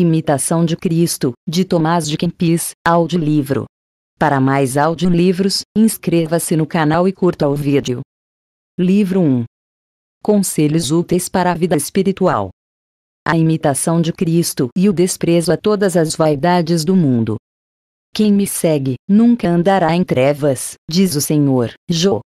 Imitação de Cristo, de Tomás de Kempis, audiolivro. Para mais audiolivros, inscreva-se no canal e curta o vídeo. Livro 1. Conselhos úteis para a vida espiritual. A imitação de Cristo e o desprezo a todas as vaidades do mundo. Quem me segue, nunca andará em trevas, diz o Senhor, Jô.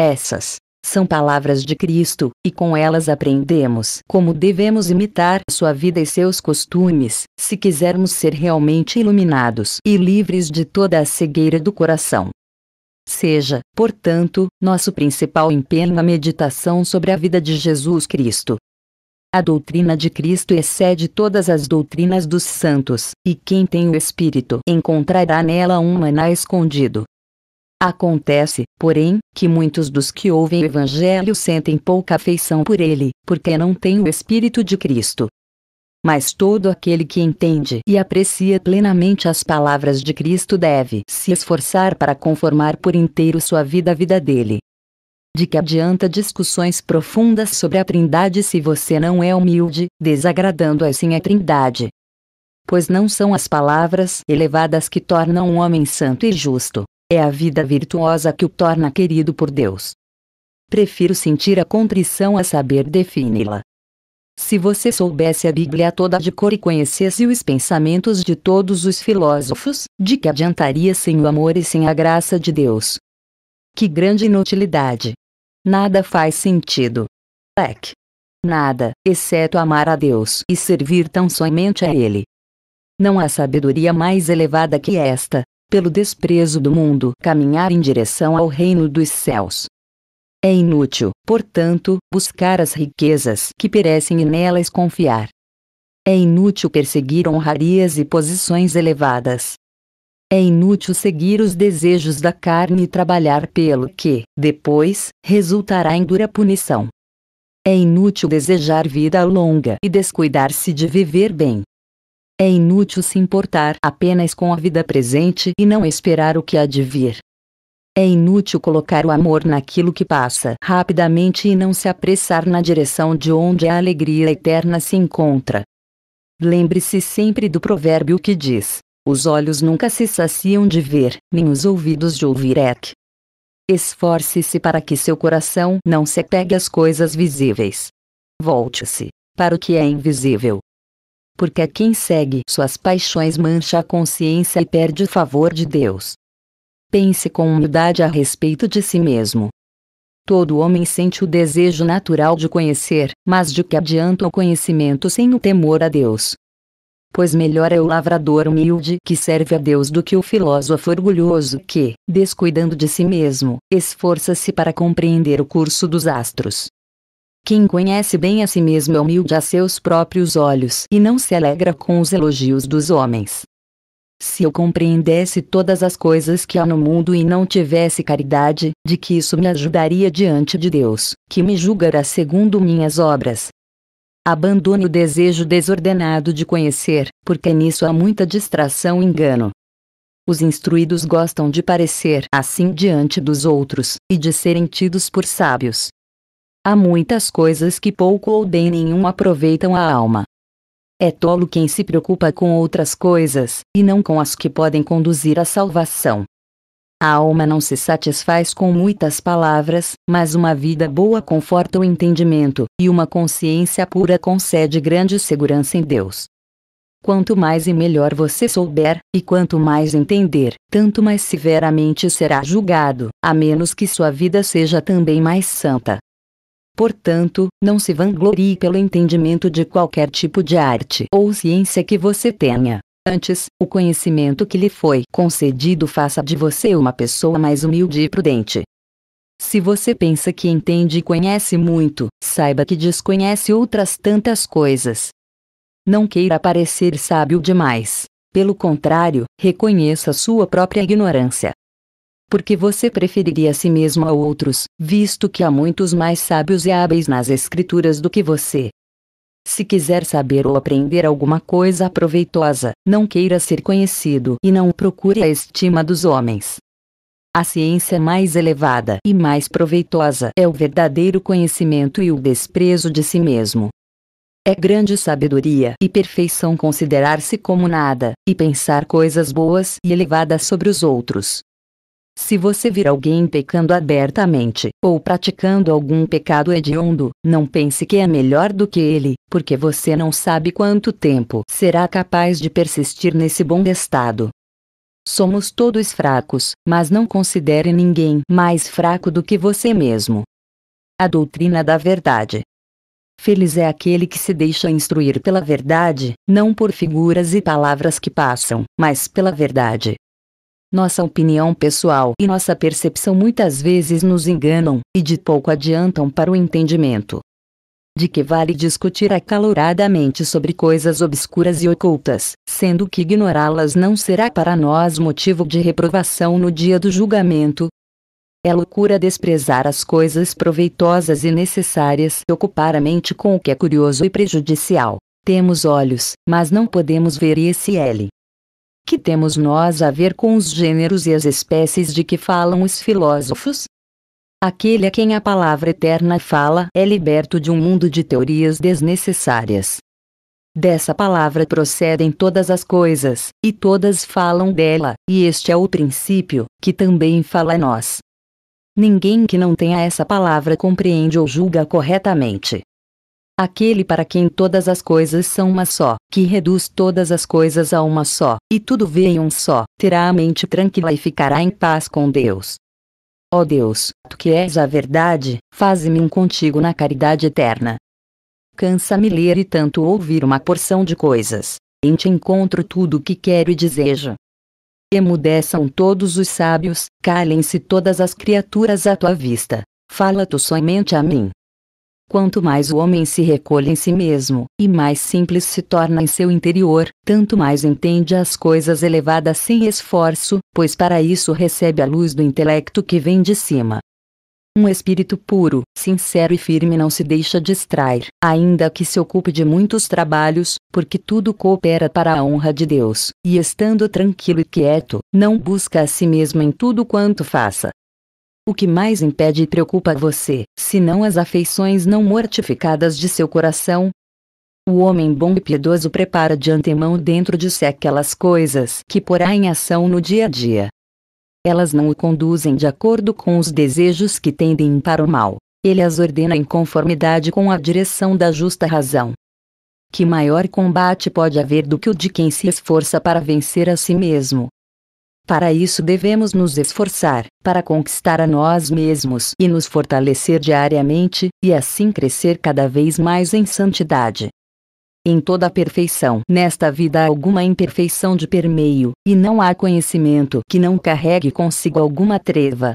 Essas são palavras de Cristo, e com elas aprendemos como devemos imitar sua vida e seus costumes, se quisermos ser realmente iluminados e livres de toda a cegueira do coração. Seja, portanto, nosso principal empenho a meditação sobre a vida de Jesus Cristo. A doutrina de Cristo excede todas as doutrinas dos santos, e quem tem o Espírito encontrará nela um maná escondido, Acontece, porém, que muitos dos que ouvem o Evangelho sentem pouca afeição por ele, porque não têm o Espírito de Cristo. Mas todo aquele que entende e aprecia plenamente as palavras de Cristo deve se esforçar para conformar por inteiro sua vida à vida dele. De que adianta discussões profundas sobre a Trindade se você não é humilde, desagradando assim a Trindade? Pois não são as palavras elevadas que tornam um homem santo e justo, é a vida virtuosa que o torna querido por Deus. Prefiro sentir a contrição a saber defini-la. Se você soubesse a Bíblia toda de cor e conhecesse os pensamentos de todos os filósofos, de que adiantaria sem o amor e sem a graça de Deus? Que grande inutilidade! Nada faz sentido. Leck. Nada, exceto amar a Deus e servir tão somente a Ele. Não há sabedoria mais elevada que esta, pelo desprezo do mundo, caminhar em direção ao reino dos céus. É inútil, portanto, buscar as riquezas que perecem e nelas confiar. É inútil perseguir honrarias e posições elevadas. É inútil seguir os desejos da carne e trabalhar pelo que, depois, resultará em dura punição. É inútil desejar vida longa e descuidar-se de viver bem, é inútil se importar apenas com a vida presente e não esperar o que há de vir. É inútil colocar o amor naquilo que passa rapidamente e não se apressar na direção de onde a alegria eterna se encontra. Lembre-se sempre do provérbio que diz: Os olhos nunca se saciam de ver, nem os ouvidos de ouvir. É Ec. Esforce-se para que seu coração não se apegue às coisas visíveis. Volte-se para o que é invisível porque a quem segue suas paixões mancha a consciência e perde o favor de Deus. Pense com humildade a respeito de si mesmo. Todo homem sente o desejo natural de conhecer, mas de que adianta o conhecimento sem o temor a Deus? Pois melhor é o lavrador humilde que serve a Deus do que o filósofo orgulhoso que, descuidando de si mesmo, esforça-se para compreender o curso dos astros. Quem conhece bem a si mesmo é humilde a seus próprios olhos e não se alegra com os elogios dos homens. Se eu compreendesse todas as coisas que há no mundo e não tivesse caridade, de que isso me ajudaria diante de Deus, que me julgará segundo minhas obras. Abandone o desejo desordenado de conhecer, porque nisso há muita distração e engano. Os instruídos gostam de parecer assim diante dos outros, e de serem tidos por sábios, Há muitas coisas que pouco ou bem nenhum aproveitam a alma. É tolo quem se preocupa com outras coisas, e não com as que podem conduzir à salvação. A alma não se satisfaz com muitas palavras, mas uma vida boa conforta o entendimento, e uma consciência pura concede grande segurança em Deus. Quanto mais e melhor você souber, e quanto mais entender, tanto mais severamente será julgado, a menos que sua vida seja também mais santa. Portanto, não se vanglorie pelo entendimento de qualquer tipo de arte ou ciência que você tenha. Antes, o conhecimento que lhe foi concedido faça de você uma pessoa mais humilde e prudente. Se você pensa que entende e conhece muito, saiba que desconhece outras tantas coisas. Não queira parecer sábio demais. Pelo contrário, reconheça sua própria ignorância porque você preferiria a si mesmo a outros, visto que há muitos mais sábios e hábeis nas Escrituras do que você. Se quiser saber ou aprender alguma coisa proveitosa, não queira ser conhecido e não procure a estima dos homens. A ciência é mais elevada e mais proveitosa é o verdadeiro conhecimento e o desprezo de si mesmo. É grande sabedoria e perfeição considerar-se como nada, e pensar coisas boas e elevadas sobre os outros, se você vir alguém pecando abertamente ou praticando algum pecado hediondo, não pense que é melhor do que ele, porque você não sabe quanto tempo será capaz de persistir nesse bom estado. Somos todos fracos, mas não considere ninguém mais fraco do que você mesmo. A doutrina da verdade. Feliz é aquele que se deixa instruir pela verdade, não por figuras e palavras que passam, mas pela verdade. Nossa opinião pessoal e nossa percepção muitas vezes nos enganam, e de pouco adiantam para o entendimento. De que vale discutir acaloradamente sobre coisas obscuras e ocultas, sendo que ignorá-las não será para nós motivo de reprovação no dia do julgamento? É loucura desprezar as coisas proveitosas e necessárias e ocupar a mente com o que é curioso e prejudicial. Temos olhos, mas não podemos ver esse L que temos nós a ver com os gêneros e as espécies de que falam os filósofos? Aquele a quem a palavra eterna fala é liberto de um mundo de teorias desnecessárias. Dessa palavra procedem todas as coisas, e todas falam dela, e este é o princípio, que também fala a nós. Ninguém que não tenha essa palavra compreende ou julga corretamente aquele para quem todas as coisas são uma só, que reduz todas as coisas a uma só, e tudo vê em um só, terá a mente tranquila e ficará em paz com Deus. Ó oh Deus, tu que és a verdade, faze-me um contigo na caridade eterna. Cansa-me ler e tanto ouvir uma porção de coisas. Em te encontro tudo o que quero e desejo. Emudeçam todos os sábios, calem-se todas as criaturas à tua vista. Fala tu somente a mim. Quanto mais o homem se recolhe em si mesmo, e mais simples se torna em seu interior, tanto mais entende as coisas elevadas sem esforço, pois para isso recebe a luz do intelecto que vem de cima. Um espírito puro, sincero e firme não se deixa distrair, ainda que se ocupe de muitos trabalhos, porque tudo coopera para a honra de Deus, e estando tranquilo e quieto, não busca a si mesmo em tudo quanto faça, o que mais impede e preocupa você, senão as afeições não mortificadas de seu coração? O homem bom e piedoso prepara de antemão dentro de si aquelas coisas que porá em ação no dia a dia. Elas não o conduzem de acordo com os desejos que tendem para o mal, ele as ordena em conformidade com a direção da justa razão. Que maior combate pode haver do que o de quem se esforça para vencer a si mesmo, para isso devemos nos esforçar, para conquistar a nós mesmos e nos fortalecer diariamente, e assim crescer cada vez mais em santidade. Em toda a perfeição, nesta vida há alguma imperfeição de permeio, e não há conhecimento que não carregue consigo alguma treva.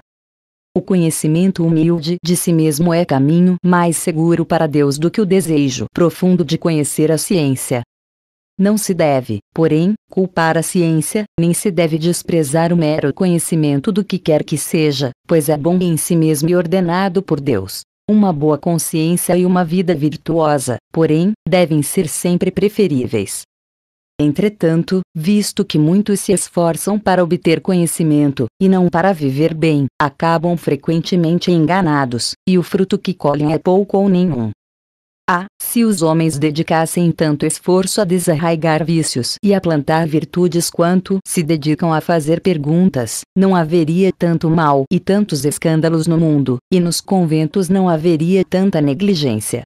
O conhecimento humilde de si mesmo é caminho mais seguro para Deus do que o desejo profundo de conhecer a ciência. Não se deve, porém, culpar a ciência, nem se deve desprezar o mero conhecimento do que quer que seja, pois é bom em si mesmo e ordenado por Deus. Uma boa consciência e uma vida virtuosa, porém, devem ser sempre preferíveis. Entretanto, visto que muitos se esforçam para obter conhecimento, e não para viver bem, acabam frequentemente enganados, e o fruto que colhem é pouco ou nenhum. Ah, se os homens dedicassem tanto esforço a desarraigar vícios e a plantar virtudes quanto se dedicam a fazer perguntas, não haveria tanto mal e tantos escândalos no mundo, e nos conventos não haveria tanta negligência.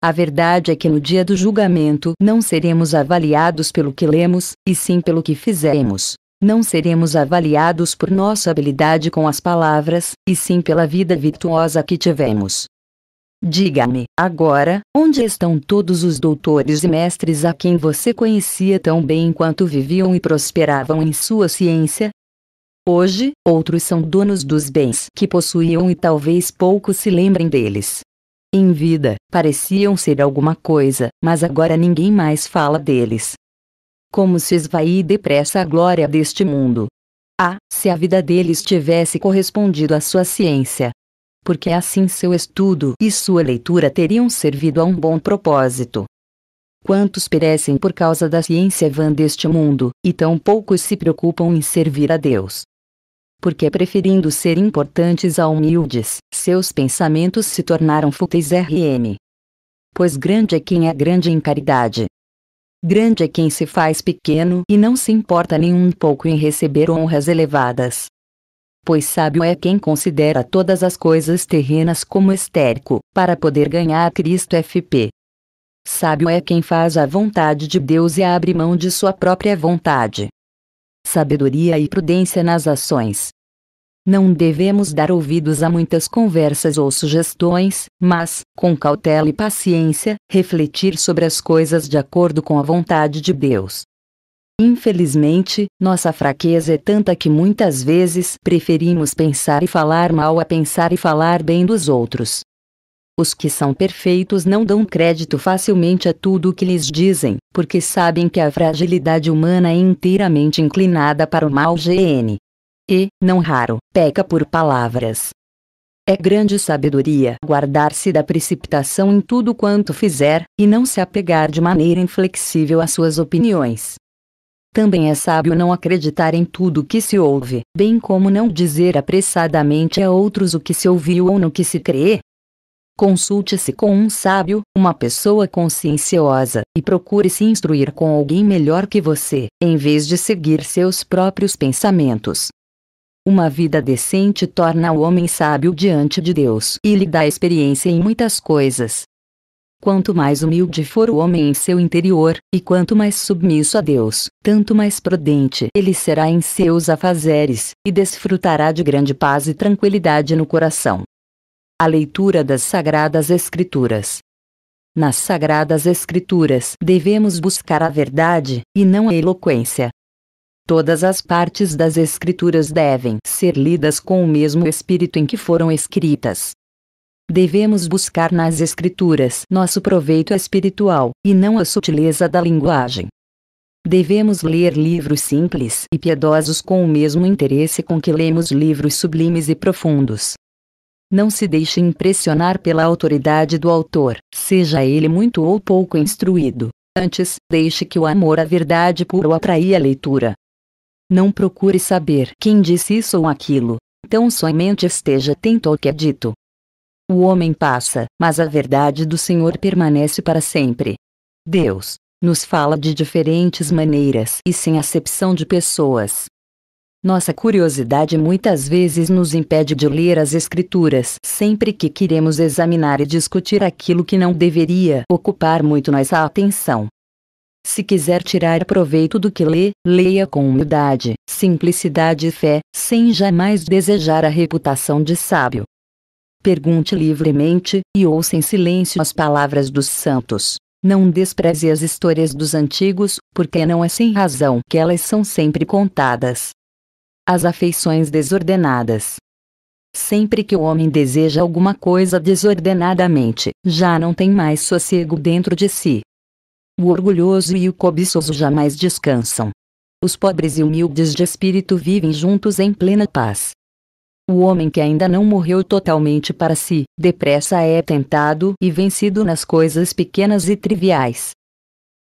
A verdade é que no dia do julgamento não seremos avaliados pelo que lemos, e sim pelo que fizemos. Não seremos avaliados por nossa habilidade com as palavras, e sim pela vida virtuosa que tivemos. Diga-me, agora, onde estão todos os doutores e mestres a quem você conhecia tão bem enquanto viviam e prosperavam em sua ciência? Hoje, outros são donos dos bens que possuíam e talvez poucos se lembrem deles. Em vida, pareciam ser alguma coisa, mas agora ninguém mais fala deles. Como se esvaí depressa a glória deste mundo. Ah, se a vida deles tivesse correspondido à sua ciência, porque assim seu estudo e sua leitura teriam servido a um bom propósito. Quantos perecem por causa da ciência vã deste mundo, e tão poucos se preocupam em servir a Deus. Porque preferindo ser importantes a humildes, seus pensamentos se tornaram fúteis RM. Pois grande é quem é grande em caridade. Grande é quem se faz pequeno e não se importa nem um pouco em receber honras elevadas pois sábio é quem considera todas as coisas terrenas como estérico, para poder ganhar Cristo FP. Sábio é quem faz a vontade de Deus e abre mão de sua própria vontade. Sabedoria e prudência nas ações. Não devemos dar ouvidos a muitas conversas ou sugestões, mas, com cautela e paciência, refletir sobre as coisas de acordo com a vontade de Deus. Infelizmente, nossa fraqueza é tanta que muitas vezes preferimos pensar e falar mal a pensar e falar bem dos outros. Os que são perfeitos não dão crédito facilmente a tudo o que lhes dizem, porque sabem que a fragilidade humana é inteiramente inclinada para o mal GN. E, não raro, peca por palavras. É grande sabedoria guardar-se da precipitação em tudo quanto fizer, e não se apegar de maneira inflexível às suas opiniões. Também é sábio não acreditar em tudo o que se ouve, bem como não dizer apressadamente a outros o que se ouviu ou no que se crê. Consulte-se com um sábio, uma pessoa conscienciosa, e procure se instruir com alguém melhor que você, em vez de seguir seus próprios pensamentos. Uma vida decente torna o homem sábio diante de Deus e lhe dá experiência em muitas coisas, Quanto mais humilde for o homem em seu interior, e quanto mais submisso a Deus, tanto mais prudente ele será em seus afazeres, e desfrutará de grande paz e tranquilidade no coração. A leitura das Sagradas Escrituras. Nas Sagradas Escrituras devemos buscar a verdade, e não a eloquência. Todas as partes das Escrituras devem ser lidas com o mesmo espírito em que foram escritas, Devemos buscar nas Escrituras nosso proveito espiritual, e não a sutileza da linguagem. Devemos ler livros simples e piedosos com o mesmo interesse com que lemos livros sublimes e profundos. Não se deixe impressionar pela autoridade do autor, seja ele muito ou pouco instruído. Antes, deixe que o amor à verdade puro atraia a leitura. Não procure saber quem disse isso ou aquilo, tão somente esteja atento ao que é dito. O homem passa, mas a verdade do Senhor permanece para sempre. Deus nos fala de diferentes maneiras e sem acepção de pessoas. Nossa curiosidade muitas vezes nos impede de ler as Escrituras sempre que queremos examinar e discutir aquilo que não deveria ocupar muito nossa atenção. Se quiser tirar proveito do que lê, leia com humildade, simplicidade e fé, sem jamais desejar a reputação de sábio. Pergunte livremente e ouça em silêncio as palavras dos santos. Não despreze as histórias dos antigos, porque não é sem razão que elas são sempre contadas. As afeições desordenadas. Sempre que o homem deseja alguma coisa desordenadamente, já não tem mais sossego dentro de si. O orgulhoso e o cobiçoso jamais descansam. Os pobres e humildes de espírito vivem juntos em plena paz. O homem que ainda não morreu totalmente para si, depressa é tentado e vencido nas coisas pequenas e triviais.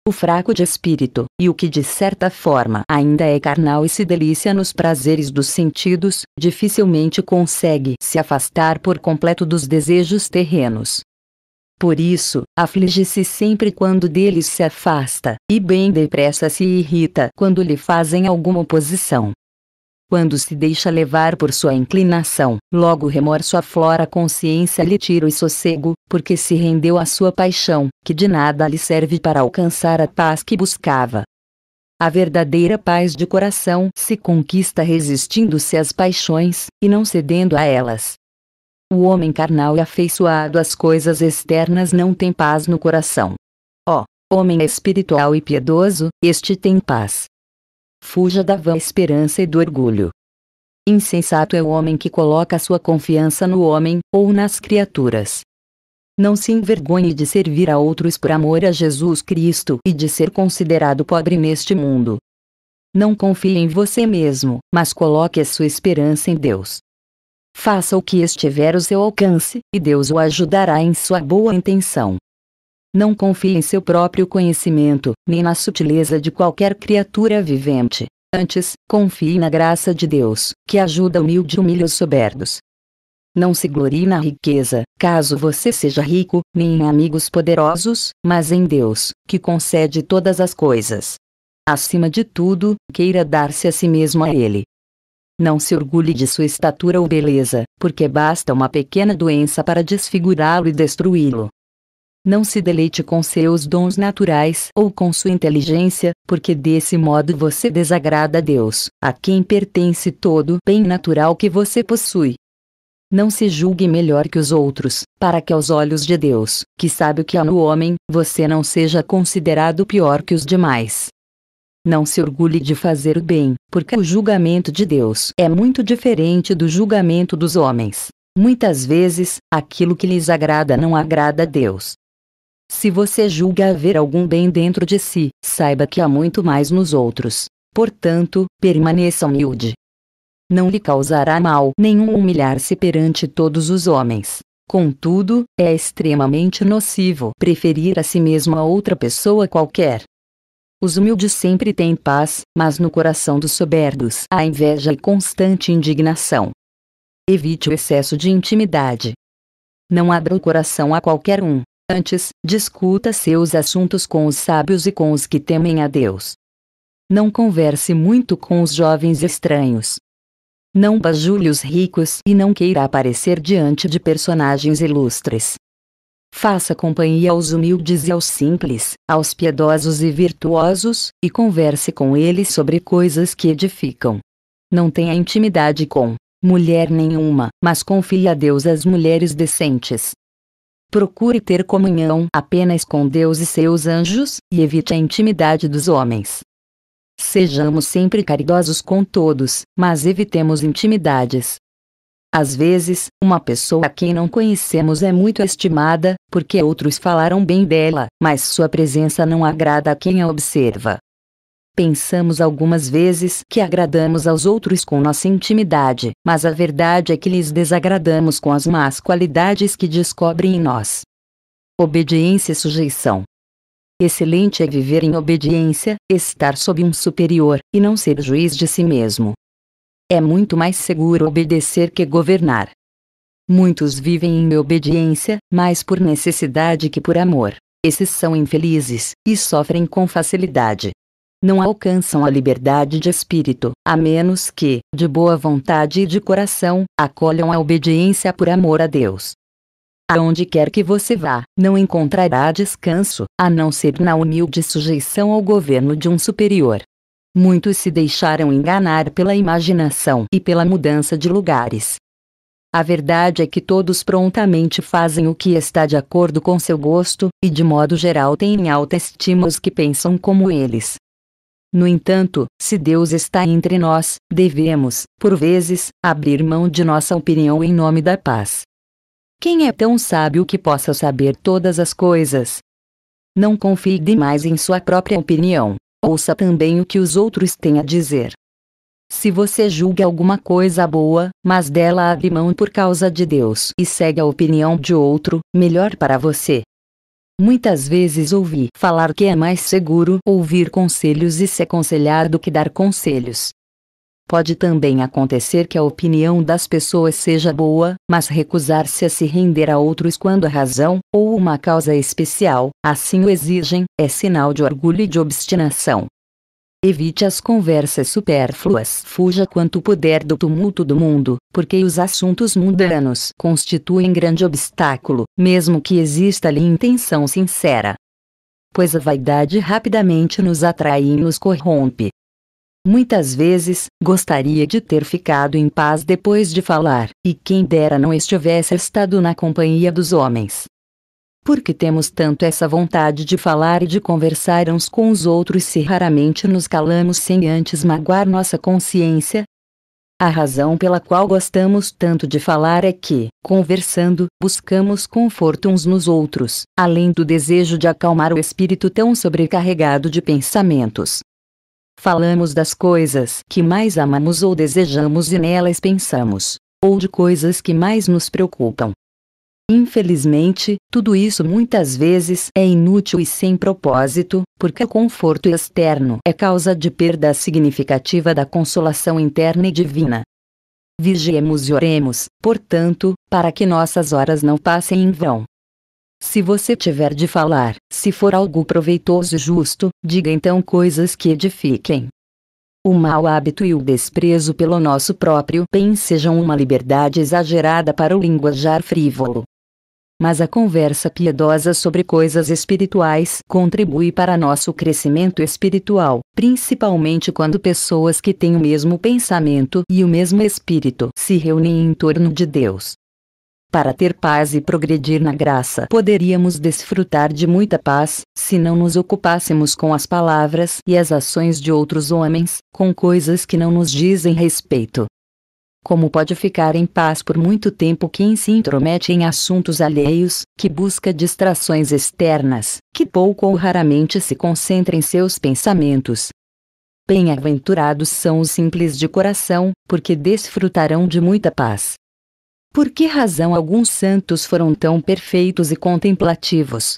O fraco de espírito, e o que de certa forma ainda é carnal e se delícia nos prazeres dos sentidos, dificilmente consegue se afastar por completo dos desejos terrenos. Por isso, aflige-se sempre quando deles se afasta, e bem depressa se irrita quando lhe fazem alguma oposição. Quando se deixa levar por sua inclinação, logo o remorso aflora a consciência lhe tira o sossego, porque se rendeu à sua paixão, que de nada lhe serve para alcançar a paz que buscava. A verdadeira paz de coração se conquista resistindo-se às paixões, e não cedendo a elas. O homem carnal e é afeiçoado às coisas externas não tem paz no coração. Ó, oh, homem espiritual e piedoso, este tem paz. Fuja da vã esperança e do orgulho. Insensato é o homem que coloca sua confiança no homem ou nas criaturas. Não se envergonhe de servir a outros por amor a Jesus Cristo e de ser considerado pobre neste mundo. Não confie em você mesmo, mas coloque a sua esperança em Deus. Faça o que estiver ao seu alcance, e Deus o ajudará em sua boa intenção. Não confie em seu próprio conhecimento, nem na sutileza de qualquer criatura vivente. Antes, confie na graça de Deus, que ajuda humilde e humilha os soberbos. Não se glorie na riqueza, caso você seja rico, nem em amigos poderosos, mas em Deus, que concede todas as coisas. Acima de tudo, queira dar-se a si mesmo a Ele. Não se orgulhe de sua estatura ou beleza, porque basta uma pequena doença para desfigurá-lo e destruí-lo. Não se deleite com seus dons naturais ou com sua inteligência, porque desse modo você desagrada a Deus, a quem pertence todo bem natural que você possui. Não se julgue melhor que os outros, para que aos olhos de Deus, que sabe o que há no homem, você não seja considerado pior que os demais. Não se orgulhe de fazer o bem, porque o julgamento de Deus é muito diferente do julgamento dos homens. Muitas vezes, aquilo que lhes agrada não agrada a Deus, se você julga haver algum bem dentro de si, saiba que há muito mais nos outros. Portanto, permaneça humilde. Não lhe causará mal nenhum humilhar-se perante todos os homens. Contudo, é extremamente nocivo preferir a si mesmo a outra pessoa qualquer. Os humildes sempre têm paz, mas no coração dos soberbos há inveja e constante indignação. Evite o excesso de intimidade. Não abra o coração a qualquer um, discuta seus assuntos com os sábios e com os que temem a Deus. Não converse muito com os jovens estranhos. Não bajule os ricos e não queira aparecer diante de personagens ilustres. Faça companhia aos humildes e aos simples, aos piedosos e virtuosos, e converse com eles sobre coisas que edificam. Não tenha intimidade com mulher nenhuma, mas confie a Deus as mulheres decentes. Procure ter comunhão apenas com Deus e seus anjos, e evite a intimidade dos homens. Sejamos sempre caridosos com todos, mas evitemos intimidades. Às vezes, uma pessoa a quem não conhecemos é muito estimada, porque outros falaram bem dela, mas sua presença não agrada a quem a observa. Pensamos algumas vezes que agradamos aos outros com nossa intimidade, mas a verdade é que lhes desagradamos com as más qualidades que descobrem em nós. Obediência e sujeição. Excelente é viver em obediência, estar sob um superior, e não ser juiz de si mesmo. É muito mais seguro obedecer que governar. Muitos vivem em obediência, mais por necessidade que por amor. Esses são infelizes, e sofrem com facilidade não alcançam a liberdade de espírito, a menos que, de boa vontade e de coração, acolham a obediência por amor a Deus. Aonde quer que você vá, não encontrará descanso, a não ser na humilde sujeição ao governo de um superior. Muitos se deixaram enganar pela imaginação e pela mudança de lugares. A verdade é que todos prontamente fazem o que está de acordo com seu gosto, e de modo geral têm em alta estima os que pensam como eles. No entanto, se Deus está entre nós, devemos, por vezes, abrir mão de nossa opinião em nome da paz. Quem é tão sábio que possa saber todas as coisas? Não confie demais em sua própria opinião. Ouça também o que os outros têm a dizer. Se você julga alguma coisa boa, mas dela abre mão por causa de Deus e segue a opinião de outro, melhor para você. Muitas vezes ouvi falar que é mais seguro ouvir conselhos e se aconselhar do que dar conselhos. Pode também acontecer que a opinião das pessoas seja boa, mas recusar-se a se render a outros quando a razão, ou uma causa especial, assim o exigem, é sinal de orgulho e de obstinação. Evite as conversas supérfluas. Fuja quanto puder do tumulto do mundo, porque os assuntos mundanos constituem grande obstáculo, mesmo que exista ali intenção sincera. Pois a vaidade rapidamente nos atrai e nos corrompe. Muitas vezes, gostaria de ter ficado em paz depois de falar, e quem dera não estivesse estado na companhia dos homens. Por que temos tanto essa vontade de falar e de conversar uns com os outros se raramente nos calamos sem antes magoar nossa consciência? A razão pela qual gostamos tanto de falar é que, conversando, buscamos conforto uns nos outros, além do desejo de acalmar o espírito tão sobrecarregado de pensamentos. Falamos das coisas que mais amamos ou desejamos e nelas pensamos, ou de coisas que mais nos preocupam, Infelizmente, tudo isso muitas vezes é inútil e sem propósito, porque o conforto externo é causa de perda significativa da consolação interna e divina. Vigiemos e oremos, portanto, para que nossas horas não passem em vão. Se você tiver de falar, se for algo proveitoso e justo, diga então coisas que edifiquem. O mau hábito e o desprezo pelo nosso próprio bem sejam uma liberdade exagerada para o linguajar frívolo mas a conversa piedosa sobre coisas espirituais contribui para nosso crescimento espiritual, principalmente quando pessoas que têm o mesmo pensamento e o mesmo espírito se reúnem em torno de Deus. Para ter paz e progredir na graça, poderíamos desfrutar de muita paz, se não nos ocupássemos com as palavras e as ações de outros homens, com coisas que não nos dizem respeito. Como pode ficar em paz por muito tempo quem se intromete em assuntos alheios, que busca distrações externas, que pouco ou raramente se concentra em seus pensamentos? Bem-aventurados são os simples de coração, porque desfrutarão de muita paz. Por que razão alguns santos foram tão perfeitos e contemplativos?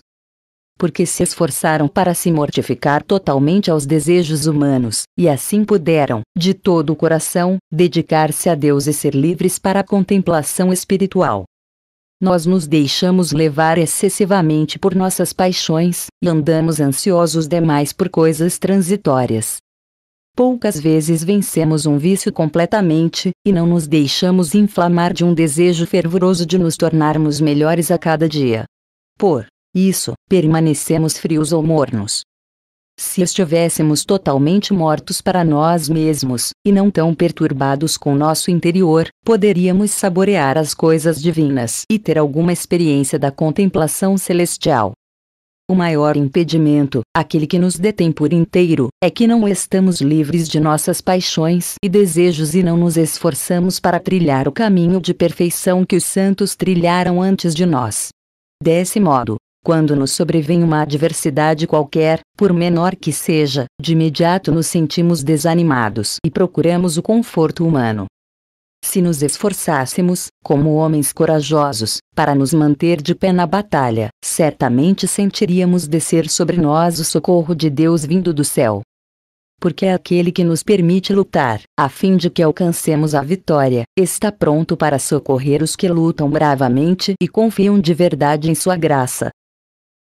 porque se esforçaram para se mortificar totalmente aos desejos humanos, e assim puderam, de todo o coração, dedicar-se a Deus e ser livres para a contemplação espiritual. Nós nos deixamos levar excessivamente por nossas paixões, e andamos ansiosos demais por coisas transitórias. Poucas vezes vencemos um vício completamente, e não nos deixamos inflamar de um desejo fervoroso de nos tornarmos melhores a cada dia. Por isso, permanecemos frios ou mornos. Se estivéssemos totalmente mortos para nós mesmos, e não tão perturbados com nosso interior, poderíamos saborear as coisas divinas e ter alguma experiência da contemplação celestial. O maior impedimento, aquele que nos detém por inteiro, é que não estamos livres de nossas paixões e desejos e não nos esforçamos para trilhar o caminho de perfeição que os santos trilharam antes de nós. Desse modo, quando nos sobrevém uma adversidade qualquer, por menor que seja, de imediato nos sentimos desanimados e procuramos o conforto humano. Se nos esforçássemos, como homens corajosos, para nos manter de pé na batalha, certamente sentiríamos descer sobre nós o socorro de Deus vindo do céu. Porque é aquele que nos permite lutar, a fim de que alcancemos a vitória, está pronto para socorrer os que lutam bravamente e confiam de verdade em sua graça,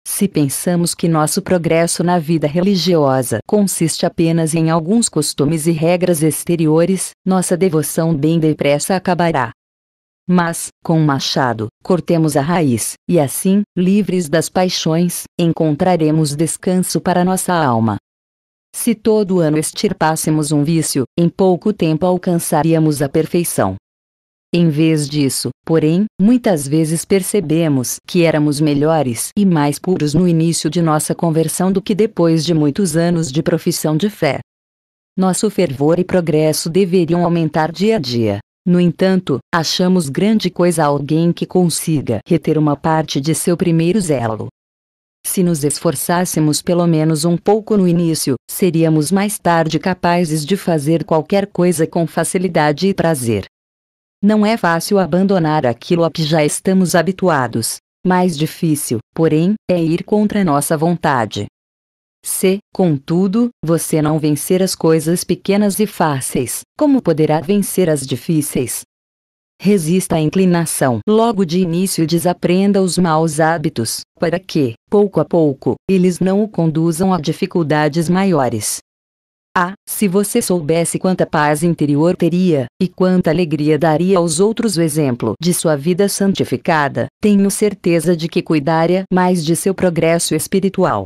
se pensamos que nosso progresso na vida religiosa consiste apenas em alguns costumes e regras exteriores, nossa devoção bem depressa acabará. Mas, com o machado, cortemos a raiz, e assim, livres das paixões, encontraremos descanso para nossa alma. Se todo ano extirpássemos um vício, em pouco tempo alcançaríamos a perfeição. Em vez disso, porém, muitas vezes percebemos que éramos melhores e mais puros no início de nossa conversão do que depois de muitos anos de profissão de fé. Nosso fervor e progresso deveriam aumentar dia a dia. No entanto, achamos grande coisa alguém que consiga reter uma parte de seu primeiro zelo. Se nos esforçássemos pelo menos um pouco no início, seríamos mais tarde capazes de fazer qualquer coisa com facilidade e prazer. Não é fácil abandonar aquilo a que já estamos habituados. Mais difícil, porém, é ir contra nossa vontade. Se, contudo, você não vencer as coisas pequenas e fáceis, como poderá vencer as difíceis? Resista à inclinação. Logo de início desaprenda os maus hábitos, para que, pouco a pouco, eles não o conduzam a dificuldades maiores. Ah, se você soubesse quanta paz interior teria, e quanta alegria daria aos outros o exemplo de sua vida santificada, tenho certeza de que cuidaria mais de seu progresso espiritual.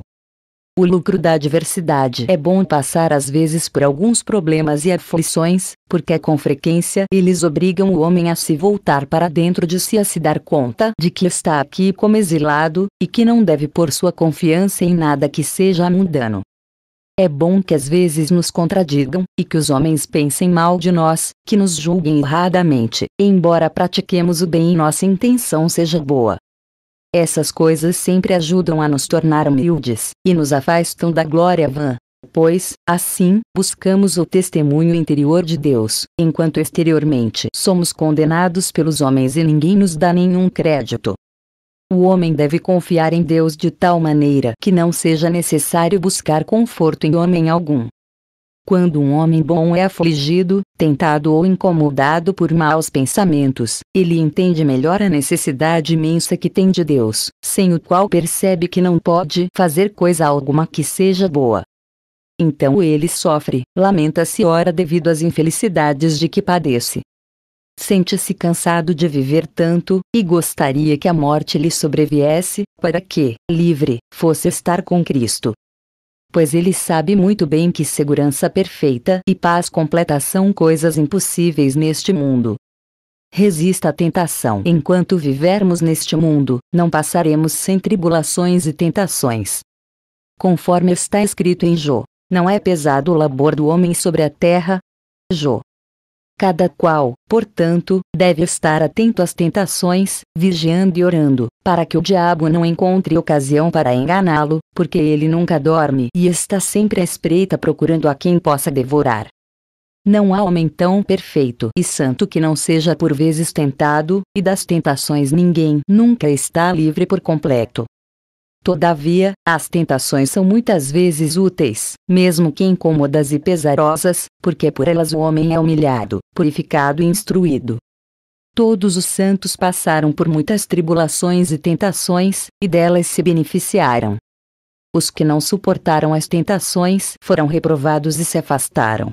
O lucro da adversidade é bom passar às vezes por alguns problemas e aflições, porque com frequência eles obrigam o homem a se voltar para dentro de si a se dar conta de que está aqui como exilado, e que não deve pôr sua confiança em nada que seja mundano. É bom que às vezes nos contradigam, e que os homens pensem mal de nós, que nos julguem erradamente, embora pratiquemos o bem e nossa intenção seja boa. Essas coisas sempre ajudam a nos tornar humildes, e nos afastam da glória vã. Pois, assim, buscamos o testemunho interior de Deus, enquanto exteriormente somos condenados pelos homens e ninguém nos dá nenhum crédito. O homem deve confiar em Deus de tal maneira que não seja necessário buscar conforto em homem algum. Quando um homem bom é afligido, tentado ou incomodado por maus pensamentos, ele entende melhor a necessidade imensa que tem de Deus, sem o qual percebe que não pode fazer coisa alguma que seja boa. Então ele sofre, lamenta-se ora devido às infelicidades de que padece, Sente-se cansado de viver tanto, e gostaria que a morte lhe sobreviesse, para que, livre, fosse estar com Cristo. Pois ele sabe muito bem que segurança perfeita e paz completa são coisas impossíveis neste mundo. Resista à tentação. Enquanto vivermos neste mundo, não passaremos sem tribulações e tentações. Conforme está escrito em Jó, não é pesado o labor do homem sobre a terra? Jó Cada qual, portanto, deve estar atento às tentações, vigiando e orando, para que o diabo não encontre ocasião para enganá-lo, porque ele nunca dorme e está sempre à espreita procurando a quem possa devorar. Não há homem tão perfeito e santo que não seja por vezes tentado, e das tentações ninguém nunca está livre por completo. Todavia, as tentações são muitas vezes úteis, mesmo que incômodas e pesarosas, porque por elas o homem é humilhado, purificado e instruído. Todos os santos passaram por muitas tribulações e tentações, e delas se beneficiaram. Os que não suportaram as tentações foram reprovados e se afastaram.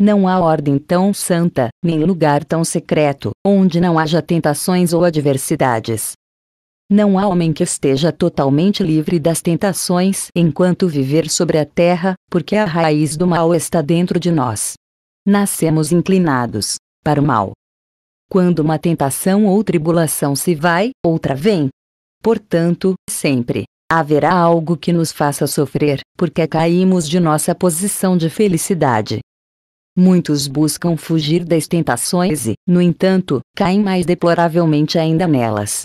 Não há ordem tão santa, nem lugar tão secreto, onde não haja tentações ou adversidades. Não há homem que esteja totalmente livre das tentações enquanto viver sobre a terra, porque a raiz do mal está dentro de nós. Nascemos inclinados para o mal. Quando uma tentação ou tribulação se vai, outra vem. Portanto, sempre haverá algo que nos faça sofrer, porque caímos de nossa posição de felicidade. Muitos buscam fugir das tentações e, no entanto, caem mais deploravelmente ainda nelas.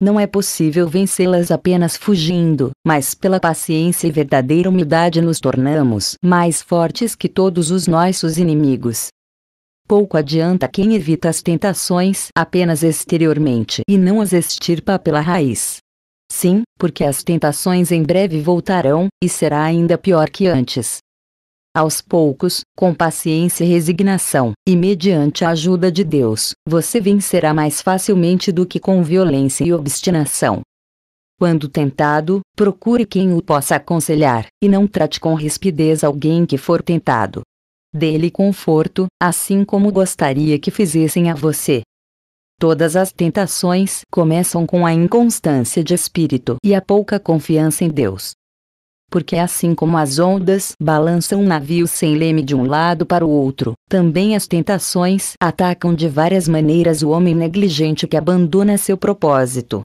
Não é possível vencê-las apenas fugindo, mas pela paciência e verdadeira humildade nos tornamos mais fortes que todos os nossos inimigos. Pouco adianta quem evita as tentações apenas exteriormente e não as extirpa pela raiz. Sim, porque as tentações em breve voltarão, e será ainda pior que antes. Aos poucos, com paciência e resignação, e mediante a ajuda de Deus, você vencerá mais facilmente do que com violência e obstinação. Quando tentado, procure quem o possa aconselhar, e não trate com rispidez alguém que for tentado. Dê-lhe conforto, assim como gostaria que fizessem a você. Todas as tentações começam com a inconstância de espírito e a pouca confiança em Deus. Porque assim como as ondas balançam um navio sem leme de um lado para o outro, também as tentações atacam de várias maneiras o homem negligente que abandona seu propósito.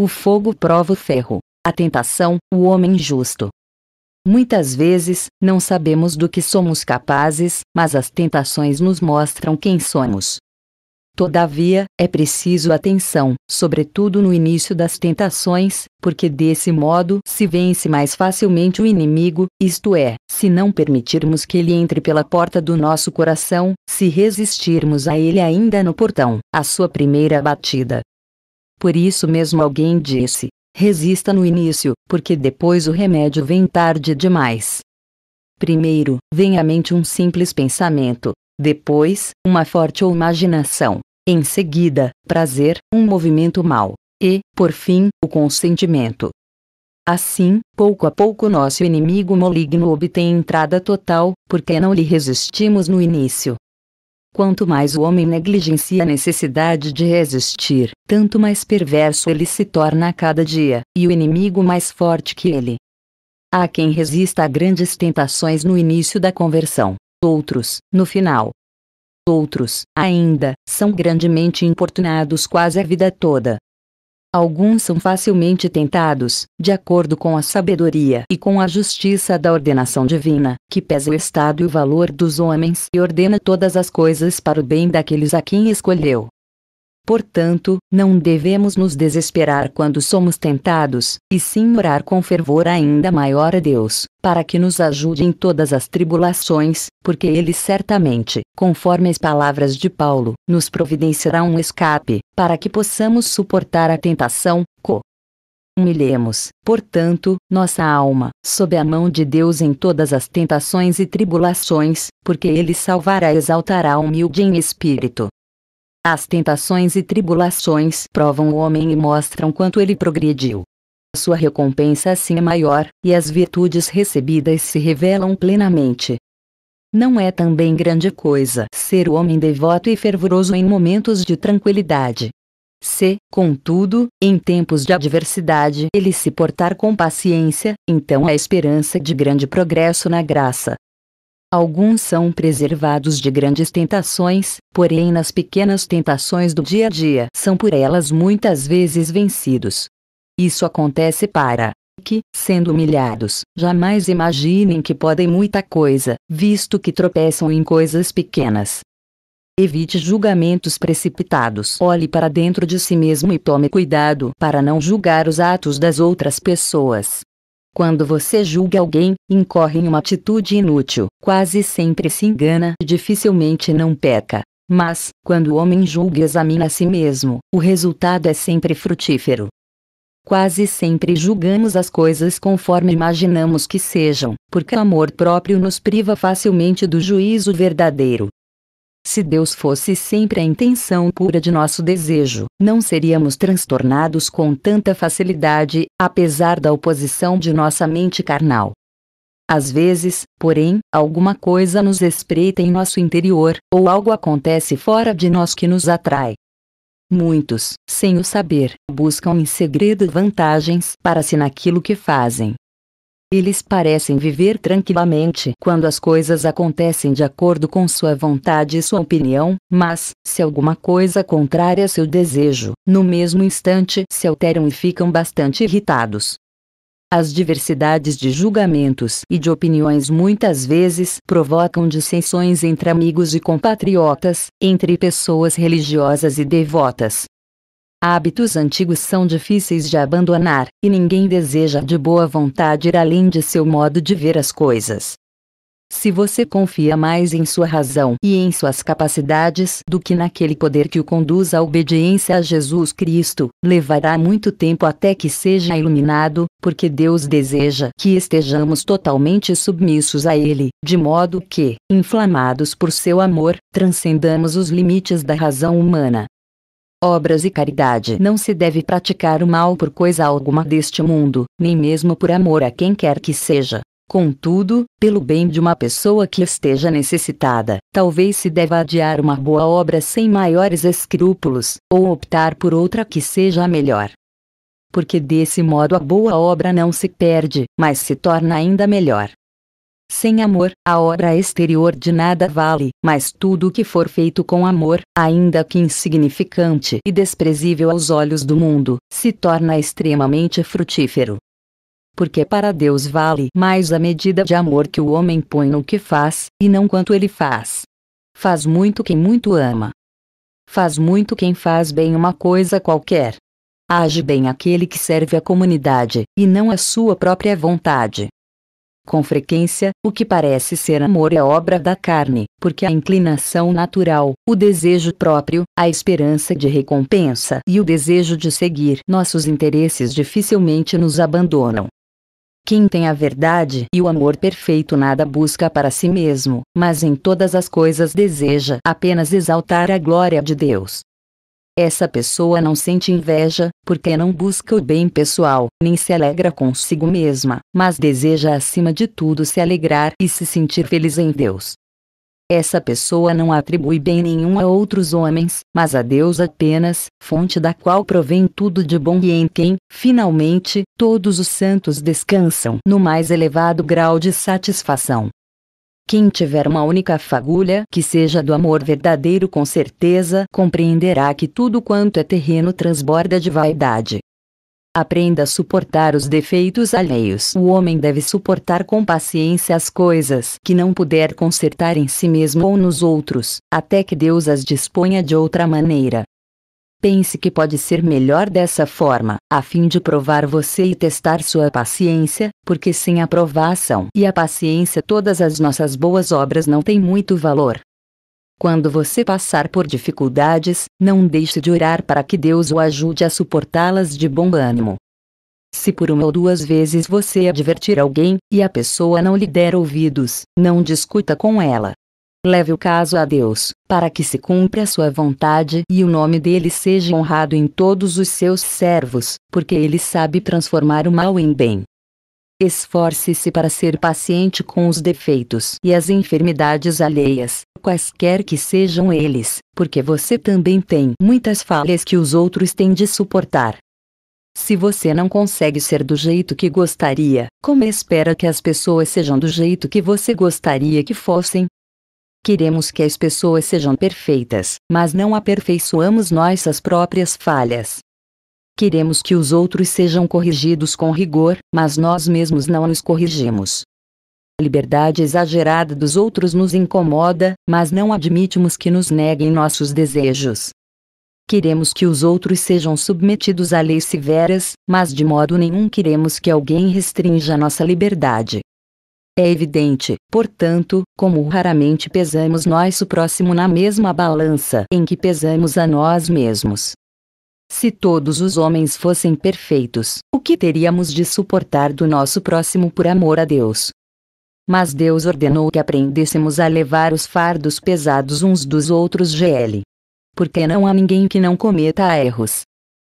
O fogo prova o ferro, a tentação, o homem justo. Muitas vezes, não sabemos do que somos capazes, mas as tentações nos mostram quem somos. Todavia, é preciso atenção, sobretudo no início das tentações, porque desse modo se vence mais facilmente o inimigo, isto é, se não permitirmos que ele entre pela porta do nosso coração, se resistirmos a ele ainda no portão, a sua primeira batida. Por isso mesmo alguém disse: resista no início, porque depois o remédio vem tarde demais. Primeiro, vem à mente um simples pensamento, depois, uma forte imaginação, em seguida, prazer, um movimento mal, e, por fim, o consentimento. Assim, pouco a pouco nosso inimigo maligno obtém entrada total, porque não lhe resistimos no início. Quanto mais o homem negligencia a necessidade de resistir, tanto mais perverso ele se torna a cada dia, e o inimigo mais forte que ele. Há quem resista a grandes tentações no início da conversão, outros, no final, outros, ainda, são grandemente importunados quase a vida toda. Alguns são facilmente tentados, de acordo com a sabedoria e com a justiça da ordenação divina, que pesa o estado e o valor dos homens e ordena todas as coisas para o bem daqueles a quem escolheu. Portanto, não devemos nos desesperar quando somos tentados, e sim orar com fervor ainda maior a Deus, para que nos ajude em todas as tribulações, porque Ele certamente, conforme as palavras de Paulo, nos providenciará um escape, para que possamos suportar a tentação. Co Humilhemos, portanto, nossa alma, sob a mão de Deus em todas as tentações e tribulações, porque Ele salvará e exaltará o humilde em espírito, as tentações e tribulações provam o homem e mostram quanto ele progrediu. Sua recompensa assim é maior, e as virtudes recebidas se revelam plenamente. Não é também grande coisa ser o homem devoto e fervoroso em momentos de tranquilidade. Se, contudo, em tempos de adversidade ele se portar com paciência, então há esperança de grande progresso na graça. Alguns são preservados de grandes tentações, porém nas pequenas tentações do dia a dia são por elas muitas vezes vencidos. Isso acontece para que, sendo humilhados, jamais imaginem que podem muita coisa, visto que tropeçam em coisas pequenas. Evite julgamentos precipitados. Olhe para dentro de si mesmo e tome cuidado para não julgar os atos das outras pessoas. Quando você julga alguém, incorre em uma atitude inútil, quase sempre se engana e dificilmente não peca. Mas, quando o homem julga e examina a si mesmo, o resultado é sempre frutífero. Quase sempre julgamos as coisas conforme imaginamos que sejam, porque o amor próprio nos priva facilmente do juízo verdadeiro. Se Deus fosse sempre a intenção pura de nosso desejo, não seríamos transtornados com tanta facilidade, apesar da oposição de nossa mente carnal. Às vezes, porém, alguma coisa nos espreita em nosso interior, ou algo acontece fora de nós que nos atrai. Muitos, sem o saber, buscam em segredo vantagens para si naquilo que fazem, eles parecem viver tranquilamente quando as coisas acontecem de acordo com sua vontade e sua opinião, mas, se alguma coisa contrária a seu desejo, no mesmo instante se alteram e ficam bastante irritados. As diversidades de julgamentos e de opiniões muitas vezes provocam dissensões entre amigos e compatriotas, entre pessoas religiosas e devotas, Hábitos antigos são difíceis de abandonar, e ninguém deseja de boa vontade ir além de seu modo de ver as coisas. Se você confia mais em sua razão e em suas capacidades do que naquele poder que o conduz à obediência a Jesus Cristo, levará muito tempo até que seja iluminado, porque Deus deseja que estejamos totalmente submissos a Ele, de modo que, inflamados por seu amor, transcendamos os limites da razão humana obras e caridade. Não se deve praticar o mal por coisa alguma deste mundo, nem mesmo por amor a quem quer que seja. Contudo, pelo bem de uma pessoa que esteja necessitada, talvez se deva adiar uma boa obra sem maiores escrúpulos, ou optar por outra que seja a melhor. Porque desse modo a boa obra não se perde, mas se torna ainda melhor. Sem amor, a obra exterior de nada vale, mas tudo o que for feito com amor, ainda que insignificante e desprezível aos olhos do mundo, se torna extremamente frutífero. Porque para Deus vale mais a medida de amor que o homem põe no que faz, e não quanto ele faz. Faz muito quem muito ama. Faz muito quem faz bem uma coisa qualquer. Age bem aquele que serve a comunidade, e não a sua própria vontade. Com frequência, o que parece ser amor é obra da carne, porque a inclinação natural, o desejo próprio, a esperança de recompensa e o desejo de seguir nossos interesses dificilmente nos abandonam. Quem tem a verdade e o amor perfeito nada busca para si mesmo, mas em todas as coisas deseja apenas exaltar a glória de Deus. Essa pessoa não sente inveja, porque não busca o bem pessoal, nem se alegra consigo mesma, mas deseja acima de tudo se alegrar e se sentir feliz em Deus. Essa pessoa não atribui bem nenhum a outros homens, mas a Deus apenas, fonte da qual provém tudo de bom e em quem, finalmente, todos os santos descansam no mais elevado grau de satisfação. Quem tiver uma única fagulha que seja do amor verdadeiro com certeza compreenderá que tudo quanto é terreno transborda de vaidade. Aprenda a suportar os defeitos alheios. O homem deve suportar com paciência as coisas que não puder consertar em si mesmo ou nos outros, até que Deus as disponha de outra maneira. Pense que pode ser melhor dessa forma, a fim de provar você e testar sua paciência, porque sem a provação e a paciência todas as nossas boas obras não têm muito valor. Quando você passar por dificuldades, não deixe de orar para que Deus o ajude a suportá-las de bom ânimo. Se por uma ou duas vezes você advertir alguém, e a pessoa não lhe der ouvidos, não discuta com ela, Leve o caso a Deus, para que se cumpra a sua vontade e o nome dele seja honrado em todos os seus servos, porque ele sabe transformar o mal em bem. Esforce-se para ser paciente com os defeitos e as enfermidades alheias, quaisquer que sejam eles, porque você também tem muitas falhas que os outros têm de suportar. Se você não consegue ser do jeito que gostaria, como espera que as pessoas sejam do jeito que você gostaria que fossem? Queremos que as pessoas sejam perfeitas, mas não aperfeiçoamos nossas próprias falhas. Queremos que os outros sejam corrigidos com rigor, mas nós mesmos não nos corrigimos. A liberdade exagerada dos outros nos incomoda, mas não admitimos que nos neguem nossos desejos. Queremos que os outros sejam submetidos a leis severas, mas de modo nenhum queremos que alguém restrinja nossa liberdade. É evidente, portanto, como raramente pesamos nós o próximo na mesma balança em que pesamos a nós mesmos. Se todos os homens fossem perfeitos, o que teríamos de suportar do nosso próximo por amor a Deus? Mas Deus ordenou que aprendêssemos a levar os fardos pesados uns dos outros GL. Porque não há ninguém que não cometa erros.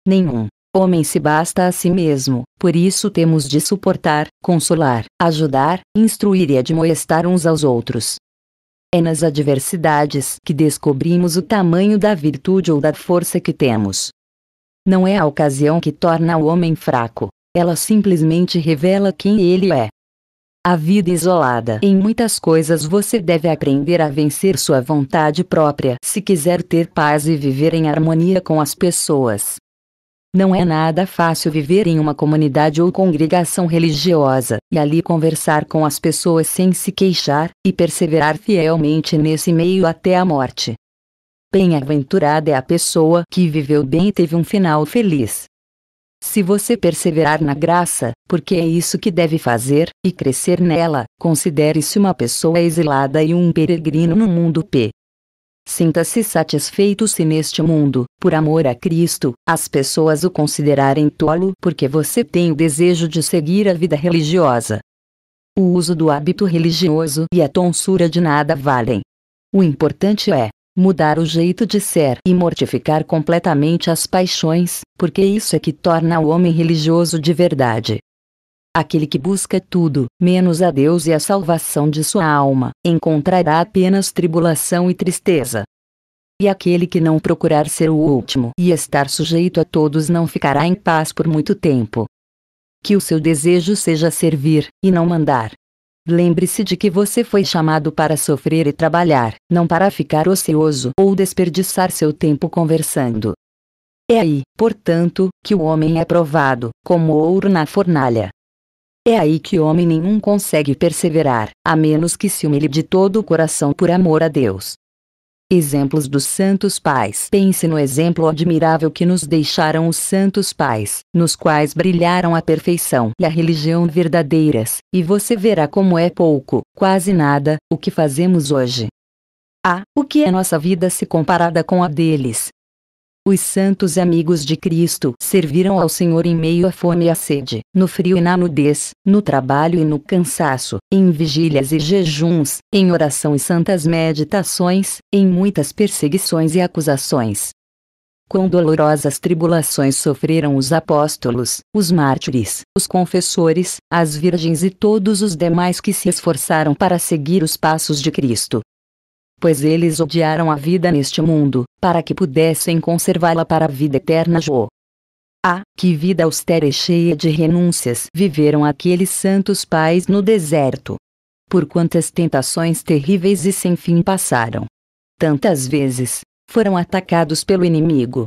Nenhum. Homem se basta a si mesmo, por isso temos de suportar, consolar, ajudar, instruir e admoestar uns aos outros. É nas adversidades que descobrimos o tamanho da virtude ou da força que temos. Não é a ocasião que torna o homem fraco, ela simplesmente revela quem ele é. A vida isolada. Em muitas coisas você deve aprender a vencer sua vontade própria se quiser ter paz e viver em harmonia com as pessoas. Não é nada fácil viver em uma comunidade ou congregação religiosa, e ali conversar com as pessoas sem se queixar, e perseverar fielmente nesse meio até a morte. Bem-aventurada é a pessoa que viveu bem e teve um final feliz. Se você perseverar na graça, porque é isso que deve fazer, e crescer nela, considere-se uma pessoa exilada e um peregrino no mundo P. Sinta-se satisfeito se neste mundo, por amor a Cristo, as pessoas o considerarem tolo porque você tem o desejo de seguir a vida religiosa. O uso do hábito religioso e a tonsura de nada valem. O importante é mudar o jeito de ser e mortificar completamente as paixões, porque isso é que torna o homem religioso de verdade. Aquele que busca tudo, menos a Deus e a salvação de sua alma, encontrará apenas tribulação e tristeza. E aquele que não procurar ser o último e estar sujeito a todos não ficará em paz por muito tempo. Que o seu desejo seja servir, e não mandar. Lembre-se de que você foi chamado para sofrer e trabalhar, não para ficar ocioso ou desperdiçar seu tempo conversando. É aí, portanto, que o homem é provado, como ouro na fornalha. É aí que homem nenhum consegue perseverar, a menos que se humilhe de todo o coração por amor a Deus. Exemplos dos Santos Pais. Pense no exemplo admirável que nos deixaram os Santos Pais, nos quais brilharam a perfeição e a religião verdadeiras, e você verá como é pouco, quase nada, o que fazemos hoje. Ah, o que é nossa vida se comparada com a deles? Os santos amigos de Cristo serviram ao Senhor em meio à fome e à sede, no frio e na nudez, no trabalho e no cansaço, em vigílias e jejuns, em oração e santas meditações, em muitas perseguições e acusações. Quão dolorosas tribulações sofreram os apóstolos, os mártires, os confessores, as virgens e todos os demais que se esforçaram para seguir os passos de Cristo pois eles odiaram a vida neste mundo, para que pudessem conservá-la para a vida eterna. Jo. Ah, que vida austera e cheia de renúncias viveram aqueles santos pais no deserto! Por quantas tentações terríveis e sem fim passaram! Tantas vezes foram atacados pelo inimigo.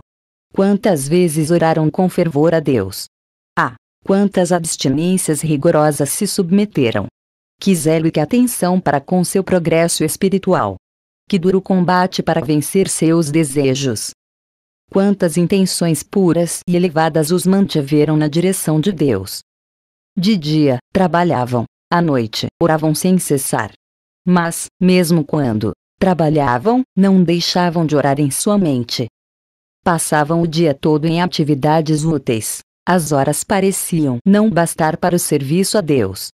Quantas vezes oraram com fervor a Deus! Ah, quantas abstinências rigorosas se submeteram! Que zelo e que atenção para com seu progresso espiritual! que duro combate para vencer seus desejos. Quantas intenções puras e elevadas os mantiveram na direção de Deus. De dia, trabalhavam, à noite, oravam sem cessar. Mas, mesmo quando trabalhavam, não deixavam de orar em sua mente. Passavam o dia todo em atividades úteis. As horas pareciam não bastar para o serviço a Deus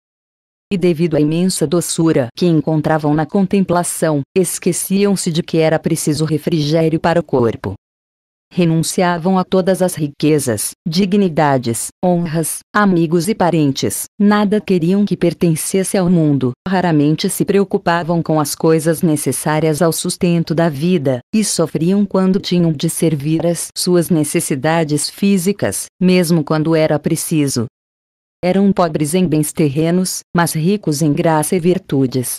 e devido à imensa doçura que encontravam na contemplação, esqueciam-se de que era preciso refrigério para o corpo. Renunciavam a todas as riquezas, dignidades, honras, amigos e parentes, nada queriam que pertencesse ao mundo, raramente se preocupavam com as coisas necessárias ao sustento da vida, e sofriam quando tinham de servir as suas necessidades físicas, mesmo quando era preciso, eram pobres em bens terrenos, mas ricos em graça e virtudes.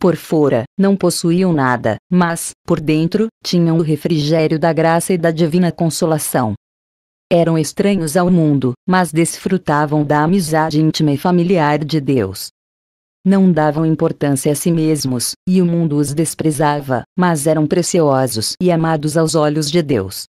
Por fora, não possuíam nada, mas, por dentro, tinham o refrigério da graça e da divina consolação. Eram estranhos ao mundo, mas desfrutavam da amizade íntima e familiar de Deus. Não davam importância a si mesmos, e o mundo os desprezava, mas eram preciosos e amados aos olhos de Deus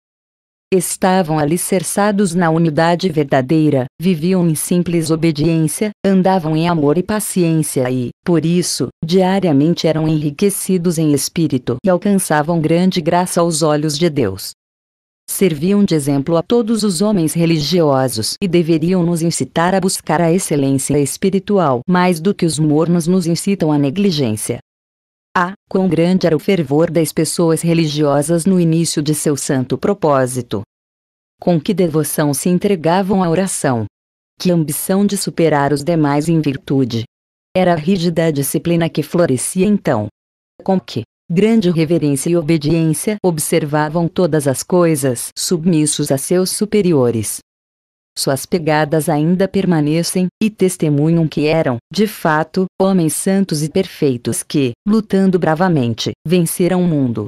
estavam alicerçados na unidade verdadeira, viviam em simples obediência, andavam em amor e paciência e, por isso, diariamente eram enriquecidos em espírito e alcançavam grande graça aos olhos de Deus. Serviam de exemplo a todos os homens religiosos e deveriam nos incitar a buscar a excelência espiritual mais do que os mornos nos incitam à negligência. Ah, quão grande era o fervor das pessoas religiosas no início de seu santo propósito! Com que devoção se entregavam à oração! Que ambição de superar os demais em virtude! Era a rígida disciplina que florescia então. Com que grande reverência e obediência observavam todas as coisas submissos a seus superiores suas pegadas ainda permanecem, e testemunham que eram, de fato, homens santos e perfeitos que, lutando bravamente, venceram o mundo.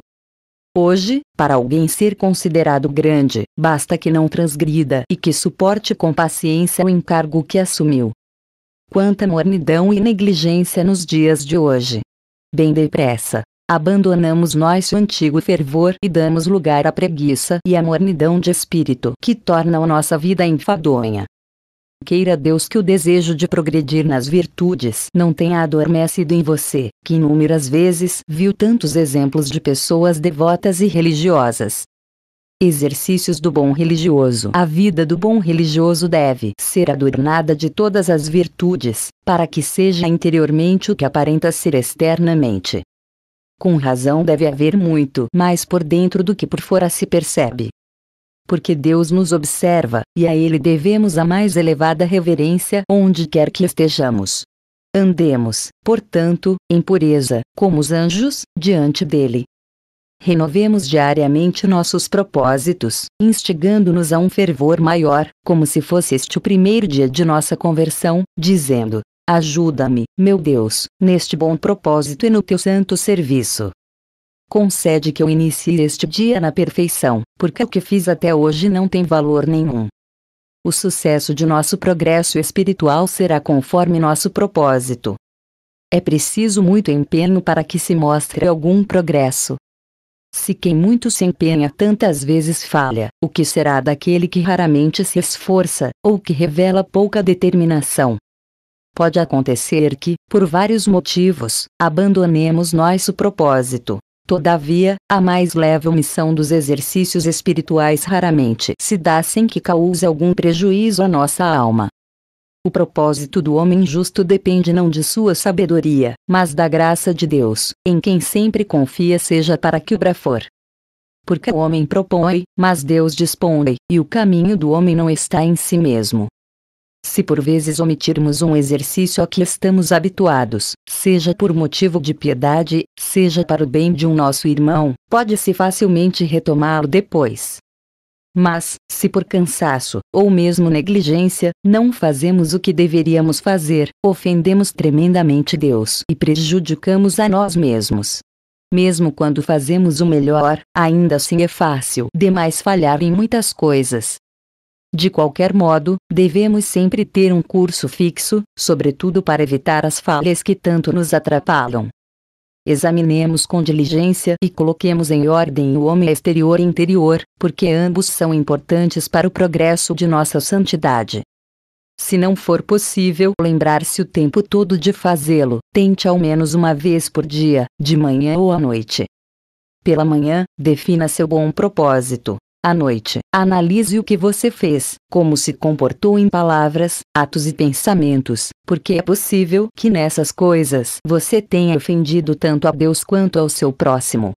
Hoje, para alguém ser considerado grande, basta que não transgrida e que suporte com paciência o encargo que assumiu. Quanta mornidão e negligência nos dias de hoje! Bem depressa, Abandonamos nosso antigo fervor e damos lugar à preguiça e à mornidão de espírito que tornam nossa vida enfadonha. Queira Deus que o desejo de progredir nas virtudes não tenha adormecido em você, que inúmeras vezes viu tantos exemplos de pessoas devotas e religiosas. Exercícios do bom religioso. A vida do bom religioso deve ser adornada de todas as virtudes, para que seja interiormente o que aparenta ser externamente. Com razão deve haver muito mais por dentro do que por fora se percebe. Porque Deus nos observa, e a Ele devemos a mais elevada reverência onde quer que estejamos. Andemos, portanto, em pureza, como os anjos, diante dele. Renovemos diariamente nossos propósitos, instigando-nos a um fervor maior, como se fosse este o primeiro dia de nossa conversão, dizendo: Ajuda-me, meu Deus, neste bom propósito e no teu santo serviço. Concede que eu inicie este dia na perfeição, porque o que fiz até hoje não tem valor nenhum. O sucesso de nosso progresso espiritual será conforme nosso propósito. É preciso muito empenho para que se mostre algum progresso. Se quem muito se empenha tantas vezes falha, o que será daquele que raramente se esforça, ou que revela pouca determinação? Pode acontecer que, por vários motivos, abandonemos nosso propósito. Todavia, a mais leve omissão dos exercícios espirituais raramente se dá sem que cause algum prejuízo à nossa alma. O propósito do homem justo depende não de sua sabedoria, mas da graça de Deus, em quem sempre confia seja para que obra for. Porque o homem propõe, mas Deus dispõe, e o caminho do homem não está em si mesmo, se por vezes omitirmos um exercício a que estamos habituados, seja por motivo de piedade, seja para o bem de um nosso irmão, pode-se facilmente retomá-lo depois. Mas, se por cansaço, ou mesmo negligência, não fazemos o que deveríamos fazer, ofendemos tremendamente Deus e prejudicamos a nós mesmos. Mesmo quando fazemos o melhor, ainda assim é fácil demais falhar em muitas coisas, de qualquer modo, devemos sempre ter um curso fixo, sobretudo para evitar as falhas que tanto nos atrapalham. Examinemos com diligência e coloquemos em ordem o homem exterior e interior, porque ambos são importantes para o progresso de nossa santidade. Se não for possível lembrar-se o tempo todo de fazê-lo, tente ao menos uma vez por dia, de manhã ou à noite. Pela manhã, defina seu bom propósito. À noite, analise o que você fez, como se comportou em palavras, atos e pensamentos, porque é possível que nessas coisas você tenha ofendido tanto a Deus quanto ao seu próximo.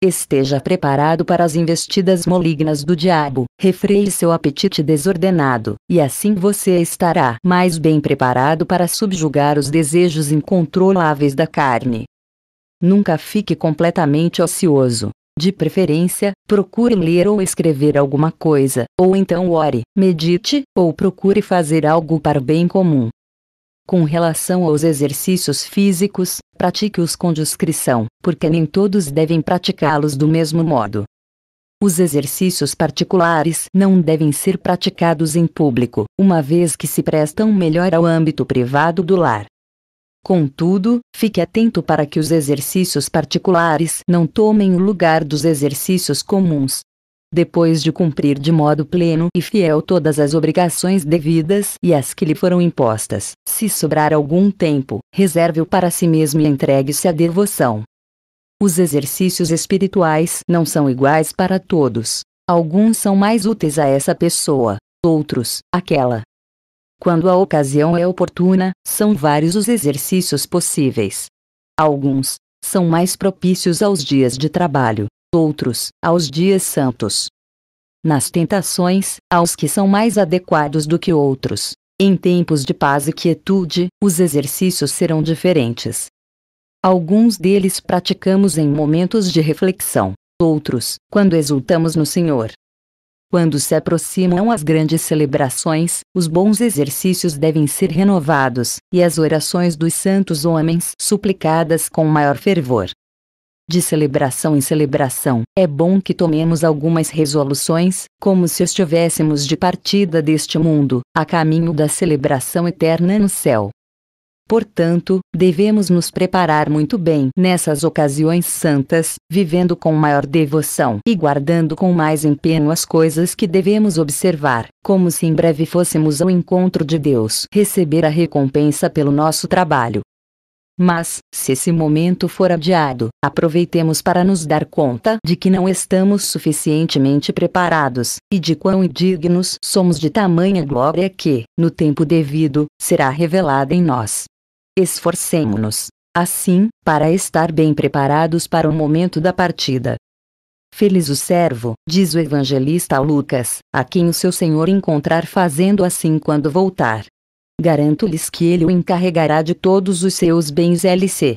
Esteja preparado para as investidas malignas do diabo, refreie seu apetite desordenado, e assim você estará mais bem preparado para subjugar os desejos incontroláveis da carne. Nunca fique completamente ocioso, de preferência, procure ler ou escrever alguma coisa, ou então ore, medite, ou procure fazer algo para o bem comum. Com relação aos exercícios físicos, pratique-os com discrição, porque nem todos devem praticá-los do mesmo modo. Os exercícios particulares não devem ser praticados em público, uma vez que se prestam melhor ao âmbito privado do lar. Contudo, fique atento para que os exercícios particulares não tomem o lugar dos exercícios comuns. Depois de cumprir de modo pleno e fiel todas as obrigações devidas e as que lhe foram impostas, se sobrar algum tempo, reserve-o para si mesmo e entregue-se à devoção. Os exercícios espirituais não são iguais para todos. Alguns são mais úteis a essa pessoa, outros, àquela. Quando a ocasião é oportuna, são vários os exercícios possíveis. Alguns são mais propícios aos dias de trabalho, outros, aos dias santos. Nas tentações, há que são mais adequados do que outros. Em tempos de paz e quietude, os exercícios serão diferentes. Alguns deles praticamos em momentos de reflexão, outros, quando exultamos no Senhor, quando se aproximam as grandes celebrações, os bons exercícios devem ser renovados, e as orações dos santos homens suplicadas com maior fervor. De celebração em celebração, é bom que tomemos algumas resoluções, como se estivéssemos de partida deste mundo, a caminho da celebração eterna no céu. Portanto, devemos nos preparar muito bem nessas ocasiões santas, vivendo com maior devoção e guardando com mais empenho as coisas que devemos observar, como se em breve fôssemos ao encontro de Deus receber a recompensa pelo nosso trabalho. Mas, se esse momento for adiado, aproveitemos para nos dar conta de que não estamos suficientemente preparados, e de quão indignos somos de tamanha glória que, no tempo devido, será revelada em nós. Esforcemo-nos, assim, para estar bem preparados para o momento da partida. Feliz o servo, diz o evangelista Lucas, a quem o seu Senhor encontrar fazendo assim quando voltar. Garanto-lhes que ele o encarregará de todos os seus bens LC.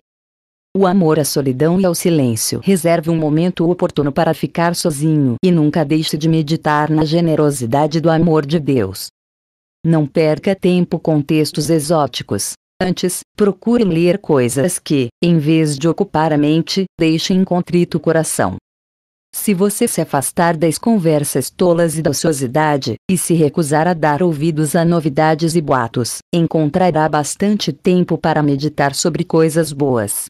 O amor à solidão e ao silêncio reserve um momento oportuno para ficar sozinho e nunca deixe de meditar na generosidade do amor de Deus. Não perca tempo com textos exóticos, Antes, procure ler coisas que, em vez de ocupar a mente, deixem contrito o coração. Se você se afastar das conversas tolas e da ociosidade, e se recusar a dar ouvidos a novidades e boatos, encontrará bastante tempo para meditar sobre coisas boas.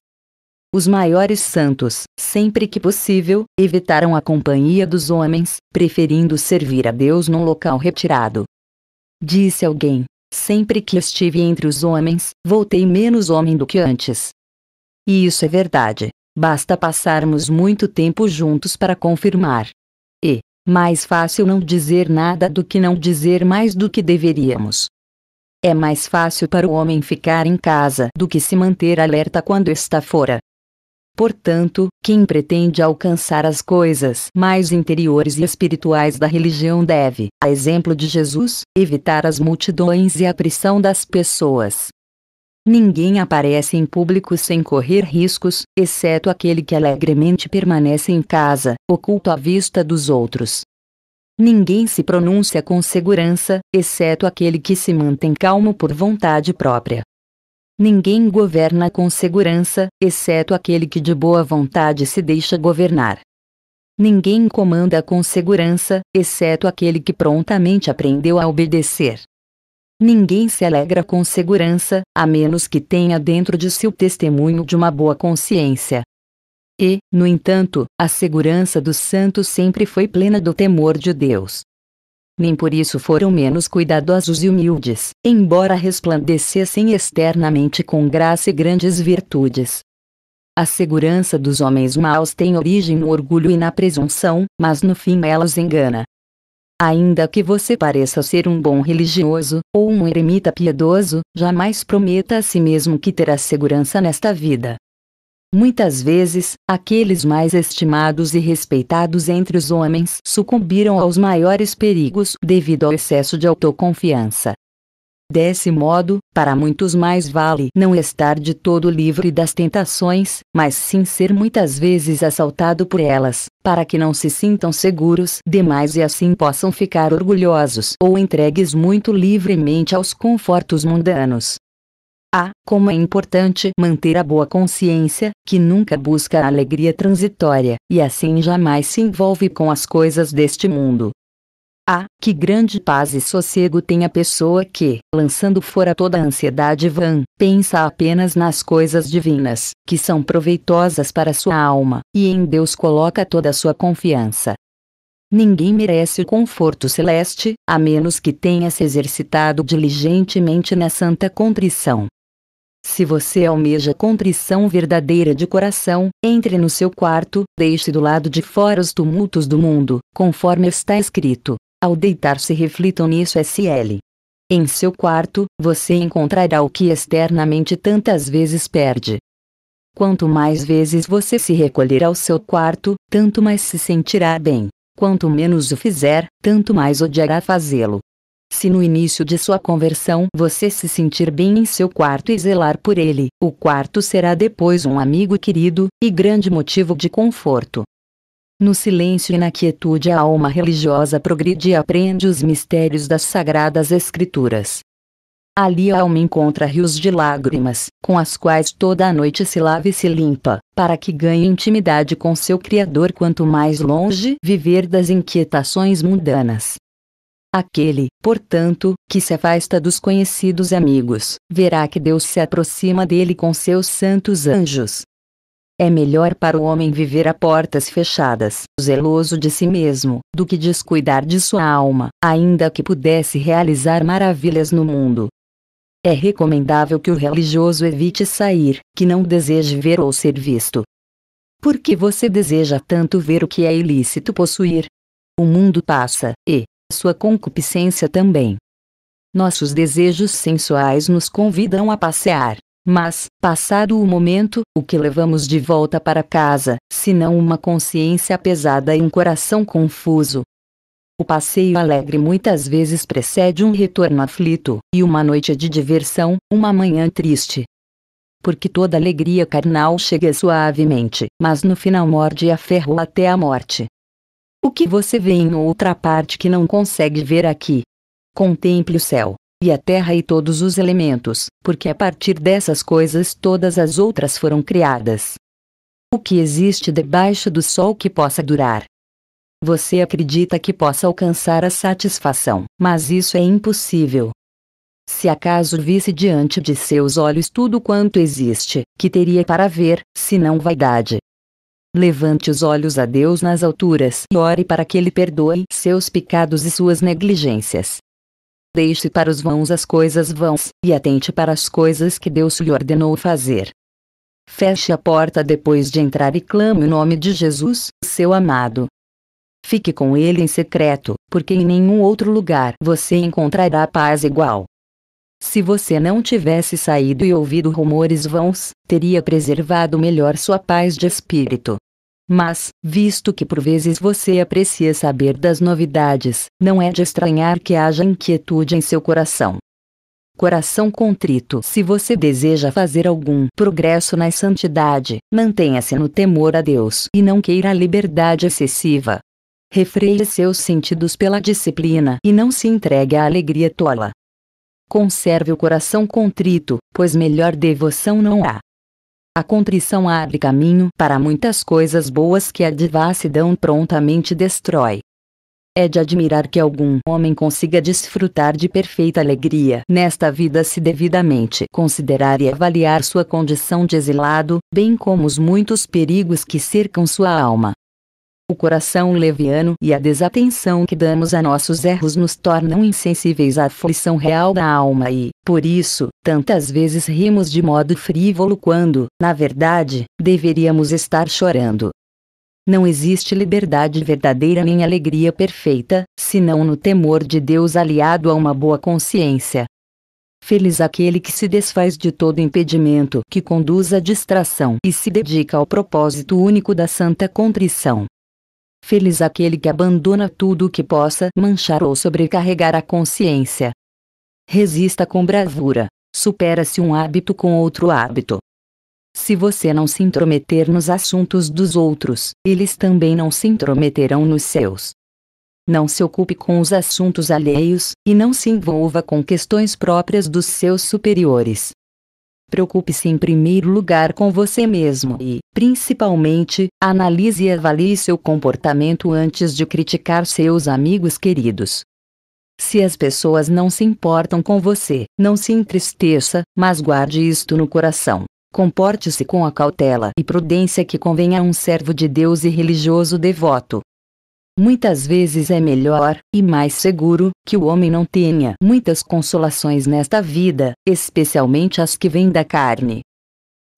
Os maiores santos, sempre que possível, evitaram a companhia dos homens, preferindo servir a Deus num local retirado. Disse alguém: Sempre que estive entre os homens, voltei menos homem do que antes. E isso é verdade. Basta passarmos muito tempo juntos para confirmar. E, mais fácil não dizer nada do que não dizer mais do que deveríamos. É mais fácil para o homem ficar em casa do que se manter alerta quando está fora. Portanto, quem pretende alcançar as coisas mais interiores e espirituais da religião deve, a exemplo de Jesus, evitar as multidões e a pressão das pessoas. Ninguém aparece em público sem correr riscos, exceto aquele que alegremente permanece em casa, oculto à vista dos outros. Ninguém se pronuncia com segurança, exceto aquele que se mantém calmo por vontade própria. Ninguém governa com segurança, exceto aquele que de boa vontade se deixa governar. Ninguém comanda com segurança, exceto aquele que prontamente aprendeu a obedecer. Ninguém se alegra com segurança, a menos que tenha dentro de si o testemunho de uma boa consciência. E, no entanto, a segurança dos santos sempre foi plena do temor de Deus nem por isso foram menos cuidadosos e humildes, embora resplandecessem externamente com graça e grandes virtudes. A segurança dos homens maus tem origem no orgulho e na presunção, mas no fim ela os engana. Ainda que você pareça ser um bom religioso, ou um eremita piedoso, jamais prometa a si mesmo que terá segurança nesta vida, Muitas vezes, aqueles mais estimados e respeitados entre os homens sucumbiram aos maiores perigos devido ao excesso de autoconfiança. Desse modo, para muitos mais vale não estar de todo livre das tentações, mas sim ser muitas vezes assaltado por elas, para que não se sintam seguros demais e assim possam ficar orgulhosos ou entregues muito livremente aos confortos mundanos. Ah, como é importante manter a boa consciência, que nunca busca a alegria transitória, e assim jamais se envolve com as coisas deste mundo. Ah, que grande paz e sossego tem a pessoa que, lançando fora toda a ansiedade vã, pensa apenas nas coisas divinas, que são proveitosas para sua alma, e em Deus coloca toda a sua confiança. Ninguém merece o conforto celeste, a menos que tenha se exercitado diligentemente na santa contrição, se você almeja contrição verdadeira de coração, entre no seu quarto, deixe do lado de fora os tumultos do mundo, conforme está escrito. Ao deitar-se reflitam nisso SL. Em seu quarto, você encontrará o que externamente tantas vezes perde. Quanto mais vezes você se recolher ao seu quarto, tanto mais se sentirá bem. Quanto menos o fizer, tanto mais odiará fazê-lo. Se no início de sua conversão você se sentir bem em seu quarto e zelar por ele, o quarto será depois um amigo querido e grande motivo de conforto. No silêncio e na quietude a alma religiosa progride e aprende os mistérios das sagradas escrituras. Ali a alma encontra rios de lágrimas, com as quais toda a noite se lava e se limpa, para que ganhe intimidade com seu Criador quanto mais longe viver das inquietações mundanas. Aquele, portanto, que se afasta dos conhecidos amigos, verá que Deus se aproxima dele com seus santos anjos. É melhor para o homem viver a portas fechadas, zeloso de si mesmo, do que descuidar de sua alma, ainda que pudesse realizar maravilhas no mundo. É recomendável que o religioso evite sair, que não deseje ver ou ser visto. Porque você deseja tanto ver o que é ilícito possuir? O mundo passa, e, sua concupiscência também. Nossos desejos sensuais nos convidam a passear, mas, passado o momento, o que levamos de volta para casa, senão uma consciência pesada e um coração confuso? O passeio alegre muitas vezes precede um retorno aflito, e uma noite de diversão, uma manhã triste. Porque toda alegria carnal chega suavemente, mas no final morde a ferro até a morte. O que você vê em outra parte que não consegue ver aqui? Contemple o céu, e a terra e todos os elementos, porque a partir dessas coisas todas as outras foram criadas. O que existe debaixo do sol que possa durar? Você acredita que possa alcançar a satisfação, mas isso é impossível. Se acaso visse diante de seus olhos tudo quanto existe, que teria para ver, se não vaidade, Levante os olhos a Deus nas alturas e ore para que Ele perdoe seus pecados e suas negligências. Deixe para os vãos as coisas vãs, e atente para as coisas que Deus lhe ordenou fazer. Feche a porta depois de entrar e clame o nome de Jesus, seu amado. Fique com ele em secreto, porque em nenhum outro lugar você encontrará paz igual. Se você não tivesse saído e ouvido rumores vãos, teria preservado melhor sua paz de espírito. Mas, visto que por vezes você aprecia saber das novidades, não é de estranhar que haja inquietude em seu coração. Coração contrito. Se você deseja fazer algum progresso na santidade, mantenha-se no temor a Deus e não queira a liberdade excessiva. Refreie seus sentidos pela disciplina e não se entregue à alegria tola. Conserve o coração contrito, pois melhor devoção não há. A contrição abre caminho para muitas coisas boas que a devassidão prontamente destrói. É de admirar que algum homem consiga desfrutar de perfeita alegria nesta vida se devidamente considerar e avaliar sua condição de exilado, bem como os muitos perigos que cercam sua alma. O coração leviano e a desatenção que damos a nossos erros nos tornam insensíveis à aflição real da alma e, por isso, tantas vezes rimos de modo frívolo quando, na verdade, deveríamos estar chorando. Não existe liberdade verdadeira nem alegria perfeita, senão no temor de Deus aliado a uma boa consciência. Feliz aquele que se desfaz de todo impedimento que conduz à distração e se dedica ao propósito único da santa contrição. Feliz aquele que abandona tudo o que possa manchar ou sobrecarregar a consciência. Resista com bravura. Supera-se um hábito com outro hábito. Se você não se intrometer nos assuntos dos outros, eles também não se intrometerão nos seus. Não se ocupe com os assuntos alheios, e não se envolva com questões próprias dos seus superiores. Preocupe-se em primeiro lugar com você mesmo e, principalmente, analise e avalie seu comportamento antes de criticar seus amigos queridos. Se as pessoas não se importam com você, não se entristeça, mas guarde isto no coração. Comporte-se com a cautela e prudência que convém a um servo de Deus e religioso devoto. Muitas vezes é melhor e mais seguro que o homem não tenha muitas consolações nesta vida, especialmente as que vêm da carne.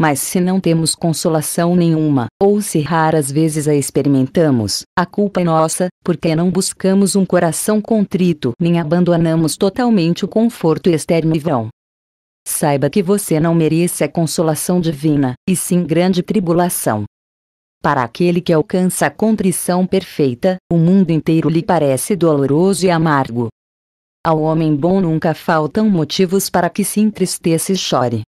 Mas se não temos consolação nenhuma, ou se raras vezes a experimentamos, a culpa é nossa, porque não buscamos um coração contrito nem abandonamos totalmente o conforto externo e vão. Saiba que você não merece a consolação divina, e sim grande tribulação. Para aquele que alcança a contrição perfeita, o mundo inteiro lhe parece doloroso e amargo. Ao homem bom nunca faltam motivos para que se entristeça e chore.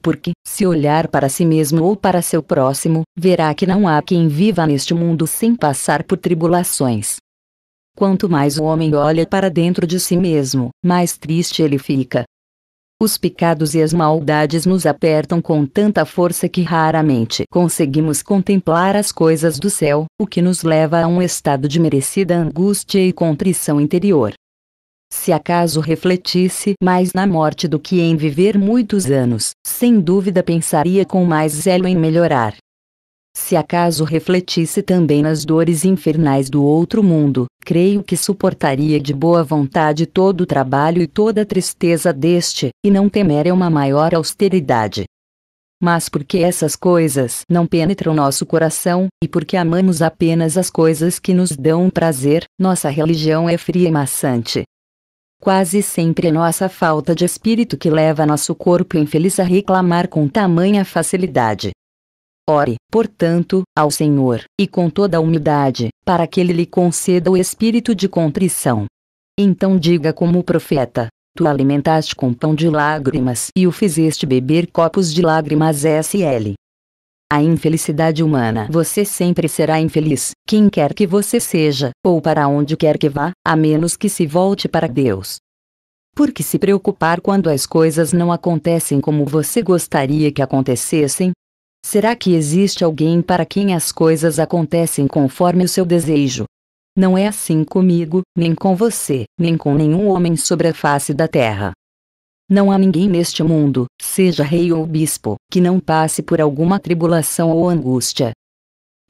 Porque, se olhar para si mesmo ou para seu próximo, verá que não há quem viva neste mundo sem passar por tribulações. Quanto mais o homem olha para dentro de si mesmo, mais triste ele fica, os pecados e as maldades nos apertam com tanta força que raramente conseguimos contemplar as coisas do céu, o que nos leva a um estado de merecida angústia e contrição interior. Se acaso refletisse mais na morte do que em viver muitos anos, sem dúvida pensaria com mais zelo em melhorar se acaso refletisse também nas dores infernais do outro mundo, creio que suportaria de boa vontade todo o trabalho e toda a tristeza deste, e não temeria é uma maior austeridade. Mas porque essas coisas não penetram nosso coração, e porque amamos apenas as coisas que nos dão prazer, nossa religião é fria e maçante. Quase sempre é nossa falta de espírito que leva nosso corpo infeliz a reclamar com tamanha facilidade. Ore, portanto, ao Senhor, e com toda a humildade, para que ele lhe conceda o espírito de contrição. Então diga como profeta: Tu alimentaste com pão de lágrimas e o fizeste beber copos de lágrimas SL. A infelicidade humana. Você sempre será infeliz, quem quer que você seja, ou para onde quer que vá, a menos que se volte para Deus. Por que se preocupar quando as coisas não acontecem como você gostaria que acontecessem? Será que existe alguém para quem as coisas acontecem conforme o seu desejo? Não é assim comigo, nem com você, nem com nenhum homem sobre a face da terra. Não há ninguém neste mundo, seja rei ou bispo, que não passe por alguma tribulação ou angústia.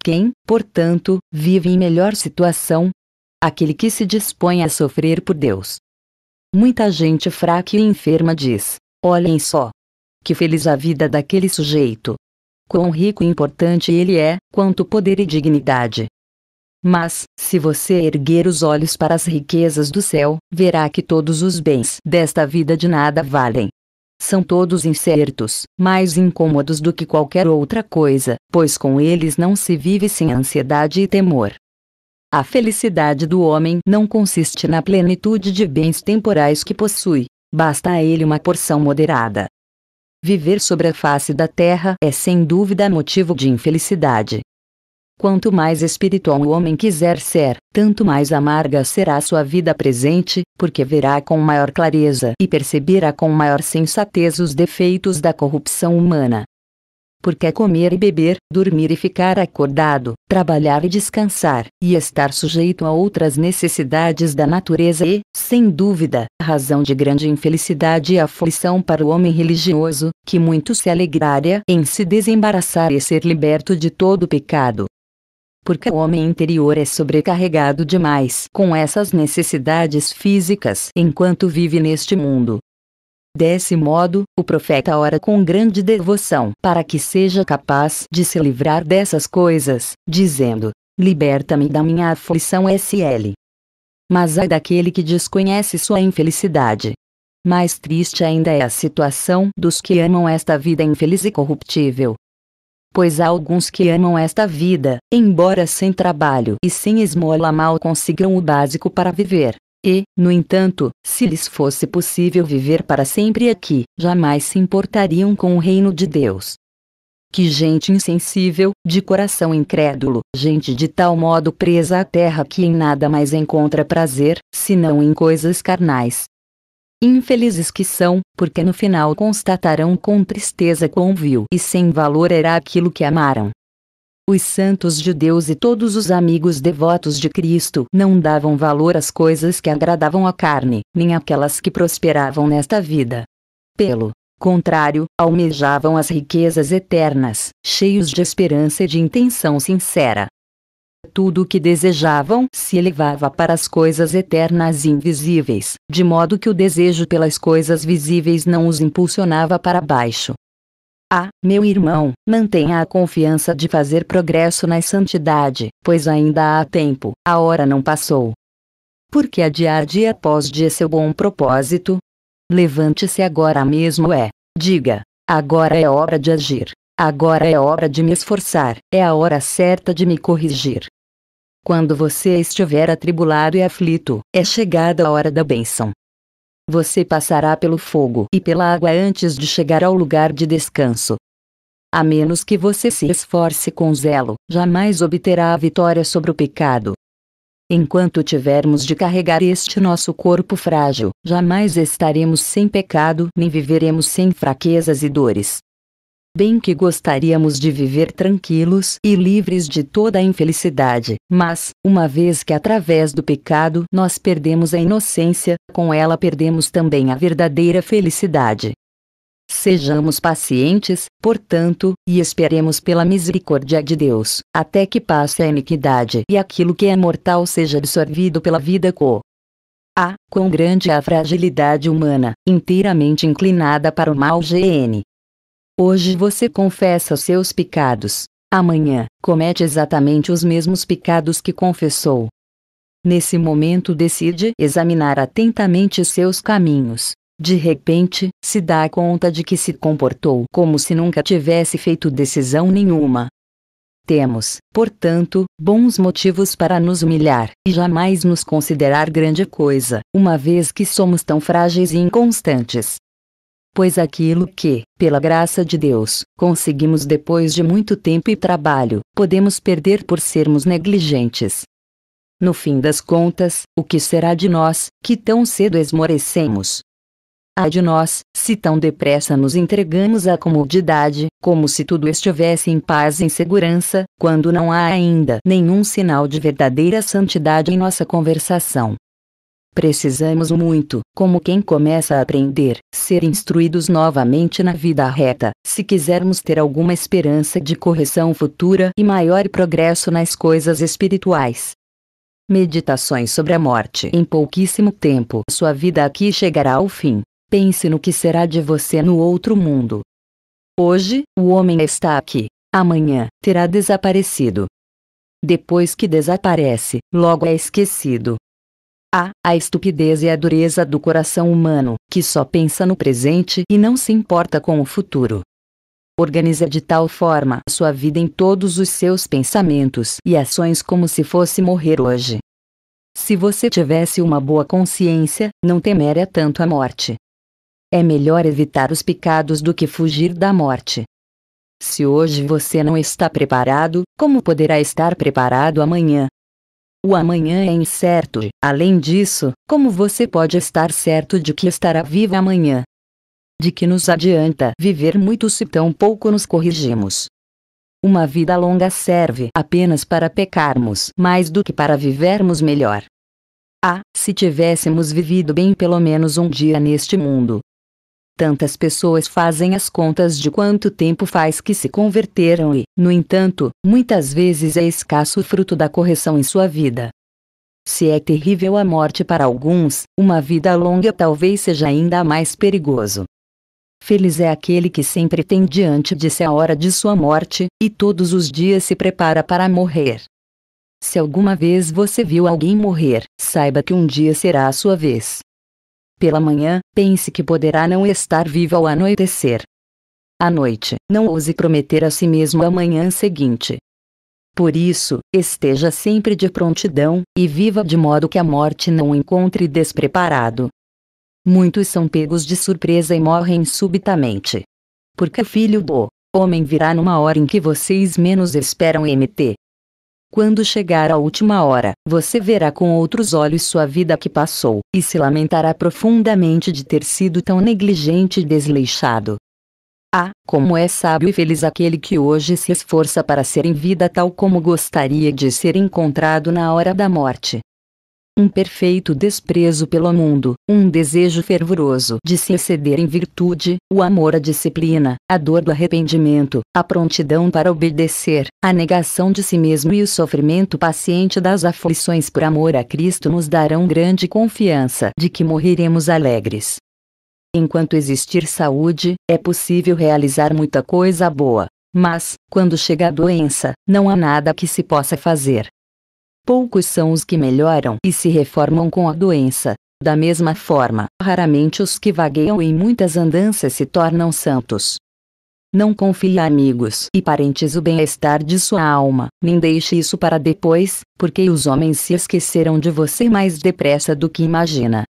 Quem, portanto, vive em melhor situação? Aquele que se dispõe a sofrer por Deus. Muita gente fraca e enferma diz: Olhem só! Que feliz a vida daquele sujeito, quão rico e importante ele é, quanto poder e dignidade. Mas, se você erguer os olhos para as riquezas do céu, verá que todos os bens desta vida de nada valem. São todos incertos, mais incômodos do que qualquer outra coisa, pois com eles não se vive sem ansiedade e temor. A felicidade do homem não consiste na plenitude de bens temporais que possui, basta a ele uma porção moderada, Viver sobre a face da terra é sem dúvida motivo de infelicidade. Quanto mais espiritual o homem quiser ser, tanto mais amarga será sua vida presente, porque verá com maior clareza e perceberá com maior sensatez os defeitos da corrupção humana, porque é comer e beber, dormir e ficar acordado, trabalhar e descansar, e estar sujeito a outras necessidades da natureza e, sem dúvida, razão de grande infelicidade e aflição para o homem religioso, que muito se alegraria em se desembaraçar e ser liberto de todo pecado porque o homem interior é sobrecarregado demais com essas necessidades físicas enquanto vive neste mundo, Desse modo, o profeta ora com grande devoção para que seja capaz de se livrar dessas coisas, dizendo: Liberta-me da minha aflição SL. Mas ai daquele que desconhece sua infelicidade. Mais triste ainda é a situação dos que amam esta vida infeliz e corruptível. Pois há alguns que amam esta vida, embora sem trabalho e sem esmola mal consigam o básico para viver, e, no entanto, se lhes fosse possível viver para sempre aqui, jamais se importariam com o reino de Deus. Que gente insensível, de coração incrédulo, gente de tal modo presa à terra que em nada mais encontra prazer, senão em coisas carnais. Infelizes que são, porque no final constatarão com tristeza quão vil e sem valor era aquilo que amaram. Os santos judeus e todos os amigos devotos de Cristo não davam valor às coisas que agradavam à carne, nem àquelas que prosperavam nesta vida. Pelo contrário, almejavam as riquezas eternas, cheios de esperança e de intenção sincera. Tudo o que desejavam se elevava para as coisas eternas e invisíveis, de modo que o desejo pelas coisas visíveis não os impulsionava para baixo, ah, meu irmão, mantenha a confiança de fazer progresso na santidade, pois ainda há tempo, a hora não passou. Por que adiar dia após dia seu bom propósito? Levante-se agora mesmo é, diga, agora é hora de agir, agora é hora de me esforçar, é a hora certa de me corrigir. Quando você estiver atribulado e aflito, é chegada a hora da bênção. Você passará pelo fogo e pela água antes de chegar ao lugar de descanso. A menos que você se esforce com zelo, jamais obterá a vitória sobre o pecado. Enquanto tivermos de carregar este nosso corpo frágil, jamais estaremos sem pecado nem viveremos sem fraquezas e dores bem que gostaríamos de viver tranquilos e livres de toda a infelicidade, mas, uma vez que através do pecado nós perdemos a inocência, com ela perdemos também a verdadeira felicidade. Sejamos pacientes, portanto, e esperemos pela misericórdia de Deus, até que passe a iniquidade e aquilo que é mortal seja absorvido pela vida co. Ah, quão grande é a fragilidade humana, inteiramente inclinada para o mal gene. Hoje você confessa os seus pecados. Amanhã, comete exatamente os mesmos pecados que confessou. Nesse momento, decide examinar atentamente seus caminhos. De repente, se dá conta de que se comportou como se nunca tivesse feito decisão nenhuma. Temos, portanto, bons motivos para nos humilhar e jamais nos considerar grande coisa, uma vez que somos tão frágeis e inconstantes pois aquilo que, pela graça de Deus, conseguimos depois de muito tempo e trabalho, podemos perder por sermos negligentes. No fim das contas, o que será de nós, que tão cedo esmorecemos? Ai de nós, se tão depressa nos entregamos à comodidade, como se tudo estivesse em paz e em segurança, quando não há ainda nenhum sinal de verdadeira santidade em nossa conversação, Precisamos muito, como quem começa a aprender, ser instruídos novamente na vida reta, se quisermos ter alguma esperança de correção futura e maior progresso nas coisas espirituais. Meditações sobre a morte. Em pouquíssimo tempo, sua vida aqui chegará ao fim. Pense no que será de você no outro mundo. Hoje, o homem está aqui. Amanhã, terá desaparecido. Depois que desaparece, logo é esquecido. Há a estupidez e é a dureza do coração humano, que só pensa no presente e não se importa com o futuro. Organiza de tal forma sua vida em todos os seus pensamentos e ações como se fosse morrer hoje. Se você tivesse uma boa consciência, não temeria tanto a morte. É melhor evitar os picados do que fugir da morte. Se hoje você não está preparado, como poderá estar preparado amanhã? O amanhã é incerto e, além disso, como você pode estar certo de que estará viva amanhã? De que nos adianta viver muito se tão pouco nos corrigimos? Uma vida longa serve apenas para pecarmos mais do que para vivermos melhor. Ah, se tivéssemos vivido bem pelo menos um dia neste mundo, Tantas pessoas fazem as contas de quanto tempo faz que se converteram e, no entanto, muitas vezes é escasso o fruto da correção em sua vida. Se é terrível a morte para alguns, uma vida longa talvez seja ainda mais perigoso. Feliz é aquele que sempre tem diante de si a hora de sua morte, e todos os dias se prepara para morrer. Se alguma vez você viu alguém morrer, saiba que um dia será a sua vez pela manhã, pense que poderá não estar vivo ao anoitecer. À noite, não ouse prometer a si mesmo a manhã seguinte. Por isso, esteja sempre de prontidão, e viva de modo que a morte não o encontre despreparado. Muitos são pegos de surpresa e morrem subitamente. Porque o filho do homem virá numa hora em que vocês menos esperam MT. Quando chegar a última hora, você verá com outros olhos sua vida que passou, e se lamentará profundamente de ter sido tão negligente e desleixado. Ah, como é sábio e feliz aquele que hoje se esforça para ser em vida tal como gostaria de ser encontrado na hora da morte um perfeito desprezo pelo mundo, um desejo fervoroso de se exceder em virtude, o amor à disciplina, a dor do arrependimento, a prontidão para obedecer, a negação de si mesmo e o sofrimento paciente das aflições por amor a Cristo nos darão grande confiança de que morreremos alegres. Enquanto existir saúde, é possível realizar muita coisa boa. Mas, quando chega a doença, não há nada que se possa fazer. Poucos são os que melhoram e se reformam com a doença. Da mesma forma, raramente os que vagueiam em muitas andanças se tornam santos. Não confie a amigos e parentes o bem-estar de sua alma, nem deixe isso para depois, porque os homens se esquecerão de você mais depressa do que imagina.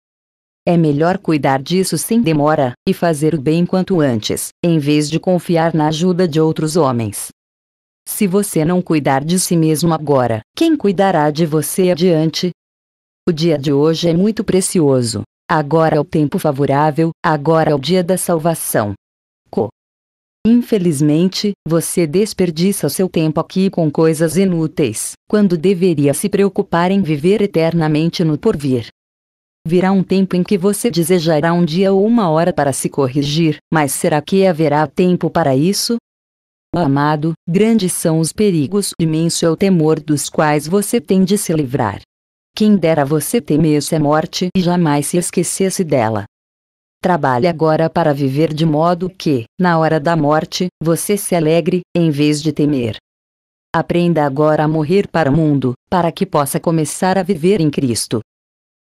É melhor cuidar disso sem demora e fazer o bem quanto antes, em vez de confiar na ajuda de outros homens. Se você não cuidar de si mesmo agora, quem cuidará de você adiante? O dia de hoje é muito precioso. Agora é o tempo favorável, agora é o dia da salvação. Co. Infelizmente, você desperdiça seu tempo aqui com coisas inúteis, quando deveria se preocupar em viver eternamente no porvir. Virá um tempo em que você desejará um dia ou uma hora para se corrigir, mas será que haverá tempo para isso? amado, grandes são os perigos, imenso é o temor dos quais você tem de se livrar. Quem dera você temesse a morte e jamais se esquecesse dela. Trabalhe agora para viver de modo que, na hora da morte, você se alegre, em vez de temer. Aprenda agora a morrer para o mundo, para que possa começar a viver em Cristo.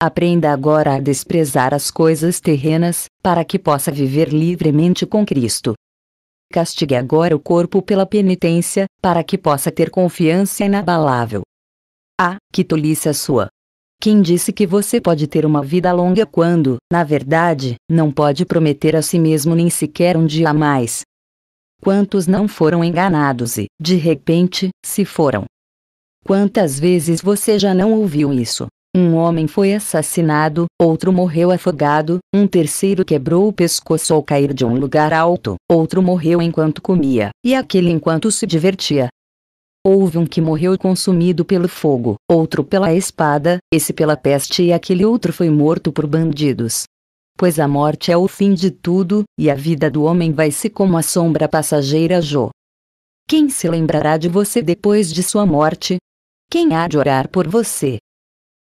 Aprenda agora a desprezar as coisas terrenas, para que possa viver livremente com Cristo. Castigue agora o corpo pela penitência, para que possa ter confiança inabalável. Ah, que tolice a sua! Quem disse que você pode ter uma vida longa quando, na verdade, não pode prometer a si mesmo nem sequer um dia a mais? Quantos não foram enganados e, de repente, se foram? Quantas vezes você já não ouviu isso? Um homem foi assassinado, outro morreu afogado, um terceiro quebrou o pescoço ao cair de um lugar alto, outro morreu enquanto comia, e aquele enquanto se divertia. Houve um que morreu consumido pelo fogo, outro pela espada, esse pela peste e aquele outro foi morto por bandidos. Pois a morte é o fim de tudo, e a vida do homem vai-se como a sombra passageira Jô. Quem se lembrará de você depois de sua morte? Quem há de orar por você?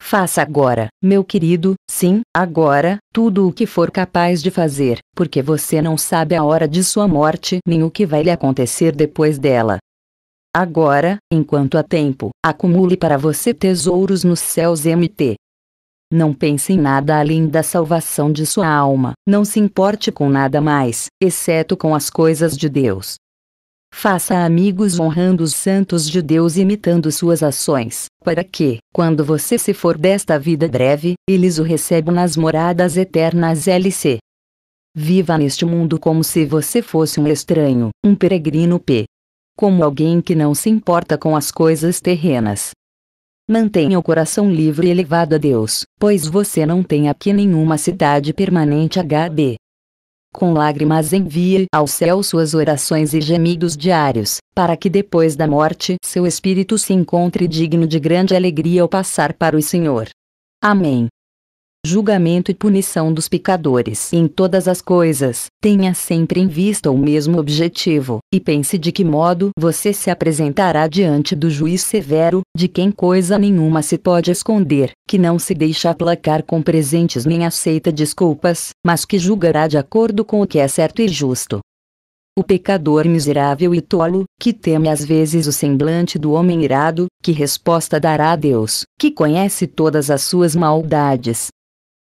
Faça agora, meu querido, sim, agora, tudo o que for capaz de fazer, porque você não sabe a hora de sua morte nem o que vai lhe acontecer depois dela. Agora, enquanto há tempo, acumule para você tesouros nos céus MT. Não pense em nada além da salvação de sua alma, não se importe com nada mais, exceto com as coisas de Deus. Faça amigos honrando os santos de Deus imitando suas ações, para que, quando você se for desta vida breve, eles o recebam nas moradas eternas LC. Viva neste mundo como se você fosse um estranho, um peregrino P. Como alguém que não se importa com as coisas terrenas. Mantenha o coração livre e elevado a Deus, pois você não tem aqui nenhuma cidade permanente HB com lágrimas envia ao céu suas orações e gemidos diários, para que depois da morte seu espírito se encontre digno de grande alegria ao passar para o Senhor. Amém julgamento e punição dos pecadores. Em todas as coisas, tenha sempre em vista o mesmo objetivo, e pense de que modo você se apresentará diante do juiz severo, de quem coisa nenhuma se pode esconder, que não se deixa aplacar com presentes nem aceita desculpas, mas que julgará de acordo com o que é certo e justo. O pecador miserável e tolo, que teme às vezes o semblante do homem irado, que resposta dará a Deus, que conhece todas as suas maldades,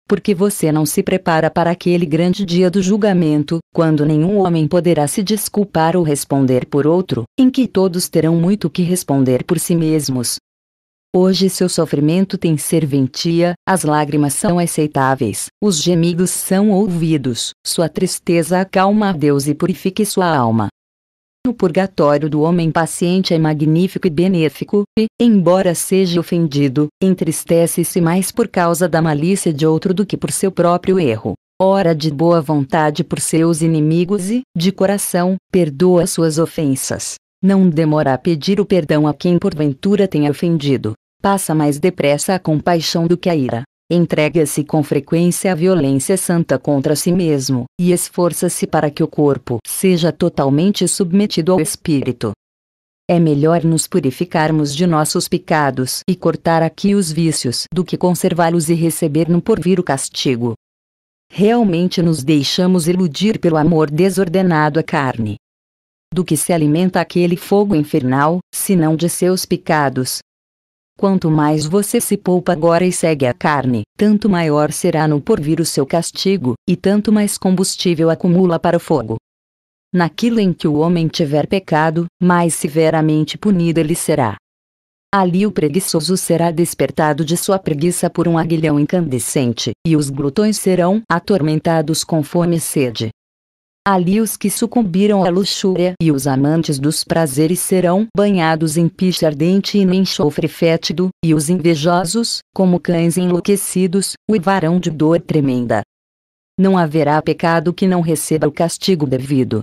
porque você não se prepara para aquele grande dia do julgamento, quando nenhum homem poderá se desculpar ou responder por outro, em que todos terão muito que responder por si mesmos. Hoje seu sofrimento tem serventia, as lágrimas são aceitáveis, os gemidos são ouvidos, sua tristeza acalma a Deus e purifique sua alma. O purgatório do homem paciente é magnífico e benéfico, e, embora seja ofendido, entristece-se mais por causa da malícia de outro do que por seu próprio erro. Ora de boa vontade por seus inimigos e, de coração, perdoa suas ofensas. Não demora a pedir o perdão a quem porventura tenha ofendido. Passa mais depressa a compaixão do que a ira. Entrega-se com frequência à violência santa contra si mesmo, e esforça-se para que o corpo seja totalmente submetido ao espírito. É melhor nos purificarmos de nossos pecados e cortar aqui os vícios do que conservá-los e receber no porvir o castigo. Realmente nos deixamos iludir pelo amor desordenado à carne. Do que se alimenta aquele fogo infernal, se não de seus pecados, Quanto mais você se poupa agora e segue a carne, tanto maior será no porvir o seu castigo, e tanto mais combustível acumula para o fogo. Naquilo em que o homem tiver pecado, mais severamente punido ele será. Ali o preguiçoso será despertado de sua preguiça por um aguilhão incandescente, e os glutões serão atormentados com fome e sede. Ali os que sucumbiram à luxúria e os amantes dos prazeres serão banhados em piche ardente e em enxofre fétido, e os invejosos, como cães enlouquecidos, uivarão de dor tremenda. Não haverá pecado que não receba o castigo devido.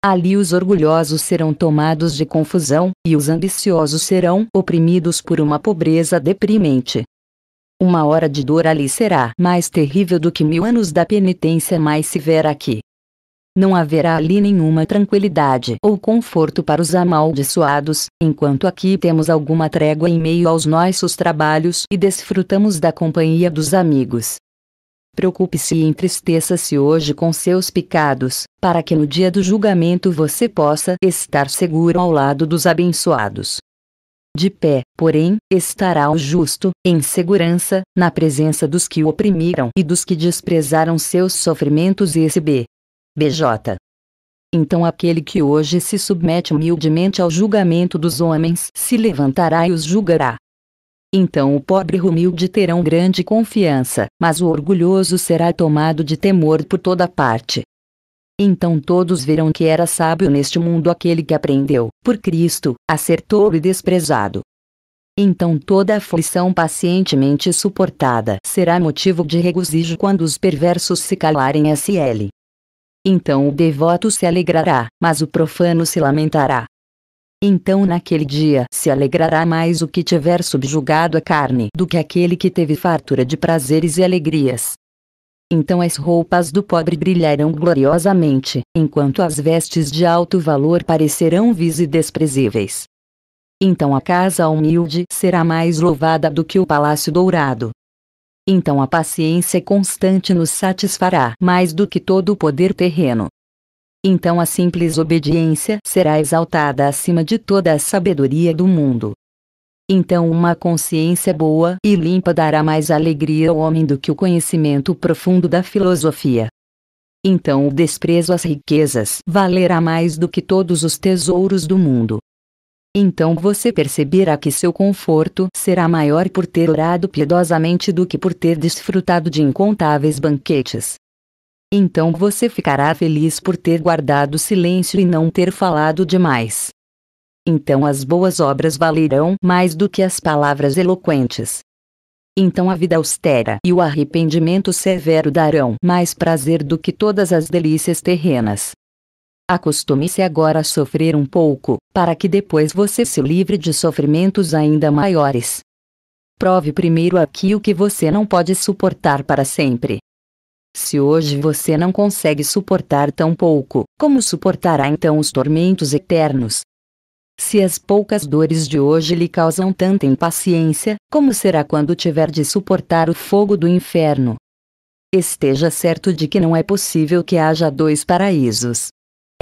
Ali os orgulhosos serão tomados de confusão, e os ambiciosos serão oprimidos por uma pobreza deprimente. Uma hora de dor ali será mais terrível do que mil anos da penitência mais severa aqui não haverá ali nenhuma tranquilidade ou conforto para os amaldiçoados, enquanto aqui temos alguma trégua em meio aos nossos trabalhos e desfrutamos da companhia dos amigos. Preocupe-se e entristeça-se hoje com seus pecados, para que no dia do julgamento você possa estar seguro ao lado dos abençoados. De pé, porém, estará o justo, em segurança, na presença dos que o oprimiram e dos que desprezaram seus sofrimentos e receber, BJ. Então aquele que hoje se submete humildemente ao julgamento dos homens se levantará e os julgará. Então o pobre e humilde terão grande confiança, mas o orgulhoso será tomado de temor por toda parte. Então todos verão que era sábio neste mundo aquele que aprendeu, por Cristo, a ser tolo e desprezado. Então toda aflição pacientemente suportada será motivo de regozijo quando os perversos se calarem SL. Então o devoto se alegrará, mas o profano se lamentará. Então naquele dia se alegrará mais o que tiver subjugado a carne do que aquele que teve fartura de prazeres e alegrias. Então as roupas do pobre brilharão gloriosamente, enquanto as vestes de alto valor parecerão vis e desprezíveis. Então a casa humilde será mais louvada do que o palácio dourado então a paciência constante nos satisfará mais do que todo o poder terreno. Então a simples obediência será exaltada acima de toda a sabedoria do mundo. Então uma consciência boa e limpa dará mais alegria ao homem do que o conhecimento profundo da filosofia. Então o desprezo às riquezas valerá mais do que todos os tesouros do mundo. Então você perceberá que seu conforto será maior por ter orado piedosamente do que por ter desfrutado de incontáveis banquetes. Então você ficará feliz por ter guardado silêncio e não ter falado demais. Então as boas obras valerão mais do que as palavras eloquentes. Então a vida austera e o arrependimento severo darão mais prazer do que todas as delícias terrenas. Acostume-se agora a sofrer um pouco, para que depois você se livre de sofrimentos ainda maiores. Prove primeiro aqui o que você não pode suportar para sempre. Se hoje você não consegue suportar tão pouco, como suportará então os tormentos eternos? Se as poucas dores de hoje lhe causam tanta impaciência, como será quando tiver de suportar o fogo do inferno? Esteja certo de que não é possível que haja dois paraísos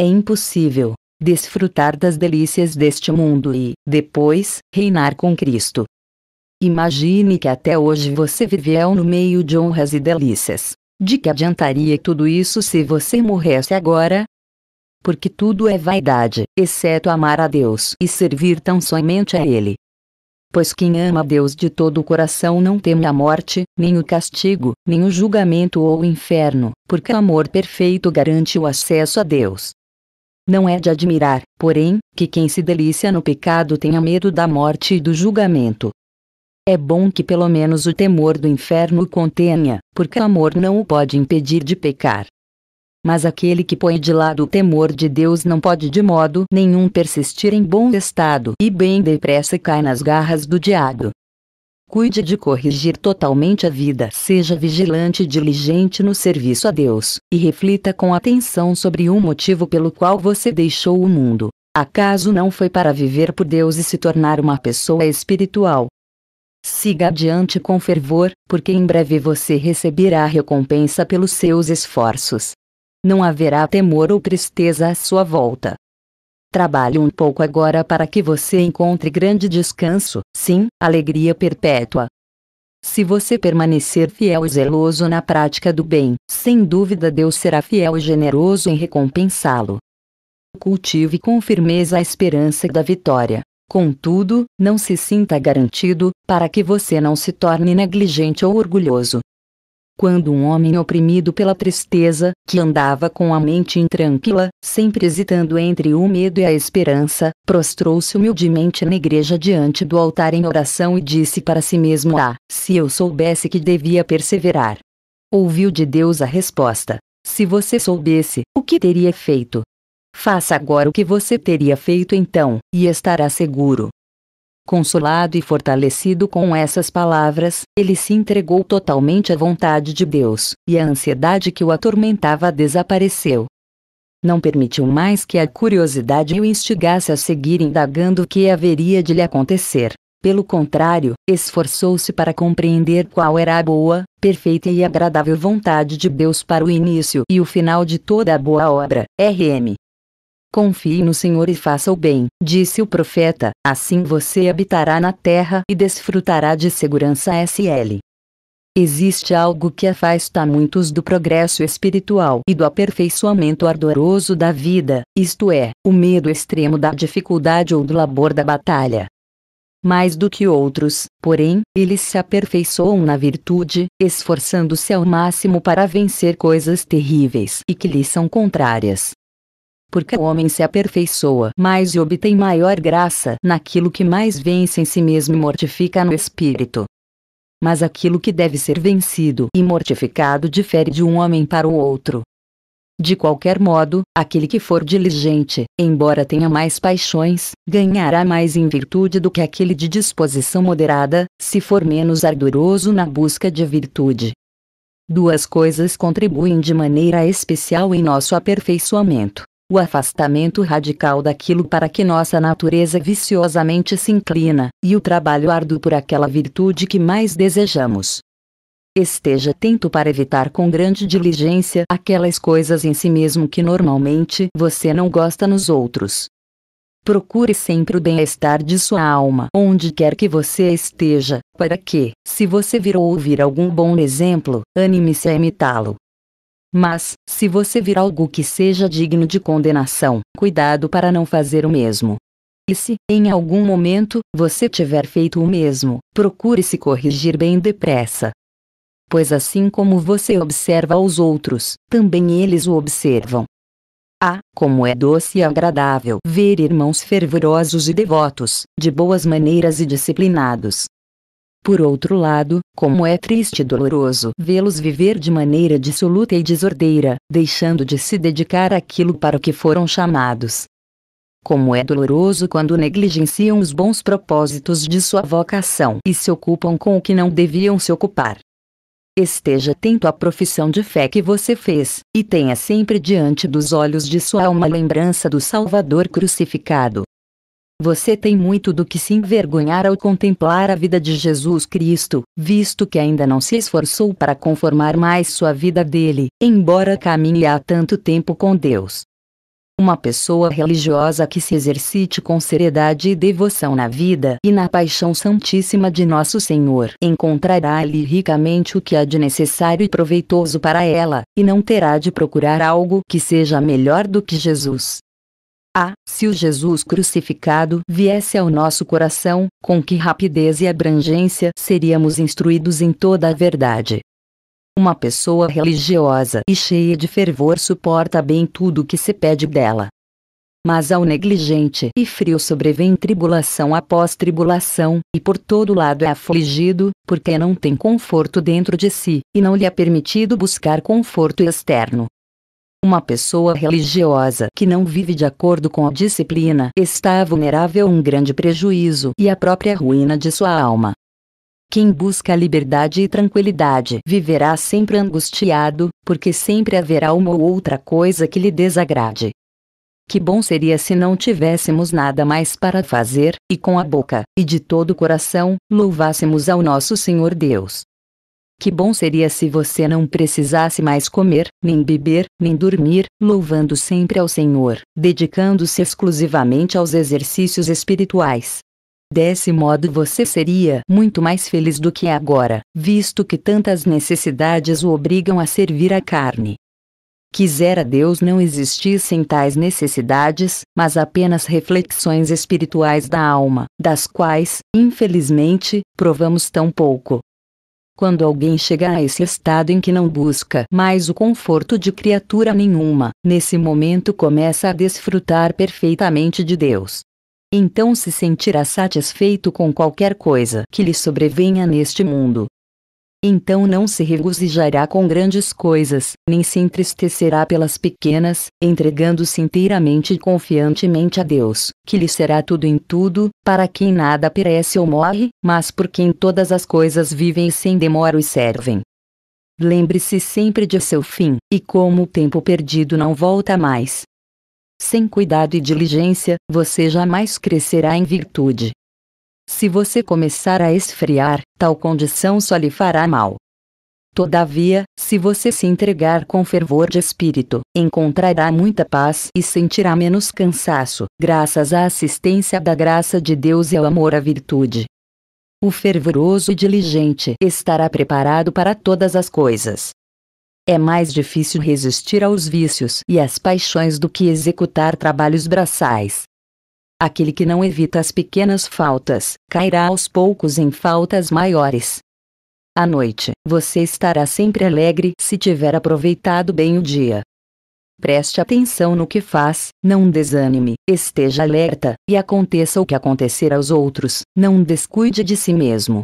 é impossível desfrutar das delícias deste mundo e, depois, reinar com Cristo. Imagine que até hoje você viveu no meio de honras e delícias. De que adiantaria tudo isso se você morresse agora? Porque tudo é vaidade, exceto amar a Deus e servir tão somente a Ele. Pois quem ama a Deus de todo o coração não teme a morte, nem o castigo, nem o julgamento ou o inferno, porque o amor perfeito garante o acesso a Deus. Não é de admirar, porém, que quem se delicia no pecado tenha medo da morte e do julgamento. É bom que pelo menos o temor do inferno o contenha, porque o amor não o pode impedir de pecar. Mas aquele que põe de lado o temor de Deus não pode de modo nenhum persistir em bom estado e bem depressa cai nas garras do diabo. Cuide de corrigir totalmente a vida. Seja vigilante e diligente no serviço a Deus, e reflita com atenção sobre o motivo pelo qual você deixou o mundo. Acaso não foi para viver por Deus e se tornar uma pessoa espiritual? Siga adiante com fervor, porque em breve você receberá recompensa pelos seus esforços. Não haverá temor ou tristeza à sua volta. Trabalhe um pouco agora para que você encontre grande descanso, sim, alegria perpétua. Se você permanecer fiel e zeloso na prática do bem, sem dúvida Deus será fiel e generoso em recompensá-lo. Cultive com firmeza a esperança da vitória. Contudo, não se sinta garantido, para que você não se torne negligente ou orgulhoso, quando um homem oprimido pela tristeza, que andava com a mente intranquila, sempre hesitando entre o medo e a esperança, prostrou-se humildemente na igreja diante do altar em oração e disse para si mesmo: Ah, se eu soubesse que devia perseverar! Ouviu de Deus a resposta: Se você soubesse, o que teria feito? Faça agora o que você teria feito então, e estará seguro. Consolado e fortalecido com essas palavras, ele se entregou totalmente à vontade de Deus, e a ansiedade que o atormentava desapareceu. Não permitiu mais que a curiosidade o instigasse a seguir indagando o que haveria de lhe acontecer. Pelo contrário, esforçou-se para compreender qual era a boa, perfeita e agradável vontade de Deus para o início e o final de toda a boa obra. RM Confie no Senhor e faça o bem, disse o profeta, assim você habitará na terra e desfrutará de segurança SL. Existe algo que afasta muitos do progresso espiritual e do aperfeiçoamento ardoroso da vida, isto é, o medo extremo da dificuldade ou do labor da batalha. Mais do que outros, porém, eles se aperfeiçoam na virtude, esforçando-se ao máximo para vencer coisas terríveis e que lhes são contrárias, porque o homem se aperfeiçoa mais e obtém maior graça naquilo que mais vence em si mesmo e mortifica no espírito. Mas aquilo que deve ser vencido e mortificado difere de um homem para o outro. De qualquer modo, aquele que for diligente, embora tenha mais paixões, ganhará mais em virtude do que aquele de disposição moderada, se for menos ardoroso na busca de virtude. Duas coisas contribuem de maneira especial em nosso aperfeiçoamento o afastamento radical daquilo para que nossa natureza viciosamente se inclina, e o trabalho árduo por aquela virtude que mais desejamos. Esteja atento para evitar com grande diligência aquelas coisas em si mesmo que normalmente você não gosta nos outros. Procure sempre o bem-estar de sua alma onde quer que você esteja, para que, se você vir ou ouvir algum bom exemplo, anime-se a imitá-lo. Mas, se você vir algo que seja digno de condenação, cuidado para não fazer o mesmo. E se, em algum momento, você tiver feito o mesmo, procure se corrigir bem depressa. Pois assim como você observa aos outros, também eles o observam. Ah, como é doce e agradável ver irmãos fervorosos e devotos, de boas maneiras e disciplinados, por outro lado, como é triste e doloroso vê-los viver de maneira dissoluta e desordeira, deixando de se dedicar àquilo para o que foram chamados. Como é doloroso quando negligenciam os bons propósitos de sua vocação e se ocupam com o que não deviam se ocupar. Esteja atento à profissão de fé que você fez, e tenha sempre diante dos olhos de sua alma a lembrança do Salvador crucificado. Você tem muito do que se envergonhar ao contemplar a vida de Jesus Cristo, visto que ainda não se esforçou para conformar mais sua vida dele, embora caminhe há tanto tempo com Deus. Uma pessoa religiosa que se exercite com seriedade e devoção na vida e na paixão santíssima de Nosso Senhor encontrará ali ricamente o que há de necessário e proveitoso para ela, e não terá de procurar algo que seja melhor do que Jesus. Ah, se o Jesus crucificado viesse ao nosso coração, com que rapidez e abrangência seríamos instruídos em toda a verdade. Uma pessoa religiosa e cheia de fervor suporta bem tudo o que se pede dela. Mas ao negligente e frio sobrevém tribulação após tribulação, e por todo lado é afligido, porque não tem conforto dentro de si, e não lhe é permitido buscar conforto externo. Uma pessoa religiosa que não vive de acordo com a disciplina está vulnerável a um grande prejuízo e à própria ruína de sua alma. Quem busca liberdade e tranquilidade viverá sempre angustiado, porque sempre haverá uma ou outra coisa que lhe desagrade. Que bom seria se não tivéssemos nada mais para fazer, e com a boca, e de todo o coração, louvássemos ao nosso Senhor Deus. Que bom seria se você não precisasse mais comer, nem beber, nem dormir, louvando sempre ao Senhor, dedicando-se exclusivamente aos exercícios espirituais. Desse modo você seria muito mais feliz do que é agora, visto que tantas necessidades o obrigam a servir a carne. Quisera Deus não existissem tais necessidades, mas apenas reflexões espirituais da alma, das quais, infelizmente, provamos tão pouco. Quando alguém chega a esse estado em que não busca mais o conforto de criatura nenhuma, nesse momento começa a desfrutar perfeitamente de Deus. Então se sentirá satisfeito com qualquer coisa que lhe sobrevenha neste mundo, então não se regozijará com grandes coisas, nem se entristecerá pelas pequenas, entregando-se inteiramente e confiantemente a Deus, que lhe será tudo em tudo, para quem nada perece ou morre, mas por quem todas as coisas vivem e sem demora e servem. Lembre-se sempre de seu fim, e como o tempo perdido não volta mais. Sem cuidado e diligência, você jamais crescerá em virtude. Se você começar a esfriar, tal condição só lhe fará mal. Todavia, se você se entregar com fervor de espírito, encontrará muita paz e sentirá menos cansaço, graças à assistência da graça de Deus e ao amor à virtude. O fervoroso e diligente estará preparado para todas as coisas. É mais difícil resistir aos vícios e às paixões do que executar trabalhos braçais, Aquele que não evita as pequenas faltas, cairá aos poucos em faltas maiores. À noite, você estará sempre alegre se tiver aproveitado bem o dia. Preste atenção no que faz, não desanime, esteja alerta, e aconteça o que acontecer aos outros, não descuide de si mesmo.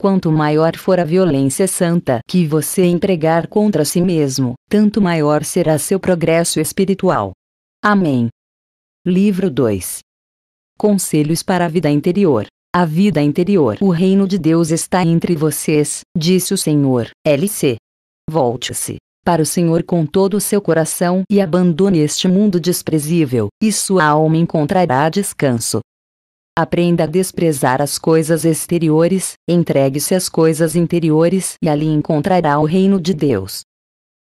Quanto maior for a violência santa que você empregar contra si mesmo, tanto maior será seu progresso espiritual. Amém. Livro 2 Conselhos para a vida interior. A vida interior. O reino de Deus está entre vocês, disse o Senhor. LC. Volte-se para o Senhor com todo o seu coração e abandone este mundo desprezível, e sua alma encontrará descanso. Aprenda a desprezar as coisas exteriores, entregue-se às coisas interiores e ali encontrará o reino de Deus.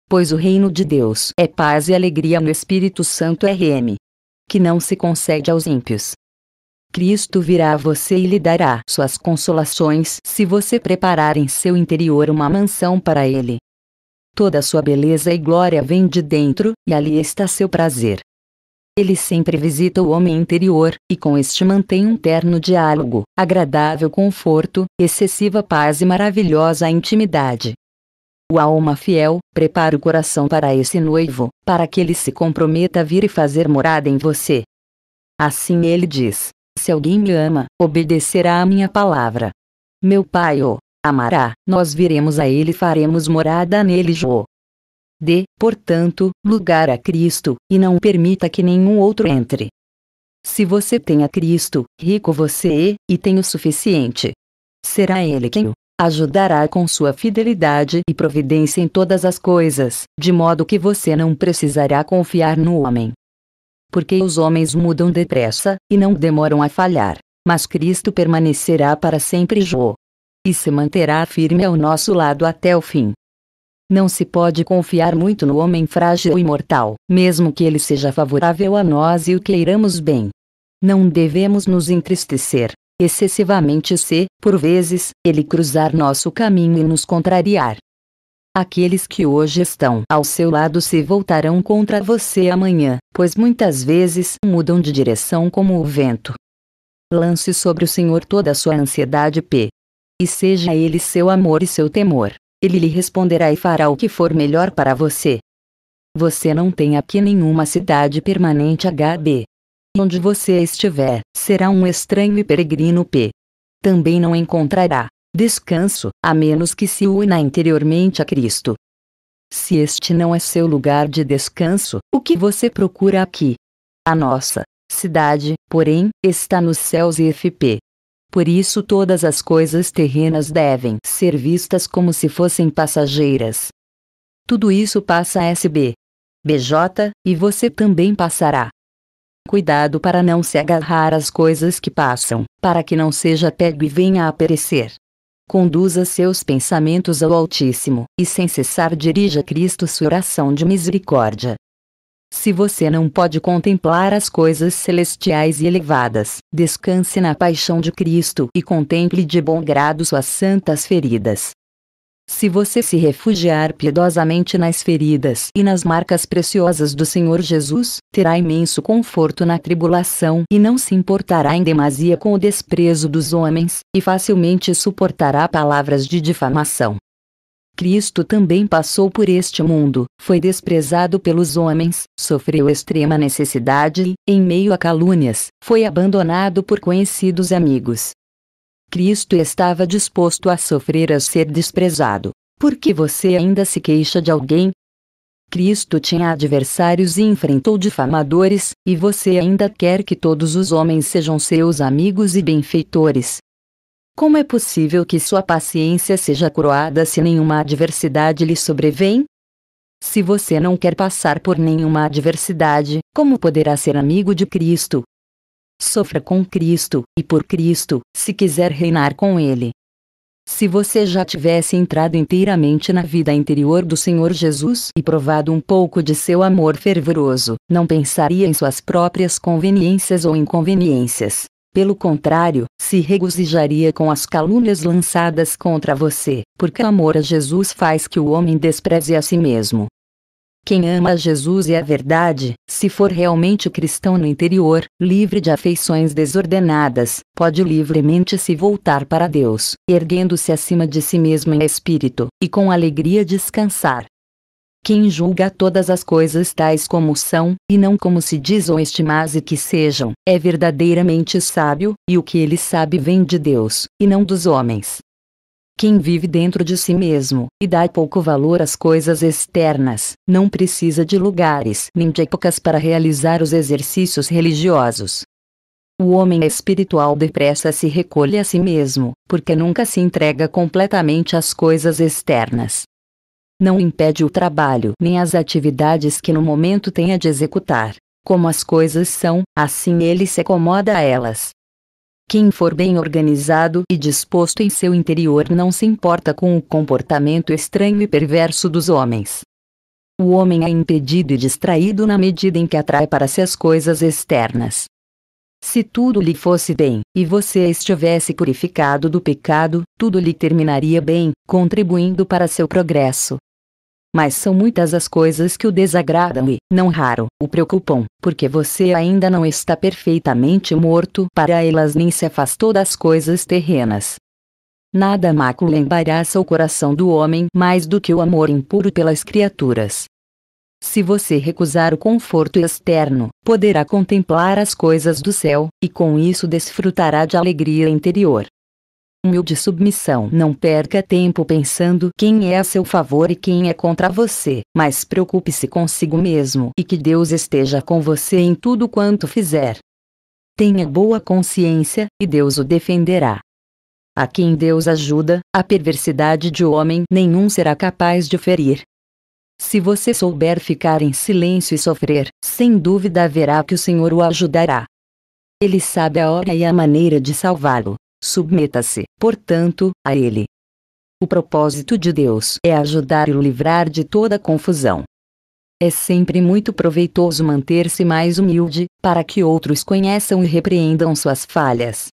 Pois o reino de Deus é paz e alegria no Espírito Santo RM. Que não se concede aos ímpios. Cristo virá a você e lhe dará suas consolações se você preparar em seu interior uma mansão para ele. Toda sua beleza e glória vem de dentro, e ali está seu prazer. Ele sempre visita o homem interior, e com este mantém um terno diálogo, agradável conforto, excessiva paz e maravilhosa intimidade. O alma fiel, prepara o coração para esse noivo, para que ele se comprometa a vir e fazer morada em você. Assim ele diz: se alguém me ama, obedecerá à minha palavra. Meu pai o amará, nós viremos a ele e faremos morada nele. Jô. Dê, portanto, lugar a Cristo, e não permita que nenhum outro entre. Se você tem a Cristo, rico você é, e tem o suficiente. Será Ele quem o ajudará com sua fidelidade e providência em todas as coisas, de modo que você não precisará confiar no homem porque os homens mudam depressa, e não demoram a falhar. Mas Cristo permanecerá para sempre Jô. E se manterá firme ao nosso lado até o fim. Não se pode confiar muito no homem frágil e mortal, mesmo que ele seja favorável a nós e o queiramos bem. Não devemos nos entristecer, excessivamente se, por vezes, ele cruzar nosso caminho e nos contrariar. Aqueles que hoje estão ao seu lado se voltarão contra você amanhã, pois muitas vezes mudam de direção como o vento. Lance sobre o Senhor toda a sua ansiedade p. E seja ele seu amor e seu temor. Ele lhe responderá e fará o que for melhor para você. Você não tem aqui nenhuma cidade permanente HB. Onde você estiver, será um estranho e peregrino P. Também não encontrará descanso, a menos que se una interiormente a Cristo. Se este não é seu lugar de descanso, o que você procura aqui? A nossa cidade, porém, está nos céus e FP. Por isso todas as coisas terrenas devem ser vistas como se fossem passageiras. Tudo isso passa SB. BJ, e você também passará. Cuidado para não se agarrar às coisas que passam, para que não seja pego e venha a perecer conduza seus pensamentos ao Altíssimo, e sem cessar dirija a Cristo sua oração de misericórdia. Se você não pode contemplar as coisas celestiais e elevadas, descanse na paixão de Cristo e contemple de bom grado suas santas feridas, se você se refugiar piedosamente nas feridas e nas marcas preciosas do Senhor Jesus, terá imenso conforto na tribulação e não se importará em demasia com o desprezo dos homens, e facilmente suportará palavras de difamação. Cristo também passou por este mundo, foi desprezado pelos homens, sofreu extrema necessidade e, em meio a calúnias, foi abandonado por conhecidos amigos, Cristo estava disposto a sofrer a ser desprezado. Porque você ainda se queixa de alguém? Cristo tinha adversários e enfrentou difamadores, e você ainda quer que todos os homens sejam seus amigos e benfeitores. Como é possível que sua paciência seja coroada se nenhuma adversidade lhe sobrevém? Se você não quer passar por nenhuma adversidade, como poderá ser amigo de Cristo? sofra com Cristo, e por Cristo, se quiser reinar com Ele. Se você já tivesse entrado inteiramente na vida interior do Senhor Jesus e provado um pouco de seu amor fervoroso, não pensaria em suas próprias conveniências ou inconveniências. Pelo contrário, se regozijaria com as calúnias lançadas contra você, porque o amor a Jesus faz que o homem despreze a si mesmo. Quem ama Jesus e a verdade, se for realmente cristão no interior, livre de afeições desordenadas, pode livremente se voltar para Deus, erguendo-se acima de si mesmo em espírito, e com alegria descansar. Quem julga todas as coisas tais como são, e não como se diz ou estimase que sejam, é verdadeiramente sábio, e o que ele sabe vem de Deus, e não dos homens. Quem vive dentro de si mesmo e dá pouco valor às coisas externas, não precisa de lugares nem de épocas para realizar os exercícios religiosos. O homem espiritual depressa se recolhe a si mesmo, porque nunca se entrega completamente às coisas externas. Não impede o trabalho nem as atividades que no momento tenha de executar. Como as coisas são, assim ele se acomoda a elas, quem for bem organizado e disposto em seu interior não se importa com o comportamento estranho e perverso dos homens. O homem é impedido e distraído na medida em que atrai para si as coisas externas. Se tudo lhe fosse bem, e você estivesse purificado do pecado, tudo lhe terminaria bem, contribuindo para seu progresso mas são muitas as coisas que o desagradam e, não raro, o preocupam, porque você ainda não está perfeitamente morto para elas nem se afastou das coisas terrenas. Nada mácula embaraça o coração do homem mais do que o amor impuro pelas criaturas. Se você recusar o conforto externo, poderá contemplar as coisas do céu, e com isso desfrutará de alegria interior humilde submissão. Não perca tempo pensando quem é a seu favor e quem é contra você, mas preocupe-se consigo mesmo e que Deus esteja com você em tudo quanto fizer. Tenha boa consciência, e Deus o defenderá. A quem Deus ajuda, a perversidade de homem nenhum será capaz de ferir. Se você souber ficar em silêncio e sofrer, sem dúvida haverá que o Senhor o ajudará. Ele sabe a hora e a maneira de salvá-lo. Submeta-se, portanto, a Ele. O propósito de Deus é ajudar e o livrar de toda confusão. É sempre muito proveitoso manter-se mais humilde, para que outros conheçam e repreendam suas falhas.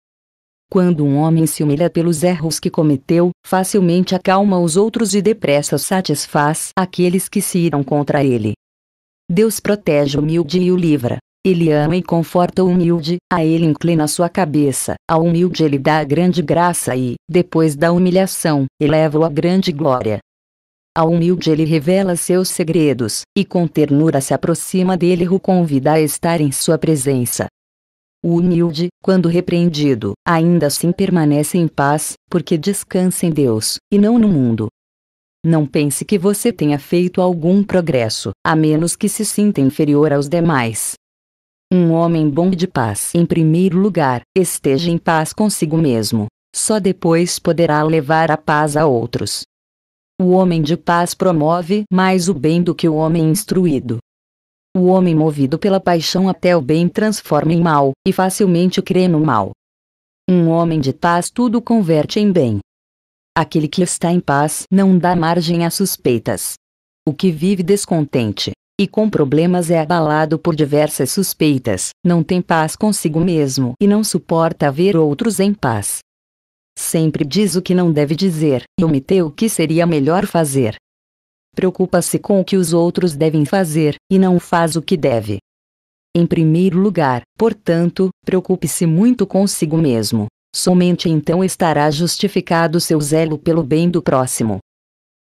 Quando um homem se humilha pelos erros que cometeu, facilmente acalma os outros e depressa satisfaz aqueles que se irão contra ele. Deus protege o humilde e o livra. Ele ama e conforta o humilde, a ele inclina sua cabeça, ao humilde ele dá a grande graça e, depois da humilhação, eleva-o à grande glória. Ao humilde ele revela seus segredos, e com ternura se aproxima dele e o convida a estar em sua presença. O humilde, quando repreendido, ainda assim permanece em paz, porque descansa em Deus, e não no mundo. Não pense que você tenha feito algum progresso, a menos que se sinta inferior aos demais. Um homem bom e de paz, em primeiro lugar, esteja em paz consigo mesmo. Só depois poderá levar a paz a outros. O homem de paz promove mais o bem do que o homem instruído. O homem movido pela paixão até o bem transforma em mal, e facilmente crê no mal. Um homem de paz tudo converte em bem. Aquele que está em paz não dá margem a suspeitas. O que vive descontente, e com problemas é abalado por diversas suspeitas, não tem paz consigo mesmo e não suporta ver outros em paz. Sempre diz o que não deve dizer e omite o que seria melhor fazer. Preocupa-se com o que os outros devem fazer e não faz o que deve. Em primeiro lugar, portanto, preocupe-se muito consigo mesmo. Somente então estará justificado seu zelo pelo bem do próximo.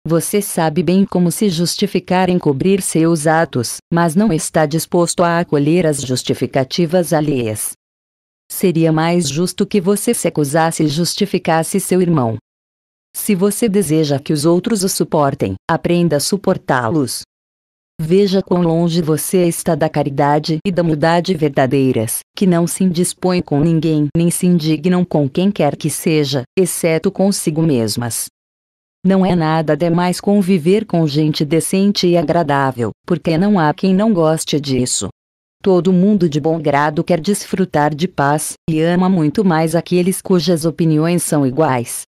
Você sabe bem como se justificar em cobrir seus atos, mas não está disposto a acolher as justificativas alheias. Seria mais justo que você se acusasse e justificasse seu irmão. Se você deseja que os outros o suportem, aprenda a suportá-los. Veja quão longe você está da caridade e da humildade verdadeiras, que não se indispõem com ninguém nem se indignam com quem quer que seja, exceto consigo mesmas. Não é nada demais conviver com gente decente e agradável, porque não há quem não goste disso. Todo mundo de bom grado quer desfrutar de paz, e ama muito mais aqueles cujas opiniões são iguais.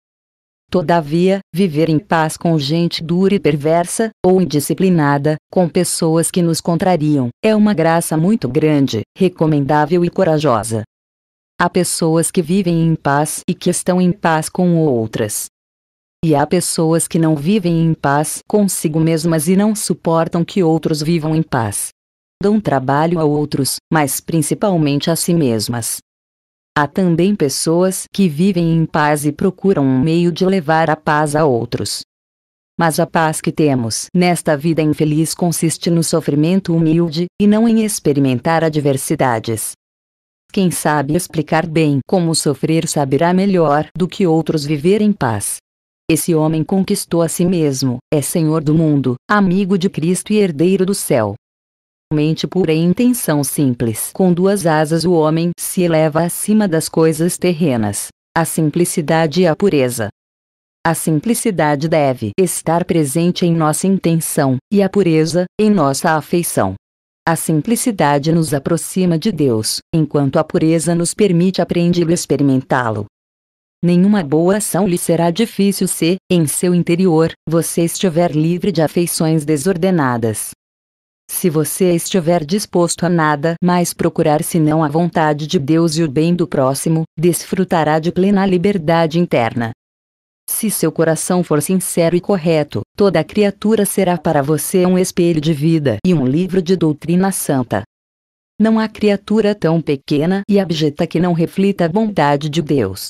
Todavia, viver em paz com gente dura e perversa, ou indisciplinada, com pessoas que nos contrariam, é uma graça muito grande, recomendável e corajosa. Há pessoas que vivem em paz e que estão em paz com outras, e há pessoas que não vivem em paz consigo mesmas e não suportam que outros vivam em paz. Dão trabalho a outros, mas principalmente a si mesmas. Há também pessoas que vivem em paz e procuram um meio de levar a paz a outros. Mas a paz que temos nesta vida infeliz consiste no sofrimento humilde, e não em experimentar adversidades. Quem sabe explicar bem como sofrer saberá melhor do que outros viver em paz. Esse homem conquistou a si mesmo, é senhor do mundo, amigo de Cristo e herdeiro do céu. Mente pura e intenção simples. Com duas asas o homem se eleva acima das coisas terrenas. A simplicidade e a pureza. A simplicidade deve estar presente em nossa intenção, e a pureza, em nossa afeição. A simplicidade nos aproxima de Deus, enquanto a pureza nos permite aprendê-lo e experimentá-lo nenhuma boa ação lhe será difícil se, em seu interior, você estiver livre de afeições desordenadas. Se você estiver disposto a nada mais procurar senão a vontade de Deus e o bem do próximo, desfrutará de plena liberdade interna. Se seu coração for sincero e correto, toda criatura será para você um espelho de vida e um livro de doutrina santa. Não há criatura tão pequena e abjeta que não reflita a bondade de Deus.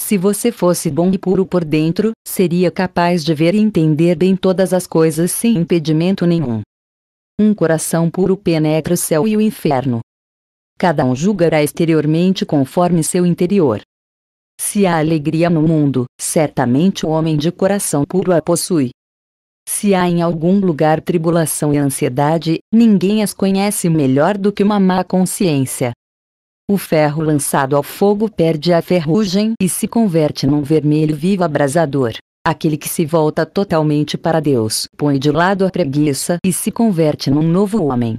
Se você fosse bom e puro por dentro, seria capaz de ver e entender bem todas as coisas sem impedimento nenhum. Um coração puro penetra o céu e o inferno. Cada um julgará exteriormente conforme seu interior. Se há alegria no mundo, certamente o homem de coração puro a possui. Se há em algum lugar tribulação e ansiedade, ninguém as conhece melhor do que uma má consciência. O ferro lançado ao fogo perde a ferrugem e se converte num vermelho vivo abrasador. Aquele que se volta totalmente para Deus põe de lado a preguiça e se converte num novo homem.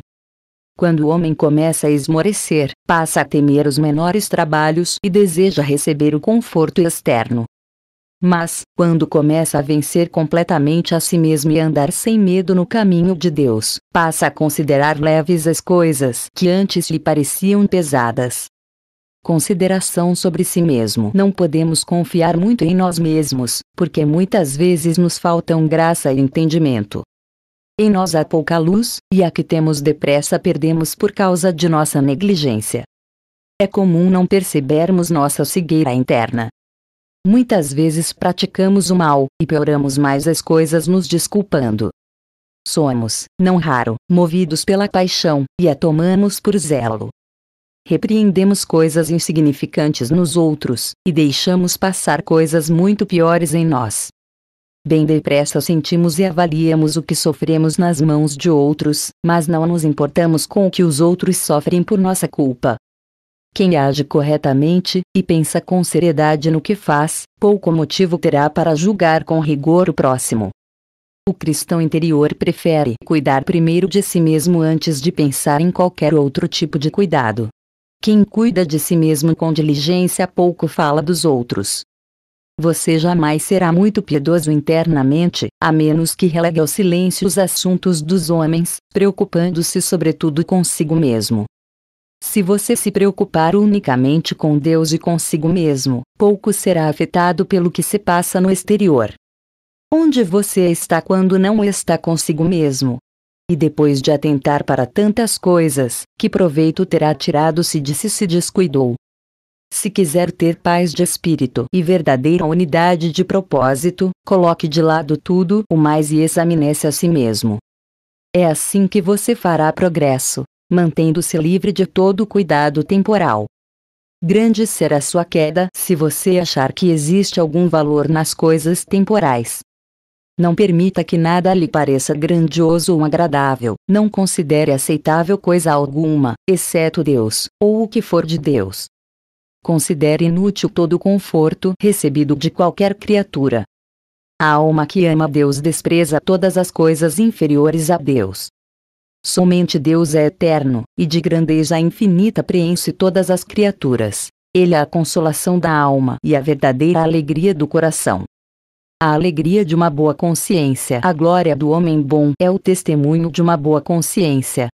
Quando o homem começa a esmorecer, passa a temer os menores trabalhos e deseja receber o conforto externo. Mas, quando começa a vencer completamente a si mesmo e andar sem medo no caminho de Deus, passa a considerar leves as coisas que antes lhe pareciam pesadas. Consideração sobre si mesmo. Não podemos confiar muito em nós mesmos, porque muitas vezes nos faltam graça e entendimento. Em nós há pouca luz, e a que temos depressa perdemos por causa de nossa negligência. É comum não percebermos nossa cegueira interna, Muitas vezes praticamos o mal e pioramos mais as coisas nos desculpando. Somos, não raro, movidos pela paixão e a tomamos por zelo. Repreendemos coisas insignificantes nos outros e deixamos passar coisas muito piores em nós. Bem depressa sentimos e avaliamos o que sofremos nas mãos de outros, mas não nos importamos com o que os outros sofrem por nossa culpa. Quem age corretamente e pensa com seriedade no que faz, pouco motivo terá para julgar com rigor o próximo. O cristão interior prefere cuidar primeiro de si mesmo antes de pensar em qualquer outro tipo de cuidado. Quem cuida de si mesmo com diligência pouco fala dos outros. Você jamais será muito piedoso internamente, a menos que relegue ao silêncio os assuntos dos homens, preocupando-se sobretudo consigo mesmo. Se você se preocupar unicamente com Deus e consigo mesmo, pouco será afetado pelo que se passa no exterior. Onde você está quando não está consigo mesmo? E depois de atentar para tantas coisas, que proveito terá tirado se de si se descuidou? Se quiser ter paz de espírito e verdadeira unidade de propósito, coloque de lado tudo o mais e examine-se a si mesmo. É assim que você fará progresso, mantendo-se livre de todo cuidado temporal. Grande será sua queda se você achar que existe algum valor nas coisas temporais. Não permita que nada lhe pareça grandioso ou agradável, não considere aceitável coisa alguma, exceto Deus, ou o que for de Deus. Considere inútil todo o conforto recebido de qualquer criatura. A alma que ama Deus despreza todas as coisas inferiores a Deus, Somente Deus é eterno, e de grandeza infinita preenche todas as criaturas. Ele é a consolação da alma e a verdadeira alegria do coração. A alegria de uma boa consciência. A glória do homem bom é o testemunho de uma boa consciência.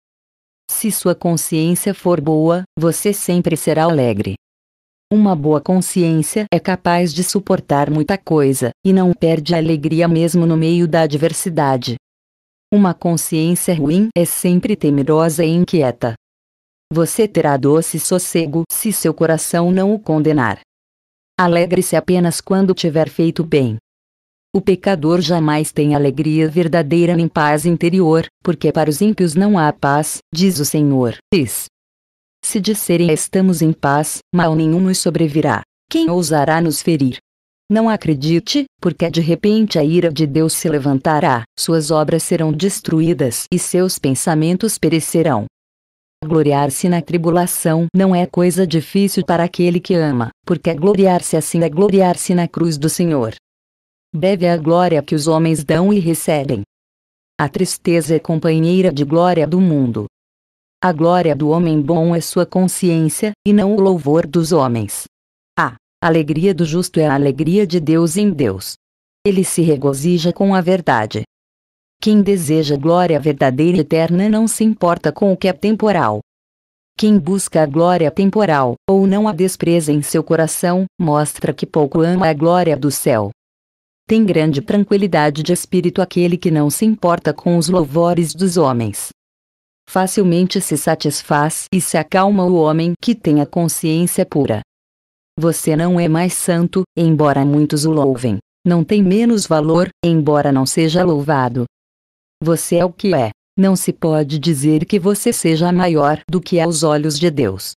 Se sua consciência for boa, você sempre será alegre. Uma boa consciência é capaz de suportar muita coisa, e não perde a alegria mesmo no meio da adversidade. Uma consciência ruim é sempre temerosa e inquieta. Você terá doce sossego se seu coração não o condenar. Alegre-se apenas quando tiver feito bem. O pecador jamais tem alegria verdadeira nem paz interior, porque para os ímpios não há paz, diz o Senhor. Diz. Se disserem estamos em paz, mal nenhum nos sobrevirá. Quem ousará nos ferir? Não acredite, porque de repente a ira de Deus se levantará, suas obras serão destruídas e seus pensamentos perecerão. Gloriar-se na tribulação não é coisa difícil para aquele que ama, porque gloriar-se assim é gloriar-se na cruz do Senhor. Deve a glória que os homens dão e recebem. A tristeza é companheira de glória do mundo. A glória do homem bom é sua consciência, e não o louvor dos homens. A alegria do justo é a alegria de Deus em Deus. Ele se regozija com a verdade. Quem deseja glória verdadeira e eterna não se importa com o que é temporal. Quem busca a glória temporal, ou não a despreza em seu coração, mostra que pouco ama a glória do céu. Tem grande tranquilidade de espírito aquele que não se importa com os louvores dos homens. Facilmente se satisfaz e se acalma o homem que tem a consciência pura. Você não é mais santo, embora muitos o louvem. Não tem menos valor, embora não seja louvado. Você é o que é. Não se pode dizer que você seja maior do que aos olhos de Deus.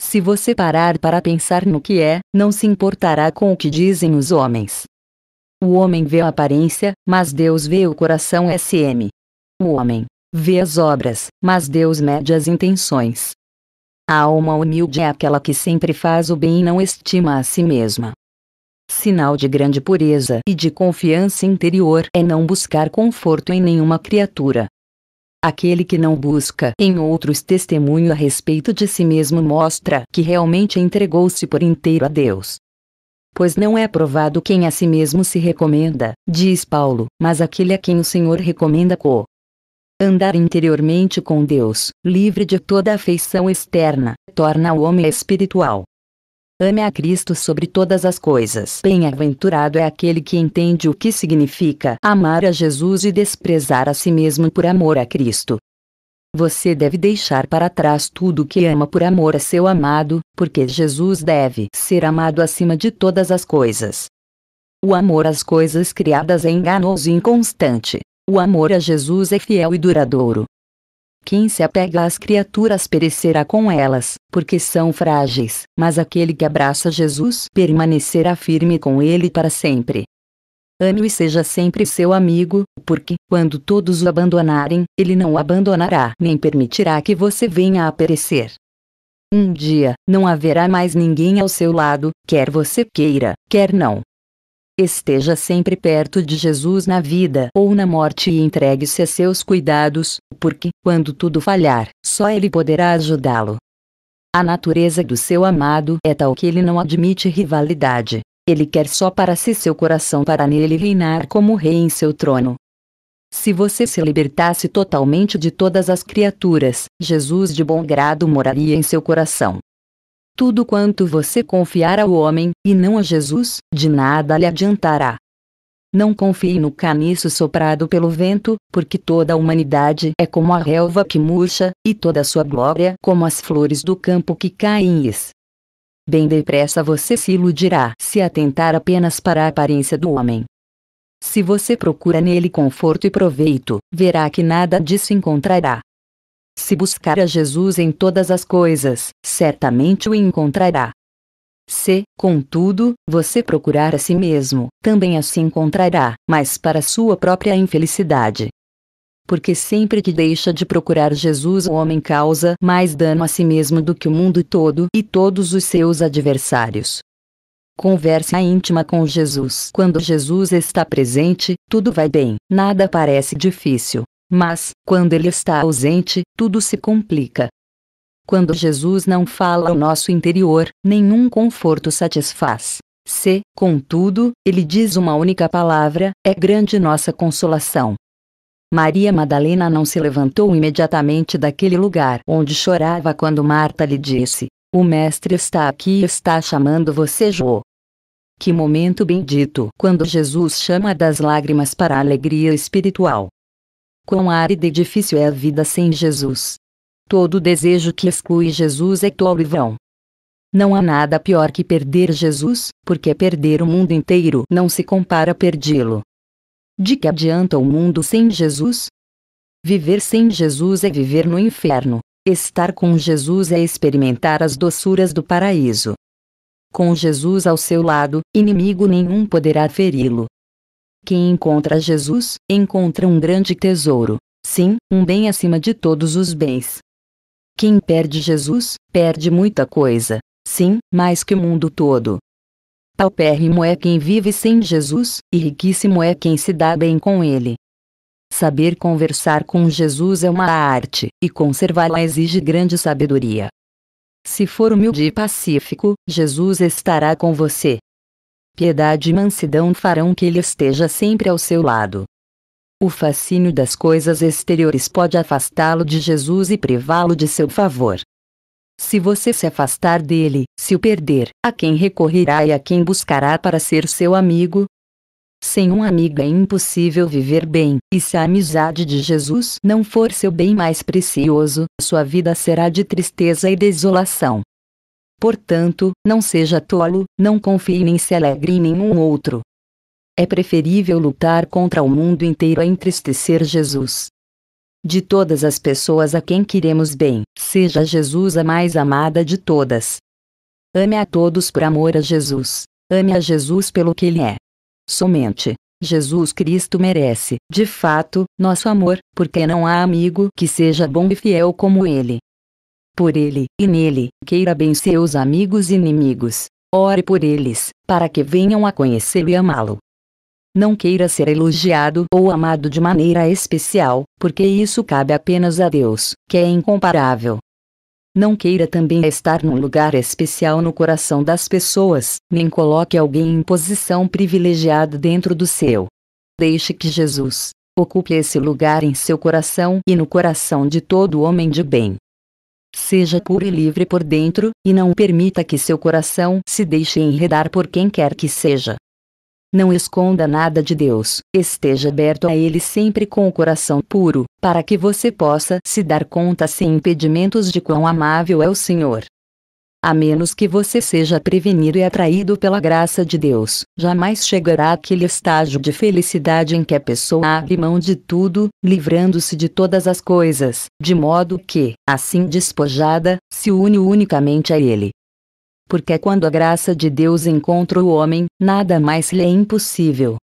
Se você parar para pensar no que é, não se importará com o que dizem os homens. O homem vê a aparência, mas Deus vê o coração SM. O homem vê as obras, mas Deus mede as intenções. A alma humilde é aquela que sempre faz o bem e não estima a si mesma. Sinal de grande pureza e de confiança interior é não buscar conforto em nenhuma criatura. Aquele que não busca em outros testemunho a respeito de si mesmo mostra que realmente entregou-se por inteiro a Deus. Pois não é provado quem a si mesmo se recomenda, diz Paulo, mas aquele a quem o Senhor recomenda co Andar interiormente com Deus, livre de toda afeição externa, torna o homem espiritual. Ame a Cristo sobre todas as coisas. Bem-aventurado é aquele que entende o que significa amar a Jesus e desprezar a si mesmo por amor a Cristo. Você deve deixar para trás tudo o que ama por amor a seu amado, porque Jesus deve ser amado acima de todas as coisas. O amor às coisas criadas é enganoso e inconstante. O amor a Jesus é fiel e duradouro. Quem se apega às criaturas perecerá com elas, porque são frágeis, mas aquele que abraça Jesus permanecerá firme com ele para sempre. Ame-o e seja sempre seu amigo, porque, quando todos o abandonarem, ele não o abandonará nem permitirá que você venha a perecer. Um dia, não haverá mais ninguém ao seu lado, quer você queira, quer não. Esteja sempre perto de Jesus na vida ou na morte e entregue-se a seus cuidados, porque, quando tudo falhar, só Ele poderá ajudá-lo. A natureza do seu amado é tal que ele não admite rivalidade. Ele quer só para si seu coração para nele reinar como rei em seu trono. Se você se libertasse totalmente de todas as criaturas, Jesus de bom grado moraria em seu coração. Tudo quanto você confiar ao homem, e não a Jesus, de nada lhe adiantará. Não confie no caniço soprado pelo vento, porque toda a humanidade é como a relva que murcha, e toda a sua glória como as flores do campo que caem. Bem depressa você se iludirá se atentar apenas para a aparência do homem. Se você procura nele conforto e proveito, verá que nada disso encontrará. Se buscar a Jesus em todas as coisas, certamente o encontrará. Se, contudo, você procurar a si mesmo, também a assim se encontrará, mas para sua própria infelicidade. Porque sempre que deixa de procurar Jesus, o homem causa mais dano a si mesmo do que o mundo todo e todos os seus adversários. Conversa íntima com Jesus. Quando Jesus está presente, tudo vai bem, nada parece difícil, mas, quando ele está ausente, tudo se complica. Quando Jesus não fala ao nosso interior, nenhum conforto satisfaz. Se, contudo, ele diz uma única palavra, é grande nossa consolação. Maria Madalena não se levantou imediatamente daquele lugar onde chorava quando Marta lhe disse: O Mestre está aqui e está chamando você, Jô. Que momento bendito quando Jesus chama das lágrimas para a alegria espiritual. Quão árida e difícil é a vida sem Jesus. Todo desejo que exclui Jesus é tolo e vão. Não há nada pior que perder Jesus, porque perder o mundo inteiro não se compara a perdê-lo. De que adianta o mundo sem Jesus? Viver sem Jesus é viver no inferno. Estar com Jesus é experimentar as doçuras do paraíso. Com Jesus ao seu lado, inimigo nenhum poderá feri-lo. Quem encontra Jesus, encontra um grande tesouro, sim, um bem acima de todos os bens. Quem perde Jesus, perde muita coisa, sim, mais que o mundo todo. Paupérrimo é quem vive sem Jesus, e riquíssimo é quem se dá bem com ele. Saber conversar com Jesus é uma arte, e conservá-la exige grande sabedoria. Se for humilde e pacífico, Jesus estará com você piedade e mansidão farão que ele esteja sempre ao seu lado. O fascínio das coisas exteriores pode afastá-lo de Jesus e privá-lo de seu favor. Se você se afastar dele, se o perder, a quem recorrerá e a quem buscará para ser seu amigo? Sem um amigo é impossível viver bem, e se a amizade de Jesus não for seu bem mais precioso, sua vida será de tristeza e desolação. Portanto, não seja tolo, não confie nem se alegre em nenhum outro. É preferível lutar contra o mundo inteiro a entristecer Jesus. De todas as pessoas a quem queremos bem, seja Jesus a mais amada de todas. Ame a todos por amor a Jesus. Ame a Jesus pelo que Ele é. Somente, Jesus Cristo merece, de fato, nosso amor, porque não há amigo que seja bom e fiel como Ele por ele e nele, queira bem seus amigos e inimigos. Ore por eles, para que venham a conhecê-lo e amá-lo. Não queira ser elogiado ou amado de maneira especial, porque isso cabe apenas a Deus, que é incomparável. Não queira também estar num lugar especial no coração das pessoas, nem coloque alguém em posição privilegiada dentro do seu. Deixe que Jesus ocupe esse lugar em seu coração e no coração de todo homem de bem. Seja puro e livre por dentro, e não permita que seu coração se deixe enredar por quem quer que seja. Não esconda nada de Deus, esteja aberto a Ele sempre com o coração puro, para que você possa se dar conta sem impedimentos de quão amável é o Senhor. A menos que você seja prevenido e atraído pela graça de Deus, jamais chegará àquele estágio de felicidade em que a pessoa abre mão de tudo, livrando-se de todas as coisas, de modo que, assim despojada, se une unicamente a Ele. Porque quando a graça de Deus encontra o homem, nada mais lhe é impossível.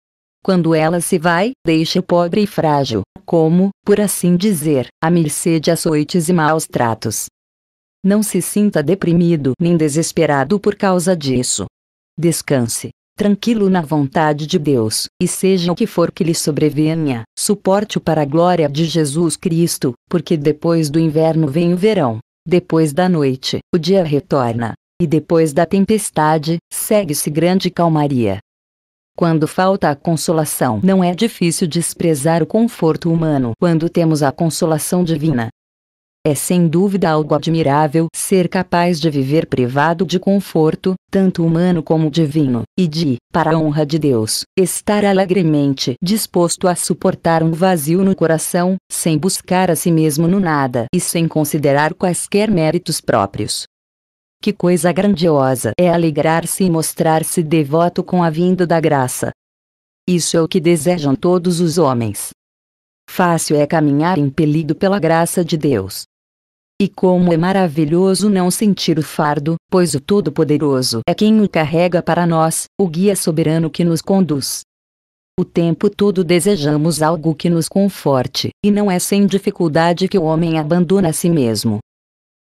Quando ela se vai, deixa o pobre e frágil, como, por assim dizer, à mercê de açoites e maus tratos. Não se sinta deprimido nem desesperado por causa disso. Descanse, tranquilo na vontade de Deus, e seja o que for que lhe sobrevenha, suporte-o para a glória de Jesus Cristo, porque depois do inverno vem o verão, depois da noite, o dia retorna, e depois da tempestade, segue-se grande calmaria. Quando falta a consolação, não é difícil desprezar o conforto humano quando temos a consolação divina. É sem dúvida algo admirável ser capaz de viver privado de conforto, tanto humano como divino, e de, para a honra de Deus, estar alegremente disposto a suportar um vazio no coração, sem buscar a si mesmo no nada e sem considerar quaisquer méritos próprios. Que coisa grandiosa é alegrar-se e mostrar-se devoto com a vinda da graça. Isso é o que desejam todos os homens. Fácil é caminhar impelido pela graça de Deus. E como é maravilhoso não sentir o fardo, pois o Todo-Poderoso é quem o carrega para nós, o guia soberano que nos conduz. O tempo todo desejamos algo que nos conforte, e não é sem dificuldade que o homem abandona a si mesmo.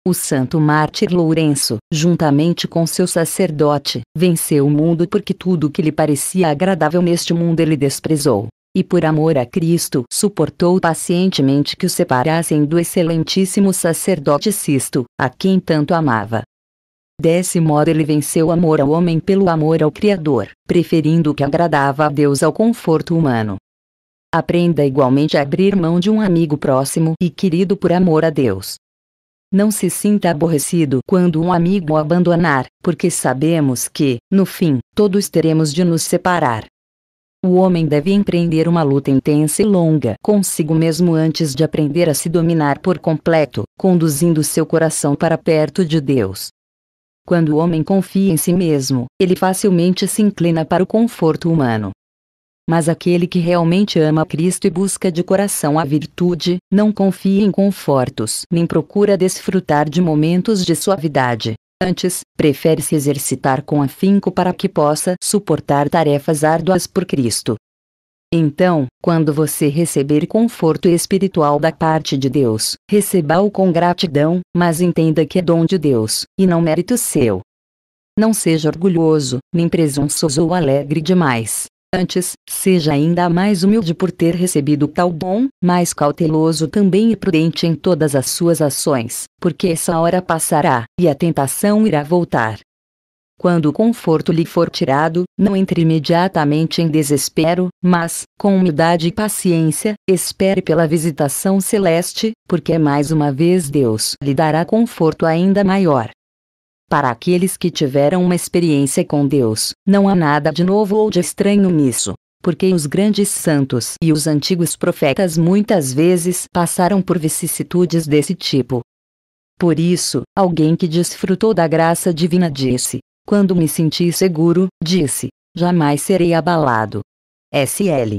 O santo mártir Lourenço, juntamente com seu sacerdote, venceu o mundo porque tudo que lhe parecia agradável neste mundo ele desprezou e por amor a Cristo suportou pacientemente que o separassem do excelentíssimo sacerdote Sisto, a quem tanto amava. Desse modo ele venceu o amor ao homem pelo amor ao Criador, preferindo o que agradava a Deus ao conforto humano. Aprenda igualmente a abrir mão de um amigo próximo e querido por amor a Deus. Não se sinta aborrecido quando um amigo o abandonar, porque sabemos que, no fim, todos teremos de nos separar. O homem deve empreender uma luta intensa e longa consigo mesmo antes de aprender a se dominar por completo, conduzindo seu coração para perto de Deus. Quando o homem confia em si mesmo, ele facilmente se inclina para o conforto humano. Mas aquele que realmente ama Cristo e busca de coração a virtude, não confia em confortos, nem procura desfrutar de momentos de suavidade, Antes, prefere se exercitar com afinco para que possa suportar tarefas árduas por Cristo. Então, quando você receber conforto espiritual da parte de Deus, receba-o com gratidão, mas entenda que é dom de Deus, e não mérito seu. Não seja orgulhoso, nem presunçoso ou alegre demais, antes, seja ainda mais humilde por ter recebido tal dom, mais cauteloso também e prudente em todas as suas ações, porque essa hora passará, e a tentação irá voltar. Quando o conforto lhe for tirado, não entre imediatamente em desespero, mas, com humildade e paciência, espere pela visitação celeste, porque mais uma vez Deus lhe dará conforto ainda maior. Para aqueles que tiveram uma experiência com Deus, não há nada de novo ou de estranho nisso, porque os grandes santos e os antigos profetas muitas vezes passaram por vicissitudes desse tipo. Por isso, alguém que desfrutou da graça divina disse: Quando me senti seguro, disse: Jamais serei abalado. S.L.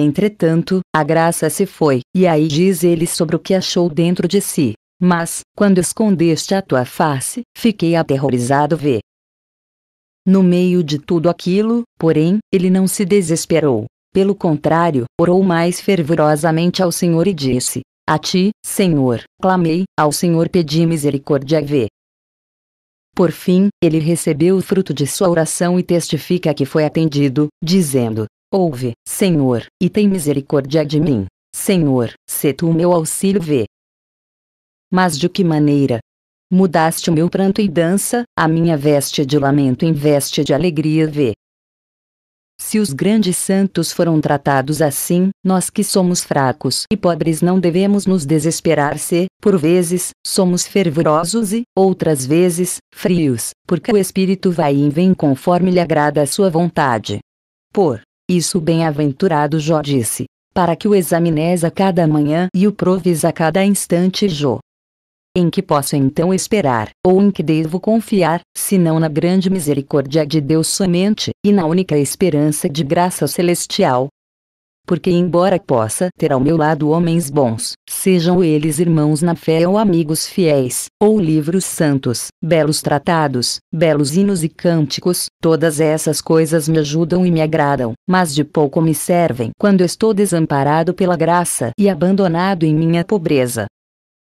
Entretanto, a graça se foi, e aí diz ele sobre o que achou dentro de si. Mas, quando escondeste a tua face, fiquei aterrorizado ver. No meio de tudo aquilo, porém, ele não se desesperou. Pelo contrário, orou mais fervorosamente ao Senhor e disse: A ti, Senhor, clamei, ao Senhor pedi misericórdia e vê. Por fim, ele recebeu o fruto de sua oração e testifica que foi atendido, dizendo: Ouve, Senhor, e tem misericórdia de mim. Senhor, se tu o meu auxílio vê. Mas de que maneira? Mudaste o meu pranto e dança, a minha veste de lamento em veste de alegria vê. Se os grandes santos foram tratados assim, nós que somos fracos e pobres não devemos nos desesperar se, por vezes, somos fervorosos e, outras vezes, frios, porque o Espírito vai e vem conforme lhe agrada a sua vontade. Por isso bem-aventurado Jó disse, para que o examines a cada manhã e o proves a cada instante Jó em que posso então esperar, ou em que devo confiar, senão na grande misericórdia de Deus somente, e na única esperança de graça celestial? Porque, embora possa ter ao meu lado homens bons, sejam eles irmãos na fé ou amigos fiéis, ou livros santos, belos tratados, belos hinos e cânticos, todas essas coisas me ajudam e me agradam, mas de pouco me servem quando estou desamparado pela graça e abandonado em minha pobreza.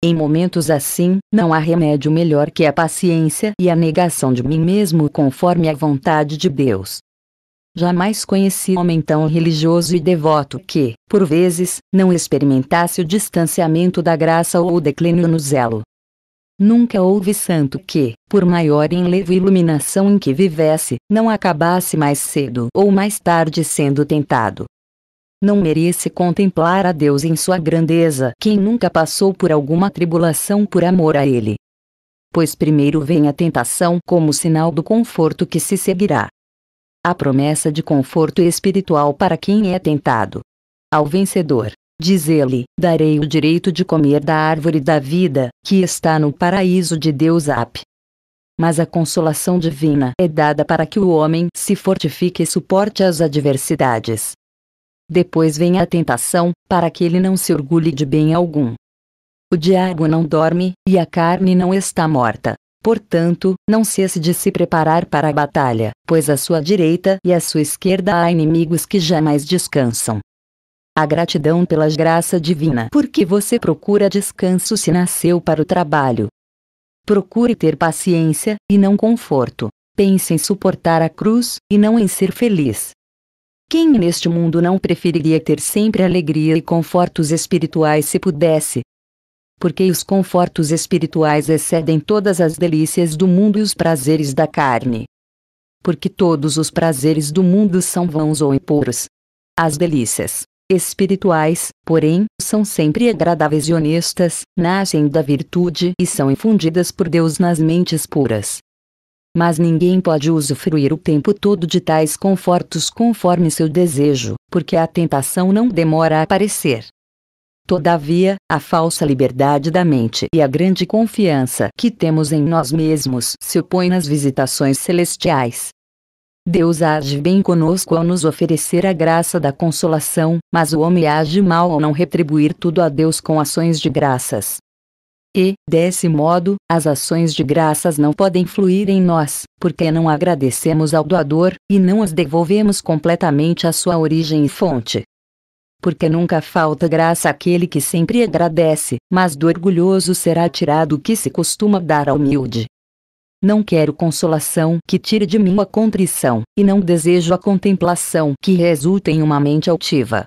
Em momentos assim, não há remédio melhor que a paciência e a negação de mim mesmo conforme a vontade de Deus. Jamais conheci homem tão religioso e devoto que, por vezes, não experimentasse o distanciamento da graça ou o declínio no zelo. Nunca houve santo que, por maior enlevo e iluminação em que vivesse, não acabasse mais cedo ou mais tarde sendo tentado não merece contemplar a Deus em sua grandeza quem nunca passou por alguma tribulação por amor a Ele. Pois primeiro vem a tentação como sinal do conforto que se seguirá. A promessa de conforto espiritual para quem é tentado. Ao vencedor, diz ele, darei o direito de comer da árvore da vida, que está no paraíso de Deus Ap mas a consolação divina é dada para que o homem se fortifique e suporte as adversidades. Depois vem a tentação, para que ele não se orgulhe de bem algum. O diabo não dorme, e a carne não está morta. Portanto, não cesse de se preparar para a batalha, pois à sua direita e à sua esquerda há inimigos que jamais descansam. A gratidão pela graça divina, porque você procura descanso se nasceu para o trabalho. Procure ter paciência, e não conforto. Pense em suportar a cruz, e não em ser feliz. Quem neste mundo não preferiria ter sempre alegria e confortos espirituais se pudesse? Porque os confortos espirituais excedem todas as delícias do mundo e os prazeres da carne. Porque todos os prazeres do mundo são vãos ou impuros. As delícias espirituais, porém, são sempre agradáveis e honestas, nascem da virtude e são infundidas por Deus nas mentes puras mas ninguém pode usufruir o tempo todo de tais confortos conforme seu desejo, porque a tentação não demora a aparecer. Todavia, a falsa liberdade da mente e a grande confiança que temos em nós mesmos se opõem às visitações celestiais. Deus age bem conosco ao nos oferecer a graça da consolação, mas o homem age mal ao não retribuir tudo a Deus com ações de graças. E, desse modo, as ações de graças não podem fluir em nós, porque não agradecemos ao doador, e não as devolvemos completamente à sua origem e fonte. Porque nunca falta graça àquele que sempre agradece, mas do orgulhoso será tirado o que se costuma dar ao humilde. Não quero consolação que tire de mim a contrição, e não desejo a contemplação que resulte em uma mente altiva.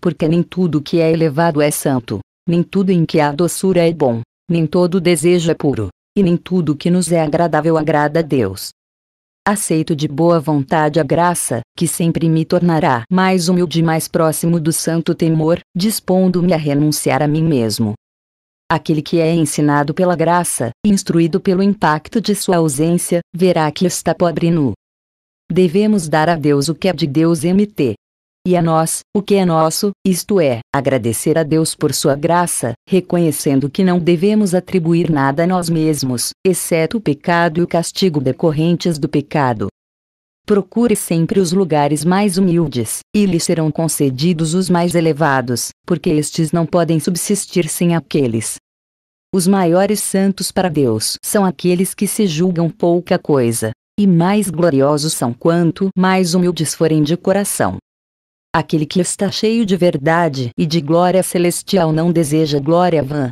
Porque nem tudo que é elevado é santo, nem tudo em que há doçura é bom, nem todo desejo é puro, e nem tudo que nos é agradável agrada a Deus. Aceito de boa vontade a graça, que sempre me tornará mais humilde e mais próximo do santo temor, dispondo-me a renunciar a mim mesmo. Aquele que é ensinado pela graça, instruído pelo impacto de sua ausência, verá que está pobre nu. Devemos dar a Deus o que é de Deus MT e a nós o que é nosso, isto é, agradecer a Deus por sua graça, reconhecendo que não devemos atribuir nada a nós mesmos, exceto o pecado e o castigo decorrentes do pecado. Procure sempre os lugares mais humildes, e lhe serão concedidos os mais elevados, porque estes não podem subsistir sem aqueles. Os maiores santos para Deus são aqueles que se julgam pouca coisa, e mais gloriosos são quanto mais humildes forem de coração. Aquele que está cheio de verdade e de glória celestial não deseja glória vã.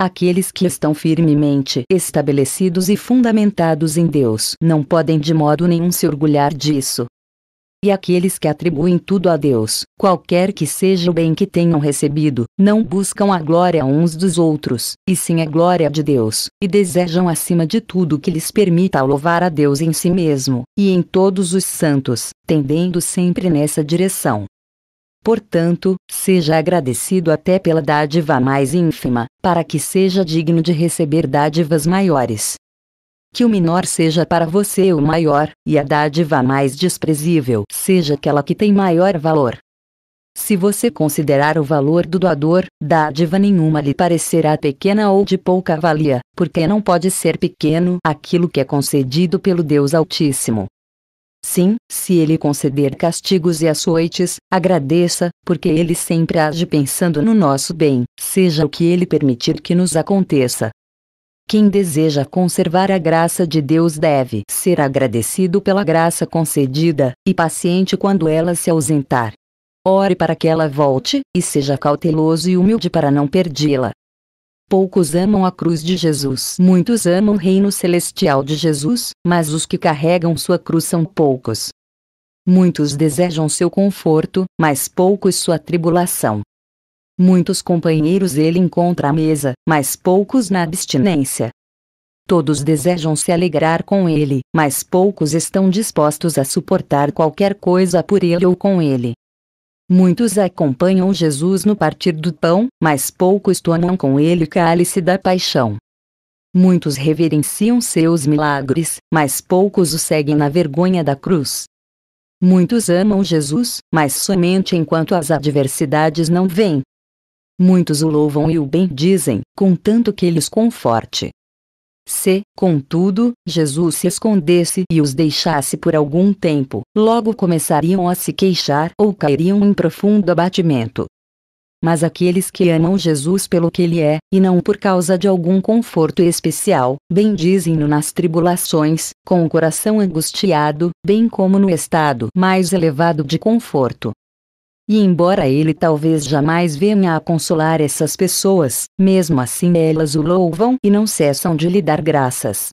Aqueles que estão firmemente estabelecidos e fundamentados em Deus não podem de modo nenhum se orgulhar disso, e aqueles que atribuem tudo a Deus, qualquer que seja o bem que tenham recebido, não buscam a glória uns dos outros, e sim a glória de Deus, e desejam acima de tudo que lhes permita louvar a Deus em si mesmo, e em todos os santos, tendendo sempre nessa direção. Portanto, seja agradecido até pela dádiva mais ínfima, para que seja digno de receber dádivas maiores, que o menor seja para você o maior, e a dádiva mais desprezível seja aquela que tem maior valor. Se você considerar o valor do doador, dádiva nenhuma lhe parecerá pequena ou de pouca valia, porque não pode ser pequeno aquilo que é concedido pelo Deus Altíssimo. Sim, se ele conceder castigos e açoites, agradeça, porque ele sempre age pensando no nosso bem, seja o que ele permitir que nos aconteça. Quem deseja conservar a graça de Deus deve ser agradecido pela graça concedida, e paciente quando ela se ausentar. Ore para que ela volte, e seja cauteloso e humilde para não perdê-la. Poucos amam a cruz de Jesus, muitos amam o reino celestial de Jesus, mas os que carregam sua cruz são poucos. Muitos desejam seu conforto, mas poucos sua tribulação. Muitos companheiros ele encontra à mesa, mas poucos na abstinência. Todos desejam se alegrar com ele, mas poucos estão dispostos a suportar qualquer coisa por ele ou com ele. Muitos acompanham Jesus no partir do pão, mas poucos tomam com ele o cálice da paixão. Muitos reverenciam seus milagres, mas poucos o seguem na vergonha da cruz. Muitos amam Jesus, mas somente enquanto as adversidades não vêm, Muitos o louvam e o bendizem, contanto que lhes conforte. Se, contudo, Jesus se escondesse e os deixasse por algum tempo, logo começariam a se queixar ou cairiam em profundo abatimento. Mas aqueles que amam Jesus pelo que ele é, e não por causa de algum conforto especial, bendizem-no nas tribulações, com o coração angustiado, bem como no estado mais elevado de conforto. E embora ele talvez jamais venha a consolar essas pessoas, mesmo assim elas o louvam e não cessam de lhe dar graças.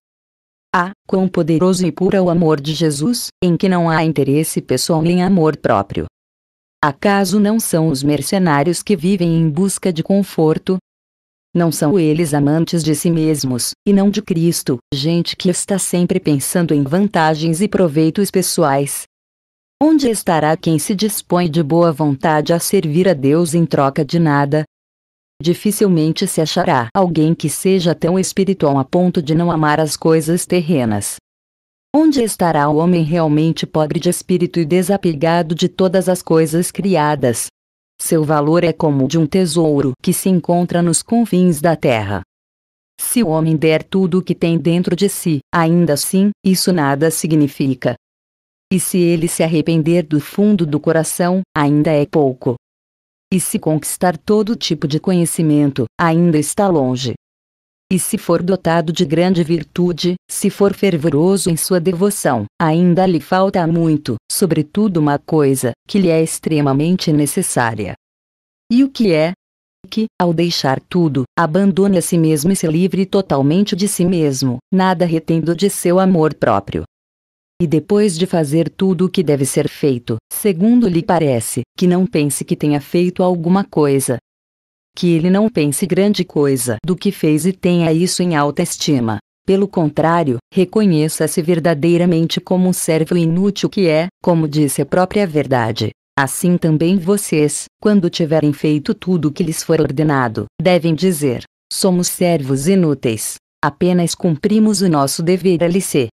Ah, quão poderoso e puro é o amor de Jesus, em que não há interesse pessoal nem amor próprio. Acaso não são os mercenários que vivem em busca de conforto? Não são eles amantes de si mesmos, e não de Cristo, gente que está sempre pensando em vantagens e proveitos pessoais, Onde estará quem se dispõe de boa vontade a servir a Deus em troca de nada? Dificilmente se achará alguém que seja tão espiritual a ponto de não amar as coisas terrenas. Onde estará o homem realmente pobre de espírito e desapegado de todas as coisas criadas? Seu valor é como o de um tesouro que se encontra nos confins da terra. Se o homem der tudo o que tem dentro de si, ainda assim, isso nada significa, e se ele se arrepender do fundo do coração, ainda é pouco. E se conquistar todo tipo de conhecimento, ainda está longe. E se for dotado de grande virtude, se for fervoroso em sua devoção, ainda lhe falta muito, sobretudo uma coisa, que lhe é extremamente necessária. E o que é? Que, ao deixar tudo, abandone a si mesmo e se livre totalmente de si mesmo, nada retendo de seu amor próprio. E depois de fazer tudo o que deve ser feito, segundo lhe parece, que não pense que tenha feito alguma coisa. Que ele não pense grande coisa do que fez e tenha isso em alta estima. Pelo contrário, reconheça-se verdadeiramente como um servo inútil que é, como disse a própria verdade. Assim também vocês, quando tiverem feito tudo o que lhes for ordenado, devem dizer: somos servos inúteis. Apenas cumprimos o nosso dever LC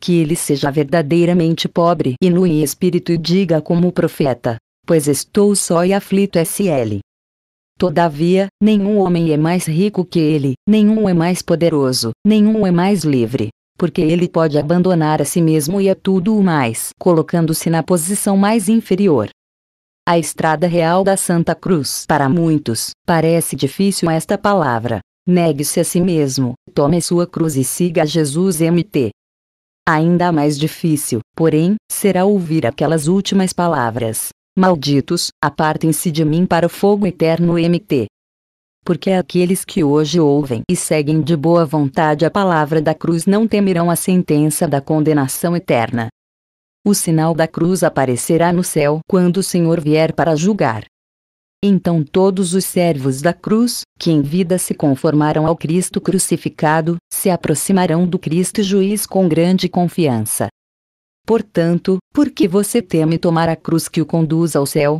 que ele seja verdadeiramente pobre e nu em espírito e diga como profeta, pois estou só e aflito SL. Todavia, nenhum homem é mais rico que ele, nenhum é mais poderoso, nenhum é mais livre, porque ele pode abandonar a si mesmo e a tudo o mais, colocando-se na posição mais inferior. A estrada real da Santa Cruz para muitos, parece difícil esta palavra. Negue-se a si mesmo, tome sua cruz e siga Jesus MT. Ainda mais difícil, porém, será ouvir aquelas últimas palavras: Malditos, apartem-se de mim para o fogo eterno MT. Porque aqueles que hoje ouvem e seguem de boa vontade a palavra da cruz não temerão a sentença da condenação eterna. O sinal da cruz aparecerá no céu quando o Senhor vier para julgar. Então todos os servos da cruz, que em vida se conformaram ao Cristo crucificado, se aproximarão do Cristo juiz com grande confiança. Portanto, porque você teme tomar a cruz que o conduz ao céu,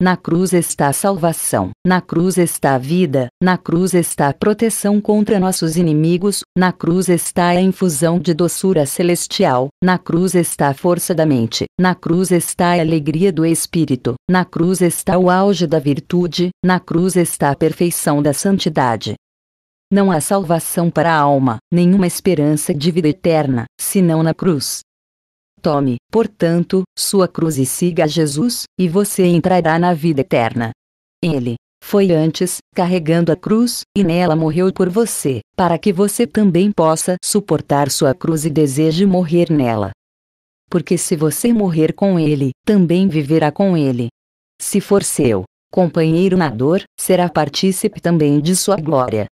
na cruz está a salvação, na cruz está a vida, na cruz está a proteção contra nossos inimigos, na cruz está a infusão de doçura celestial, na cruz está a força da mente, na cruz está a alegria do espírito, na cruz está o auge da virtude, na cruz está a perfeição da santidade. Não há salvação para a alma, nenhuma esperança de vida eterna, senão na cruz. Tome, portanto, sua cruz e siga Jesus, e você entrará na vida eterna. Ele foi antes, carregando a cruz, e nela morreu por você, para que você também possa suportar sua cruz e deseje morrer nela. Porque se você morrer com ele, também viverá com ele. Se for seu companheiro na dor, será partícipe também de sua glória.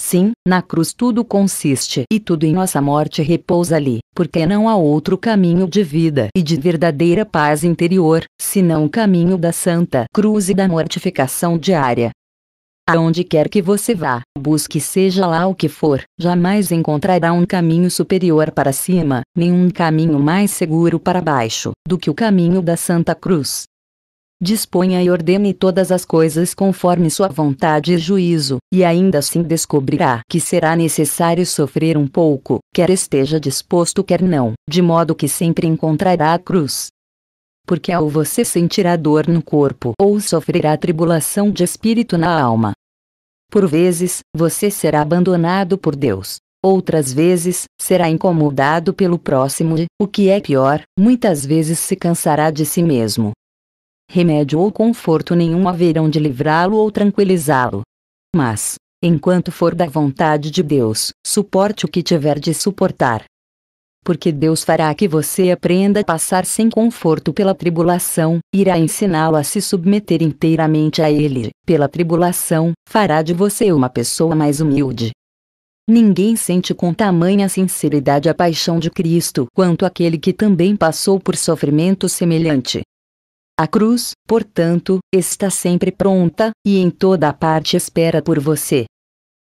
Sim, na cruz tudo consiste e tudo em nossa morte repousa ali, porque não há outro caminho de vida e de verdadeira paz interior, senão o caminho da Santa Cruz e da mortificação diária. Aonde quer que você vá, busque seja lá o que for, jamais encontrará um caminho superior para cima, nenhum caminho mais seguro para baixo, do que o caminho da Santa Cruz disponha e ordene todas as coisas conforme sua vontade e juízo, e ainda assim descobrirá que será necessário sofrer um pouco, quer esteja disposto quer não, de modo que sempre encontrará a cruz. Porque ou você sentirá dor no corpo ou sofrerá tribulação de espírito na alma. Por vezes, você será abandonado por Deus, outras vezes, será incomodado pelo próximo e, o que é pior, muitas vezes se cansará de si mesmo, remédio ou conforto nenhum haverão de livrá-lo ou tranquilizá-lo. Mas, enquanto for da vontade de Deus, suporte o que tiver de suportar. Porque Deus fará que você aprenda a passar sem conforto pela tribulação, irá ensiná-lo a se submeter inteiramente a Ele, pela tribulação, fará de você uma pessoa mais humilde. Ninguém sente com tamanha sinceridade a paixão de Cristo quanto aquele que também passou por sofrimento semelhante. A cruz, portanto, está sempre pronta, e em toda parte espera por você.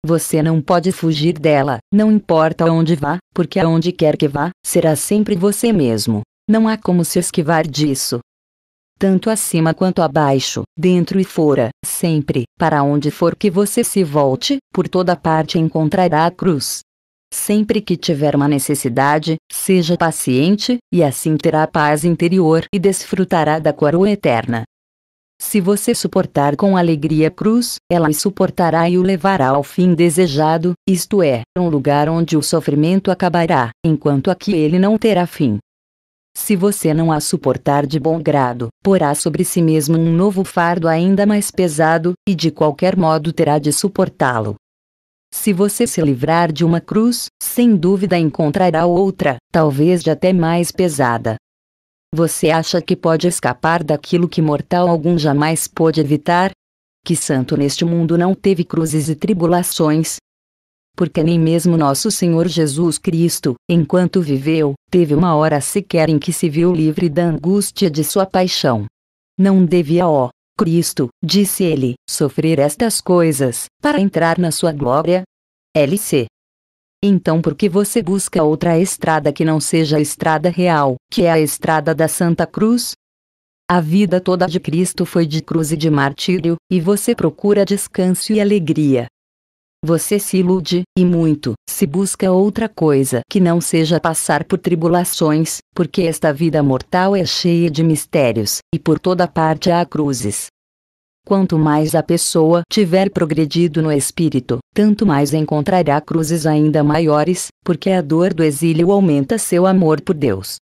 Você não pode fugir dela, não importa onde vá, porque aonde quer que vá, será sempre você mesmo. Não há como se esquivar disso. Tanto acima quanto abaixo, dentro e fora, sempre, para onde for que você se volte, por toda parte encontrará a cruz. Sempre que tiver uma necessidade, seja paciente, e assim terá paz interior e desfrutará da coroa eterna. Se você suportar com alegria a cruz, ela o suportará e o levará ao fim desejado, isto é, um lugar onde o sofrimento acabará, enquanto aqui ele não terá fim. Se você não a suportar de bom grado, porá sobre si mesmo um novo fardo ainda mais pesado, e de qualquer modo terá de suportá-lo. Se você se livrar de uma cruz, sem dúvida encontrará outra, talvez de até mais pesada. Você acha que pode escapar daquilo que mortal algum jamais pôde evitar? Que santo neste mundo não teve cruzes e tribulações? Porque nem mesmo nosso Senhor Jesus Cristo, enquanto viveu, teve uma hora sequer em que se viu livre da angústia de sua paixão. Não devia, ó, Cristo, disse ele, sofrer estas coisas, para entrar na sua glória? LC. Então por que você busca outra estrada que não seja a estrada real, que é a estrada da Santa Cruz? A vida toda de Cristo foi de cruz e de martírio, e você procura descanso e alegria, você se ilude, e muito, se busca outra coisa que não seja passar por tribulações, porque esta vida mortal é cheia de mistérios, e por toda parte há cruzes. Quanto mais a pessoa tiver progredido no espírito, tanto mais encontrará cruzes ainda maiores, porque a dor do exílio aumenta seu amor por Deus.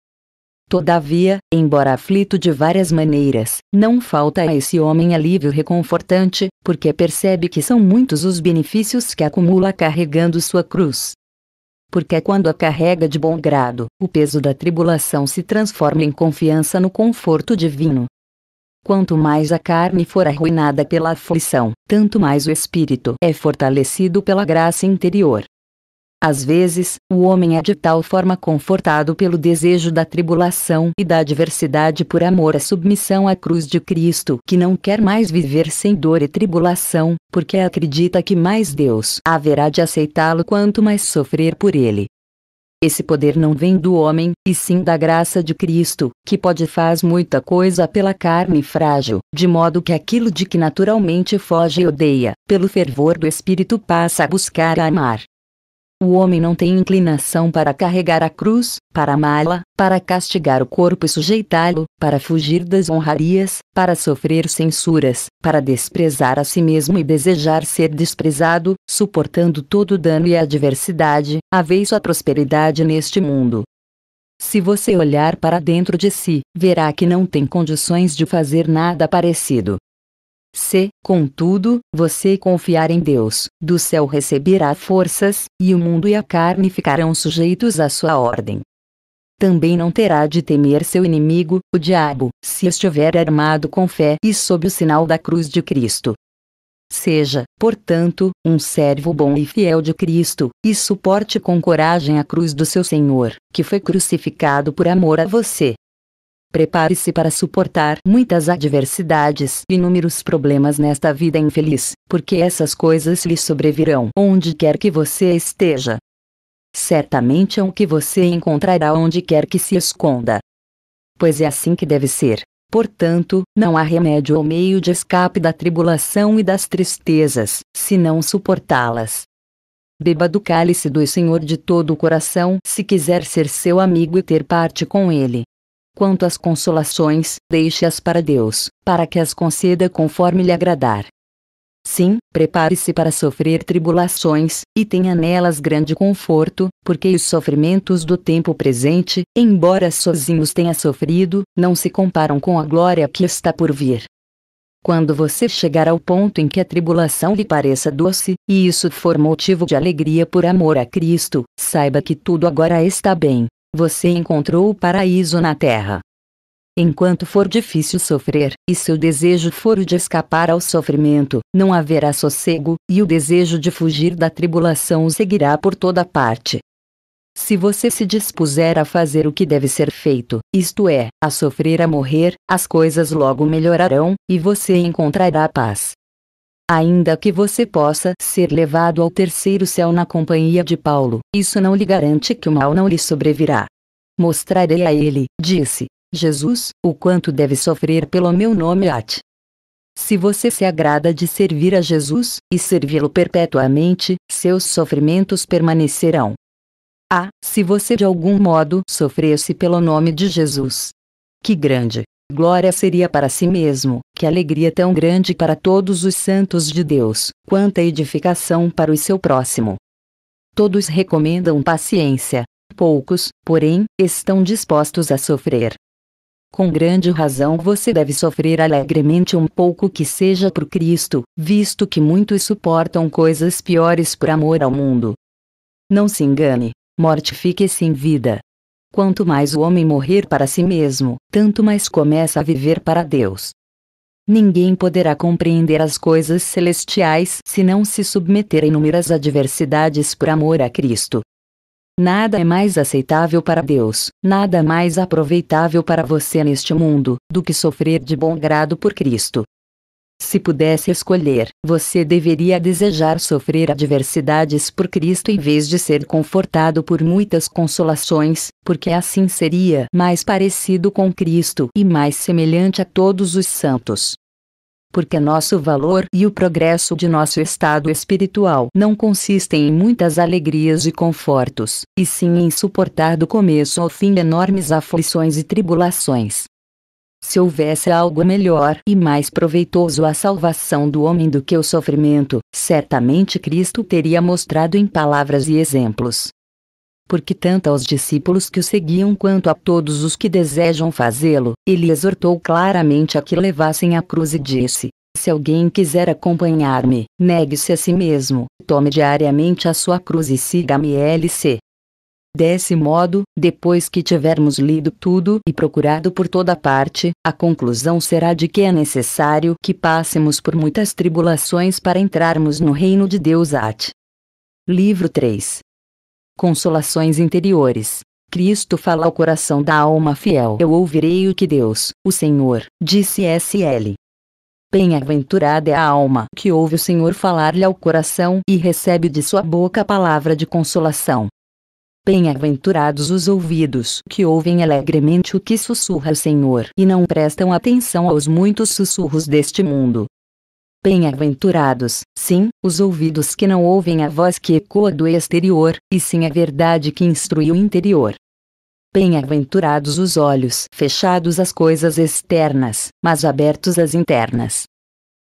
Todavia, embora aflito de várias maneiras, não falta a esse homem alívio reconfortante, porque percebe que são muitos os benefícios que acumula carregando sua cruz porque quando a carrega de bom grado, o peso da tribulação se transforma em confiança no conforto divino. Quanto mais a carne for arruinada pela aflição, tanto mais o espírito é fortalecido pela graça interior. Às vezes, o homem é de tal forma confortado pelo desejo da tribulação e da adversidade por amor à submissão à cruz de Cristo que não quer mais viver sem dor e tribulação, porque acredita que mais Deus haverá de aceitá-lo quanto mais sofrer por ele. Esse poder não vem do homem, e sim da graça de Cristo, que pode faz muita coisa pela carne frágil, de modo que aquilo de que naturalmente foge e odeia, pelo fervor do espírito passa a buscar a amar. O homem não tem inclinação para carregar a cruz, para amá-la, para castigar o corpo e sujeitá-lo, para fugir das honrarias, para sofrer censuras, para desprezar a si mesmo e desejar ser desprezado, suportando todo o dano e a adversidade, vez a prosperidade neste mundo. Se você olhar para dentro de si, verá que não tem condições de fazer nada parecido. Se, contudo, você confiar em Deus, do céu receberá forças, e o mundo e a carne ficarão sujeitos à sua ordem. Também não terá de temer seu inimigo, o diabo, se estiver armado com fé e sob o sinal da cruz de Cristo. Seja, portanto, um servo bom e fiel de Cristo, e suporte com coragem a cruz do seu Senhor, que foi crucificado por amor a você. Prepare-se para suportar muitas adversidades, e inúmeros problemas nesta vida infeliz, porque essas coisas lhe sobrevirão onde quer que você esteja. Certamente é o que você encontrará onde quer que se esconda. Pois é assim que deve ser. Portanto, não há remédio ou meio de escape da tribulação e das tristezas, se não suportá-las. Beba do cálice do Senhor de todo o coração, se quiser ser seu amigo e ter parte com ele, Quanto às consolações, deixe-as para Deus, para que as conceda conforme lhe agradar. Sim, prepare-se para sofrer tribulações, e tenha nelas grande conforto, porque os sofrimentos do tempo presente, embora sozinhos tenha sofrido, não se comparam com a glória que está por vir. Quando você chegar ao ponto em que a tribulação lhe pareça doce, e isso for motivo de alegria por amor a Cristo, saiba que tudo agora está bem, você encontrou o paraíso na terra. Enquanto for difícil sofrer, e seu desejo for o de escapar ao sofrimento, não haverá sossego, e o desejo de fugir da tribulação o seguirá por toda parte. Se você se dispuser a fazer o que deve ser feito, isto é, a sofrer a morrer, as coisas logo melhorarão, e você encontrará paz. Ainda que você possa ser levado ao terceiro céu na companhia de Paulo, isso não lhe garante que o mal não lhe sobrevirá. Mostrarei a ele, disse, Jesus, o quanto deve sofrer pelo meu nome At, Se você se agrada de servir a Jesus, e servi-lo perpetuamente, seus sofrimentos permanecerão. Ah, se você de algum modo sofresse pelo nome de Jesus! Que grande, glória seria para si mesmo, que alegria tão grande para todos os santos de Deus, quanta edificação para o seu próximo. Todos recomendam paciência, poucos, porém, estão dispostos a sofrer. Com grande razão você deve sofrer alegremente um pouco que seja por Cristo, visto que muitos suportam coisas piores por amor ao mundo. Não se engane, mortifique-se em vida, Quanto mais o homem morrer para si mesmo, tanto mais começa a viver para Deus. Ninguém poderá compreender as coisas celestiais se não se submeter a inúmeras adversidades por amor a Cristo. Nada é mais aceitável para Deus, nada mais aproveitável para você neste mundo, do que sofrer de bom grado por Cristo. Se pudesse escolher, você deveria desejar sofrer adversidades por Cristo em vez de ser confortado por muitas consolações, porque assim seria mais parecido com Cristo e mais semelhante a todos os santos. Porque nosso valor e o progresso de nosso estado espiritual não consistem em muitas alegrias e confortos, e sim em suportar do começo ao fim enormes aflições e tribulações se houvesse algo melhor e mais proveitoso à salvação do homem do que o sofrimento, certamente Cristo teria mostrado em palavras e exemplos. Porque tanto aos discípulos que o seguiam quanto a todos os que desejam fazê-lo, ele exortou claramente a que levassem a cruz e disse: Se alguém quiser acompanhar-me, negue-se a si mesmo, tome diariamente a sua cruz e siga-me. LC. Desse modo, depois que tivermos lido tudo e procurado por toda parte, a conclusão será de que é necessário que passemos por muitas tribulações para entrarmos no reino de Deus. At. Livro 3 Consolações Interiores Cristo fala ao coração da alma fiel: Eu ouvirei o que Deus, o Senhor, disse S.L. Bem-aventurada é a alma que ouve o Senhor falar-lhe ao coração e recebe de sua boca a palavra de consolação. Bem-aventurados os ouvidos que ouvem alegremente o que sussurra o Senhor e não prestam atenção aos muitos sussurros deste mundo. Bem-aventurados, sim, os ouvidos que não ouvem a voz que ecoa do exterior, e sim a verdade que instrui o interior. Bem-aventurados os olhos fechados às coisas externas, mas abertos às internas.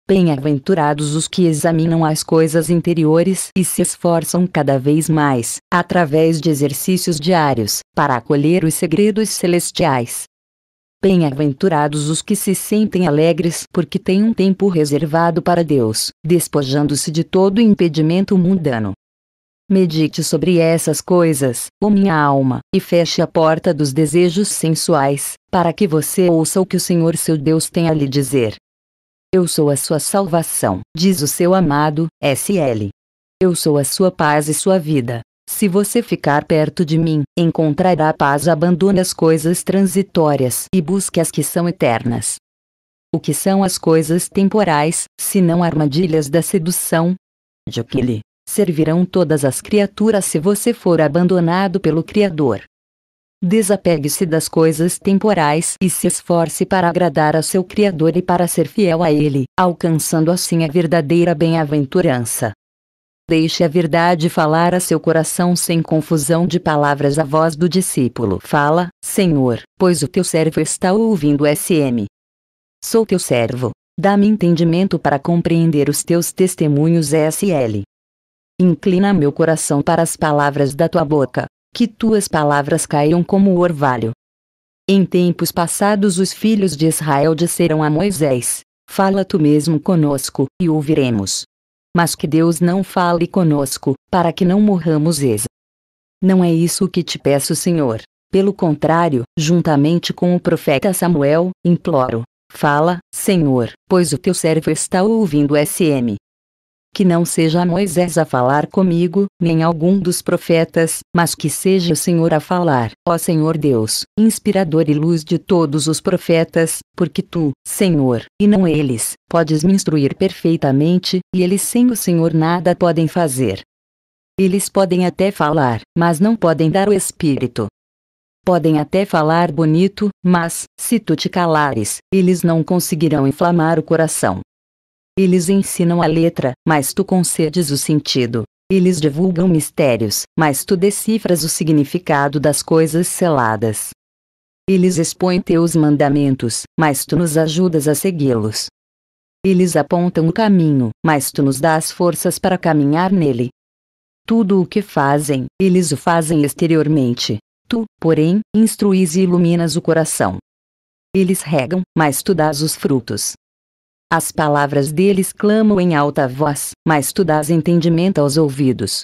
Bem-aventurados os que examinam as coisas interiores e se esforçam cada vez mais, através de exercícios diários, para acolher os segredos celestiais. Bem-aventurados os que se sentem alegres porque têm um tempo reservado para Deus, despojando-se de todo impedimento mundano. Medite sobre essas coisas, ó minha alma, e feche a porta dos desejos sensuais, para que você ouça o que o Senhor seu Deus tem a lhe dizer. Eu sou a sua salvação, diz o seu amado, S.L. Eu sou a sua paz e sua vida. Se você ficar perto de mim, encontrará paz. Abandone as coisas transitórias e busque as que são eternas. O que são as coisas temporais, se não armadilhas da sedução? De que lhe servirão todas as criaturas se você for abandonado pelo Criador? Desapegue-se das coisas temporais e se esforce para agradar a seu Criador e para ser fiel a Ele, alcançando assim a verdadeira bem-aventurança. Deixe a verdade falar a seu coração sem confusão de palavras. A voz do discípulo fala: Senhor, pois o teu servo está ouvindo SM. Sou teu servo. Dá-me entendimento para compreender os teus testemunhos SL. Inclina meu coração para as palavras da tua boca, que tuas palavras caiam como orvalho. Em tempos passados os filhos de Israel disseram a Moisés: Fala tu mesmo conosco, e ouviremos. Mas que Deus não fale conosco, para que não morramos exa. Não é isso que te peço, Senhor. Pelo contrário, juntamente com o profeta Samuel, imploro: Fala, Senhor, pois o teu servo está ouvindo SM que não seja Moisés a falar comigo, nem algum dos profetas, mas que seja o Senhor a falar. Ó Senhor Deus, inspirador e luz de todos os profetas, porque tu, Senhor, e não eles, podes me instruir perfeitamente, e eles sem o Senhor nada podem fazer. Eles podem até falar, mas não podem dar o Espírito. Podem até falar bonito, mas, se tu te calares, eles não conseguirão inflamar o coração. Eles ensinam a letra, mas tu concedes o sentido. Eles divulgam mistérios, mas tu decifras o significado das coisas seladas. Eles expõem teus mandamentos, mas tu nos ajudas a segui-los. Eles apontam o caminho, mas tu nos dás forças para caminhar nele. Tudo o que fazem, eles o fazem exteriormente. Tu, porém, instruís e iluminas o coração. Eles regam, mas tu dás os frutos. As palavras deles clamam em alta voz, mas tu dás entendimento aos ouvidos.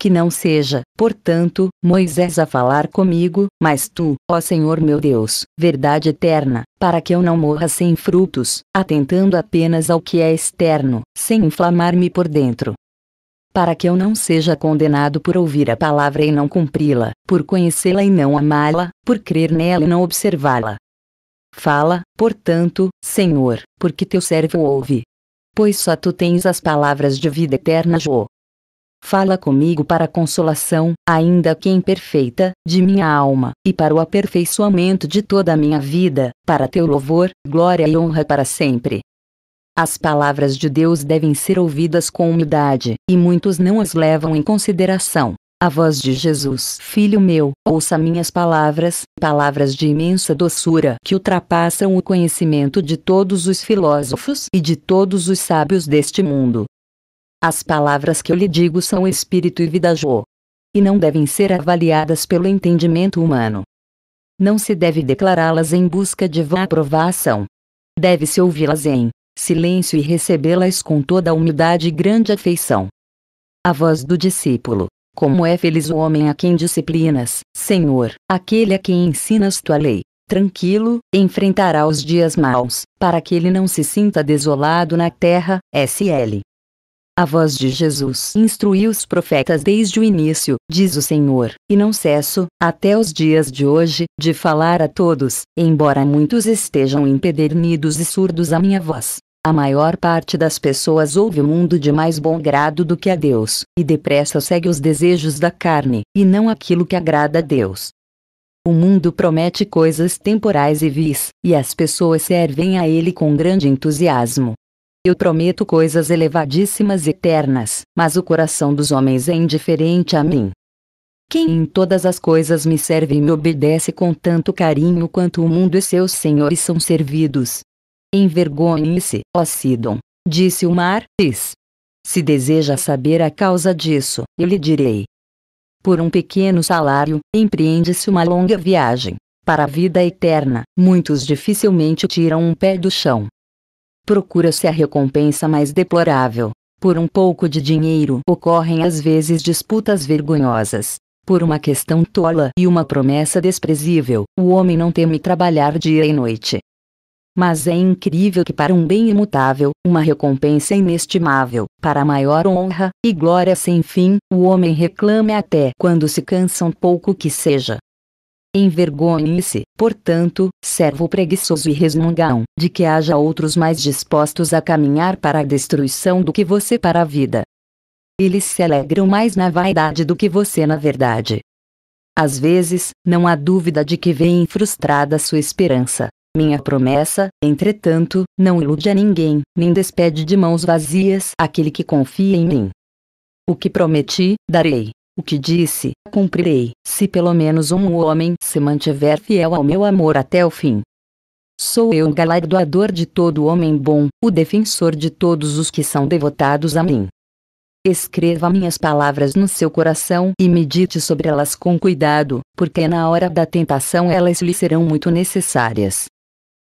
Que não seja, portanto, Moisés a falar comigo, mas tu, ó Senhor meu Deus, verdade eterna, para que eu não morra sem frutos, atentando apenas ao que é externo, sem inflamar-me por dentro. Para que eu não seja condenado por ouvir a palavra e não cumpri-la, por conhecê-la e não amá-la, por crer nela e não observá-la. Fala, portanto, Senhor, porque teu servo ouve. Pois só tu tens as palavras de vida eterna, Jô. Fala comigo para a consolação, ainda que imperfeita, de minha alma, e para o aperfeiçoamento de toda a minha vida, para teu louvor, glória e honra para sempre. As palavras de Deus devem ser ouvidas com humildade, e muitos não as levam em consideração. A voz de Jesus, filho meu, ouça minhas palavras, palavras de imensa doçura que ultrapassam o conhecimento de todos os filósofos e de todos os sábios deste mundo. As palavras que eu lhe digo são espírito e vida. Jo e não devem ser avaliadas pelo entendimento humano. Não se deve declará-las em busca de vã aprovação. Deve-se ouvi-las em silêncio e recebê-las com toda a humildade e grande afeição. A voz do discípulo, como é feliz o homem a quem disciplinas, Senhor, aquele a quem ensinas tua lei. Tranquilo, enfrentará os dias maus, para que ele não se sinta desolado na terra. S.L. A voz de Jesus instruiu os profetas desde o início, diz o Senhor, e não cesso, até os dias de hoje, de falar a todos, embora muitos estejam empedernidos e surdos à minha voz. A maior parte das pessoas ouve o mundo de mais bom grado do que a Deus, e depressa segue os desejos da carne, e não aquilo que agrada a Deus. O mundo promete coisas temporais e vis, e as pessoas servem a ele com grande entusiasmo. Eu prometo coisas elevadíssimas e eternas, mas o coração dos homens é indiferente a mim. Quem em todas as coisas me serve e me obedece com tanto carinho quanto o mundo e seus senhores são servidos, Envergonhe-se, ó Sidon, disse o mar, diz. Se deseja saber a causa disso, eu lhe direi. Por um pequeno salário, empreende-se uma longa viagem, para a vida eterna, muitos dificilmente tiram um pé do chão. Procura-se a recompensa mais deplorável. Por um pouco de dinheiro ocorrem às vezes disputas vergonhosas. Por uma questão tola e uma promessa desprezível, o homem não teme trabalhar dia e noite, mas é incrível que para um bem imutável, uma recompensa inestimável, para maior honra e glória sem fim, o homem reclame até quando se cansa um pouco que seja. Envergonhe-se, portanto, servo preguiçoso e resmungão, de que haja outros mais dispostos a caminhar para a destruição do que você para a vida. Eles se alegram mais na vaidade do que você na verdade. Às vezes, não há dúvida de que vem frustrada sua esperança. Minha promessa, entretanto, não ilude a ninguém, nem despede de mãos vazias aquele que confia em mim. O que prometi, darei. O que disse, cumprirei, se pelo menos um homem se mantiver fiel ao meu amor até o fim. Sou eu o galardoador de todo homem bom, o defensor de todos os que são devotados a mim. Escreva minhas palavras no seu coração e medite sobre elas com cuidado, porque na hora da tentação elas lhe serão muito necessárias.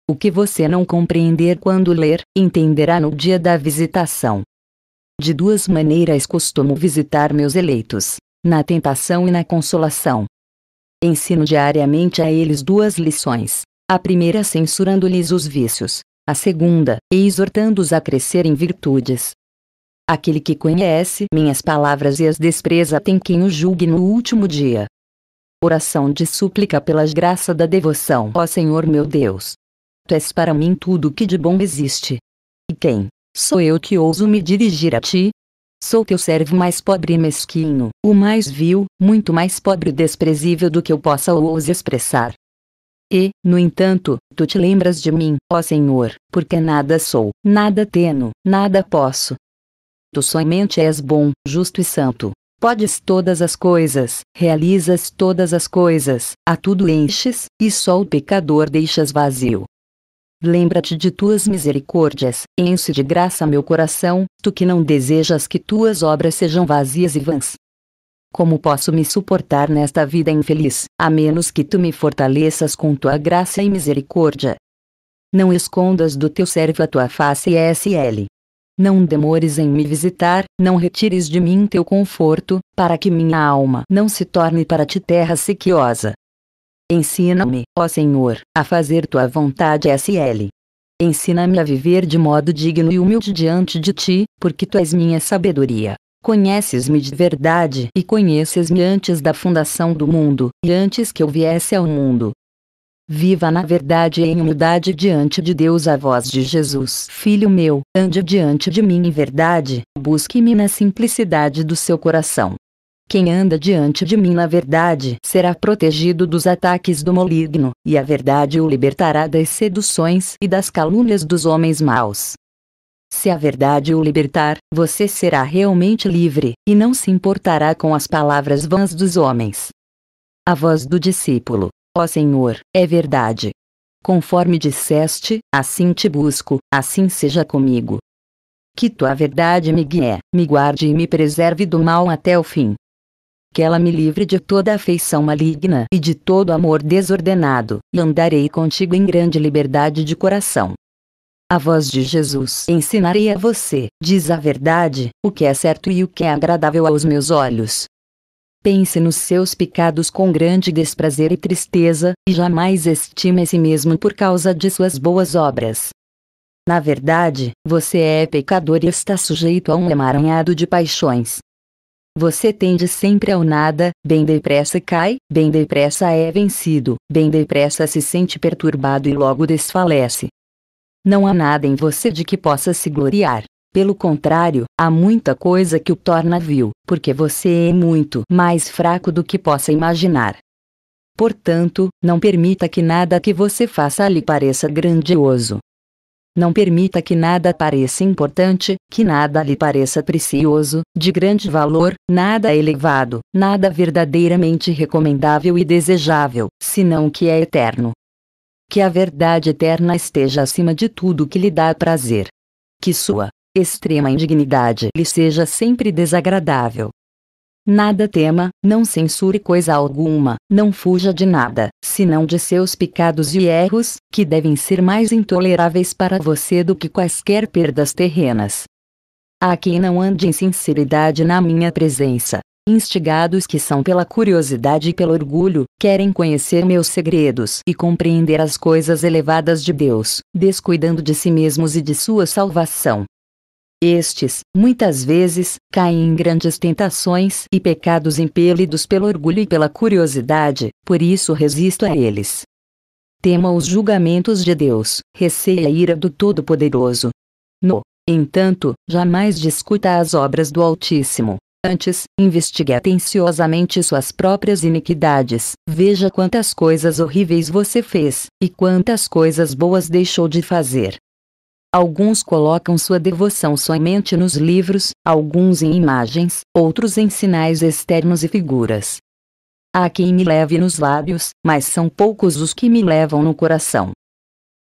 O que você não compreender quando ler, entenderá no dia da visitação. De duas maneiras costumo visitar meus eleitos: na tentação e na consolação. Ensino diariamente a eles duas lições: a primeira censurando-lhes os vícios, a segunda, exortando-os a crescer em virtudes. Aquele que conhece minhas palavras e as despreza tem quem o julgue no último dia. Oração de súplica pelas graças da devoção, ó Senhor meu Deus, Tu és para mim tudo que de bom existe. E quem? Sou eu que ouso me dirigir a ti? Sou teu servo mais pobre e mesquinho, o mais vil, muito mais pobre e desprezível do que eu possa ou ouse expressar. E, no entanto, tu te lembras de mim, ó Senhor, porque nada sou, nada teno, nada posso. Tu somente és bom, justo e santo. Podes todas as coisas, realizas todas as coisas, a tudo enches, e só o pecador deixas vazio. Lembra-te de tuas misericórdias, enche de graça meu coração, tu que não desejas que tuas obras sejam vazias e vãs. Como posso me suportar nesta vida infeliz, a menos que tu me fortaleças com tua graça e misericórdia? Não escondas do teu servo a tua face e SL. Não demores em me visitar, não retires de mim teu conforto, para que minha alma não se torne para ti terra sequiosa. Ensina-me, ó Senhor, a fazer tua vontade SL. Ensina-me a viver de modo digno e humilde diante de ti, porque tu és minha sabedoria. Conheces-me de verdade e conheces-me antes da fundação do mundo e antes que eu viesse ao mundo. Viva na verdade e em humildade diante de Deus a voz de Jesus. Filho meu, ande diante de mim em verdade, busque-me na simplicidade do seu coração. Quem anda diante de mim na verdade será protegido dos ataques do maligno, e a verdade o libertará das seduções e das calúnias dos homens maus. Se a verdade o libertar, você será realmente livre, e não se importará com as palavras vãs dos homens. A voz do discípulo: Ó Senhor, é verdade. Conforme disseste, assim te busco, assim seja comigo. Que tua verdade me guie, me guarde e me preserve do mal até o fim que ela me livre de toda afeição maligna e de todo amor desordenado, e andarei contigo em grande liberdade de coração. A voz de Jesus ensinarei a você, diz a verdade, o que é certo e o que é agradável aos meus olhos. Pense nos seus pecados com grande desprazer e tristeza, e jamais estime a si mesmo por causa de suas boas obras. Na verdade, você é pecador e está sujeito a um emaranhado de paixões, você tende sempre ao nada, bem depressa cai, bem depressa é vencido, bem depressa se sente perturbado e logo desfalece. Não há nada em você de que possa se gloriar. Pelo contrário, há muita coisa que o torna vil, porque você é muito mais fraco do que possa imaginar. Portanto, não permita que nada que você faça lhe pareça grandioso, não permita que nada pareça importante, que nada lhe pareça precioso, de grande valor, nada elevado, nada verdadeiramente recomendável e desejável, senão o que é eterno. Que a verdade eterna esteja acima de tudo que lhe dá prazer. Que sua extrema indignidade lhe seja sempre desagradável. Nada tema, não censure coisa alguma, não fuja de nada, senão de seus pecados e erros, que devem ser mais intoleráveis para você do que quaisquer perdas terrenas. A quem não ande em sinceridade na minha presença, instigados que são pela curiosidade e pelo orgulho, querem conhecer meus segredos e compreender as coisas elevadas de Deus, descuidando de si mesmos e de sua salvação, estes, muitas vezes, caem em grandes tentações e pecados impelidos pelo orgulho e pela curiosidade, por isso resisto a eles. Tema os julgamentos de Deus, receia a ira do Todo-Poderoso. No entanto, jamais discuta as obras do Altíssimo. Antes, investigue atenciosamente suas próprias iniquidades, veja quantas coisas horríveis você fez, e quantas coisas boas deixou de fazer. Alguns colocam sua devoção somente nos livros, alguns em imagens, outros em sinais externos e figuras. Há quem me leve nos lábios, mas são poucos os que me levam no coração.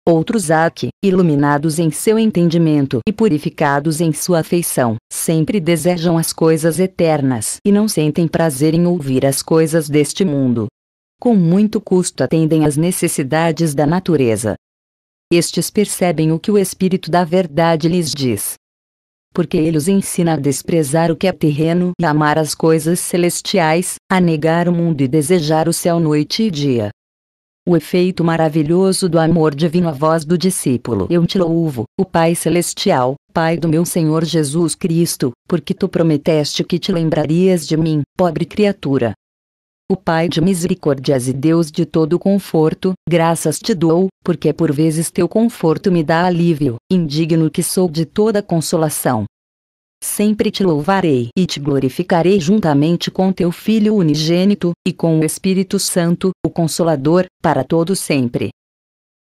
Outros há que, iluminados em seu entendimento e purificados em sua afeição, sempre desejam as coisas eternas e não sentem prazer em ouvir as coisas deste mundo. Com muito custo atendem às necessidades da natureza, estes percebem o que o Espírito da Verdade lhes diz. Porque ele os ensina a desprezar o que é terreno e amar as coisas celestiais, a negar o mundo e desejar o céu noite e dia. O efeito maravilhoso do amor divino, a voz do discípulo. Eu te louvo, o Pai Celestial, Pai do meu Senhor Jesus Cristo, porque tu prometeste que te lembrarias de mim, pobre criatura, o Pai de misericórdias e Deus de todo conforto, graças te dou, porque por vezes teu conforto me dá alívio, indigno que sou de toda consolação. Sempre te louvarei e te glorificarei juntamente com teu Filho unigênito, e com o Espírito Santo, o Consolador, para todo sempre.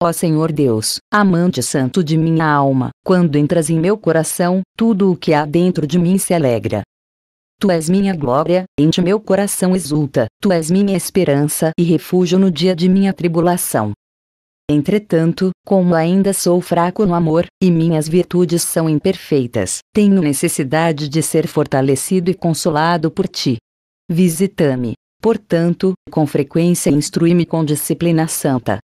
Ó Senhor Deus, amante santo de minha alma, quando entras em meu coração, tudo o que há dentro de mim se alegra. Tu és minha glória, em ti meu coração exulta, tu és minha esperança e refúgio no dia de minha tribulação. Entretanto, como ainda sou fraco no amor, e minhas virtudes são imperfeitas, tenho necessidade de ser fortalecido e consolado por ti. Visita-me, portanto, com frequência e instrui-me com disciplina santa,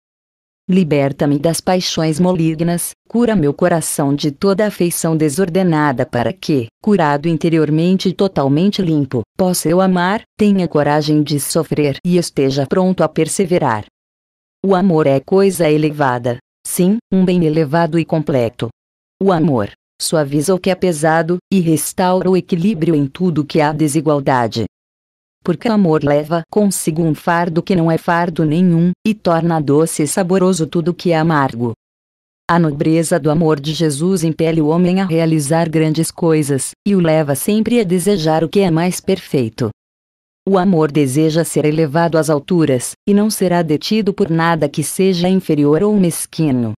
Liberta-me das paixões malignas, cura meu coração de toda afeição desordenada para que, curado interiormente e totalmente limpo, possa eu amar, tenha coragem de sofrer e esteja pronto a perseverar. O amor é coisa elevada, sim, um bem elevado e completo. O amor suaviza o que é pesado e restaura o equilíbrio em tudo que há desigualdade porque o amor leva consigo um fardo que não é fardo nenhum, e torna doce e saboroso tudo que é amargo. A nobreza do amor de Jesus impele o homem a realizar grandes coisas, e o leva sempre a desejar o que é mais perfeito. O amor deseja ser elevado às alturas, e não será detido por nada que seja inferior ou mesquino.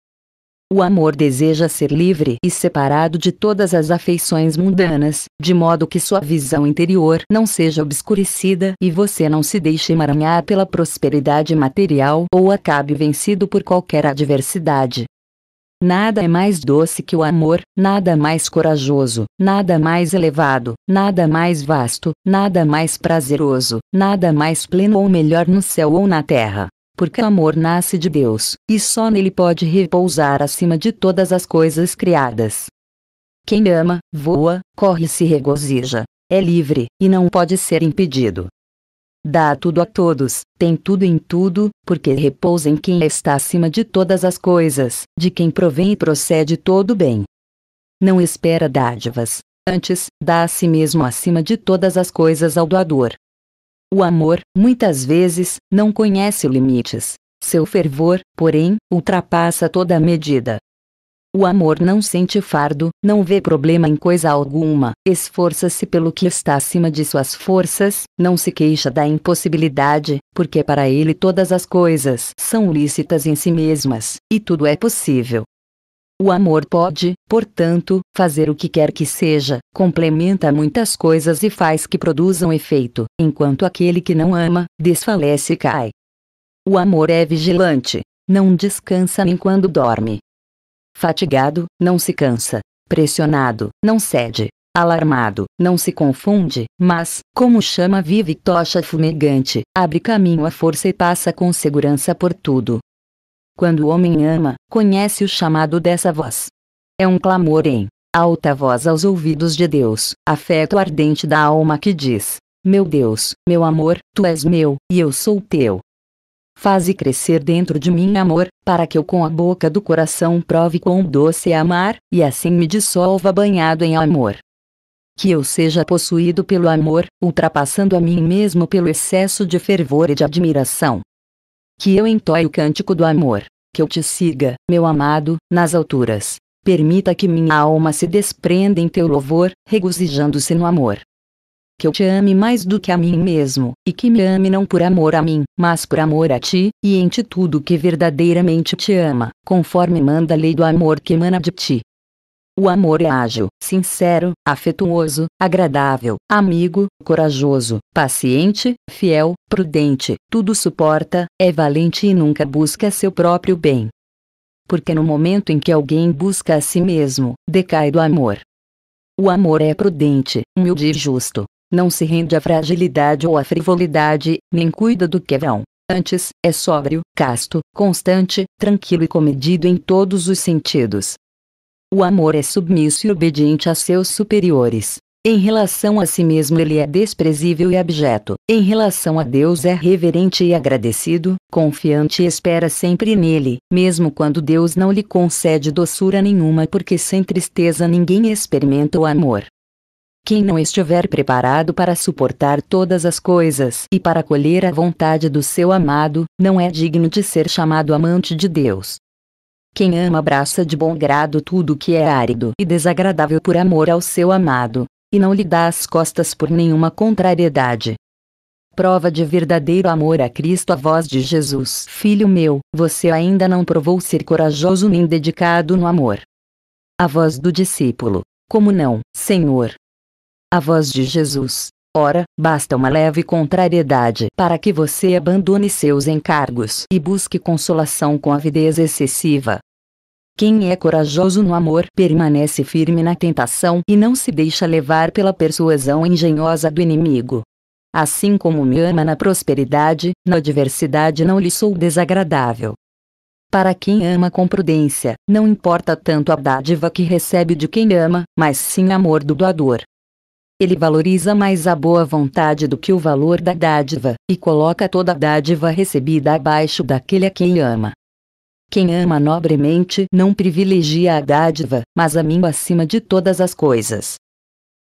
O amor deseja ser livre e separado de todas as afeições mundanas, de modo que sua visão interior não seja obscurecida e você não se deixe emaranhar pela prosperidade material ou acabe vencido por qualquer adversidade. Nada é mais doce que o amor, nada mais corajoso, nada mais elevado, nada mais vasto, nada mais prazeroso, nada mais pleno ou melhor no céu ou na terra porque o amor nasce de Deus, e só nele pode repousar acima de todas as coisas criadas. Quem ama, voa, corre e se regozija. É livre, e não pode ser impedido. Dá tudo a todos, tem tudo em tudo, porque repousa em quem está acima de todas as coisas, de quem provém e procede todo bem. Não espera dádivas, antes, dá a si mesmo acima de todas as coisas ao doador, o amor, muitas vezes, não conhece limites. Seu fervor, porém, ultrapassa toda medida. O amor não sente fardo, não vê problema em coisa alguma, esforça-se pelo que está acima de suas forças, não se queixa da impossibilidade, porque para ele todas as coisas são lícitas em si mesmas, e tudo é possível. O amor pode, portanto, fazer o que quer que seja, complementa muitas coisas e faz que produzam efeito, enquanto aquele que não ama, desfalece e cai. O amor é vigilante, não descansa nem quando dorme. Fatigado, não se cansa. Pressionado, não cede. Alarmado, não se confunde, mas, como chama viva e tocha fumegante, abre caminho à força e passa com segurança por tudo. Quando o homem ama, conhece o chamado dessa voz. É um clamor em alta voz aos ouvidos de Deus, afeto ardente da alma que diz: Meu Deus, meu amor, tu és meu, e eu sou teu. Faze crescer dentro de mim amor, para que eu com a boca do coração prove quão doce é amar, e assim me dissolva banhado em amor. Que eu seja possuído pelo amor, ultrapassando a mim mesmo pelo excesso de fervor e de admiração, que eu entoie o cântico do amor, que eu te siga, meu amado, nas alturas. Permita que minha alma se desprenda em teu louvor, regozijando-se no amor. Que eu te ame mais do que a mim mesmo, e que me ame não por amor a mim, mas por amor a ti, e em ti tudo que verdadeiramente te ama, conforme manda a lei do amor que emana de ti. O amor é ágil, sincero, afetuoso, agradável, amigo, corajoso, paciente, fiel, prudente, tudo suporta, é valente e nunca busca seu próprio bem. Porque no momento em que alguém busca a si mesmo, decai do amor. O amor é prudente, humilde e justo. Não se rende à fragilidade ou à frivolidade, nem cuida do que é vão. Antes, é sóbrio, casto, constante, tranquilo e comedido em todos os sentidos, o amor é submisso e obediente a seus superiores. Em relação a si mesmo, ele é desprezível e abjeto. Em relação a Deus, é reverente e agradecido, confiante e espera sempre nele, mesmo quando Deus não lhe concede doçura nenhuma, porque sem tristeza ninguém experimenta o amor. Quem não estiver preparado para suportar todas as coisas e para acolher a vontade do seu amado, não é digno de ser chamado amante de Deus. Quem ama abraça de bom grado tudo que é árido e desagradável por amor ao seu amado, e não lhe dá as costas por nenhuma contrariedade. Prova de verdadeiro amor a Cristo, a voz de Jesus, Filho meu, você ainda não provou ser corajoso nem dedicado no amor. A voz do discípulo, como não, Senhor? A voz de Jesus, Ora, basta uma leve contrariedade para que você abandone seus encargos e busque consolação com avidez excessiva. Quem é corajoso no amor permanece firme na tentação e não se deixa levar pela persuasão engenhosa do inimigo. Assim como me ama na prosperidade, na adversidade não lhe sou desagradável. Para quem ama com prudência, não importa tanto a dádiva que recebe de quem ama, mas sim o amor do doador. Ele valoriza mais a boa vontade do que o valor da dádiva, e coloca toda a dádiva recebida abaixo daquele a quem ama. Quem ama nobremente não privilegia a dádiva, mas a mim acima de todas as coisas.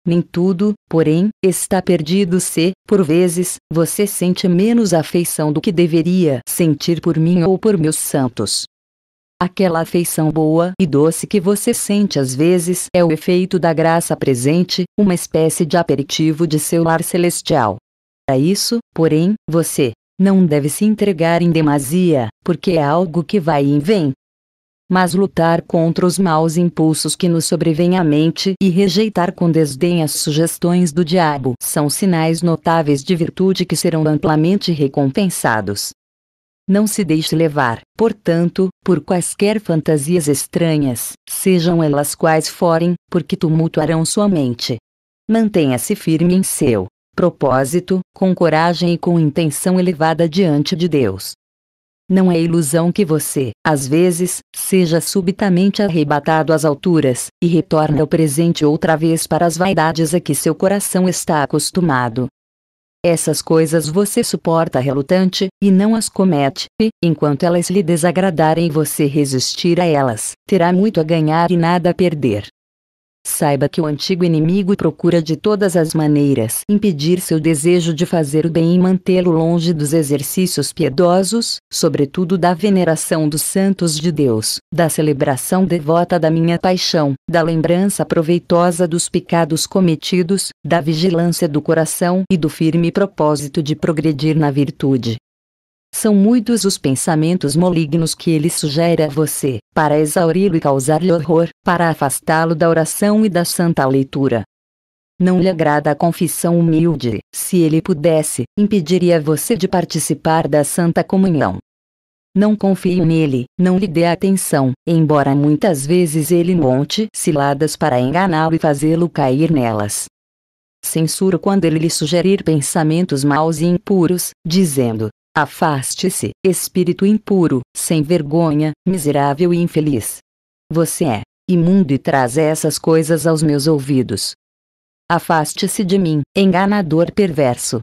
Nem tudo, porém, está perdido se, por vezes, você sente menos afeição do que deveria sentir por mim ou por meus santos. Aquela afeição boa e doce que você sente às vezes é o efeito da graça presente, uma espécie de aperitivo de seu lar celestial. Para isso, porém, você não deve se entregar em demasia, porque é algo que vai e vem. Mas lutar contra os maus impulsos que nos sobrevêm à mente e rejeitar com desdém as sugestões do diabo são sinais notáveis de virtude que serão amplamente recompensados. Não se deixe levar, portanto, por quaisquer fantasias estranhas, sejam elas quais forem, porque tumultuarão sua mente. Mantenha-se firme em seu propósito, com coragem e com intenção elevada diante de Deus. Não é ilusão que você, às vezes, seja subitamente arrebatado às alturas, e retorne ao presente outra vez para as vaidades a que seu coração está acostumado. Essas coisas você suporta relutante, e não as comete, e, enquanto elas lhe desagradarem você resistir a elas, terá muito a ganhar e nada a perder. Saiba que o antigo inimigo procura de todas as maneiras impedir seu desejo de fazer o bem e mantê-lo longe dos exercícios piedosos, sobretudo da veneração dos santos de Deus, da celebração devota da minha paixão, da lembrança proveitosa dos pecados cometidos, da vigilância do coração e do firme propósito de progredir na virtude. São muitos os pensamentos malignos que ele sugere a você, para exauri-lo e causar-lhe horror, para afastá-lo da oração e da santa leitura. Não lhe agrada a confissão humilde, se ele pudesse, impediria você de participar da santa comunhão. Não confie nele, não lhe dê atenção, embora muitas vezes ele monte ciladas para enganá-lo e fazê-lo cair nelas. Censuro quando ele lhe sugerir pensamentos maus e impuros, dizendo: Afaste-se, espírito impuro, sem vergonha, miserável e infeliz. Você é imundo e traz essas coisas aos meus ouvidos. Afaste-se de mim, enganador perverso.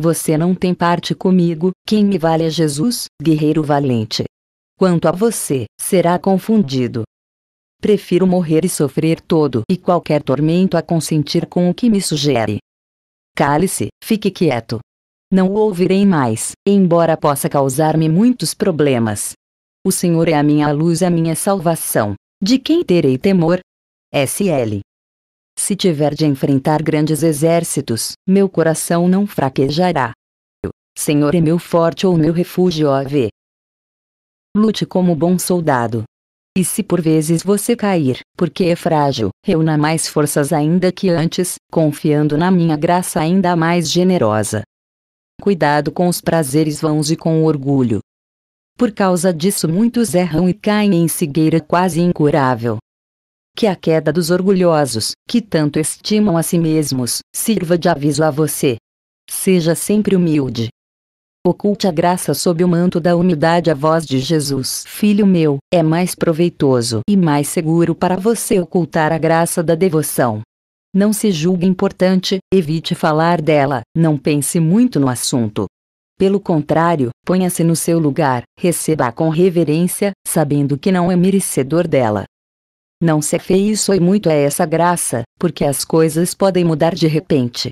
Você não tem parte comigo, quem me vale é Jesus, guerreiro valente. Quanto a você, será confundido. Prefiro morrer e sofrer todo e qualquer tormento a consentir com o que me sugere. Cale-se, fique quieto, não o ouvirei mais, embora possa causar-me muitos problemas. O Senhor é a minha luz, a minha salvação. De quem terei temor? S.L. Se tiver de enfrentar grandes exércitos, meu coração não fraquejará. O Senhor é meu forte ou meu refúgio, A.V. Lute como bom soldado. E se por vezes você cair, porque é frágil, reúna mais forças ainda que antes, confiando na minha graça ainda mais generosa cuidado com os prazeres vãos e com o orgulho. Por causa disso, muitos erram e caem em cegueira quase incurável. Que a queda dos orgulhosos, que tanto estimam a si mesmos, sirva de aviso a você. Seja sempre humilde. Oculte a graça sob o manto da humildade. A voz de Jesus, Filho meu, é mais proveitoso e mais seguro para você ocultar a graça da devoção. Não se julgue importante, evite falar dela, não pense muito no assunto. Pelo contrário, ponha-se no seu lugar, receba-a com reverência, sabendo que não é merecedor dela. Não se afeie e muito a essa graça, porque as coisas podem mudar de repente.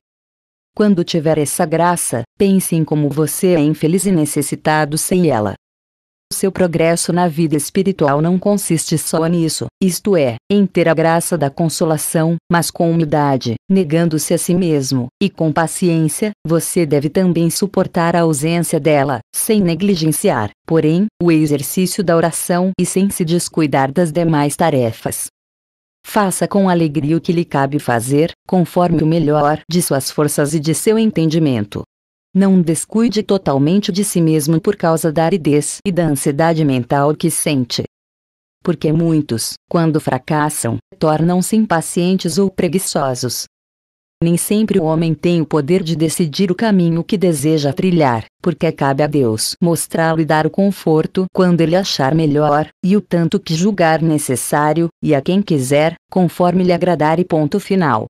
Quando tiver essa graça, pense em como você é infeliz e necessitado sem ela. Seu progresso na vida espiritual não consiste só nisso, isto é, em ter a graça da consolação, mas com humildade, negando-se a si mesmo, e com paciência, você deve também suportar a ausência dela, sem negligenciar, porém, o exercício da oração e sem se descuidar das demais tarefas. Faça com alegria o que lhe cabe fazer, conforme o melhor de suas forças e de seu entendimento, não descuide totalmente de si mesmo por causa da aridez e da ansiedade mental que sente. Porque muitos, quando fracassam, tornam-se impacientes ou preguiçosos. Nem sempre o homem tem o poder de decidir o caminho que deseja trilhar, porque cabe a Deus mostrá-lo e dar o conforto quando ele achar melhor, e o tanto que julgar necessário, e a quem quiser, conforme lhe agradar e ponto final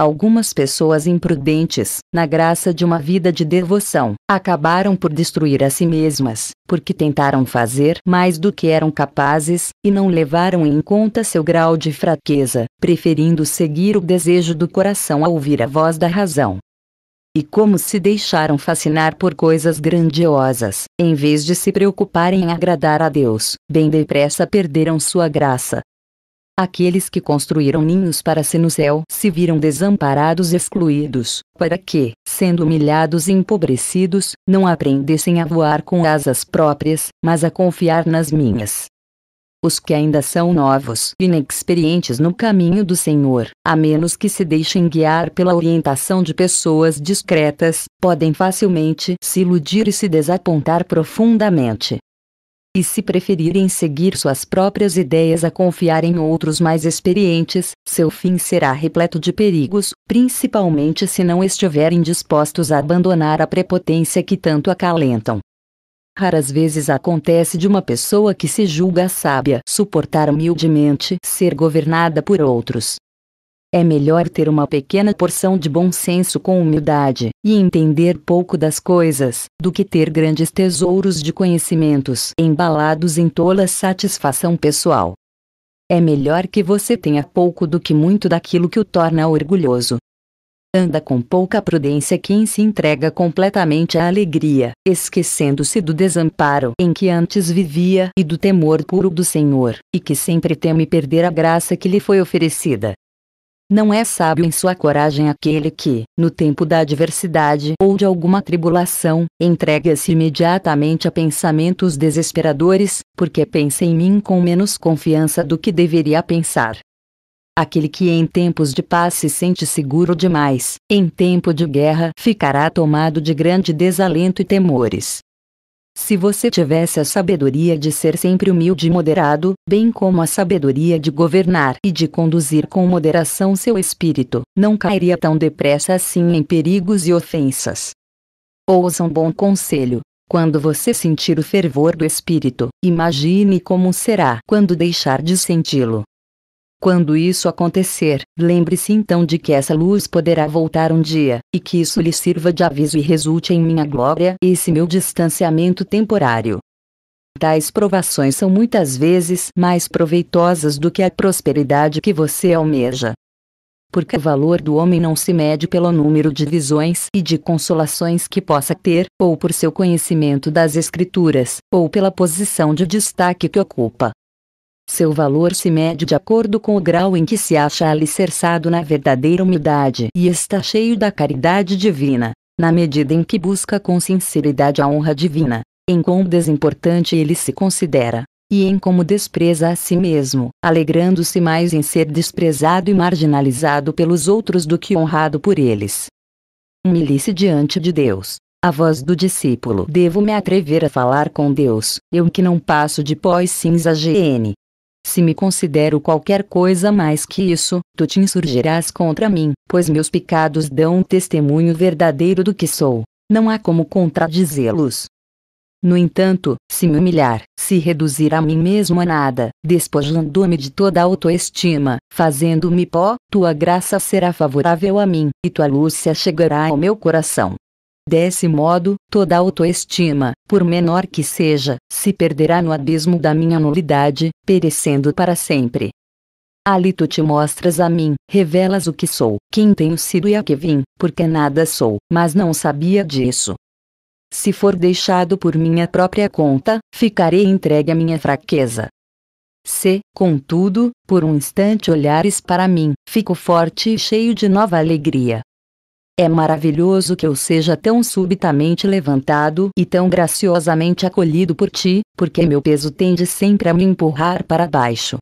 algumas pessoas imprudentes, na graça de uma vida de devoção, acabaram por destruir a si mesmas, porque tentaram fazer mais do que eram capazes, e não levaram em conta seu grau de fraqueza, preferindo seguir o desejo do coração a ouvir a voz da razão. E como se deixaram fascinar por coisas grandiosas, em vez de se preocuparem em agradar a Deus, bem depressa perderam sua graça, Aqueles que construíram ninhos para si no céu se viram desamparados e excluídos, para que, sendo humilhados e empobrecidos, não aprendessem a voar com asas próprias, mas a confiar nas minhas. Os que ainda são novos, e inexperientes no caminho do Senhor, a menos que se deixem guiar pela orientação de pessoas discretas, podem facilmente se iludir e se desapontar profundamente e se preferirem seguir suas próprias ideias a confiar em outros mais experientes, seu fim será repleto de perigos, principalmente se não estiverem dispostos a abandonar a prepotência que tanto acalentam. Raras vezes acontece de uma pessoa que se julga sábia suportar humildemente ser governada por outros. É melhor ter uma pequena porção de bom senso com humildade e entender pouco das coisas, do que ter grandes tesouros de conhecimentos embalados em tola satisfação pessoal. É melhor que você tenha pouco do que muito daquilo que o torna orgulhoso. Anda com pouca prudência quem se entrega completamente à alegria, esquecendo-se do desamparo em que antes vivia e do temor puro do Senhor, e que sempre teme perder a graça que lhe foi oferecida. Não é sábio em sua coragem aquele que, no tempo da adversidade ou de alguma tribulação, entrega-se imediatamente a pensamentos desesperadores, porque pensa em mim com menos confiança do que deveria pensar. Aquele que em tempos de paz se sente seguro demais, em tempo de guerra ficará tomado de grande desalento e temores. Se você tivesse a sabedoria de ser sempre humilde e moderado, bem como a sabedoria de governar e de conduzir com moderação seu espírito, não cairia tão depressa assim em perigos e ofensas. Ouça um bom conselho. Quando você sentir o fervor do espírito, imagine como será quando deixar de senti-lo. Quando isso acontecer, lembre-se então de que essa luz poderá voltar um dia, e que isso lhe sirva de aviso e resulte em minha glória e esse meu distanciamento temporário. Tais provações são muitas vezes mais proveitosas do que a prosperidade que você almeja. Porque o valor do homem não se mede pelo número de visões e de consolações que possa ter, ou por seu conhecimento das Escrituras, ou pela posição de destaque que ocupa. Seu valor se mede de acordo com o grau em que se acha alicerçado na verdadeira humildade e está cheio da caridade divina, na medida em que busca com sinceridade a honra divina, em quão desimportante ele se considera, e em como despreza a si mesmo, alegrando-se mais em ser desprezado e marginalizado pelos outros do que honrado por eles. Humilhe-se diante de Deus. A voz do discípulo: Devo me atrever a falar com Deus, eu que não passo de pós cinza GN. Se me considero qualquer coisa mais que isso, tu te insurgirás contra mim, pois meus pecados dão testemunho verdadeiro do que sou. Não há como contradizê-los. No entanto, se me humilhar, se reduzir a mim mesmo a nada, despojando-me de toda a autoestima, fazendo-me pó, tua graça será favorável a mim, e tua luz se achegará ao meu coração. Desse modo, toda autoestima, por menor que seja, se perderá no abismo da minha nulidade, perecendo para sempre. Ali tu te mostras a mim, revelas o que sou, quem tenho sido e a que vim, porque nada sou, mas não sabia disso. Se for deixado por minha própria conta, ficarei entregue à minha fraqueza. Se, contudo, por um instante olhares para mim, fico forte e cheio de nova alegria, é maravilhoso que eu seja tão subitamente levantado e tão graciosamente acolhido por ti, porque meu peso tende sempre a me empurrar para baixo.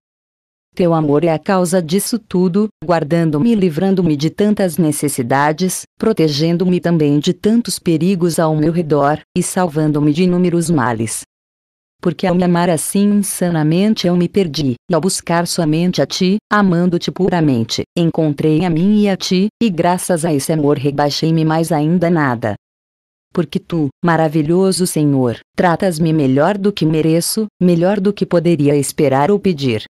Teu amor é a causa disso tudo, guardando-me e livrando-me de tantas necessidades, protegendo-me também de tantos perigos ao meu redor, e salvando-me de inúmeros males. Porque ao me amar assim insanamente eu me perdi, e ao buscar somente a ti, amando-te puramente, encontrei a mim e a ti, e graças a esse amor rebaixei-me mais ainda nada. Porque tu, maravilhoso Senhor, tratas-me melhor do que mereço, melhor do que poderia esperar ou pedir,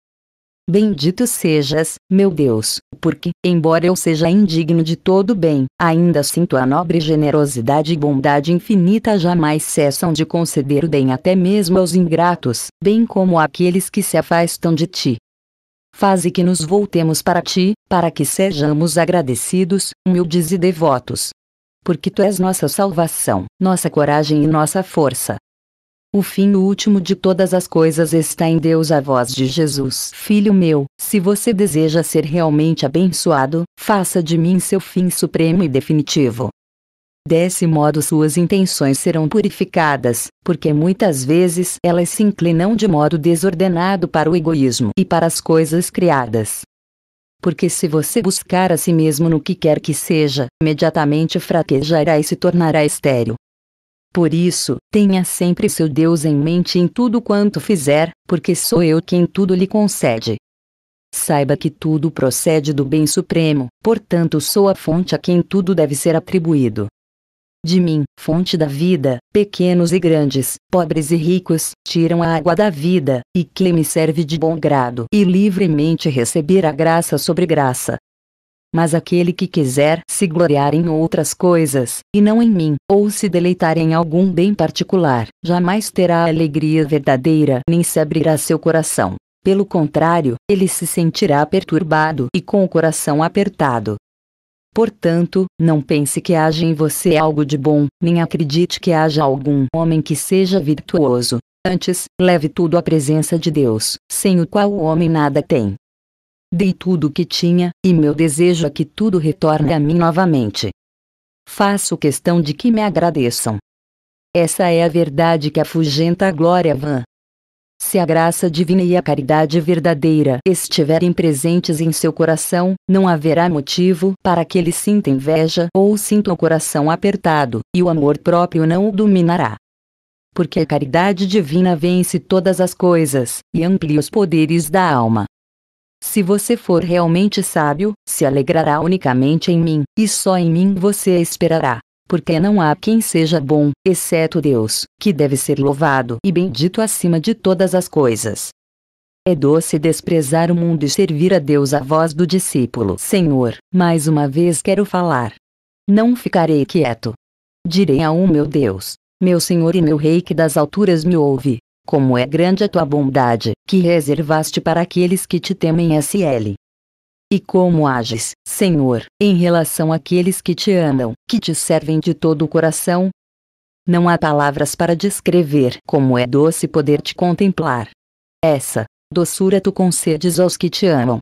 Bendito sejas, meu Deus, porque, embora eu seja indigno de todo bem, ainda sinto a nobre generosidade e bondade infinita jamais cessam de conceder o bem até mesmo aos ingratos, bem como àqueles que se afastam de ti. Faze que nos voltemos para ti, para que sejamos agradecidos, humildes e devotos. Porque tu és nossa salvação, nossa coragem e nossa força. O fim último de todas as coisas está em Deus, a voz de Jesus. Filho meu, se você deseja ser realmente abençoado, faça de mim seu fim supremo e definitivo. Desse modo, suas intenções serão purificadas, porque muitas vezes elas se inclinam de modo desordenado para o egoísmo e para as coisas criadas porque se você buscar a si mesmo no que quer que seja, imediatamente fraquejará e se tornará estéril. Por isso, tenha sempre seu Deus em mente em tudo quanto fizer, porque sou eu quem tudo lhe concede. Saiba que tudo procede do bem supremo, portanto sou a fonte a quem tudo deve ser atribuído. De mim, fonte da vida, pequenos e grandes, pobres e ricos, tiram a água da vida, e quem me serve de bom grado e livremente receberá graça sobre graça, mas aquele que quiser se gloriar em outras coisas, e não em mim, ou se deleitar em algum bem particular, jamais terá a alegria verdadeira nem se abrirá seu coração. Pelo contrário, ele se sentirá perturbado e com o coração apertado. Portanto, não pense que haja em você algo de bom, nem acredite que haja algum homem que seja virtuoso. Antes, leve tudo à presença de Deus, sem o qual o homem nada tem dei tudo o que tinha, e meu desejo é que tudo retorne a mim novamente. Faço questão de que me agradeçam. Essa é a verdade que afugenta a glória vã. Se a graça divina e a caridade verdadeira estiverem presentes em seu coração, não haverá motivo para que ele sinta inveja ou sinta o coração apertado, e o amor próprio não o dominará. Porque a caridade divina vence todas as coisas e amplia os poderes da alma. Se você for realmente sábio, se alegrará unicamente em mim, e só em mim você esperará. Porque não há quem seja bom, exceto Deus, que deve ser louvado e bendito acima de todas as coisas. É doce desprezar o mundo e servir a Deus a voz do discípulo. Senhor, mais uma vez quero falar. Não ficarei quieto. Direi a um meu Deus, meu Senhor e meu Rei que das alturas me ouve. Como é grande a tua bondade, que reservaste para aqueles que te temem SL. E como ages, Senhor, em relação àqueles que te amam, que te servem de todo o coração? Não há palavras para descrever como é doce poder te contemplar. Essa doçura tu concedes aos que te amam.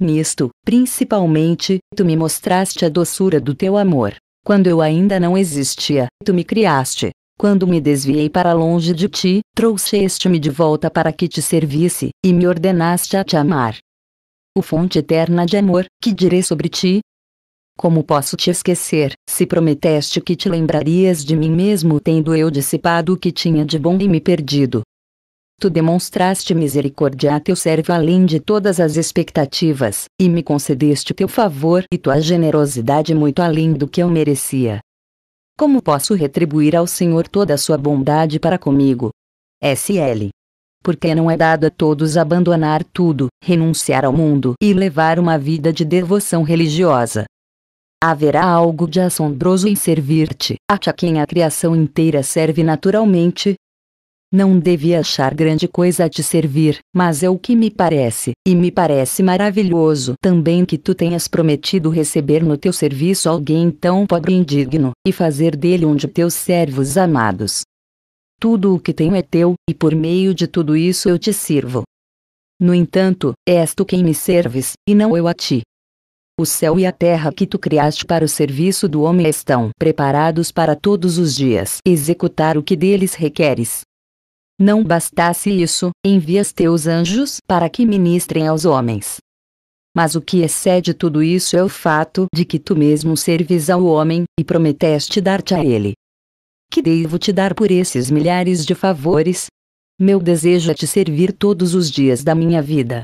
Nisto, principalmente, tu me mostraste a doçura do teu amor. Quando eu ainda não existia, tu me criaste, quando me desviei para longe de ti, trouxeste-me de volta para que te servisse, e me ordenaste a te amar. O fonte eterna de amor, que direi sobre ti? Como posso te esquecer, se prometeste que te lembrarias de mim mesmo tendo eu dissipado o que tinha de bom e me perdido? Tu demonstraste misericórdia a teu servo além de todas as expectativas, e me concedeste teu favor e tua generosidade muito além do que eu merecia. Como posso retribuir ao Senhor toda a sua bondade para comigo? S.L. Porque não é dado a todos abandonar tudo, renunciar ao mundo e levar uma vida de devoção religiosa. Haverá algo de assombroso em servir-te, a quem a criação inteira serve naturalmente, não devia achar grande coisa a te servir, mas é o que me parece, e me parece maravilhoso também que tu tenhas prometido receber no teu serviço alguém tão pobre e indigno, e fazer dele um de teus servos amados. Tudo o que tenho é teu, e por meio de tudo isso eu te sirvo. No entanto, és tu quem me serves, e não eu a ti. O céu e a terra que tu criaste para o serviço do homem estão preparados para todos os dias executar o que deles requeres. Não bastasse isso, envias teus anjos para que ministrem aos homens. Mas o que excede tudo isso é o fato de que tu mesmo serves ao homem, e prometeste dar-te a ele. Que devo te dar por esses milhares de favores? Meu desejo é te servir todos os dias da minha vida.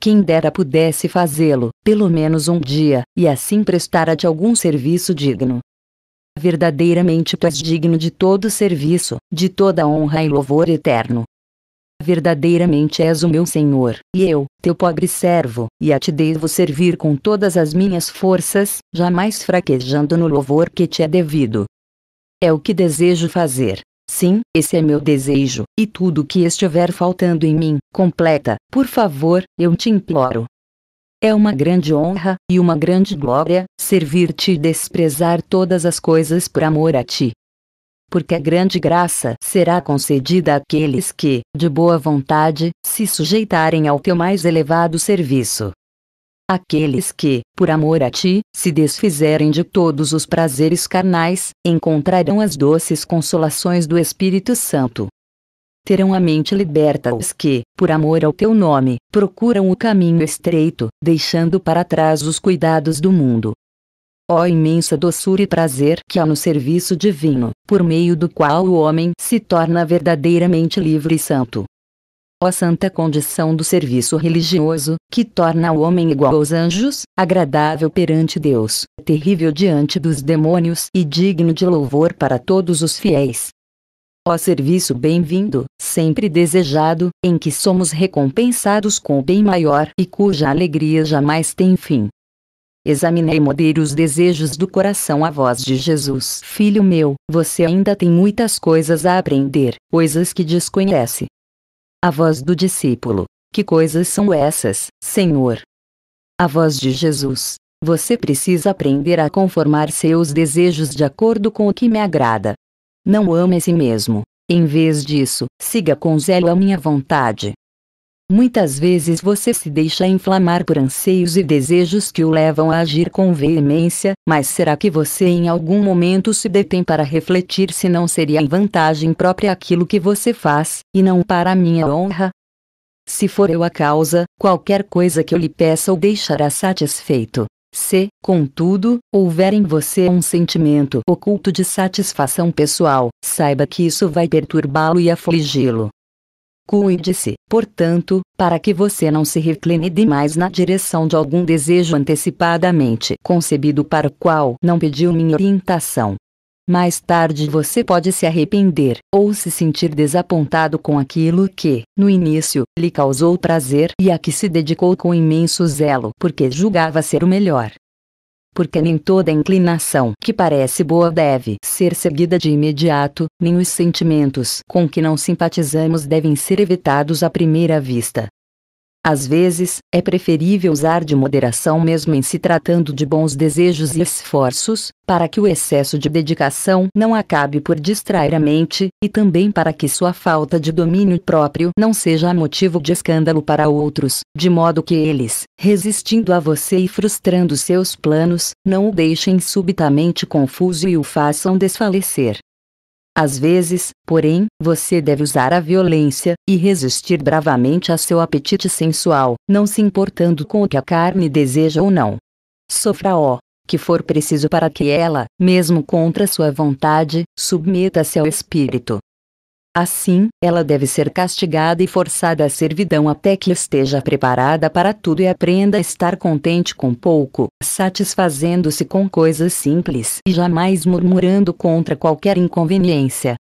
Quem dera pudesse fazê-lo, pelo menos um dia, e assim prestar a algum serviço digno. Verdadeiramente tu és digno de todo serviço, de toda honra e louvor eterno. Verdadeiramente és o meu Senhor, e eu, teu pobre servo, e a ti devo servir com todas as minhas forças, jamais fraquejando no louvor que te é devido. É o que desejo fazer. Sim, esse é meu desejo, e tudo o que estiver faltando em mim, completa, por favor, eu te imploro, é uma grande honra e uma grande glória servir-te e desprezar todas as coisas por amor a ti. Porque a grande graça será concedida àqueles que, de boa vontade, se sujeitarem ao teu mais elevado serviço. Aqueles que, por amor a ti, se desfizerem de todos os prazeres carnais, encontrarão as doces consolações do Espírito Santo terão a mente liberta os que, por amor ao teu nome, procuram o caminho estreito, deixando para trás os cuidados do mundo. Ó imensa doçura e prazer que há no serviço divino, por meio do qual o homem se torna verdadeiramente livre e santo. Ó santa condição do serviço religioso, que torna o homem igual aos anjos, agradável perante Deus, terrível diante dos demônios e digno de louvor para todos os fiéis ó serviço bem-vindo, sempre desejado, em que somos recompensados com o bem maior e cuja alegria jamais tem fim. Examinei modelo os desejos do coração à voz de Jesus. Filho meu, você ainda tem muitas coisas a aprender, coisas que desconhece. A voz do discípulo. Que coisas são essas, Senhor? A voz de Jesus. Você precisa aprender a conformar seus desejos de acordo com o que me agrada, não ame a si mesmo. Em vez disso, siga com zelo a minha vontade. Muitas vezes você se deixa inflamar por anseios e desejos que o levam a agir com veemência, mas será que você em algum momento se detém para refletir se não seria em vantagem própria aquilo que você faz, e não para a minha honra? Se for eu a causa, qualquer coisa que eu lhe peça o deixará satisfeito. Se, contudo, houver em você um sentimento oculto de satisfação pessoal, saiba que isso vai perturbá-lo e afligi-lo. Cuide-se, portanto, para que você não se recline demais na direção de algum desejo antecipadamente concebido para o qual não pediu minha orientação. Mais tarde você pode se arrepender ou se sentir desapontado com aquilo que, no início, lhe causou prazer e a que se dedicou com imenso zelo porque julgava ser o melhor. Porque nem toda inclinação que parece boa deve ser seguida de imediato, nem os sentimentos com que não simpatizamos devem ser evitados à primeira vista. Às vezes, é preferível usar de moderação mesmo em se tratando de bons desejos e esforços, para que o excesso de dedicação não acabe por distrair a mente, e também para que sua falta de domínio próprio não seja motivo de escândalo para outros, de modo que eles, resistindo a você e frustrando seus planos, não o deixem subitamente confuso e o façam desfalecer. Às vezes, porém, você deve usar a violência e resistir bravamente a seu apetite sensual, não se importando com o que a carne deseja ou não. Sofra o que for preciso para que ela, mesmo contra sua vontade, submeta-se ao espírito. Assim, ela deve ser castigada e forçada à servidão até que esteja preparada para tudo e aprenda a estar contente com pouco, satisfazendo-se com coisas simples e jamais murmurando contra qualquer inconveniência.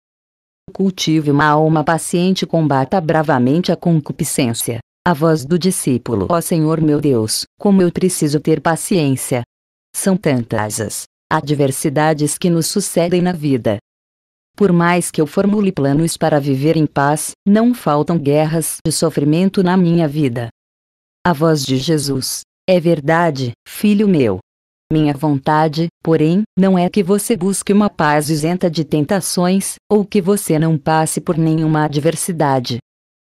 Cultive uma alma paciente e combata bravamente a concupiscência. A voz do discípulo: Ó oh Senhor meu Deus, como eu preciso ter paciência! São tantas as adversidades que nos sucedem na vida, por mais que eu formule planos para viver em paz, não faltam guerras e sofrimento na minha vida. A voz de Jesus. É verdade, filho meu. Minha vontade, porém, não é que você busque uma paz isenta de tentações, ou que você não passe por nenhuma adversidade.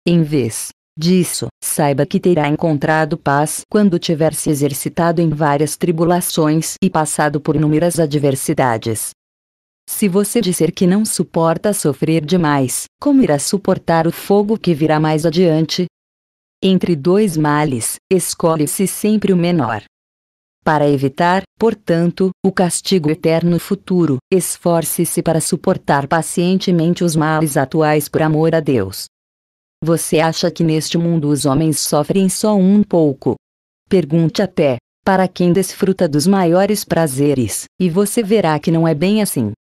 Em vez disso, saiba que terá encontrado paz quando tiver se exercitado em várias tribulações e passado por inúmeras adversidades. Se você disser que não suporta sofrer demais, como irá suportar o fogo que virá mais adiante? Entre dois males, escolhe-se sempre o menor. Para evitar, portanto, o castigo eterno futuro, esforce-se para suportar pacientemente os males atuais por amor a Deus. Você acha que neste mundo os homens sofrem só um pouco? Pergunte até, para quem desfruta dos maiores prazeres, e você verá que não é bem assim.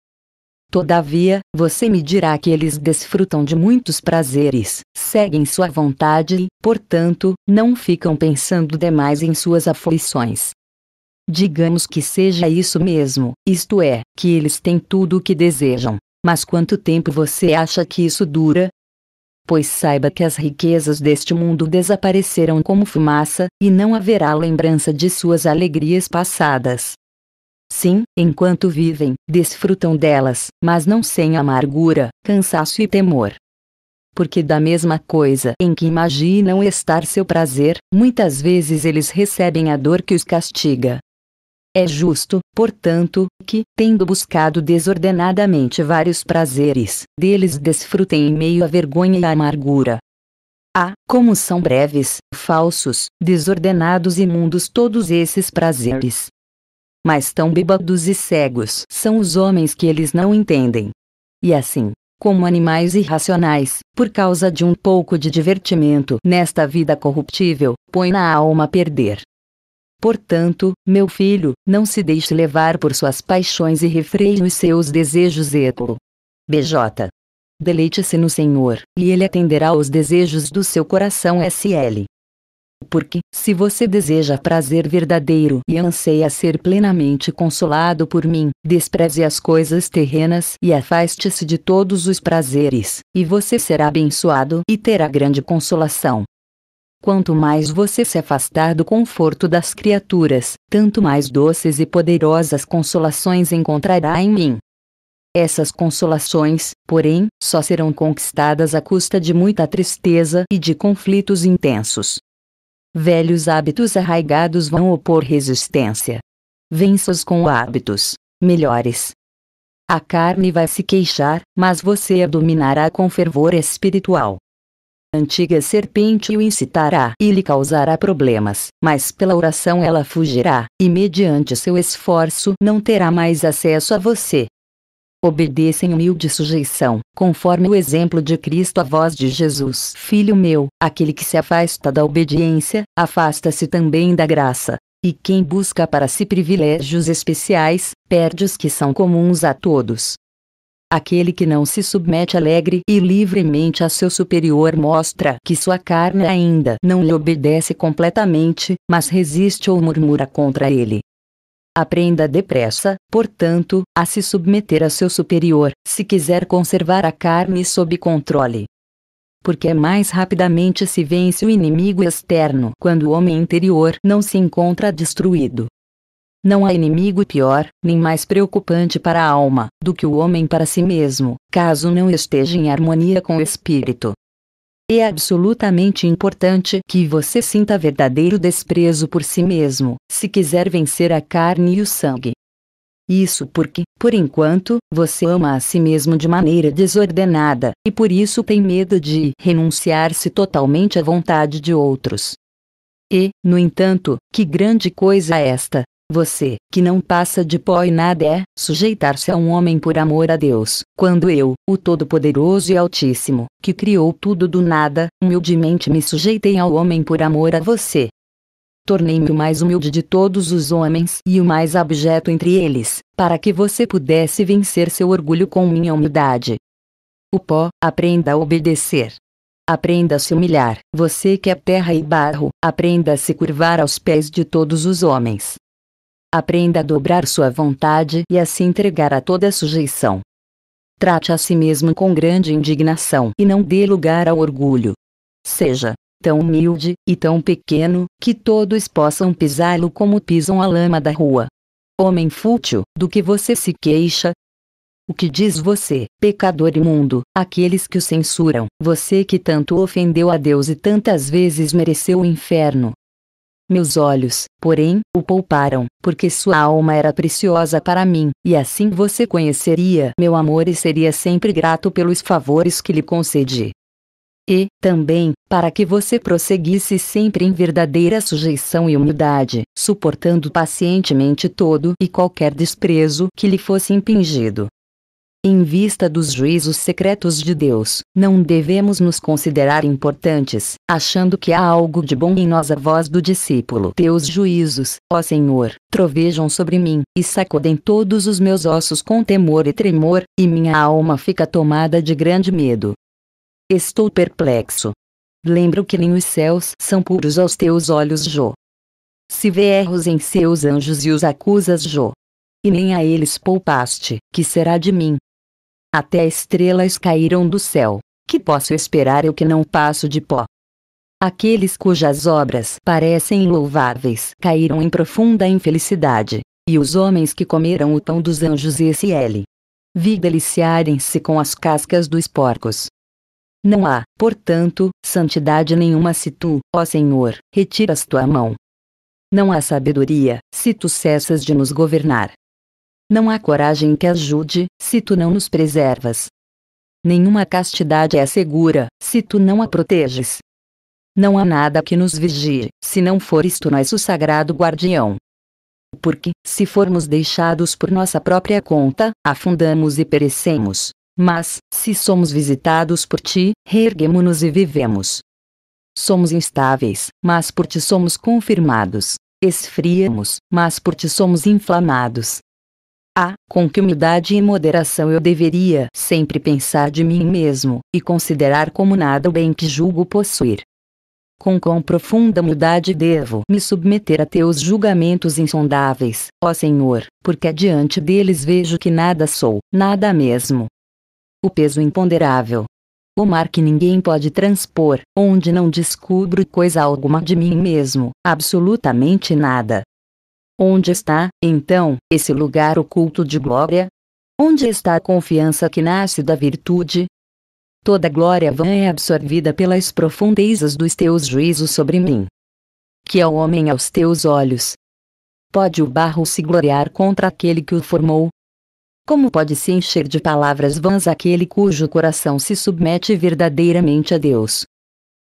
Todavia, você me dirá que eles desfrutam de muitos prazeres, seguem sua vontade e, portanto, não ficam pensando demais em suas aflições. Digamos que seja isso mesmo, isto é, que eles têm tudo o que desejam. Mas quanto tempo você acha que isso dura? Pois saiba que as riquezas deste mundo desapareceram como fumaça, e não haverá lembrança de suas alegrias passadas. Sim, enquanto vivem, desfrutam delas, mas não sem amargura, cansaço e temor. Porque da mesma coisa em que imaginam estar seu prazer, muitas vezes eles recebem a dor que os castiga. É justo, portanto, que, tendo buscado desordenadamente vários prazeres, deles desfrutem em meio à vergonha e à amargura. Ah, como são breves, falsos, desordenados e mundos todos esses prazeres! mas tão bêbados e cegos são os homens que eles não entendem. E assim, como animais irracionais, por causa de um pouco de divertimento nesta vida corruptível, põe na alma a perder. Portanto, meu filho, não se deixe levar por suas paixões e refreie os seus desejos éculo. BJ. Deleite-se no Senhor, e Ele atenderá aos desejos do seu coração SL. Porque, se você deseja prazer verdadeiro e anseia ser plenamente consolado por mim, despreze as coisas terrenas e afaste-se de todos os prazeres, e você será abençoado e terá grande consolação. Quanto mais você se afastar do conforto das criaturas, tanto mais doces e poderosas consolações encontrará em mim. Essas consolações, porém, só serão conquistadas à custa de muita tristeza e de conflitos intensos. Velhos hábitos arraigados vão opor resistência. Vença-os com hábitos melhores. A carne vai se queixar, mas você a dominará com fervor espiritual. A antiga serpente o incitará e lhe causará problemas, mas pela oração ela fugirá, e mediante seu esforço não terá mais acesso a você obedecem humilde sujeição, conforme o exemplo de Cristo a voz de Jesus. Filho meu, aquele que se afasta da obediência, afasta-se também da graça. E quem busca para si privilégios especiais, perde os que são comuns a todos. Aquele que não se submete alegre e livremente a seu superior mostra que sua carne ainda não lhe obedece completamente, mas resiste ou murmura contra ele. Aprenda depressa, portanto, a se submeter a seu superior, se quiser conservar a carne sob controle. Porque é mais rapidamente se vence o inimigo externo quando o homem interior não se encontra destruído. Não há inimigo pior, nem mais preocupante para a alma, do que o homem para si mesmo, caso não esteja em harmonia com o espírito. É absolutamente importante que você sinta verdadeiro desprezo por si mesmo, se quiser vencer a carne e o sangue. Isso porque, por enquanto, você ama a si mesmo de maneira desordenada, e por isso tem medo de renunciar-se totalmente à vontade de outros. E, no entanto, que grande coisa é esta, você, que não passa de pó e nada é, sujeitar-se a um homem por amor a Deus, quando eu, o Todo-Poderoso e Altíssimo, que criou tudo do nada, humildemente me sujeitei ao homem por amor a você. Tornei-me o mais humilde de todos os homens e o mais abjeto entre eles, para que você pudesse vencer seu orgulho com minha humildade. O pó, aprenda a obedecer. Aprenda a se humilhar, você que é terra e barro, aprenda a se curvar aos pés de todos os homens, aprenda a dobrar sua vontade e a se entregar a toda a sujeição. Trate a si mesmo com grande indignação e não dê lugar ao orgulho. Seja tão humilde e tão pequeno que todos possam pisá-lo como pisam a lama da rua. Homem fútil, do que você se queixa? O que diz você, pecador imundo, aqueles que o censuram, você que tanto ofendeu a Deus e tantas vezes mereceu o inferno, meus olhos, porém, o pouparam, porque sua alma era preciosa para mim, e assim você conheceria meu amor e seria sempre grato pelos favores que lhe concedi. E, também, para que você prosseguisse sempre em verdadeira sujeição e humildade, suportando pacientemente todo e qualquer desprezo que lhe fosse impingido. Em vista dos juízos secretos de Deus, não devemos nos considerar importantes, achando que há algo de bom em nós. A voz do discípulo: Teus juízos, ó Senhor, trovejam sobre mim, e sacodem todos os meus ossos com temor e tremor, e minha alma fica tomada de grande medo. Estou perplexo. Lembro que nem os céus são puros aos teus olhos, Jó. Se vê erros em seus anjos e os acusas, Jó. E nem a eles poupaste, que será de mim, até estrelas caíram do céu. Que posso esperar eu que não passo de pó? Aqueles cujas obras parecem louváveis caíram em profunda infelicidade, e os homens que comeram o pão dos anjos esse ele. Vi deliciarem-se com as cascas dos porcos. Não há, portanto, santidade nenhuma se tu, ó Senhor, retiras tua mão. Não há sabedoria, se tu cessas de nos governar. Não há coragem que ajude, se tu não nos preservas. Nenhuma castidade é segura, se tu não a proteges. Não há nada que nos vigie, se não fores tu nosso sagrado guardião. Porque, se formos deixados por nossa própria conta, afundamos e perecemos. Mas, se somos visitados por ti, reerguemos nos e vivemos. Somos instáveis, mas por ti somos confirmados. Esfriamos, mas por ti somos inflamados. Ah, com que humildade e moderação eu deveria sempre pensar de mim mesmo, e considerar como nada o bem que julgo possuir. Com quão profunda humildade devo me submeter a teus julgamentos insondáveis, ó Senhor, porque diante deles vejo que nada sou, nada mesmo. O peso imponderável. O mar que ninguém pode transpor, onde não descubro coisa alguma de mim mesmo, absolutamente nada. Onde está, então, esse lugar oculto de glória? Onde está a confiança que nasce da virtude? Toda glória vã é absorvida pelas profundezas dos teus juízos sobre mim. Que é o homem aos teus olhos? Pode o barro se gloriar contra aquele que o formou? Como pode se encher de palavras vãs aquele cujo coração se submete verdadeiramente a Deus?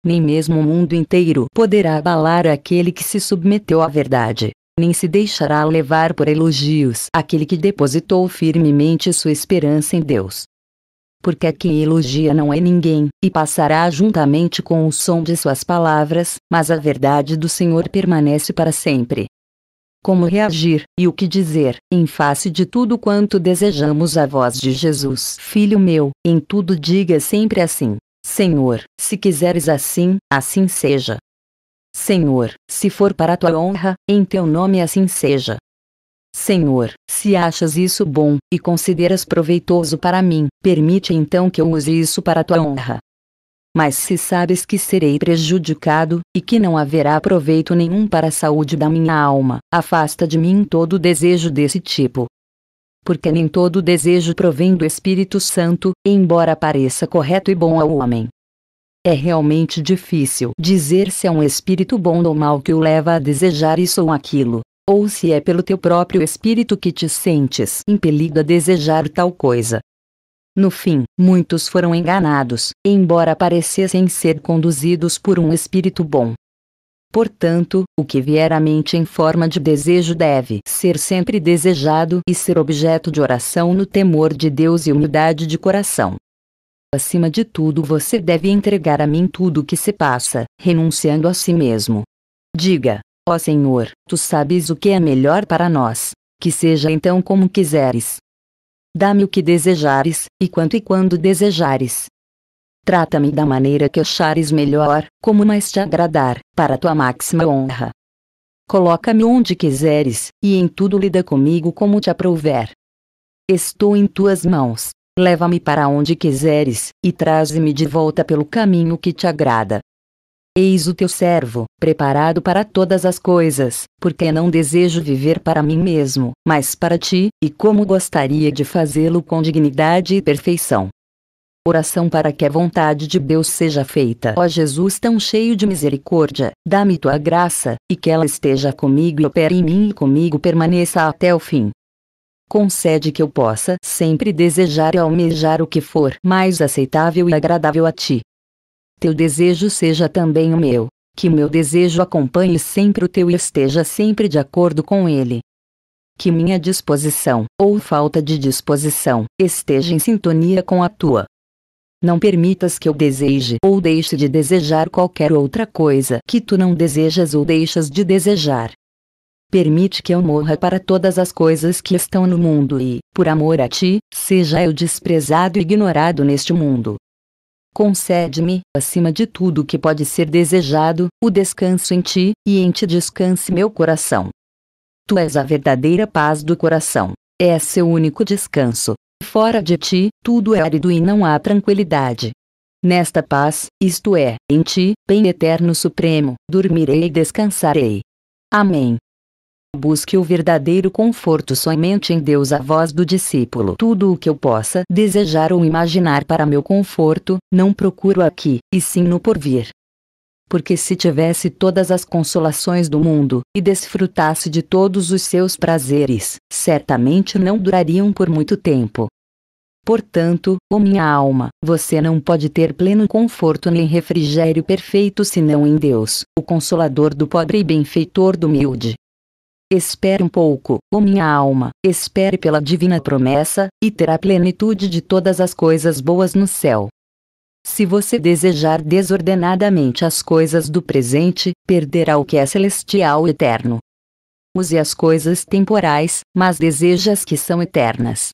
Nem mesmo o mundo inteiro poderá abalar aquele que se submeteu à verdade nem se deixará levar por elogios aquele que depositou firmemente sua esperança em Deus. Porque quem elogia não é ninguém, e passará juntamente com o som de suas palavras, mas a verdade do Senhor permanece para sempre como reagir e o que dizer, em face de tudo quanto desejamos a voz de Jesus. Filho meu, em tudo diga sempre assim: Senhor, se quiseres assim, assim seja. Senhor, se for para tua honra, em teu nome assim seja. Senhor, se achas isso bom e consideras proveitoso para mim, permite então que eu use isso para tua honra. Mas se sabes que serei prejudicado, e que não haverá proveito nenhum para a saúde da minha alma, afasta de mim todo desejo desse tipo. Porque nem todo desejo provém do Espírito Santo, embora pareça correto e bom ao homem. É realmente difícil dizer se é um espírito bom ou mal que o leva a desejar isso ou aquilo, ou se é pelo teu próprio espírito que te sentes impelido a desejar tal coisa. No fim, muitos foram enganados, embora parecessem ser conduzidos por um espírito bom. Portanto, o que vier à mente em forma de desejo deve ser sempre desejado e ser objeto de oração no temor de Deus e humildade de coração. Acima de tudo, você deve entregar a mim tudo o que se passa, renunciando a si mesmo. Diga: Ó oh Senhor, tu sabes o que é melhor para nós, que seja então como quiseres. Dá-me o que desejares, e quanto e quando desejares. Trata-me da maneira que achares melhor, como mais te agradar, para tua máxima honra. Coloca-me onde quiseres, e em tudo lida comigo como te aprouver. Estou em tuas mãos, Leva-me para onde quiseres, e traze-me de volta pelo caminho que te agrada. Eis o teu servo, preparado para todas as coisas, porque não desejo viver para mim mesmo, mas para ti, e como gostaria de fazê-lo com dignidade e perfeição. Oração para que a vontade de Deus seja feita. Ó Jesus, tão cheio de misericórdia, dá-me tua graça, e que ela esteja comigo e opere em mim e comigo permaneça até o fim concede que eu possa sempre desejar e almejar o que for mais aceitável e agradável a ti. Teu desejo seja também o meu, que meu desejo acompanhe sempre o teu e esteja sempre de acordo com ele. Que minha disposição, ou falta de disposição, esteja em sintonia com a tua. Não permitas que eu deseje ou deixe de desejar qualquer outra coisa que tu não desejas ou deixas de desejar permite que eu morra para todas as coisas que estão no mundo e, por amor a ti, seja eu desprezado e ignorado neste mundo. Concede-me, acima de tudo o que pode ser desejado, o descanso em ti, e em ti descanse meu coração. Tu és a verdadeira paz do coração. É seu único descanso. Fora de ti, tudo é árido e não há tranquilidade. Nesta paz, isto é, em ti, bem eterno supremo, dormirei e descansarei. Amém. Busque o verdadeiro conforto somente em Deus, a voz do discípulo. Tudo o que eu possa desejar ou imaginar para meu conforto, não procuro aqui, e sim no porvir. Porque se tivesse todas as consolações do mundo, e desfrutasse de todos os seus prazeres, certamente não durariam por muito tempo. Portanto, ó oh minha alma, você não pode ter pleno conforto nem refrigério perfeito senão em Deus, o consolador do pobre e benfeitor do humilde. Espere um pouco, ó minha alma, espere pela divina promessa, e terá plenitude de todas as coisas boas no céu. Se você desejar desordenadamente as coisas do presente, perderá o que é celestial e eterno. Use as coisas temporais, mas deseja as que são eternas.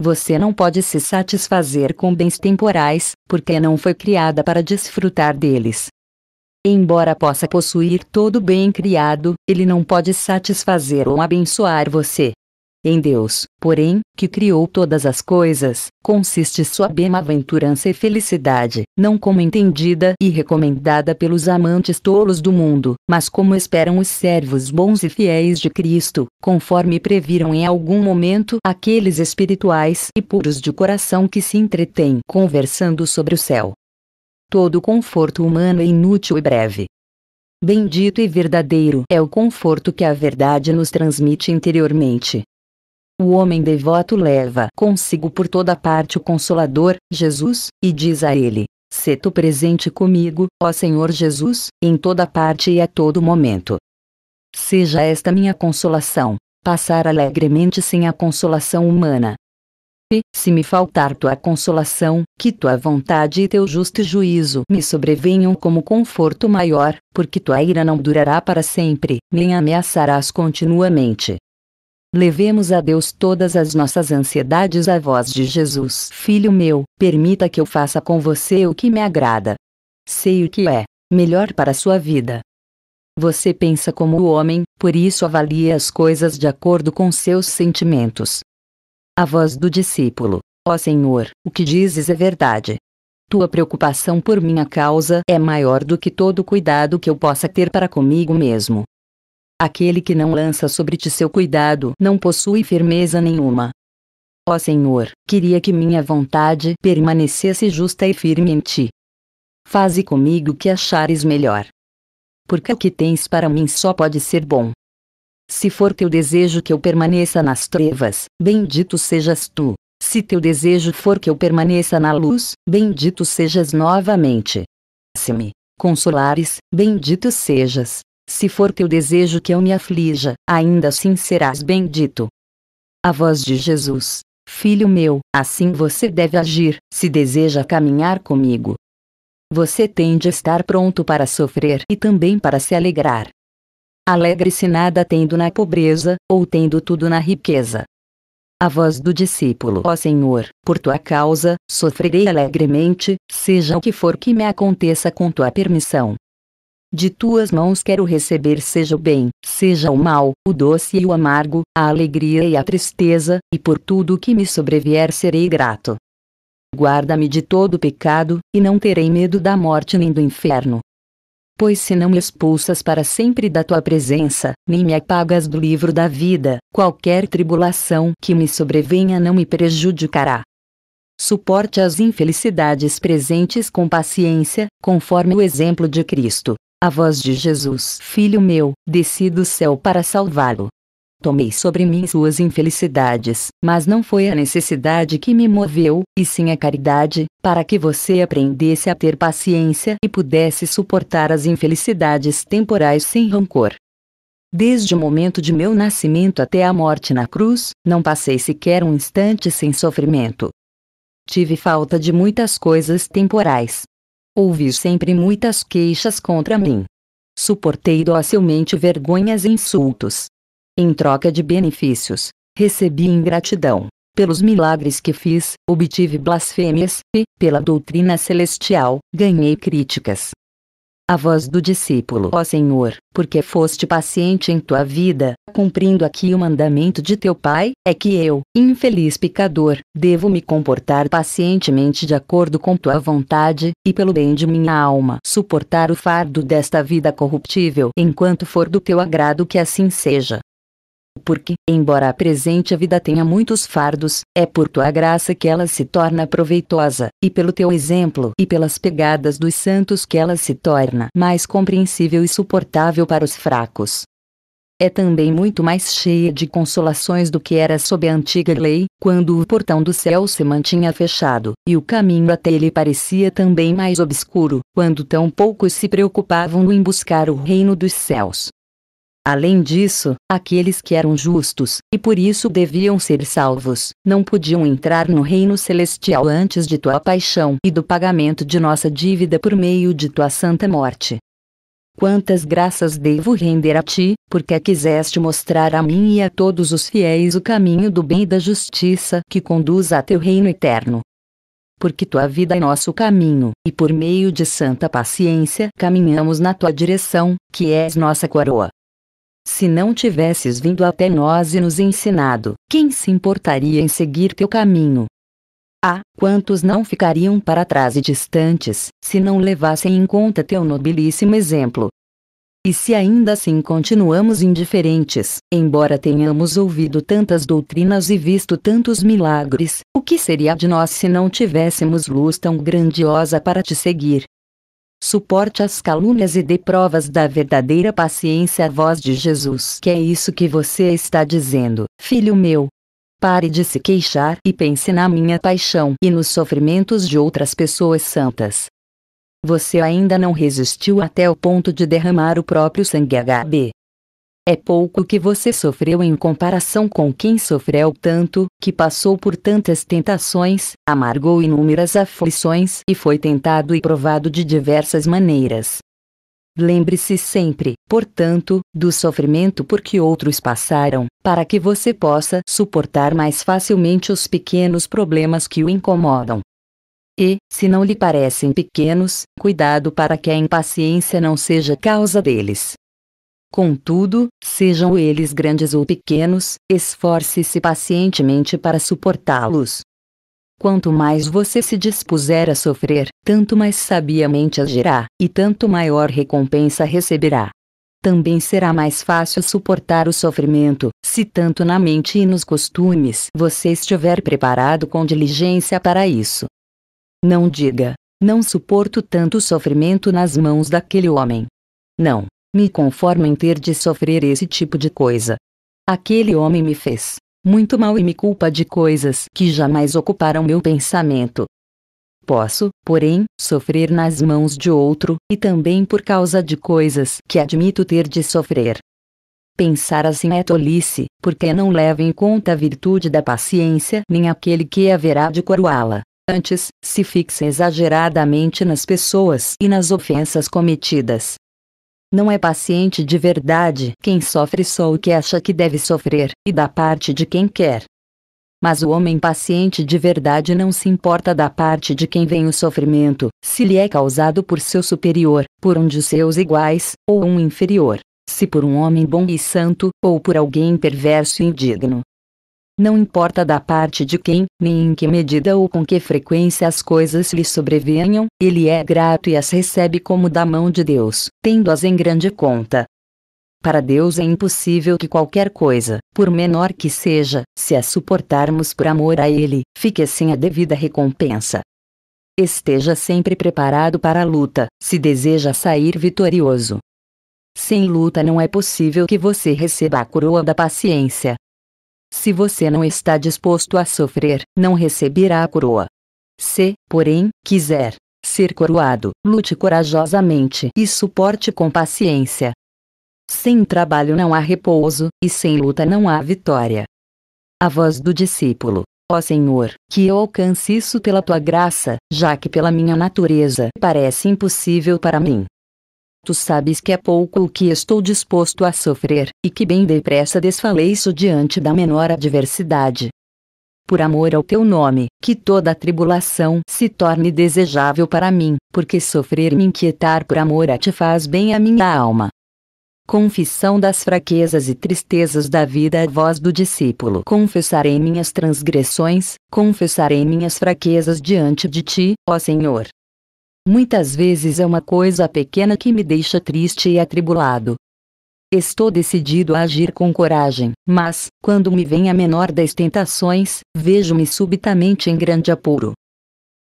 Você não pode se satisfazer com bens temporais, porque não foi criada para desfrutar deles. Embora possa possuir todo bem criado, ele não pode satisfazer ou abençoar você. Em Deus, porém, que criou todas as coisas, consiste sua bem-aventurança e felicidade, não como entendida e recomendada pelos amantes tolos do mundo, mas como esperam os servos bons e fiéis de Cristo, conforme previram em algum momento aqueles espirituais e puros de coração que se entretêm conversando sobre o céu. Todo conforto humano é inútil e breve. Bendito e verdadeiro é o conforto que a verdade nos transmite interiormente. O homem devoto leva consigo por toda parte o Consolador, Jesus, e diz a ele: Se tu presente comigo, ó Senhor Jesus, em toda parte e a todo momento. Seja esta minha consolação, passar alegremente sem a consolação humana, se me faltar tua consolação, que tua vontade e teu justo juízo me sobrevenham como conforto maior, porque tua ira não durará para sempre, nem ameaçarás continuamente. Levemos a Deus todas as nossas ansiedades à voz de Jesus. Filho meu, permita que eu faça com você o que me agrada. Sei o que é melhor para a sua vida. Você pensa como o homem, por isso avalie as coisas de acordo com seus sentimentos. A voz do discípulo: Ó Senhor, o que dizes é verdade. Tua preocupação por minha causa é maior do que todo cuidado que eu possa ter para comigo mesmo. Aquele que não lança sobre ti seu cuidado não possui firmeza nenhuma. Ó Senhor, queria que minha vontade permanecesse justa e firme em ti. Faze comigo o que achares melhor. Porque o que tens para mim só pode ser bom. Se for teu desejo que eu permaneça nas trevas, bendito sejas tu. Se teu desejo for que eu permaneça na luz, bendito sejas novamente. Se me consolares, bendito sejas. Se for teu desejo que eu me aflija, ainda assim serás bendito. A voz de Jesus: Filho meu, assim você deve agir, se deseja caminhar comigo. Você tem de estar pronto para sofrer e também para se alegrar. Alegre-se nada tendo na pobreza, ou tendo tudo na riqueza. A voz do discípulo: Ó oh Senhor, por tua causa, sofrerei alegremente, seja o que for que me aconteça com tua permissão. De tuas mãos quero receber seja o bem, seja o mal, o doce e o amargo, a alegria e a tristeza, e por tudo o que me sobrevier serei grato. Guarda-me de todo pecado, e não terei medo da morte nem do inferno. Pois se não me expulsas para sempre da tua presença, nem me apagas do livro da vida, qualquer tribulação que me sobrevenha não me prejudicará. Suporte as infelicidades presentes com paciência, conforme o exemplo de Cristo. A voz de Jesus, Filho meu, desci do céu para salvá-lo. Tomei sobre mim suas infelicidades, mas não foi a necessidade que me moveu, e sim a caridade, para que você aprendesse a ter paciência e pudesse suportar as infelicidades temporais sem rancor. Desde o momento de meu nascimento até a morte na cruz, não passei sequer um instante sem sofrimento. Tive falta de muitas coisas temporais. Ouvi sempre muitas queixas contra mim. Suportei docilmente vergonhas e insultos. Em troca de benefícios, recebi ingratidão. Pelos milagres que fiz, obtive blasfêmias, e, pela doutrina celestial, ganhei críticas. A voz do discípulo: Ó Senhor, porque foste paciente em tua vida, cumprindo aqui o mandamento de teu Pai, é que eu, infeliz pecador, devo me comportar pacientemente de acordo com tua vontade, e pelo bem de minha alma, suportar o fardo desta vida corruptível enquanto for do teu agrado que assim seja porque, embora a presente vida tenha muitos fardos, é por tua graça que ela se torna proveitosa, e pelo teu exemplo e pelas pegadas dos santos que ela se torna mais compreensível e suportável para os fracos é também muito mais cheia de consolações do que era sob a antiga lei, quando o portão do céu se mantinha fechado, e o caminho até ele parecia também mais obscuro, quando tão poucos se preocupavam em buscar o reino dos céus. Além disso, aqueles que eram justos, e por isso deviam ser salvos, não podiam entrar no reino celestial antes de tua paixão e do pagamento de nossa dívida por meio de tua santa morte. Quantas graças devo render a ti, porque quiseste mostrar a mim e a todos os fiéis o caminho do bem e da justiça que conduz a teu reino eterno porque tua vida é nosso caminho, e por meio de santa paciência caminhamos na tua direção, que és nossa coroa. Se não tivesses vindo até nós e nos ensinado, quem se importaria em seguir teu caminho? Ah, quantos não ficariam para trás e distantes, se não levassem em conta teu nobilíssimo exemplo? E se ainda assim continuamos indiferentes, embora tenhamos ouvido tantas doutrinas e visto tantos milagres, o que seria de nós se não tivéssemos luz tão grandiosa para te seguir? suporte as calúnias e dê provas da verdadeira paciência à voz de Jesus, que é isso que você está dizendo, filho meu. Pare de se queixar e pense na minha paixão e nos sofrimentos de outras pessoas santas. Você ainda não resistiu até o ponto de derramar o próprio sangue HB. É pouco que você sofreu em comparação com quem sofreu tanto, que passou por tantas tentações, amargou inúmeras aflições e foi tentado e provado de diversas maneiras. Lembre-se sempre, portanto, do sofrimento por que outros passaram, para que você possa suportar mais facilmente os pequenos problemas que o incomodam. E, se não lhe parecem pequenos, cuidado para que a impaciência não seja causa deles. Contudo, sejam eles grandes ou pequenos, esforce-se pacientemente para suportá-los. Quanto mais você se dispuser a sofrer, tanto mais sabiamente agirá, e tanto maior recompensa receberá. Também será mais fácil suportar o sofrimento, se tanto na mente e nos costumes você estiver preparado com diligência para isso. Não diga, não suporto tanto sofrimento nas mãos daquele homem. Não, me conformo em ter de sofrer esse tipo de coisa. Aquele homem me fez muito mal e me culpa de coisas que jamais ocuparam meu pensamento. Posso, porém, sofrer nas mãos de outro, e também por causa de coisas que admito ter de sofrer. Pensar assim é tolice, porque não leva em conta a virtude da paciência nem aquele que haverá de coroá-la. Antes, se fixa exageradamente nas pessoas e nas ofensas cometidas, não é paciente de verdade quem sofre só o que acha que deve sofrer, e da parte de quem quer. Mas o homem paciente de verdade não se importa da parte de quem vem o sofrimento, se lhe é causado por seu superior, por um de seus iguais, ou um inferior, se por um homem bom e santo, ou por alguém perverso e indigno, não importa da parte de quem, nem em que medida ou com que frequência as coisas lhe sobrevenham, ele é grato e as recebe como da mão de Deus, tendo-as em grande conta. Para Deus é impossível que qualquer coisa, por menor que seja, se a suportarmos por amor a Ele, fique sem a devida recompensa. Esteja sempre preparado para a luta, se deseja sair vitorioso. Sem luta não é possível que você receba a coroa da paciência, se você não está disposto a sofrer, não receberá a coroa. Se, porém, quiser ser coroado, lute corajosamente e suporte com paciência. Sem trabalho não há repouso, e sem luta não há vitória. A voz do discípulo: Ó oh Senhor, que eu alcance isso pela tua graça, já que pela minha natureza parece impossível para mim. Tu sabes que é pouco o que estou disposto a sofrer, e que bem depressa desfaleço diante da menor adversidade. Por amor ao teu nome, que toda a tribulação se torne desejável para mim, porque sofrer me inquietar por amor a ti faz bem à minha alma. Confissão das fraquezas e tristezas da vida A voz do discípulo. Confessarei minhas transgressões, confessarei minhas fraquezas diante de ti, ó Senhor. Muitas vezes é uma coisa pequena que me deixa triste e atribulado. Estou decidido a agir com coragem, mas, quando me vem a menor das tentações, vejo-me subitamente em grande apuro.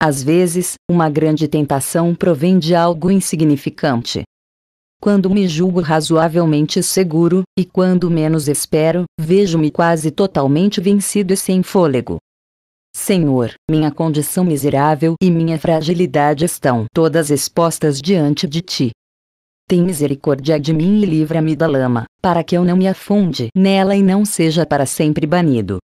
Às vezes, uma grande tentação provém de algo insignificante. Quando me julgo razoavelmente seguro, e quando menos espero, vejo-me quase totalmente vencido e sem fôlego. Senhor, minha condição miserável e minha fragilidade estão todas expostas diante de ti. Tem misericórdia de mim e livra-me da lama, para que eu não me afunde nela e não seja para sempre banido.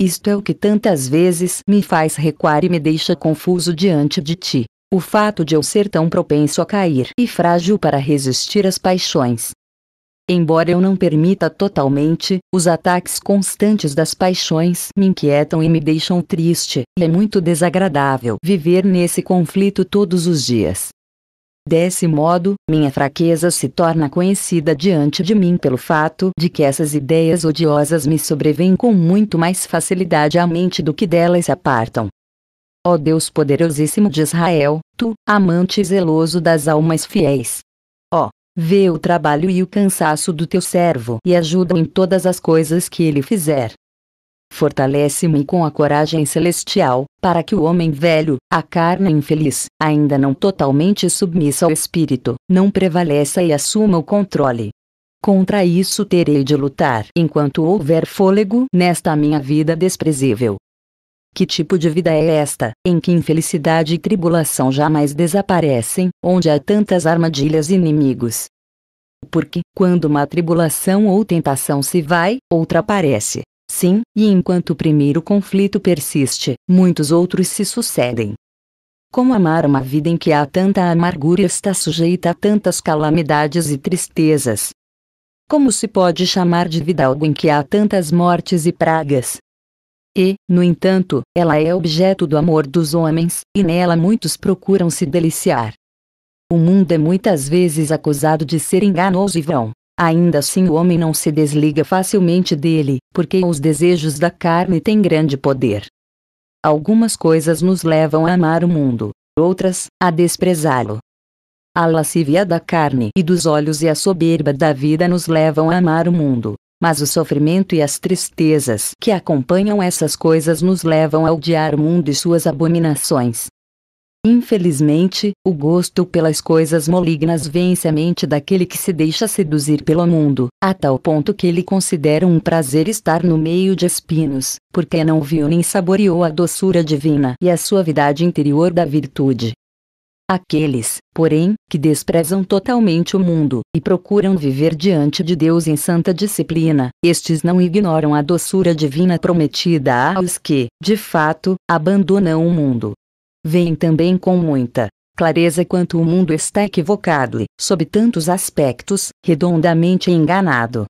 Isto é o que tantas vezes me faz recuar e me deixa confuso diante de ti. O fato de eu ser tão propenso a cair e frágil para resistir às paixões, Embora eu não permita totalmente, os ataques constantes das paixões me inquietam e me deixam triste, e é muito desagradável viver nesse conflito todos os dias. Desse modo, minha fraqueza se torna conhecida diante de mim pelo fato de que essas ideias odiosas me sobrevêm com muito mais facilidade à mente do que delas se apartam. Ó Deus poderosíssimo de Israel, tu, amante zeloso das almas fiéis, Vê o trabalho e o cansaço do teu servo e ajuda-o em todas as coisas que ele fizer. Fortalece-me com a coragem celestial, para que o homem velho, a carne infeliz, ainda não totalmente submissa ao espírito, não prevaleça e assuma o controle. Contra isso terei de lutar enquanto houver fôlego nesta minha vida desprezível. Que tipo de vida é esta, em que infelicidade e tribulação jamais desaparecem, onde há tantas armadilhas e inimigos? Porque, quando uma tribulação ou tentação se vai, outra aparece. Sim, e enquanto o primeiro conflito persiste, muitos outros se sucedem. Como amar uma vida em que há tanta amargura e está sujeita a tantas calamidades e tristezas? Como se pode chamar de vida algo em que há tantas mortes e pragas, e, no entanto, ela é objeto do amor dos homens, e nela muitos procuram se deliciar. O mundo é muitas vezes acusado de ser enganoso e vão. Ainda assim o homem não se desliga facilmente dele, porque os desejos da carne têm grande poder. Algumas coisas nos levam a amar o mundo, outras, a desprezá-lo. A lascivia da carne e dos olhos e a soberba da vida nos levam a amar o mundo, mas o sofrimento e as tristezas que acompanham essas coisas nos levam a odiar o mundo e suas abominações. Infelizmente, o gosto pelas coisas malignas vence a mente daquele que se deixa seduzir pelo mundo, a tal ponto que ele considera um prazer estar no meio de espinos, porque não viu nem saboreou a doçura divina e a suavidade interior da virtude. Aqueles, porém, que desprezam totalmente o mundo e procuram viver diante de Deus em santa disciplina, estes não ignoram a doçura divina prometida aos que, de fato, abandonam o mundo. Vêm também com muita clareza quanto o mundo está equivocado e, sob tantos aspectos, redondamente enganado.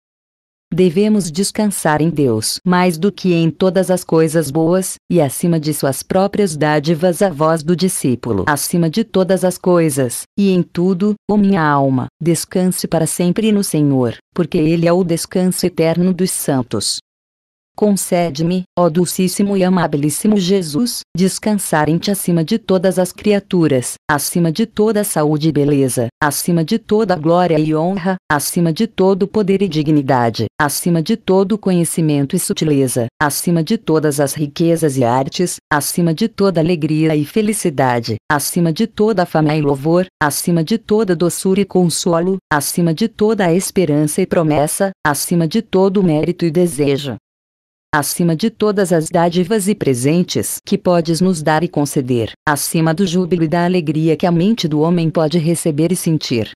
Devemos descansar em Deus mais do que em todas as coisas boas, e acima de suas próprias dádivas a voz do discípulo. Acima de todas as coisas, e em tudo, ó minha alma, descanse para sempre no Senhor, porque Ele é o descanso eterno dos santos concede-me, ó Dulcíssimo e Amabilíssimo Jesus, descansar em Ti acima de todas as criaturas, acima de toda saúde e beleza, acima de toda glória e honra, acima de todo poder e dignidade, acima de todo conhecimento e sutileza, acima de todas as riquezas e artes, acima de toda alegria e felicidade, acima de toda fama e louvor, acima de toda doçura e consolo, acima de toda a esperança e promessa, acima de todo mérito e desejo, acima de todas as dádivas e presentes que podes nos dar e conceder, acima do júbilo e da alegria que a mente do homem pode receber e sentir.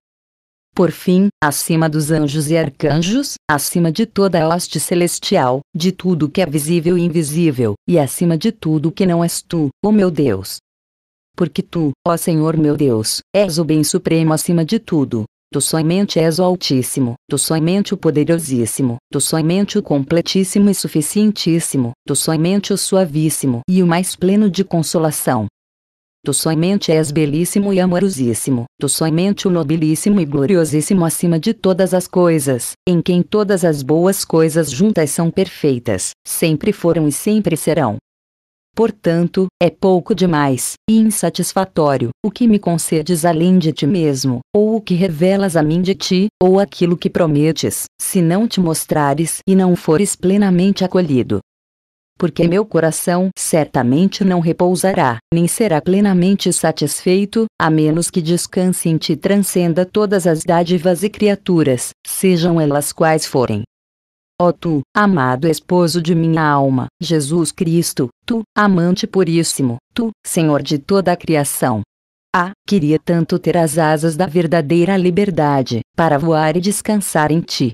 Por fim, acima dos anjos e arcanjos, acima de toda a hoste celestial, de tudo que é visível e invisível, e acima de tudo que não és tu, ó meu Deus. Porque tu, ó Senhor meu Deus, és o bem supremo acima de tudo, Tu somente és o Altíssimo, Tu somente o Poderosíssimo, Tu somente o Completíssimo e Suficientíssimo, Tu somente o Suavíssimo e o mais pleno de consolação. Tu somente és belíssimo e amorosíssimo, tu somente o nobilíssimo e gloriosíssimo acima de todas as coisas, em quem todas as boas coisas juntas são perfeitas, sempre foram e sempre serão. Portanto, é pouco demais, e insatisfatório, o que me concedes além de ti mesmo, ou o que revelas a mim de ti, ou aquilo que prometes, se não te mostrares e não fores plenamente acolhido. Porque meu coração certamente não repousará, nem será plenamente satisfeito, a menos que descanse em ti transcenda todas as dádivas e criaturas, sejam elas quais forem. Ó oh, tu, amado esposo de minha alma, Jesus Cristo, tu, amante puríssimo, tu, Senhor de toda a criação. Ah, queria tanto ter as asas da verdadeira liberdade, para voar e descansar em ti.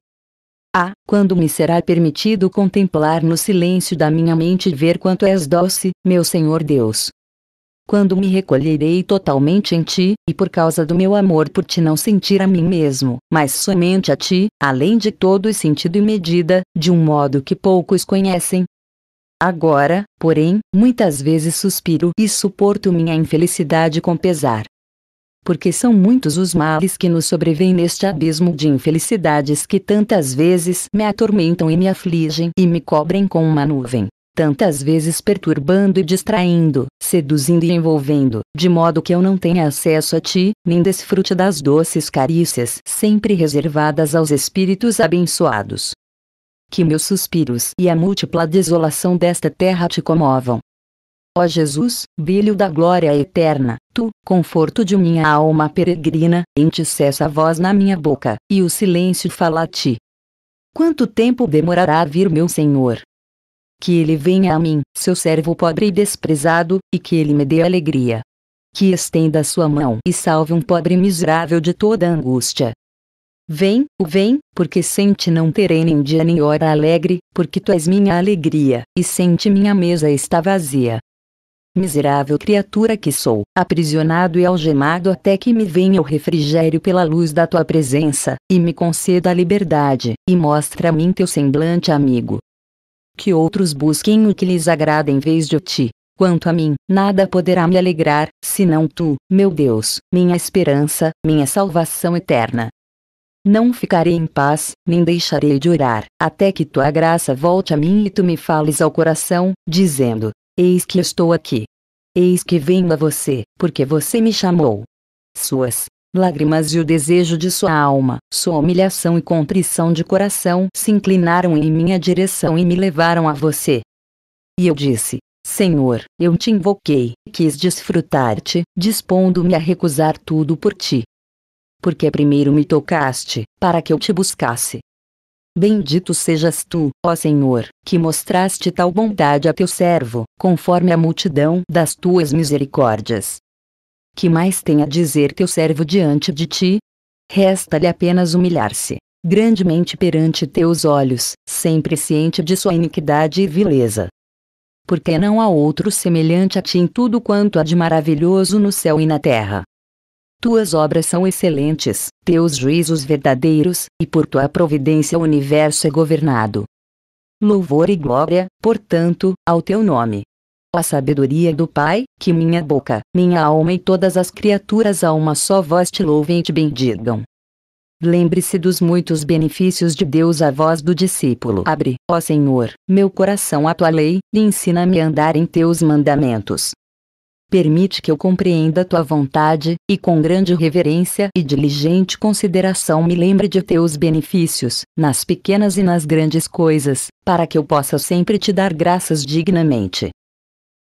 Ah, quando me será permitido contemplar no silêncio da minha mente ver quanto és doce, meu Senhor Deus, quando me recolherei totalmente em ti, e por causa do meu amor por ti não sentir a mim mesmo, mas somente a ti, além de todo sentido e medida, de um modo que poucos conhecem. Agora, porém, muitas vezes suspiro e suporto minha infelicidade com pesar porque são muitos os males que nos sobrevêm neste abismo de infelicidades que tantas vezes me atormentam e me afligem e me cobrem com uma nuvem, tantas vezes perturbando e distraindo, seduzindo e envolvendo, de modo que eu não tenha acesso a ti, nem desfrute das doces carícias sempre reservadas aos espíritos abençoados. Que meus suspiros e a múltipla desolação desta terra te comovam. Ó Jesus, brilho da glória eterna, tu, conforto de minha alma peregrina, em ti cessa a voz na minha boca, e o silêncio fala a ti. Quanto tempo demorará a vir meu Senhor? que ele venha a mim, seu servo pobre e desprezado, e que ele me dê alegria. Que estenda sua mão e salve um pobre miserável de toda angústia. Vem, o vem, porque sente não terei nem dia nem hora alegre, porque tu és minha alegria, e sente minha mesa está vazia. Miserável criatura que sou, aprisionado e algemado até que me venha o refrigério pela luz da tua presença, e me conceda a liberdade, e mostra a mim teu semblante amigo, que outros busquem o que lhes agrada em vez de ti. Quanto a mim, nada poderá me alegrar, senão tu, meu Deus, minha esperança, minha salvação eterna. Não ficarei em paz, nem deixarei de orar, até que tua graça volte a mim e tu me fales ao coração, dizendo: Eis que estou aqui. Eis que venho a você, porque você me chamou. Suas lágrimas e o desejo de sua alma, sua humilhação e contrição de coração se inclinaram em minha direção e me levaram a você. E eu disse: Senhor, eu te invoquei, quis desfrutar-te, dispondo-me a recusar tudo por ti. Porque primeiro me tocaste, para que eu te buscasse. Bendito sejas tu, ó Senhor, que mostraste tal bondade a teu servo, conforme a multidão das tuas misericórdias. Que mais tem a dizer teu servo diante de ti? Resta-lhe apenas humilhar-se, grandemente perante teus olhos, sempre ciente de sua iniquidade e vileza. Porque não há outro semelhante a ti em tudo quanto há de maravilhoso no céu e na terra. Tuas obras são excelentes, teus juízos verdadeiros, e por tua providência o universo é governado. Louvor e glória, portanto, ao teu nome, Ó sabedoria do Pai, que minha boca, minha alma e todas as criaturas a uma só voz te louvem e te bendigam. Lembre-se dos muitos benefícios de Deus à voz do discípulo. Abre, ó Senhor, meu coração à tua lei, e ensina-me a andar em teus mandamentos. Permite que eu compreenda tua vontade, e com grande reverência e diligente consideração me lembre de teus benefícios, nas pequenas e nas grandes coisas, para que eu possa sempre te dar graças dignamente.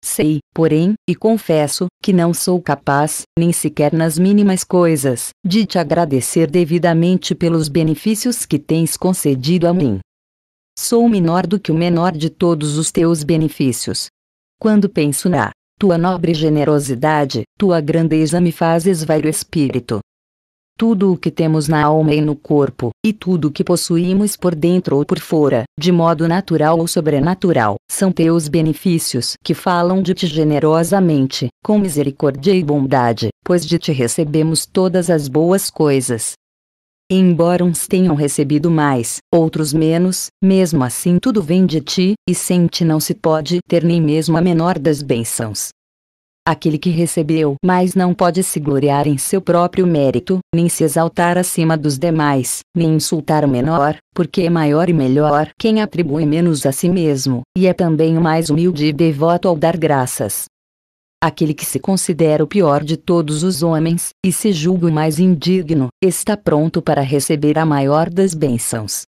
Sei, porém, e confesso, que não sou capaz, nem sequer nas mínimas coisas, de te agradecer devidamente pelos benefícios que tens concedido a mim. Sou menor do que o menor de todos os teus benefícios. Quando penso na tua nobre generosidade, tua grandeza me faz esvair o espírito, tudo o que temos na alma e no corpo, e tudo o que possuímos por dentro ou por fora, de modo natural ou sobrenatural, são teus benefícios que falam de ti generosamente, com misericórdia e bondade, pois de ti recebemos todas as boas coisas. Embora uns tenham recebido mais, outros menos, mesmo assim tudo vem de ti, e sem ti não se pode ter nem mesmo a menor das bênçãos aquele que recebeu, mas não pode se gloriar em seu próprio mérito, nem se exaltar acima dos demais, nem insultar o menor, porque é maior e melhor quem atribui menos a si mesmo, e é também o mais humilde e devoto ao dar graças. Aquele que se considera o pior de todos os homens, e se julga o mais indigno, está pronto para receber a maior das bênçãos.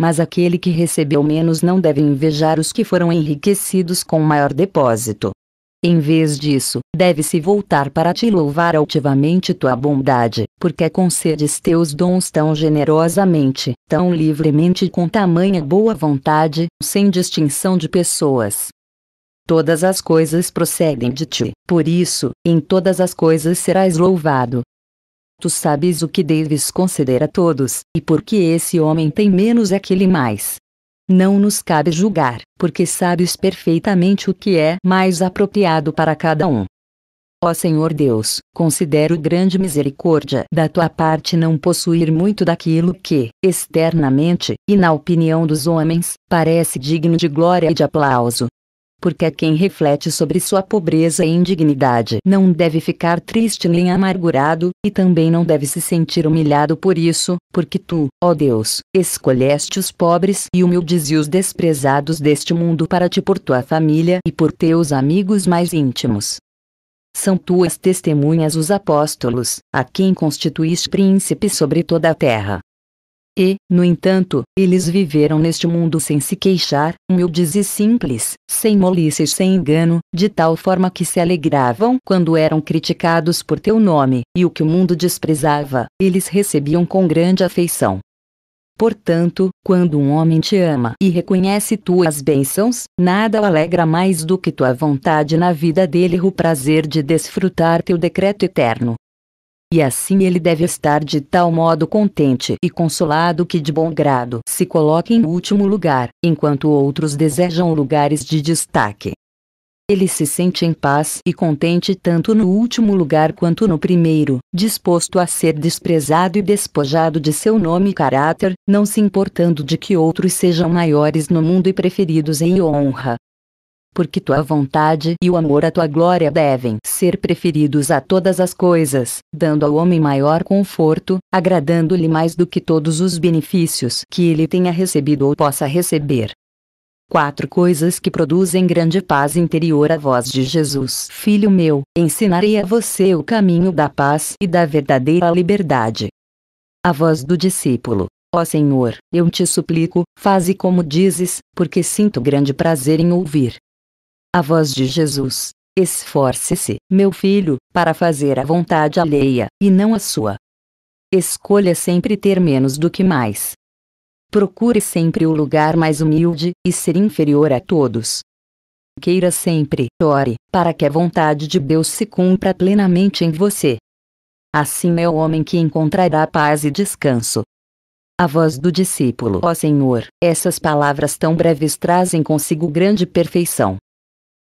Mas aquele que recebeu menos não deve invejar os que foram enriquecidos com maior depósito, em vez disso, deve-se voltar para te louvar altivamente tua bondade, porque concedes teus dons tão generosamente, tão livremente e com tamanha boa vontade, sem distinção de pessoas. Todas as coisas procedem de ti, por isso, em todas as coisas serás louvado. Tu sabes o que deves conceder a todos, e porque esse homem tem menos é que mais, não nos cabe julgar, porque sabes perfeitamente o que é mais apropriado para cada um. Ó Senhor Deus, considero grande misericórdia da tua parte não possuir muito daquilo que, externamente, e na opinião dos homens, parece digno de glória e de aplauso, porque é quem reflete sobre sua pobreza e indignidade não deve ficar triste nem amargurado, e também não deve se sentir humilhado por isso, porque tu, ó Deus, escolheste os pobres e humildes e os desprezados deste mundo para ti por tua família e por teus amigos mais íntimos. São tuas testemunhas os apóstolos, a quem constituís príncipe sobre toda a terra. E, no entanto, eles viveram neste mundo sem se queixar, humildes e simples, sem malícia e sem engano, de tal forma que se alegravam quando eram criticados por teu nome, e o que o mundo desprezava, eles recebiam com grande afeição. Portanto, quando um homem te ama e reconhece tuas bênçãos, nada o alegra mais do que tua vontade na vida dele e o prazer de desfrutar teu decreto eterno. E assim ele deve estar de tal modo contente e consolado que de bom grado se coloque em último lugar, enquanto outros desejam lugares de destaque. Ele se sente em paz e contente tanto no último lugar quanto no primeiro, disposto a ser desprezado e despojado de seu nome e caráter, não se importando de que outros sejam maiores no mundo e preferidos em honra, porque tua vontade e o amor à tua glória devem ser preferidos a todas as coisas, dando ao homem maior conforto, agradando-lhe mais do que todos os benefícios que ele tenha recebido ou possa receber. Quatro coisas que produzem grande paz interior à voz de Jesus. Filho meu, ensinarei a você o caminho da paz e da verdadeira liberdade. A voz do discípulo. Ó Senhor, eu te suplico, faze como dizes, porque sinto grande prazer em ouvir. A voz de Jesus. Esforce-se, meu filho, para fazer a vontade alheia, e não a sua. Escolha sempre ter menos do que mais. Procure sempre o lugar mais humilde, e ser inferior a todos. Queira sempre, ore, para que a vontade de Deus se cumpra plenamente em você. Assim é o homem que encontrará paz e descanso. A voz do discípulo: Ó oh Senhor, essas palavras tão breves trazem consigo grande perfeição.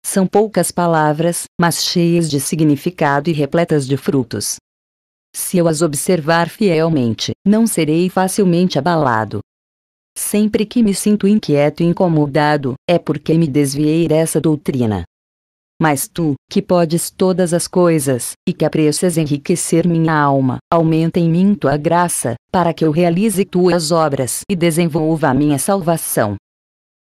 São poucas palavras, mas cheias de significado e repletas de frutos. Se eu as observar fielmente, não serei facilmente abalado. Sempre que me sinto inquieto e incomodado, é porque me desviei dessa doutrina. Mas tu, que podes todas as coisas, e que aprecias enriquecer minha alma, aumenta em mim tua graça, para que eu realize tuas obras e desenvolva a minha salvação.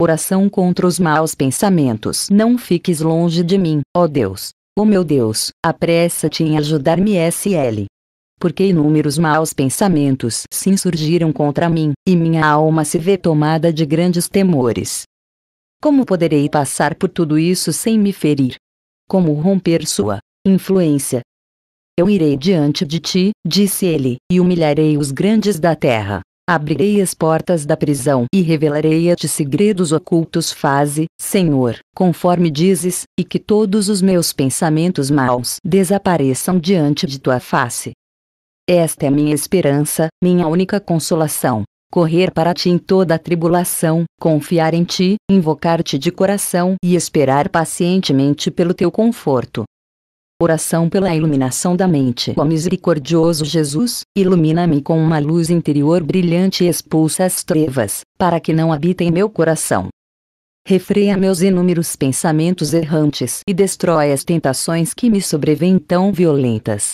Oração contra os maus pensamentos. Não fiques longe de mim, ó Deus. Ó meu Deus, apressa-te em ajudar-me SL. Porque inúmeros maus pensamentos se insurgiram contra mim, e minha alma se vê tomada de grandes temores. Como poderei passar por tudo isso sem me ferir? Como romper sua influência? Eu irei diante de ti, disse ele, e humilharei os grandes da terra. Abrirei as portas da prisão e revelarei a ti segredos ocultos faze, Senhor, conforme dizes, e que todos os meus pensamentos maus desapareçam diante de tua face. Esta é minha esperança, minha única consolação. Correr para ti em toda a tribulação, confiar em ti, invocar-te de coração e esperar pacientemente pelo teu conforto. Oração pela iluminação da mente. Ó misericordioso Jesus, ilumina-me com uma luz interior brilhante e expulsa as trevas, para que não habitem meu coração. Refreia meus inúmeros pensamentos errantes e destrói as tentações que me sobrevêm tão violentas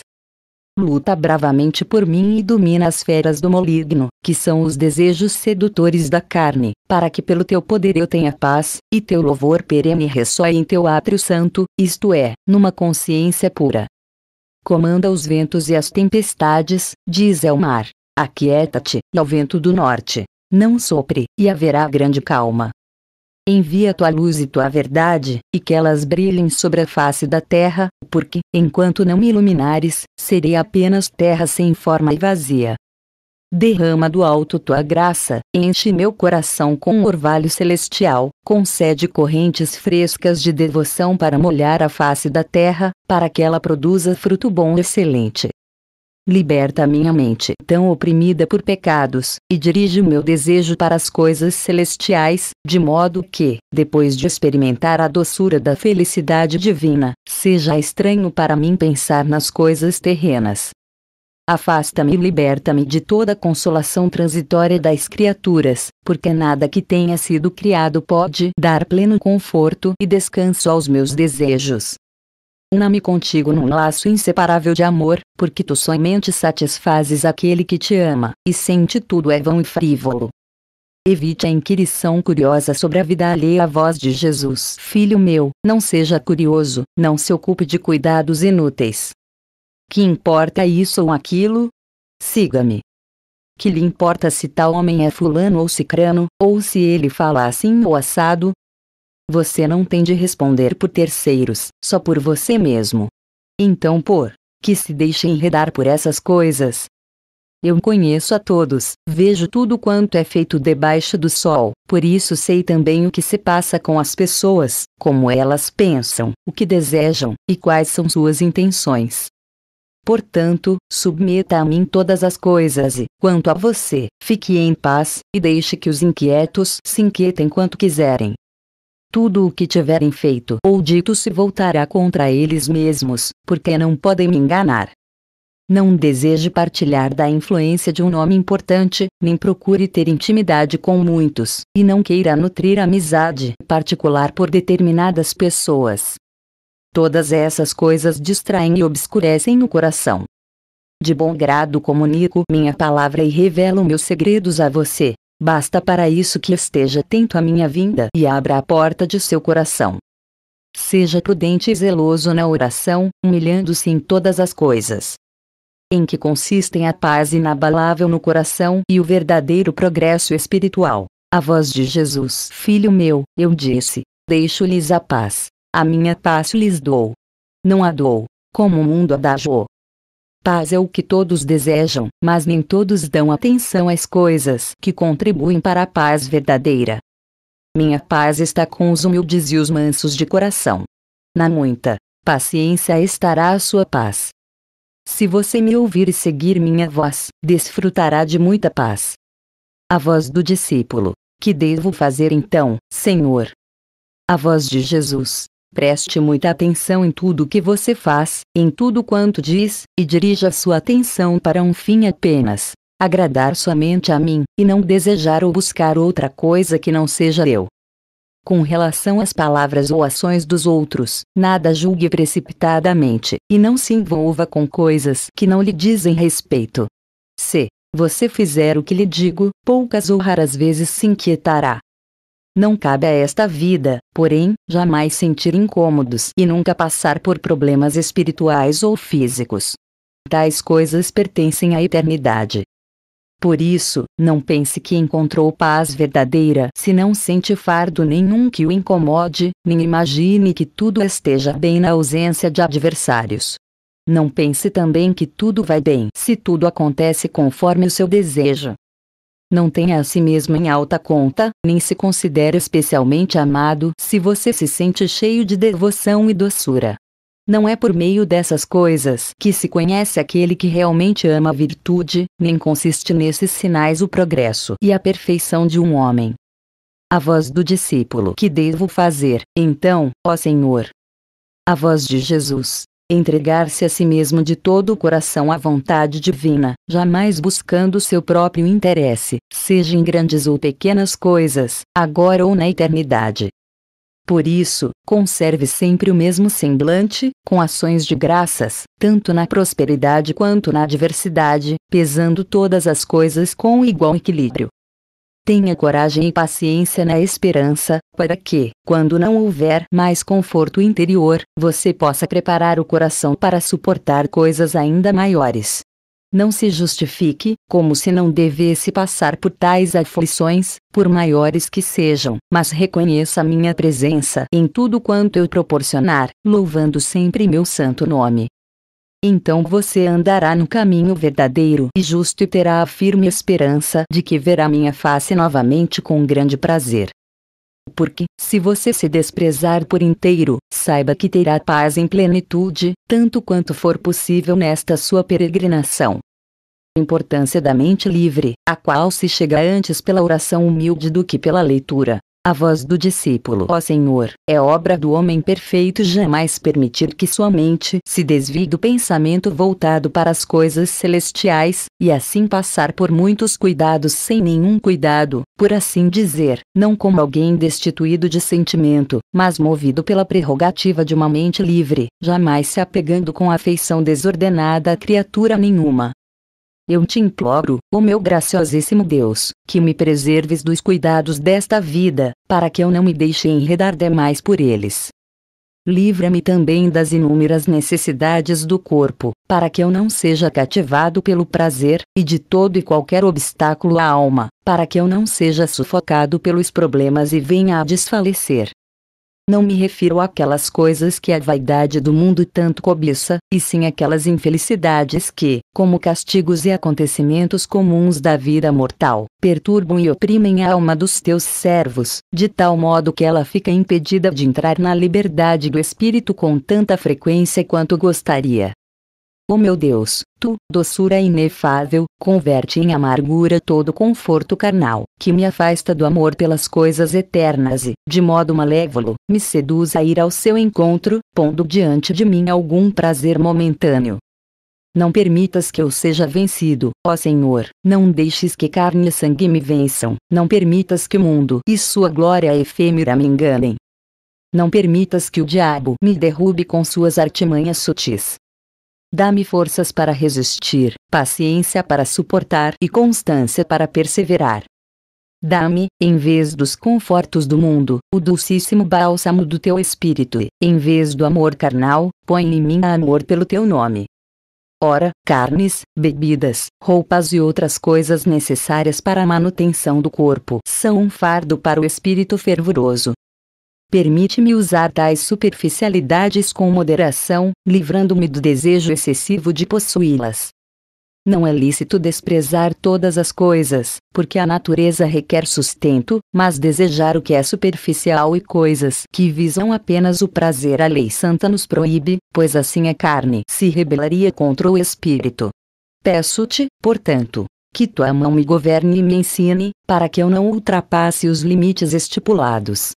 luta bravamente por mim e domina as feras do maligno, que são os desejos sedutores da carne, para que pelo teu poder eu tenha paz, e teu louvor perene ressoe em teu átrio santo, isto é, numa consciência pura. Comanda os ventos e as tempestades, diz ao é mar: Aquieta-te, e ao vento do norte: Não sopre, e haverá grande calma. Envia tua luz e tua verdade, e que elas brilhem sobre a face da terra, porque, enquanto não me iluminares, serei apenas terra sem forma e vazia. Derrama do alto tua graça, enche meu coração com um orvalho celestial, concede correntes frescas de devoção para molhar a face da terra, para que ela produza fruto bom e excelente liberta minha mente tão oprimida por pecados, e dirige o meu desejo para as coisas celestiais, de modo que, depois de experimentar a doçura da felicidade divina, seja estranho para mim pensar nas coisas terrenas. Afasta-me e liberta-me de toda consolação transitória das criaturas, porque nada que tenha sido criado pode dar pleno conforto e descanso aos meus desejos. Una-me contigo num laço inseparável de amor, porque tu somente satisfazes aquele que te ama, e sente tudo é vão e frívolo. Evite a inquirição curiosa sobre a vida alheia à voz de Jesus. Filho meu, não seja curioso, não se ocupe de cuidados inúteis. Que importa isso ou aquilo? Siga-me. Que lhe importa se tal homem é fulano ou cicrano, ou se ele fala assim ou assado, você não tem de responder por terceiros, só por você mesmo. Então, por que se deixa enredar por essas coisas? Eu conheço a todos, vejo tudo quanto é feito debaixo do sol, por isso sei também o que se passa com as pessoas, como elas pensam, o que desejam e quais são suas intenções. Portanto, submeta a mim todas as coisas e, quanto a você, fique em paz e deixe que os inquietos se inquietem quanto quiserem, tudo o que tiverem feito ou dito se voltará contra eles mesmos, porque não podem me enganar. Não deseje partilhar da influência de um nome importante, nem procure ter intimidade com muitos, e não queira nutrir amizade particular por determinadas pessoas. Todas essas coisas distraem e obscurecem o coração. De bom grado comunico minha palavra e revelo meus segredos a você. Basta para isso que esteja atento à minha vinda e abra a porta de seu coração. Seja prudente e zeloso na oração, humilhando-se em todas as coisas. Em que consistem a paz inabalável no coração e o verdadeiro progresso espiritual. A voz de Jesus, Filho meu, eu disse: Deixo-lhes a paz. A minha paz lhes dou. Não a dou, como o mundo a dá. -o. Paz é o que todos desejam, mas nem todos dão atenção às coisas que contribuem para a paz verdadeira. Minha paz está com os humildes e os mansos de coração. Na muita paciência estará a sua paz. Se você me ouvir e seguir minha voz, desfrutará de muita paz. A voz do discípulo: Que devo fazer então, Senhor? A voz de Jesus: Preste muita atenção em tudo que você faz, em tudo quanto diz, e dirija sua atenção para um fim apenas. Agradar somente a mim, e não desejar ou buscar outra coisa que não seja eu. Com relação às palavras ou ações dos outros, nada julgue precipitadamente, e não se envolva com coisas que não lhe dizem respeito. Se você fizer o que lhe digo, poucas ou raras vezes se inquietará não cabe a esta vida, porém, jamais sentir incômodos e nunca passar por problemas espirituais ou físicos. Tais coisas pertencem à eternidade. Por isso, não pense que encontrou paz verdadeira se não sente fardo nenhum que o incomode, nem imagine que tudo esteja bem na ausência de adversários. Não pense também que tudo vai bem se tudo acontece conforme o seu desejo. Não tenha a si mesmo em alta conta, nem se considere especialmente amado se você se sente cheio de devoção e doçura. Não é por meio dessas coisas que se conhece aquele que realmente ama a virtude, nem consiste nesses sinais o progresso e a perfeição de um homem. A voz do discípulo: Que devo fazer, então, ó Senhor? A voz de Jesus: entregar-se a si mesmo de todo o coração à vontade divina, jamais buscando seu próprio interesse, seja em grandes ou pequenas coisas, agora ou na eternidade. Por isso, conserve sempre o mesmo semblante, com ações de graças, tanto na prosperidade quanto na adversidade, pesando todas as coisas com igual equilíbrio. Tenha coragem e paciência na esperança, para que, quando não houver mais conforto interior, você possa preparar o coração para suportar coisas ainda maiores. Não se justifique, como se não devesse passar por tais aflições, por maiores que sejam, mas reconheça minha presença em tudo quanto eu proporcionar, louvando sempre meu santo nome. Então você andará no caminho verdadeiro e justo e terá a firme esperança de que verá minha face novamente com grande prazer. Porque, se você se desprezar por inteiro, saiba que terá paz em plenitude, tanto quanto for possível nesta sua peregrinação. Importância da mente livre, a qual se chega antes pela oração humilde do que pela leitura. A voz do discípulo, ó Senhor, é obra do homem perfeito jamais permitir que sua mente se desvie do pensamento voltado para as coisas celestiais, e assim passar por muitos cuidados sem nenhum cuidado, por assim dizer, não como alguém destituído de sentimento, mas movido pela prerrogativa de uma mente livre, jamais se apegando com afeição desordenada a criatura nenhuma, eu te imploro, o oh meu graciosíssimo Deus, que me preserves dos cuidados desta vida, para que eu não me deixe enredar demais por eles. Livra-me também das inúmeras necessidades do corpo, para que eu não seja cativado pelo prazer, e de todo e qualquer obstáculo à alma, para que eu não seja sufocado pelos problemas e venha a desfalecer. Não me refiro àquelas coisas que a vaidade do mundo tanto cobiça, e sim àquelas infelicidades que, como castigos e acontecimentos comuns da vida mortal, perturbam e oprimem a alma dos teus servos, de tal modo que ela fica impedida de entrar na liberdade do espírito com tanta frequência quanto gostaria. Ó oh meu Deus, tu, doçura inefável, converte em amargura todo conforto carnal, que me afasta do amor pelas coisas eternas e, de modo malévolo, me seduz a ir ao seu encontro, pondo diante de mim algum prazer momentâneo. Não permitas que eu seja vencido, ó Senhor, não deixes que carne e sangue me vençam, não permitas que o mundo e sua glória efêmera me enganem. Não permitas que o diabo me derrube com suas artimanhas sutis. Dá-me forças para resistir, paciência para suportar e constância para perseverar. Dá-me, em vez dos confortos do mundo, o dulcíssimo bálsamo do teu espírito, e, em vez do amor carnal, põe em mim amor pelo teu nome. Ora, carnes, bebidas, roupas e outras coisas necessárias para a manutenção do corpo são um fardo para o espírito fervoroso, Permite-me usar tais superficialidades com moderação, livrando-me do desejo excessivo de possuí-las. Não é lícito desprezar todas as coisas, porque a natureza requer sustento, mas desejar o que é superficial e coisas que visam apenas o prazer a lei santa nos proíbe, pois assim a carne se rebelaria contra o espírito. Peço-te, portanto, que tua mão me governe e me ensine, para que eu não ultrapasse os limites estipulados.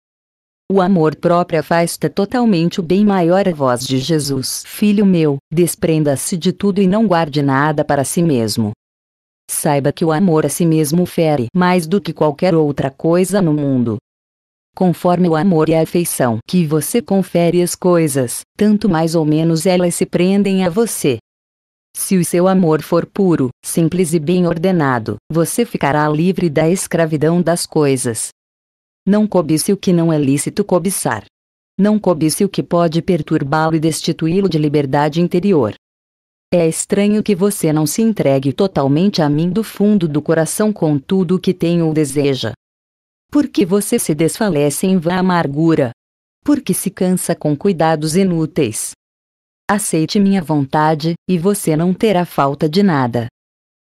O amor próprio afasta totalmente o bem maior a voz de Jesus. Filho meu, desprenda-se de tudo e não guarde nada para si mesmo. Saiba que o amor a si mesmo fere mais do que qualquer outra coisa no mundo. Conforme o amor e a afeição que você confere às coisas, tanto mais ou menos elas se prendem a você. Se o seu amor for puro, simples e bem ordenado, você ficará livre da escravidão das coisas, não cobice o que não é lícito cobiçar. Não cobice o que pode perturbá-lo e destituí-lo de liberdade interior. É estranho que você não se entregue totalmente a mim do fundo do coração com tudo o que tem ou deseja. Por que você se desfalece em vã amargura. Por que se cansa com cuidados inúteis. Aceite minha vontade, e você não terá falta de nada.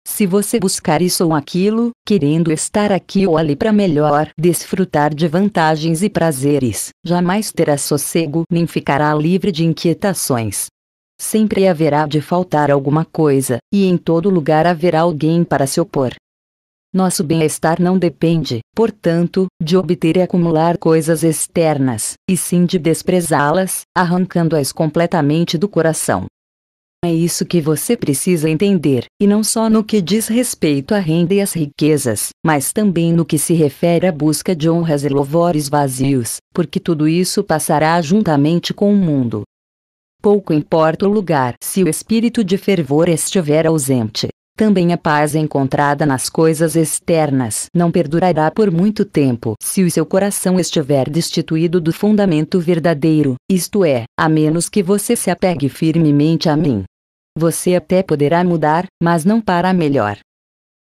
Se você buscar isso ou aquilo, querendo estar aqui ou ali para melhor desfrutar de vantagens e prazeres, jamais terá sossego nem ficará livre de inquietações. Sempre haverá de faltar alguma coisa, e em todo lugar haverá alguém para se opor. Nosso bem-estar não depende, portanto, de obter e acumular coisas externas, e sim de desprezá-las, arrancando-as completamente do coração. É isso que você precisa entender, e não só no que diz respeito à renda e às riquezas, mas também no que se refere à busca de honras e louvores vazios, porque tudo isso passará juntamente com o mundo. Pouco importa o lugar, se o espírito de fervor estiver ausente. Também a paz encontrada nas coisas externas não perdurará por muito tempo se o seu coração estiver destituído do fundamento verdadeiro, isto é, a menos que você se apegue firmemente a mim. Você até poderá mudar, mas não para melhor.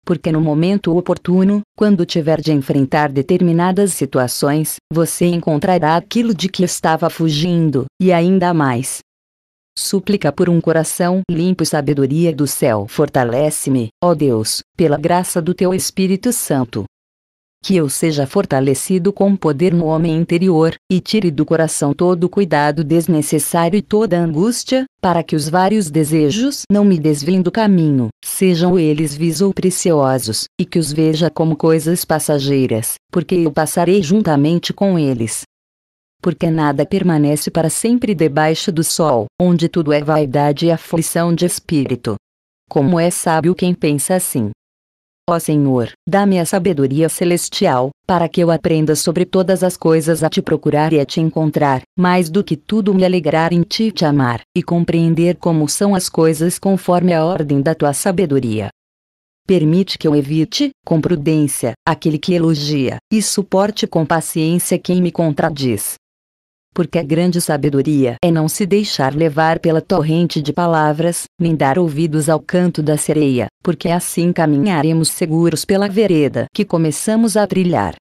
Porque no momento oportuno, quando tiver de enfrentar determinadas situações, você encontrará aquilo de que estava fugindo, e ainda mais. Súplica por um coração limpo e sabedoria do céu. Fortalece-me, ó Deus, pela graça do teu Espírito Santo que eu seja fortalecido com poder no homem interior, e tire do coração todo cuidado desnecessário e toda angústia, para que os vários desejos não me desviem do caminho, sejam eles vis ou preciosos, e que os veja como coisas passageiras, porque eu passarei juntamente com eles. Porque nada permanece para sempre debaixo do sol, onde tudo é vaidade e aflição de espírito. Como é sábio quem pensa assim. Ó Senhor, dá-me a sabedoria celestial, para que eu aprenda sobre todas as coisas a te procurar e a te encontrar, mais do que tudo me alegrar em ti e te amar, e compreender como são as coisas conforme a ordem da tua sabedoria. Permite que eu evite, com prudência, aquele que elogia, e suporte com paciência quem me contradiz, porque a grande sabedoria é não se deixar levar pela torrente de palavras, nem dar ouvidos ao canto da sereia, porque assim caminharemos seguros pela vereda que começamos a trilhar.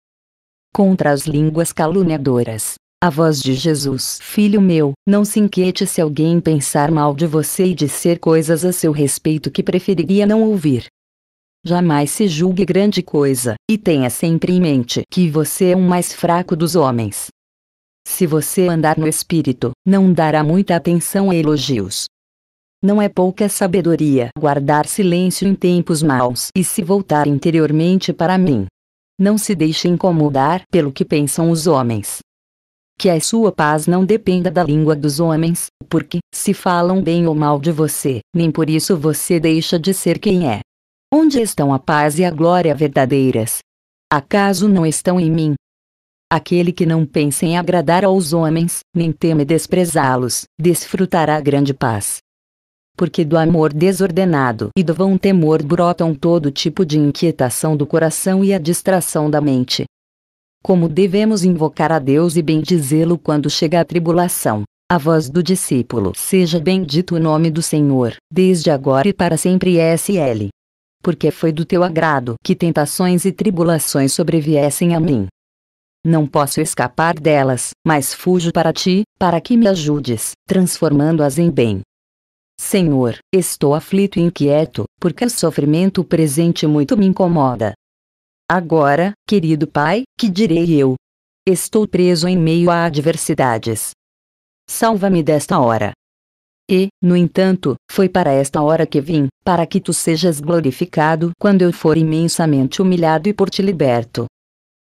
Contra as línguas caluniadoras. A voz de Jesus, filho meu, não se inquiete se alguém pensar mal de você e disser coisas a seu respeito que preferiria não ouvir. Jamais se julgue grande coisa, e tenha sempre em mente que você é o mais fraco dos homens, se você andar no espírito, não dará muita atenção a elogios. Não é pouca sabedoria guardar silêncio em tempos maus e se voltar interiormente para mim. Não se deixe incomodar pelo que pensam os homens. Que a sua paz não dependa da língua dos homens, porque, se falam bem ou mal de você, nem por isso você deixa de ser quem é. Onde estão a paz e a glória verdadeiras? Acaso não estão em mim, Aquele que não pensa em agradar aos homens, nem teme desprezá-los, desfrutará grande paz. Porque do amor desordenado e do vão temor brotam todo tipo de inquietação do coração e a distração da mente. Como devemos invocar a Deus e bendizê-lo quando chega a tribulação? A voz do discípulo seja bendito o nome do Senhor, desde agora e para sempre SL. Porque foi do teu agrado que tentações e tribulações sobreviessem a mim não posso escapar delas, mas fujo para ti, para que me ajudes, transformando-as em bem. Senhor, estou aflito e inquieto, porque o sofrimento presente muito me incomoda. Agora, querido Pai, que direi eu? Estou preso em meio a adversidades. Salva-me desta hora. E, no entanto, foi para esta hora que vim, para que tu sejas glorificado quando eu for imensamente humilhado e por ti liberto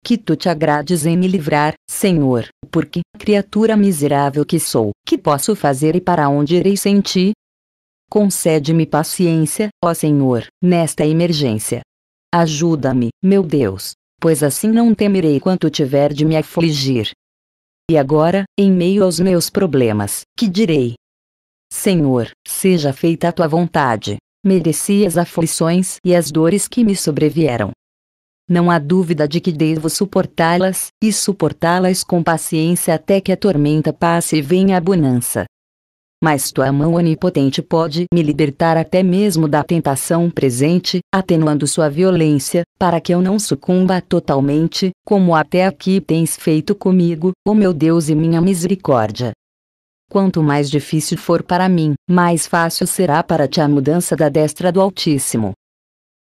que tu te agrades em me livrar, Senhor, porque, criatura miserável que sou, que posso fazer e para onde irei sem ti? Concede-me paciência, ó Senhor, nesta emergência. Ajuda-me, meu Deus, pois assim não temerei quanto tiver de me afligir. E agora, em meio aos meus problemas, que direi? Senhor, seja feita a tua vontade. Mereci as aflições e as dores que me sobrevieram. Não há dúvida de que devo suportá-las, e suportá-las com paciência até que a tormenta passe e venha a bonança. Mas tua mão onipotente pode me libertar até mesmo da tentação presente, atenuando sua violência, para que eu não sucumba totalmente, como até aqui tens feito comigo, o oh meu Deus e minha misericórdia. Quanto mais difícil for para mim, mais fácil será para ti a mudança da destra do Altíssimo.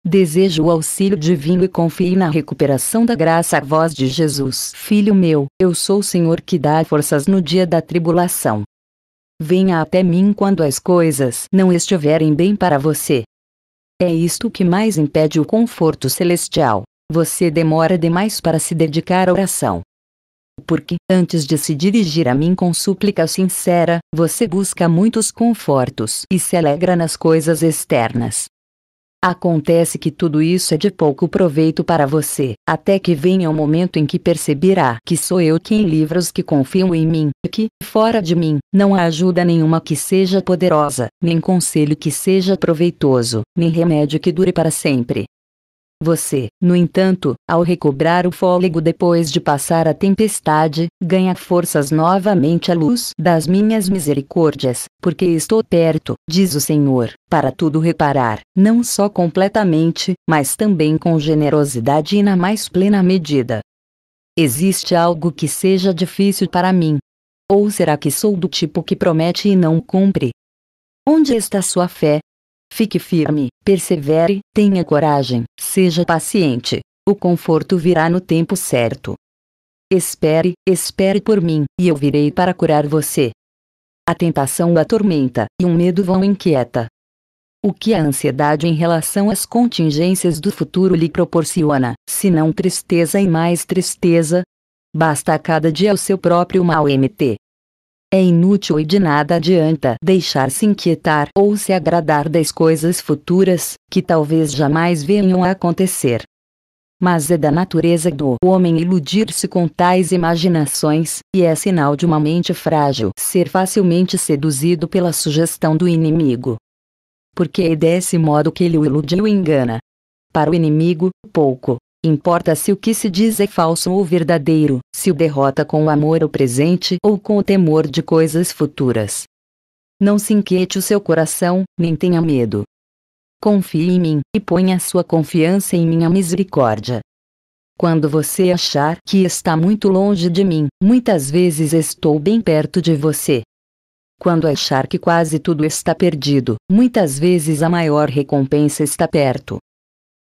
Desejo o auxílio divino e confie na recuperação da graça à voz de Jesus. Filho meu, eu sou o Senhor que dá forças no dia da tribulação. Venha até mim quando as coisas não estiverem bem para você. É isto que mais impede o conforto celestial. Você demora demais para se dedicar à oração. Porque, antes de se dirigir a mim com súplica sincera, você busca muitos confortos e se alegra nas coisas externas. Acontece que tudo isso é de pouco proveito para você, até que venha o momento em que perceberá que sou eu quem livra os que confiam em mim, e que, fora de mim, não há ajuda nenhuma que seja poderosa, nem conselho que seja proveitoso, nem remédio que dure para sempre. Você, no entanto, ao recobrar o fôlego depois de passar a tempestade, ganha forças novamente à luz das minhas misericórdias, porque estou perto, diz o Senhor, para tudo reparar, não só completamente, mas também com generosidade e na mais plena medida. Existe algo que seja difícil para mim? Ou será que sou do tipo que promete e não cumpre? Onde está sua fé, Fique firme, persevere, tenha coragem, seja paciente. O conforto virá no tempo certo. Espere, espere por mim, e eu virei para curar você. A tentação o atormenta, e um medo vão inquieta. O que a ansiedade em relação às contingências do futuro lhe proporciona, senão tristeza e mais tristeza? Basta a cada dia o seu próprio mal MT. É inútil e de nada adianta deixar-se inquietar ou se agradar das coisas futuras, que talvez jamais venham a acontecer. Mas é da natureza do homem iludir-se com tais imaginações, e é sinal de uma mente frágil ser facilmente seduzido pela sugestão do inimigo. Porque é desse modo que ele o ilude e o engana. Para o inimigo, pouco Importa se o que se diz é falso ou verdadeiro, se o derrota com o amor ao presente ou com o temor de coisas futuras. Não se inquiete o seu coração, nem tenha medo. Confie em mim, e ponha sua confiança em minha misericórdia. Quando você achar que está muito longe de mim, muitas vezes estou bem perto de você. Quando achar que quase tudo está perdido, muitas vezes a maior recompensa está perto.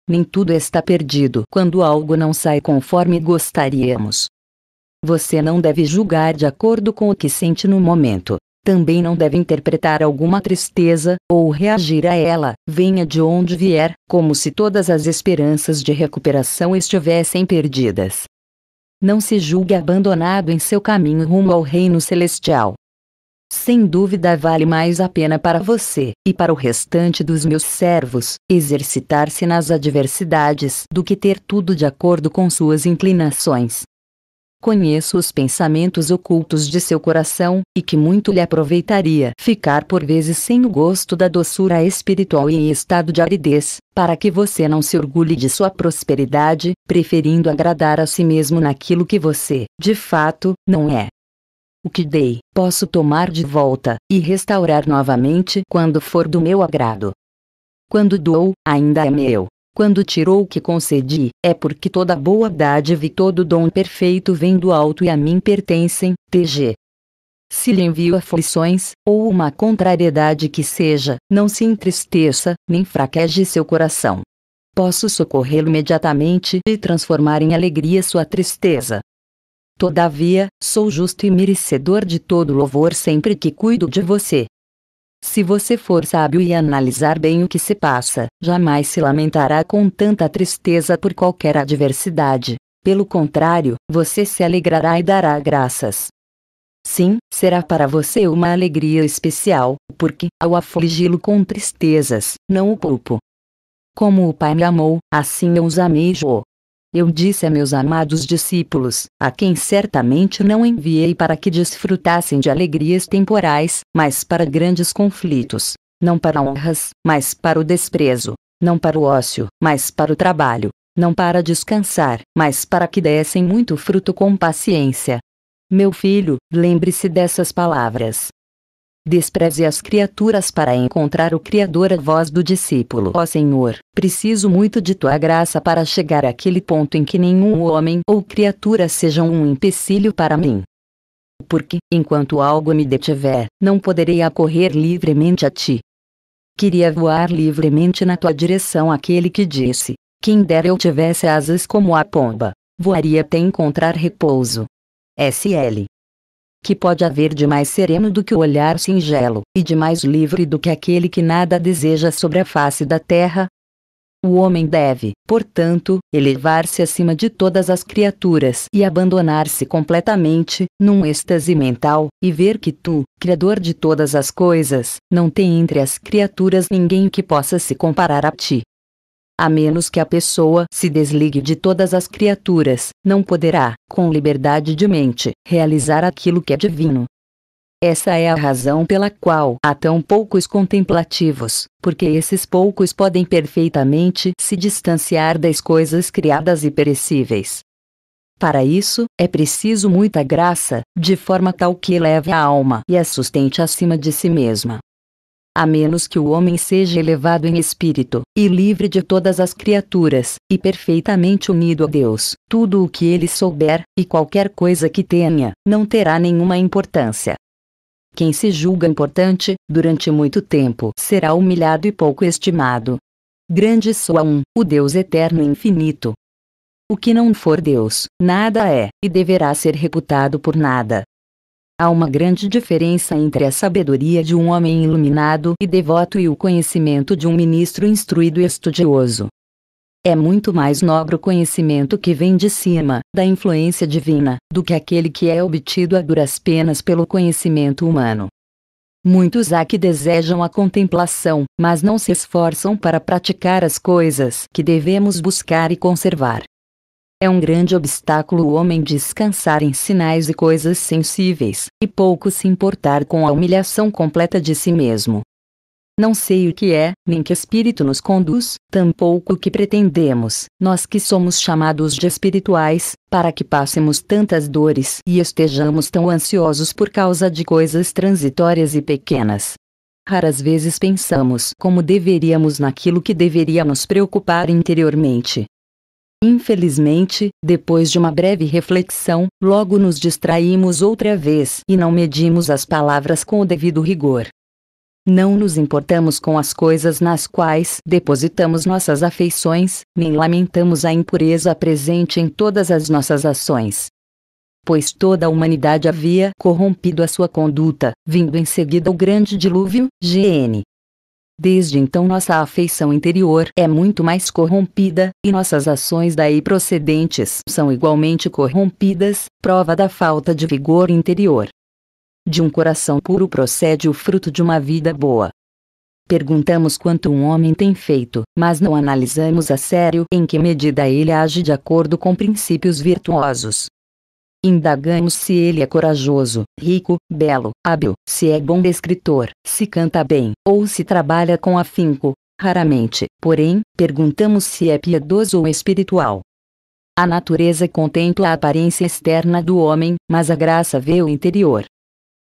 Nem tudo está perdido quando algo não sai conforme gostaríamos. Você não deve julgar de acordo com o que sente no momento. Também não deve interpretar alguma tristeza, ou reagir a ela, venha de onde vier, como se todas as esperanças de recuperação estivessem perdidas. Não se julgue abandonado em seu caminho rumo ao reino celestial sem dúvida vale mais a pena para você e para o restante dos meus servos exercitar-se nas adversidades do que ter tudo de acordo com suas inclinações. Conheço os pensamentos ocultos de seu coração, e que muito lhe aproveitaria ficar por vezes sem o gosto da doçura espiritual e em estado de aridez, para que você não se orgulhe de sua prosperidade, preferindo agradar a si mesmo naquilo que você, de fato, não é. O que dei, posso tomar de volta, e restaurar novamente quando for do meu agrado. Quando dou, ainda é meu. Quando tirou o que concedi, é porque toda boa dádiva e todo dom perfeito vem do alto e a mim pertencem, TG. Se lhe envio aflições, ou uma contrariedade que seja, não se entristeça, nem fraqueje seu coração. Posso socorrê-lo imediatamente e transformar em alegria sua tristeza, Todavia, sou justo e merecedor de todo louvor sempre que cuido de você. Se você for sábio e analisar bem o que se passa, jamais se lamentará com tanta tristeza por qualquer adversidade. Pelo contrário, você se alegrará e dará graças. Sim, será para você uma alegria especial, porque, ao afligi-lo com tristezas, não o poupo. Como o Pai me amou, assim eu os amei, Jô. Eu disse a meus amados discípulos, a quem certamente não enviei para que desfrutassem de alegrias temporais, mas para grandes conflitos. Não para honras, mas para o desprezo. Não para o ócio, mas para o trabalho. Não para descansar, mas para que dessem muito fruto com paciência. Meu filho, lembre-se dessas palavras. Despreze as criaturas para encontrar o Criador, a voz do discípulo. Ó Senhor, preciso muito de tua graça para chegar àquele ponto em que nenhum homem ou criatura sejam um empecilho para mim. Porque, enquanto algo me detiver, não poderei acorrer livremente a ti. Queria voar livremente na tua direção aquele que disse: Quem dera eu tivesse asas como a pomba, voaria até encontrar repouso. S.L que pode haver de mais sereno do que o olhar singelo, e de mais livre do que aquele que nada deseja sobre a face da terra? O homem deve, portanto, elevar-se acima de todas as criaturas e abandonar-se completamente, num êxtase mental, e ver que tu, Criador de todas as coisas, não tem entre as criaturas ninguém que possa se comparar a ti. A menos que a pessoa se desligue de todas as criaturas, não poderá, com liberdade de mente, realizar aquilo que é divino. Essa é a razão pela qual há tão poucos contemplativos, porque esses poucos podem perfeitamente se distanciar das coisas criadas e perecíveis. Para isso, é preciso muita graça, de forma tal que eleve a alma e a sustente acima de si mesma a menos que o homem seja elevado em espírito, e livre de todas as criaturas, e perfeitamente unido a Deus, tudo o que ele souber, e qualquer coisa que tenha, não terá nenhuma importância. Quem se julga importante, durante muito tempo, será humilhado e pouco estimado. Grande só um, o Deus eterno e infinito. O que não for Deus, nada é, e deverá ser reputado por nada. Há uma grande diferença entre a sabedoria de um homem iluminado e devoto e o conhecimento de um ministro instruído e estudioso. É muito mais nobre o conhecimento que vem de cima, da influência divina, do que aquele que é obtido a duras penas pelo conhecimento humano. Muitos há que desejam a contemplação, mas não se esforçam para praticar as coisas que devemos buscar e conservar. É um grande obstáculo o homem descansar em sinais e coisas sensíveis, e pouco se importar com a humilhação completa de si mesmo. Não sei o que é, nem que espírito nos conduz, tampouco o que pretendemos, nós que somos chamados de espirituais, para que passemos tantas dores e estejamos tão ansiosos por causa de coisas transitórias e pequenas. Raras vezes pensamos como deveríamos naquilo que deveria nos preocupar interiormente. Infelizmente, depois de uma breve reflexão, logo nos distraímos outra vez e não medimos as palavras com o devido rigor. Não nos importamos com as coisas nas quais depositamos nossas afeições, nem lamentamos a impureza presente em todas as nossas ações. Pois toda a humanidade havia corrompido a sua conduta, vindo em seguida o grande dilúvio, GN Desde então nossa afeição interior é muito mais corrompida, e nossas ações daí procedentes são igualmente corrompidas, prova da falta de vigor interior. De um coração puro procede o fruto de uma vida boa. Perguntamos quanto um homem tem feito, mas não analisamos a sério em que medida ele age de acordo com princípios virtuosos. Indagamos se ele é corajoso, rico, belo, hábil, se é bom escritor, se canta bem, ou se trabalha com afinco. Raramente, porém, perguntamos se é piedoso ou espiritual. A natureza contempla a aparência externa do homem, mas a graça vê o interior.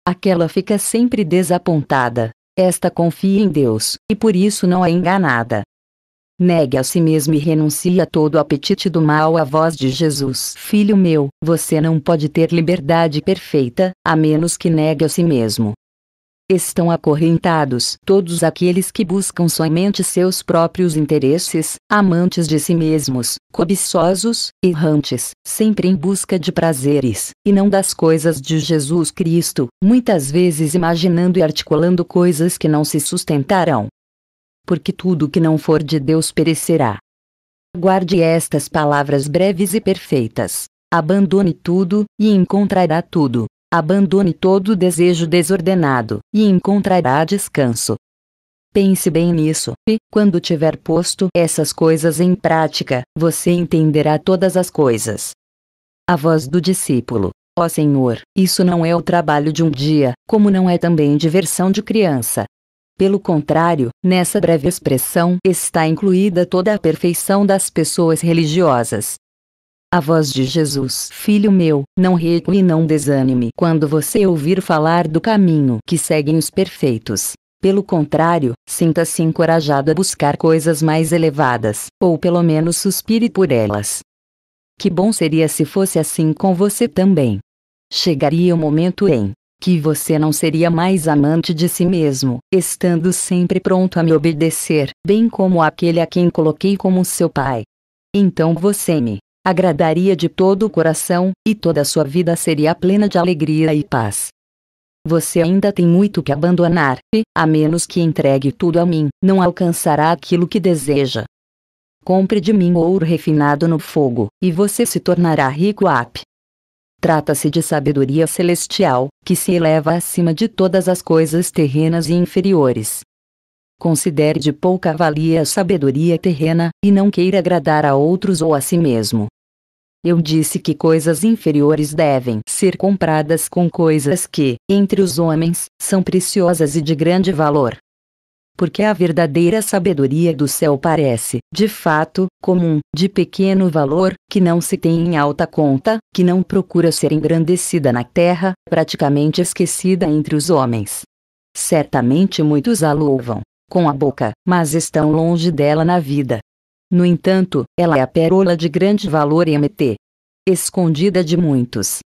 Aquela fica sempre desapontada. Esta confia em Deus, e por isso não é enganada. Negue a si mesmo e renuncie a todo o apetite do mal à voz de Jesus. Filho meu, você não pode ter liberdade perfeita, a menos que negue a si mesmo. Estão acorrentados todos aqueles que buscam somente seus próprios interesses, amantes de si mesmos, cobiçosos, errantes, sempre em busca de prazeres, e não das coisas de Jesus Cristo, muitas vezes imaginando e articulando coisas que não se sustentarão porque tudo que não for de Deus perecerá. Guarde estas palavras breves e perfeitas. Abandone tudo, e encontrará tudo. Abandone todo desejo desordenado, e encontrará descanso. Pense bem nisso, e, quando tiver posto essas coisas em prática, você entenderá todas as coisas. A voz do discípulo: Ó Senhor, isso não é o trabalho de um dia, como não é também diversão de criança, pelo contrário, nessa breve expressão está incluída toda a perfeição das pessoas religiosas. A voz de Jesus, filho meu, não recue e não desanime quando você ouvir falar do caminho que seguem os perfeitos. Pelo contrário, sinta-se encorajado a buscar coisas mais elevadas, ou pelo menos suspire por elas. Que bom seria se fosse assim com você também. Chegaria o momento em que você não seria mais amante de si mesmo, estando sempre pronto a me obedecer, bem como aquele a quem coloquei como seu pai. Então você me agradaria de todo o coração, e toda a sua vida seria plena de alegria e paz. Você ainda tem muito que abandonar, e, a menos que entregue tudo a mim, não alcançará aquilo que deseja. Compre de mim ouro refinado no fogo, e você se tornará rico. Ap. Trata-se de sabedoria celestial, que se eleva acima de todas as coisas terrenas e inferiores. Considere de pouca valia a sabedoria terrena, e não queira agradar a outros ou a si mesmo. Eu disse que coisas inferiores devem ser compradas com coisas que, entre os homens, são preciosas e de grande valor porque a verdadeira sabedoria do céu parece, de fato, comum, de pequeno valor, que não se tem em alta conta, que não procura ser engrandecida na terra, praticamente esquecida entre os homens. Certamente muitos a louvam, com a boca, mas estão longe dela na vida. No entanto, ela é a pérola de grande valor e MT. Escondida de muitos.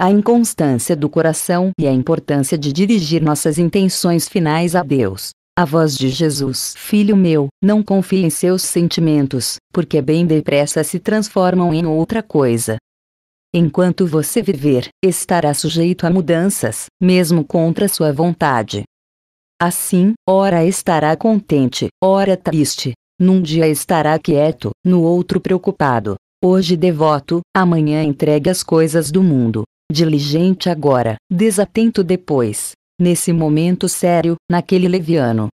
A inconstância do coração e a importância de dirigir nossas intenções finais a Deus a voz de Jesus, filho meu, não confie em seus sentimentos, porque bem depressa se transformam em outra coisa. Enquanto você viver, estará sujeito a mudanças, mesmo contra sua vontade. Assim, ora estará contente, ora triste. Num dia estará quieto, no outro preocupado. Hoje devoto, amanhã entregue as coisas do mundo. Diligente agora, desatento depois, nesse momento sério, naquele leviano.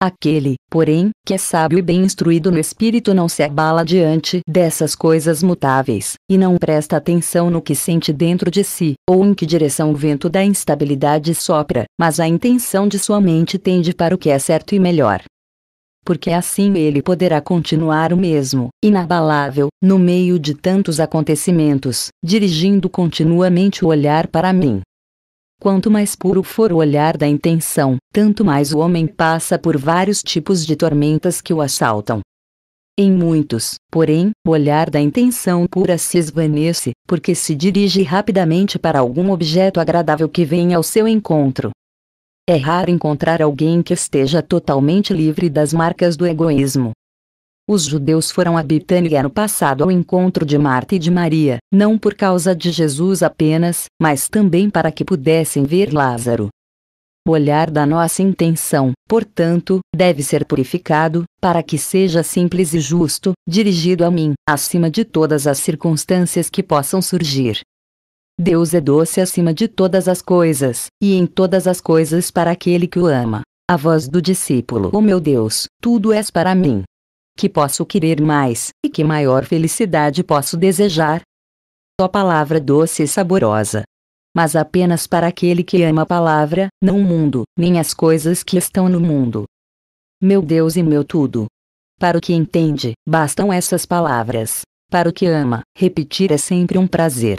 Aquele, porém, que é sábio e bem instruído no espírito não se abala diante dessas coisas mutáveis, e não presta atenção no que sente dentro de si, ou em que direção o vento da instabilidade sopra, mas a intenção de sua mente tende para o que é certo e melhor porque assim ele poderá continuar o mesmo, inabalável, no meio de tantos acontecimentos, dirigindo continuamente o olhar para mim, Quanto mais puro for o olhar da intenção, tanto mais o homem passa por vários tipos de tormentas que o assaltam. Em muitos, porém, o olhar da intenção pura se esvanece, porque se dirige rapidamente para algum objeto agradável que venha ao seu encontro. É raro encontrar alguém que esteja totalmente livre das marcas do egoísmo. Os judeus foram a Betânia no passado ao encontro de Marta e de Maria, não por causa de Jesus apenas, mas também para que pudessem ver Lázaro. O olhar da nossa intenção, portanto, deve ser purificado, para que seja simples e justo, dirigido a mim, acima de todas as circunstâncias que possam surgir. Deus é doce acima de todas as coisas, e em todas as coisas para aquele que o ama. A voz do discípulo: O oh meu Deus, tudo és para mim que posso querer mais, e que maior felicidade posso desejar? Só palavra doce e saborosa. Mas apenas para aquele que ama a palavra, não o mundo, nem as coisas que estão no mundo. Meu Deus e meu tudo. Para o que entende, bastam essas palavras. Para o que ama, repetir é sempre um prazer.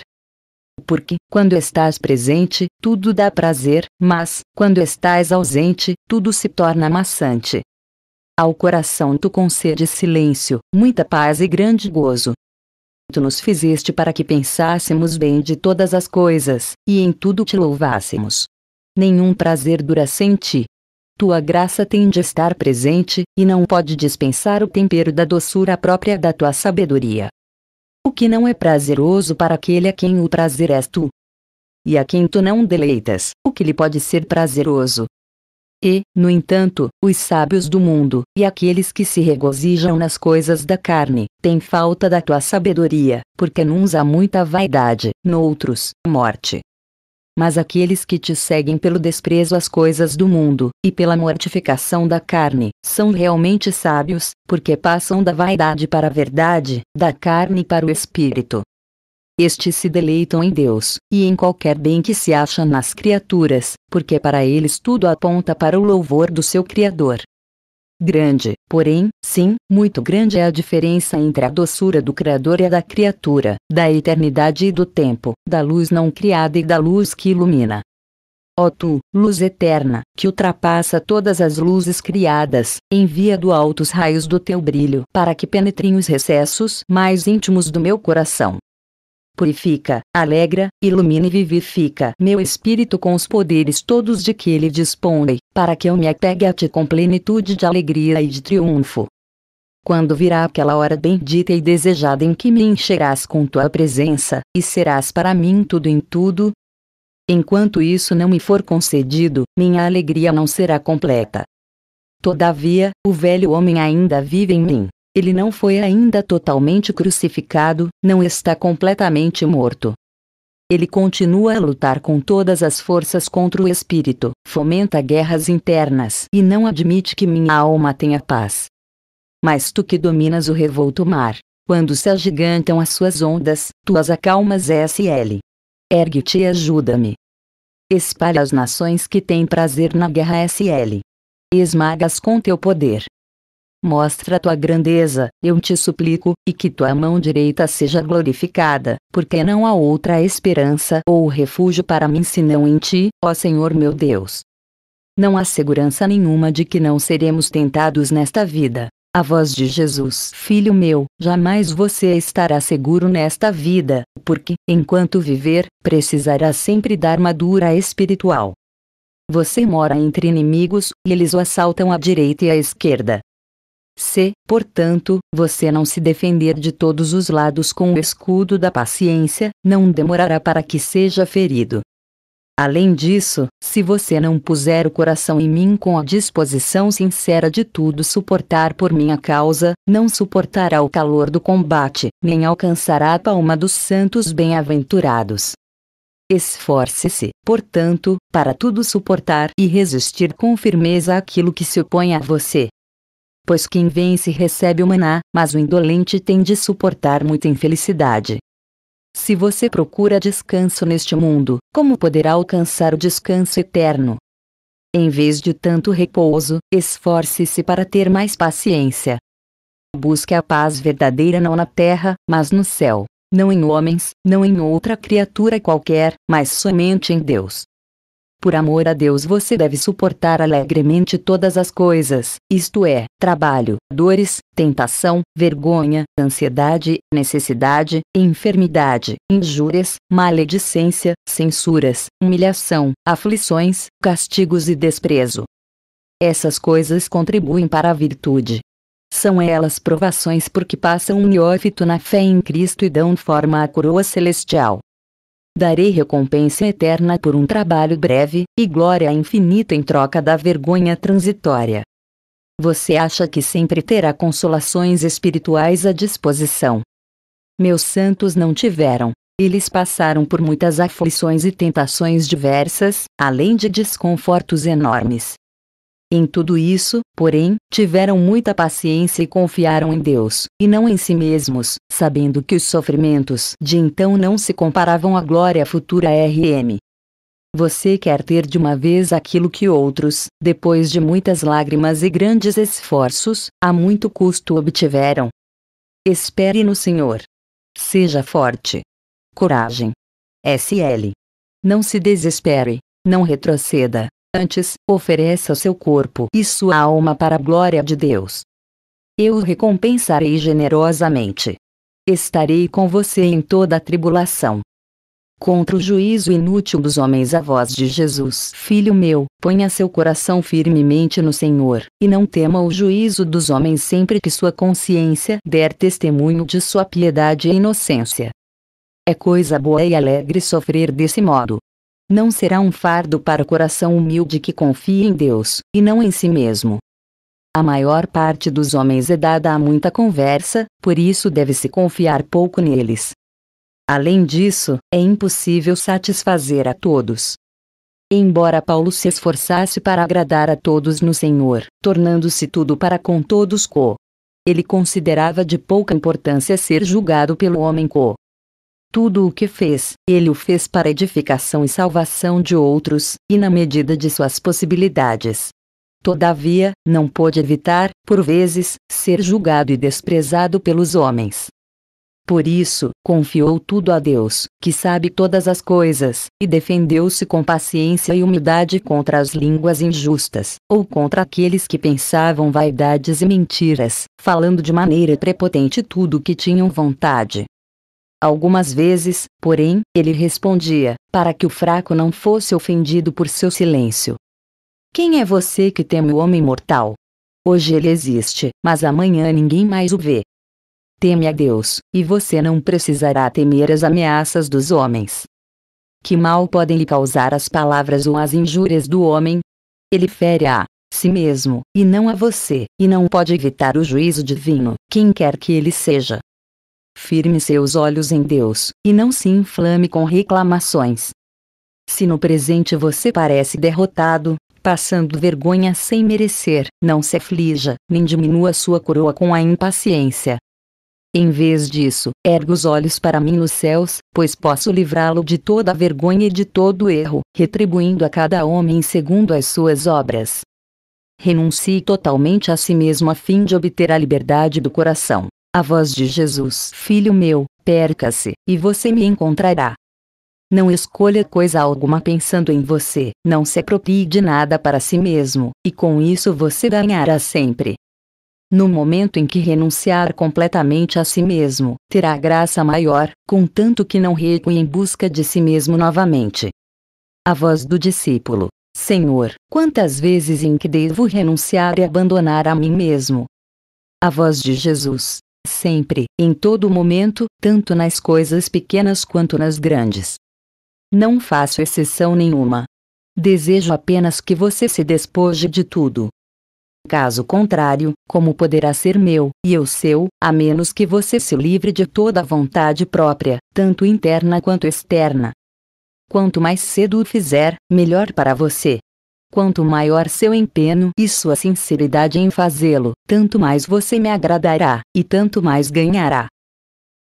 Porque, quando estás presente, tudo dá prazer, mas, quando estás ausente, tudo se torna maçante. Ao coração tu concedes silêncio, muita paz e grande gozo. Tu nos fizeste para que pensássemos bem de todas as coisas, e em tudo te louvássemos. Nenhum prazer dura sem ti. Tua graça tem de estar presente, e não pode dispensar o tempero da doçura própria da tua sabedoria. O que não é prazeroso para aquele a quem o prazer és tu. E a quem tu não deleitas, o que lhe pode ser prazeroso, e, no entanto, os sábios do mundo, e aqueles que se regozijam nas coisas da carne, têm falta da tua sabedoria, porque nuns há muita vaidade, noutros, morte. Mas aqueles que te seguem pelo desprezo às coisas do mundo, e pela mortificação da carne, são realmente sábios, porque passam da vaidade para a verdade, da carne para o espírito. Estes se deleitam em Deus, e em qualquer bem que se acha nas criaturas, porque para eles tudo aponta para o louvor do seu Criador. Grande, porém, sim, muito grande é a diferença entre a doçura do Criador e a da criatura, da eternidade e do tempo, da luz não criada e da luz que ilumina. Ó tu, luz eterna, que ultrapassa todas as luzes criadas, envia do alto os raios do teu brilho para que penetrem os recessos mais íntimos do meu coração purifica, alegra, ilumina e vivifica meu espírito com os poderes todos de que ele dispõe, para que eu me apegue a ti com plenitude de alegria e de triunfo. Quando virá aquela hora bendita e desejada em que me encherás com tua presença, e serás para mim tudo em tudo, Enquanto isso não me for concedido, minha alegria não será completa. Todavia, o velho homem ainda vive em mim, ele não foi ainda totalmente crucificado, não está completamente morto. Ele continua a lutar com todas as forças contra o espírito, fomenta guerras internas e não admite que minha alma tenha paz. Mas tu que dominas o revolto mar, quando se agigantam as suas ondas, tu as acalmas SL. Ergue-te e ajuda-me. Espalha as nações que têm prazer na guerra SL. Esmagas com teu poder. Mostra tua grandeza, eu te suplico, e que tua mão direita seja glorificada, porque não há outra esperança ou refúgio para mim senão em ti, ó Senhor meu Deus. Não há segurança nenhuma de que não seremos tentados nesta vida. A voz de Jesus, filho meu, jamais você estará seguro nesta vida, porque, enquanto viver, precisará sempre dar madura espiritual. Você mora entre inimigos, e eles o assaltam à direita e à esquerda. Se, portanto, você não se defender de todos os lados com o escudo da paciência, não demorará para que seja ferido. Além disso, se você não puser o coração em mim com a disposição sincera de tudo suportar por minha causa, não suportará o calor do combate, nem alcançará a palma dos santos bem-aventurados. Esforce-se, portanto, para tudo suportar e resistir com firmeza àquilo que se opõe a você, pois quem vence recebe o maná, mas o indolente tem de suportar muita infelicidade. Se você procura descanso neste mundo, como poderá alcançar o descanso eterno? Em vez de tanto repouso, esforce-se para ter mais paciência. Busque a paz verdadeira não na terra, mas no céu, não em homens, não em outra criatura qualquer, mas somente em Deus. Por amor a Deus você deve suportar alegremente todas as coisas, isto é, trabalho, dores, tentação, vergonha, ansiedade, necessidade, enfermidade, injúrias, maledicência, censuras, humilhação, aflições, castigos e desprezo. Essas coisas contribuem para a virtude. São elas provações porque passam um neófito na fé em Cristo e dão forma à coroa celestial darei recompensa eterna por um trabalho breve, e glória infinita em troca da vergonha transitória. Você acha que sempre terá consolações espirituais à disposição? Meus santos não tiveram. Eles passaram por muitas aflições e tentações diversas, além de desconfortos enormes, em tudo isso, porém, tiveram muita paciência e confiaram em Deus, e não em si mesmos, sabendo que os sofrimentos de então não se comparavam à glória futura RM. Você quer ter de uma vez aquilo que outros, depois de muitas lágrimas e grandes esforços, a muito custo obtiveram. Espere no Senhor. Seja forte. Coragem. SL. Não se desespere, não retroceda, Antes, ofereça seu corpo e sua alma para a glória de Deus. Eu o recompensarei generosamente. Estarei com você em toda a tribulação. Contra o juízo inútil dos homens, a voz de Jesus, Filho meu, ponha seu coração firmemente no Senhor, e não tema o juízo dos homens sempre que sua consciência der testemunho de sua piedade e inocência. É coisa boa e alegre sofrer desse modo, não será um fardo para o coração humilde que confia em Deus, e não em si mesmo. A maior parte dos homens é dada a muita conversa, por isso deve-se confiar pouco neles. Além disso, é impossível satisfazer a todos. Embora Paulo se esforçasse para agradar a todos no Senhor, tornando-se tudo para com todos co. Ele considerava de pouca importância ser julgado pelo homem co. Tudo o que fez, ele o fez para edificação e salvação de outros, e na medida de suas possibilidades. Todavia, não pôde evitar, por vezes, ser julgado e desprezado pelos homens. Por isso, confiou tudo a Deus, que sabe todas as coisas, e defendeu-se com paciência e humildade contra as línguas injustas, ou contra aqueles que pensavam vaidades e mentiras, falando de maneira prepotente tudo o que tinham vontade, Algumas vezes, porém, ele respondia, para que o fraco não fosse ofendido por seu silêncio. Quem é você que teme o homem mortal? Hoje ele existe, mas amanhã ninguém mais o vê. Teme a Deus, e você não precisará temer as ameaças dos homens. Que mal podem lhe causar as palavras ou as injúrias do homem? Ele fere a si mesmo, e não a você, e não pode evitar o juízo divino, quem quer que ele seja firme seus olhos em Deus, e não se inflame com reclamações. Se no presente você parece derrotado, passando vergonha sem merecer, não se aflija, nem diminua sua coroa com a impaciência. Em vez disso, erga os olhos para mim nos céus, pois posso livrá-lo de toda vergonha e de todo erro, retribuindo a cada homem segundo as suas obras. Renuncie totalmente a si mesmo a fim de obter a liberdade do coração. A voz de Jesus, filho meu, perca-se, e você me encontrará. Não escolha coisa alguma pensando em você, não se aproprie de nada para si mesmo, e com isso você ganhará sempre. No momento em que renunciar completamente a si mesmo, terá graça maior, contanto que não recue em busca de si mesmo novamente. A voz do discípulo: Senhor, quantas vezes em que devo renunciar e abandonar a mim mesmo? A voz de Jesus: sempre, em todo momento, tanto nas coisas pequenas quanto nas grandes. Não faço exceção nenhuma. Desejo apenas que você se despoje de tudo. Caso contrário, como poderá ser meu, e eu seu, a menos que você se livre de toda a vontade própria, tanto interna quanto externa? Quanto mais cedo o fizer, melhor para você. Quanto maior seu empenho e sua sinceridade em fazê-lo, tanto mais você me agradará, e tanto mais ganhará.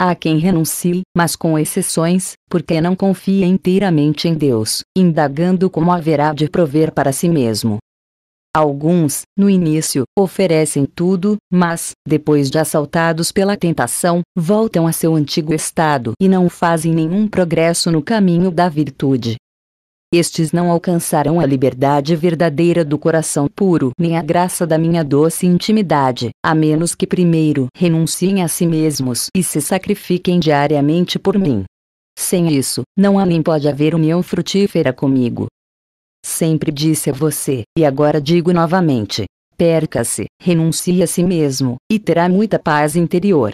Há quem renuncie, mas com exceções, porque não confia inteiramente em Deus, indagando como haverá de prover para si mesmo. Alguns, no início, oferecem tudo, mas, depois de assaltados pela tentação, voltam a seu antigo estado e não fazem nenhum progresso no caminho da virtude estes não alcançaram a liberdade verdadeira do coração puro, nem a graça da minha doce intimidade, a menos que primeiro renunciem a si mesmos e se sacrifiquem diariamente por mim. Sem isso, não há nem pode haver união frutífera comigo. Sempre disse a você, e agora digo novamente: perca-se, renuncie a si mesmo, e terá muita paz interior.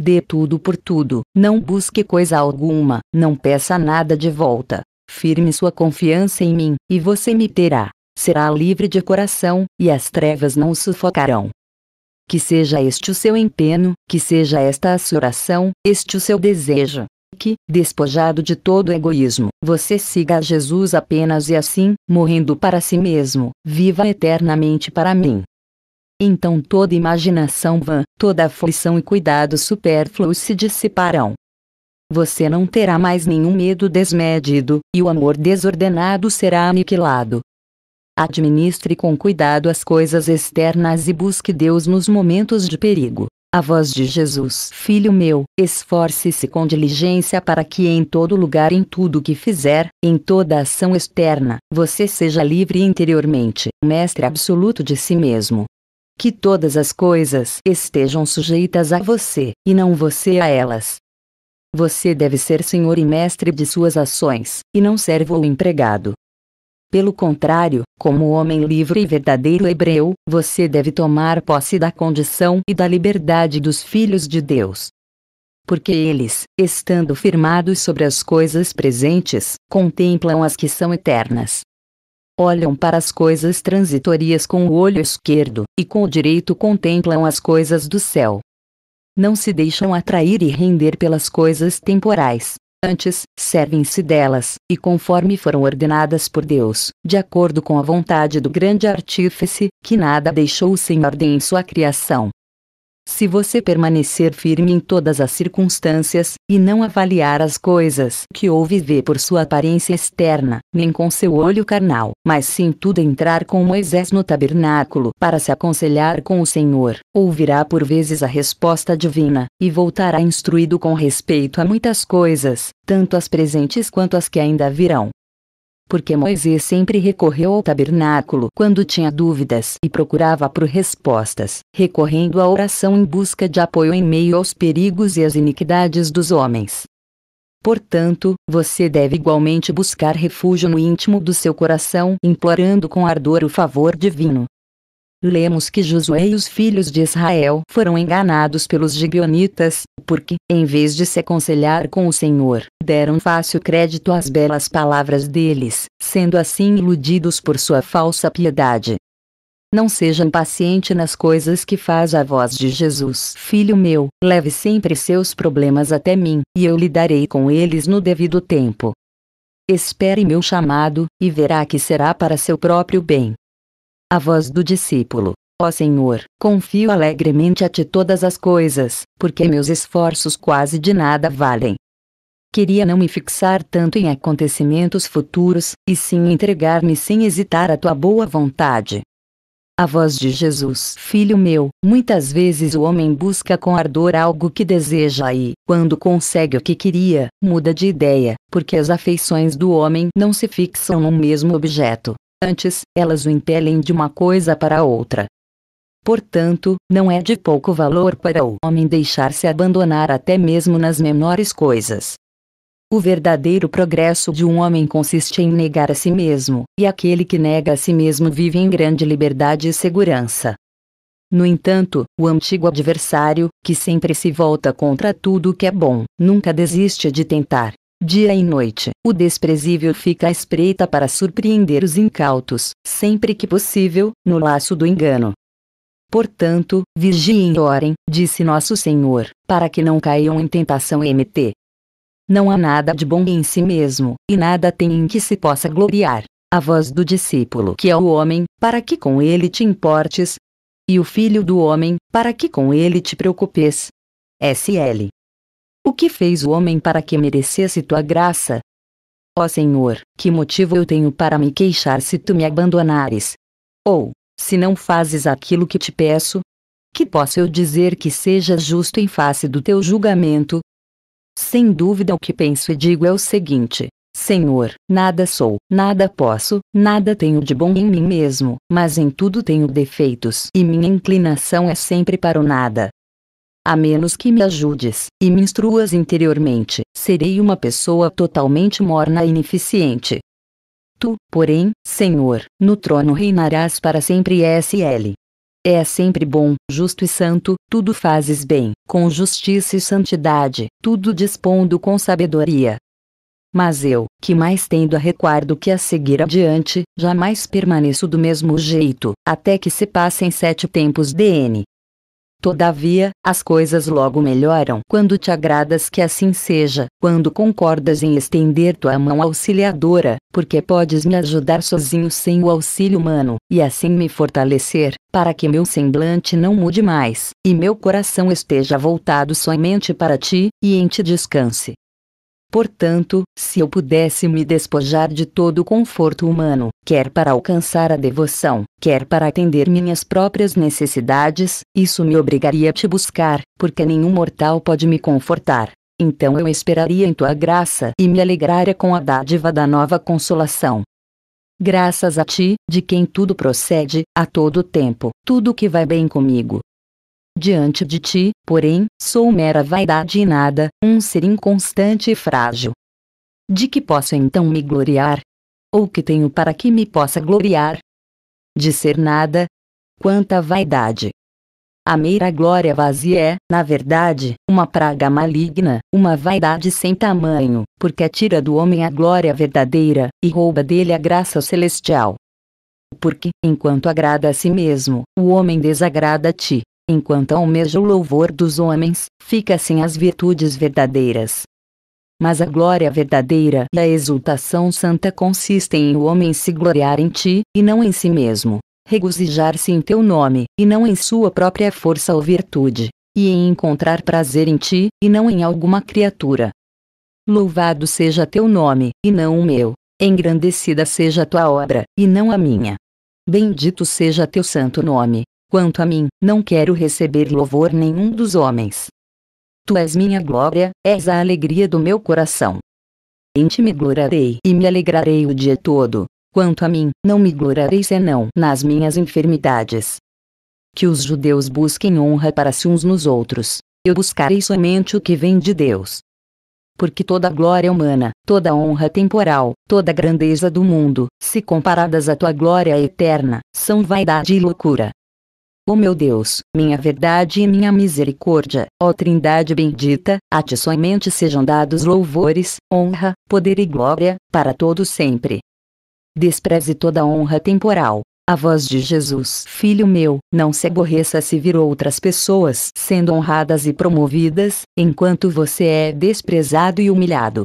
Dê tudo por tudo, não busque coisa alguma, não peça nada de volta, firme sua confiança em mim, e você me terá. Será livre de coração, e as trevas não o sufocarão. Que seja este o seu empenho, que seja esta a sua oração, este o seu desejo. Que, despojado de todo egoísmo, você siga a Jesus apenas e assim, morrendo para si mesmo, viva eternamente para mim. Então toda imaginação vã, toda aflição e cuidado supérfluos se dissiparão você não terá mais nenhum medo desmedido, e o amor desordenado será aniquilado. Administre com cuidado as coisas externas e busque Deus nos momentos de perigo. A voz de Jesus, Filho meu, esforce-se com diligência para que em todo lugar, em tudo que fizer, em toda ação externa, você seja livre interiormente, mestre absoluto de si mesmo. Que todas as coisas estejam sujeitas a você, e não você a elas. Você deve ser senhor e mestre de suas ações, e não servo ou empregado. Pelo contrário, como homem livre e verdadeiro hebreu, você deve tomar posse da condição e da liberdade dos filhos de Deus. Porque eles, estando firmados sobre as coisas presentes, contemplam as que são eternas. Olham para as coisas transitorias com o olho esquerdo, e com o direito contemplam as coisas do céu, não se deixam atrair e render pelas coisas temporais. Antes, servem-se delas, e conforme foram ordenadas por Deus, de acordo com a vontade do grande artífice, que nada deixou sem ordem em sua criação. Se você permanecer firme em todas as circunstâncias, e não avaliar as coisas que ouve ver por sua aparência externa, nem com seu olho carnal, mas sim tudo entrar com Moisés no tabernáculo para se aconselhar com o Senhor, ouvirá por vezes a resposta divina, e voltará instruído com respeito a muitas coisas, tanto as presentes quanto as que ainda virão porque Moisés sempre recorreu ao tabernáculo quando tinha dúvidas e procurava por respostas, recorrendo à oração em busca de apoio em meio aos perigos e às iniquidades dos homens. Portanto, você deve igualmente buscar refúgio no íntimo do seu coração, implorando com ardor o favor divino, lemos que Josué e os filhos de Israel foram enganados pelos gibionitas, porque, em vez de se aconselhar com o Senhor, deram fácil crédito às belas palavras deles, sendo assim iludidos por sua falsa piedade. Não seja impaciente nas coisas que faz a voz de Jesus. Filho meu, leve sempre seus problemas até mim, e eu lidarei com eles no devido tempo. Espere meu chamado, e verá que será para seu próprio bem. A voz do discípulo. Ó Senhor, confio alegremente a Ti todas as coisas, porque meus esforços quase de nada valem. Queria não me fixar tanto em acontecimentos futuros, e sim entregar-me sem hesitar à Tua boa vontade. A voz de Jesus, Filho meu, muitas vezes o homem busca com ardor algo que deseja e, quando consegue o que queria, muda de ideia, porque as afeições do homem não se fixam num mesmo objeto. Antes, elas o impelem de uma coisa para outra. Portanto, não é de pouco valor para o homem deixar-se abandonar até mesmo nas menores coisas. O verdadeiro progresso de um homem consiste em negar a si mesmo, e aquele que nega a si mesmo vive em grande liberdade e segurança. No entanto, o antigo adversário, que sempre se volta contra tudo o que é bom, nunca desiste de tentar dia e noite. O desprezível fica à espreita para surpreender os incautos, sempre que possível, no laço do engano. Portanto, vigiem e orem, disse nosso Senhor, para que não caiam em tentação MT. Não há nada de bom em si mesmo, e nada tem em que se possa gloriar. A voz do discípulo que é o homem, para que com ele te importes, e o filho do homem, para que com ele te preocupes. SL o que fez o homem para que merecesse tua graça? Ó Senhor, que motivo eu tenho para me queixar se tu me abandonares? Ou, se não fazes aquilo que te peço? Que posso eu dizer que seja justo em face do teu julgamento? Sem dúvida, o que penso e digo é o seguinte: Senhor, nada sou, nada posso, nada tenho de bom em mim mesmo, mas em tudo tenho defeitos e minha inclinação é sempre para o nada. A menos que me ajudes e me instruas interiormente, serei uma pessoa totalmente morna e ineficiente. Tu, porém, Senhor, no trono reinarás para sempre. É S.L. É sempre bom, justo e santo, tudo fazes bem, com justiça e santidade, tudo dispondo com sabedoria. Mas eu, que mais tendo a recuar do que a seguir adiante, jamais permaneço do mesmo jeito, até que se passem sete tempos DN. Todavia, as coisas logo melhoram quando te agradas que assim seja, quando concordas em estender tua mão auxiliadora, porque podes me ajudar sozinho sem o auxílio humano, e assim me fortalecer, para que meu semblante não mude mais, e meu coração esteja voltado somente para ti, e em ti descanse. Portanto, se eu pudesse me despojar de todo o conforto humano, quer para alcançar a devoção, quer para atender minhas próprias necessidades, isso me obrigaria a te buscar, porque nenhum mortal pode me confortar. Então eu esperaria em tua graça e me alegraria com a dádiva da nova consolação. Graças a ti, de quem tudo procede, a todo tempo, tudo que vai bem comigo, Diante de ti, porém, sou mera vaidade e nada, um ser inconstante e frágil. De que posso então me gloriar? Ou que tenho para que me possa gloriar? De ser nada? Quanta vaidade! A meira glória vazia é, na verdade, uma praga maligna, uma vaidade sem tamanho, porque tira do homem a glória verdadeira e rouba dele a graça celestial. Porque, enquanto agrada a si mesmo, o homem desagrada a ti enquanto almeja o louvor dos homens, fica sem as virtudes verdadeiras. Mas a glória verdadeira e a exultação santa consistem em o homem se gloriar em ti, e não em si mesmo, regozijar-se em teu nome, e não em sua própria força ou virtude, e em encontrar prazer em ti, e não em alguma criatura. Louvado seja teu nome, e não o meu, engrandecida seja tua obra, e não a minha. Bendito seja teu santo nome, Quanto a mim, não quero receber louvor nenhum dos homens. Tu és minha glória, és a alegria do meu coração. Em ti me glorarei e me alegrarei o dia todo. Quanto a mim, não me glorarei senão nas minhas enfermidades. Que os judeus busquem honra para si uns nos outros. Eu buscarei somente o que vem de Deus. Porque toda glória é humana, toda honra é temporal, toda grandeza do mundo, se comparadas à tua glória eterna, são vaidade e loucura. Ó oh meu Deus, minha verdade e minha misericórdia, ó oh Trindade bendita, a ti somente sejam dados louvores, honra, poder e glória, para todo sempre. Despreze toda honra temporal. A voz de Jesus, filho meu, não se aborreça se vir outras pessoas sendo honradas e promovidas, enquanto você é desprezado e humilhado.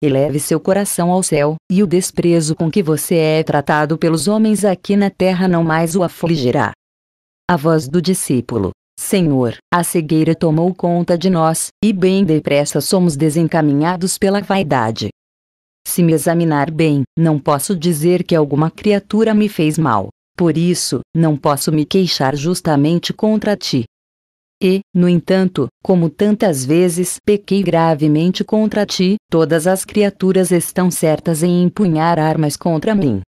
Eleve seu coração ao céu, e o desprezo com que você é tratado pelos homens aqui na terra não mais o afligirá. A voz do discípulo: Senhor, a cegueira tomou conta de nós, e bem depressa somos desencaminhados pela vaidade. Se me examinar bem, não posso dizer que alguma criatura me fez mal. Por isso, não posso me queixar justamente contra ti. E, no entanto, como tantas vezes pequei gravemente contra ti, todas as criaturas estão certas em empunhar armas contra mim.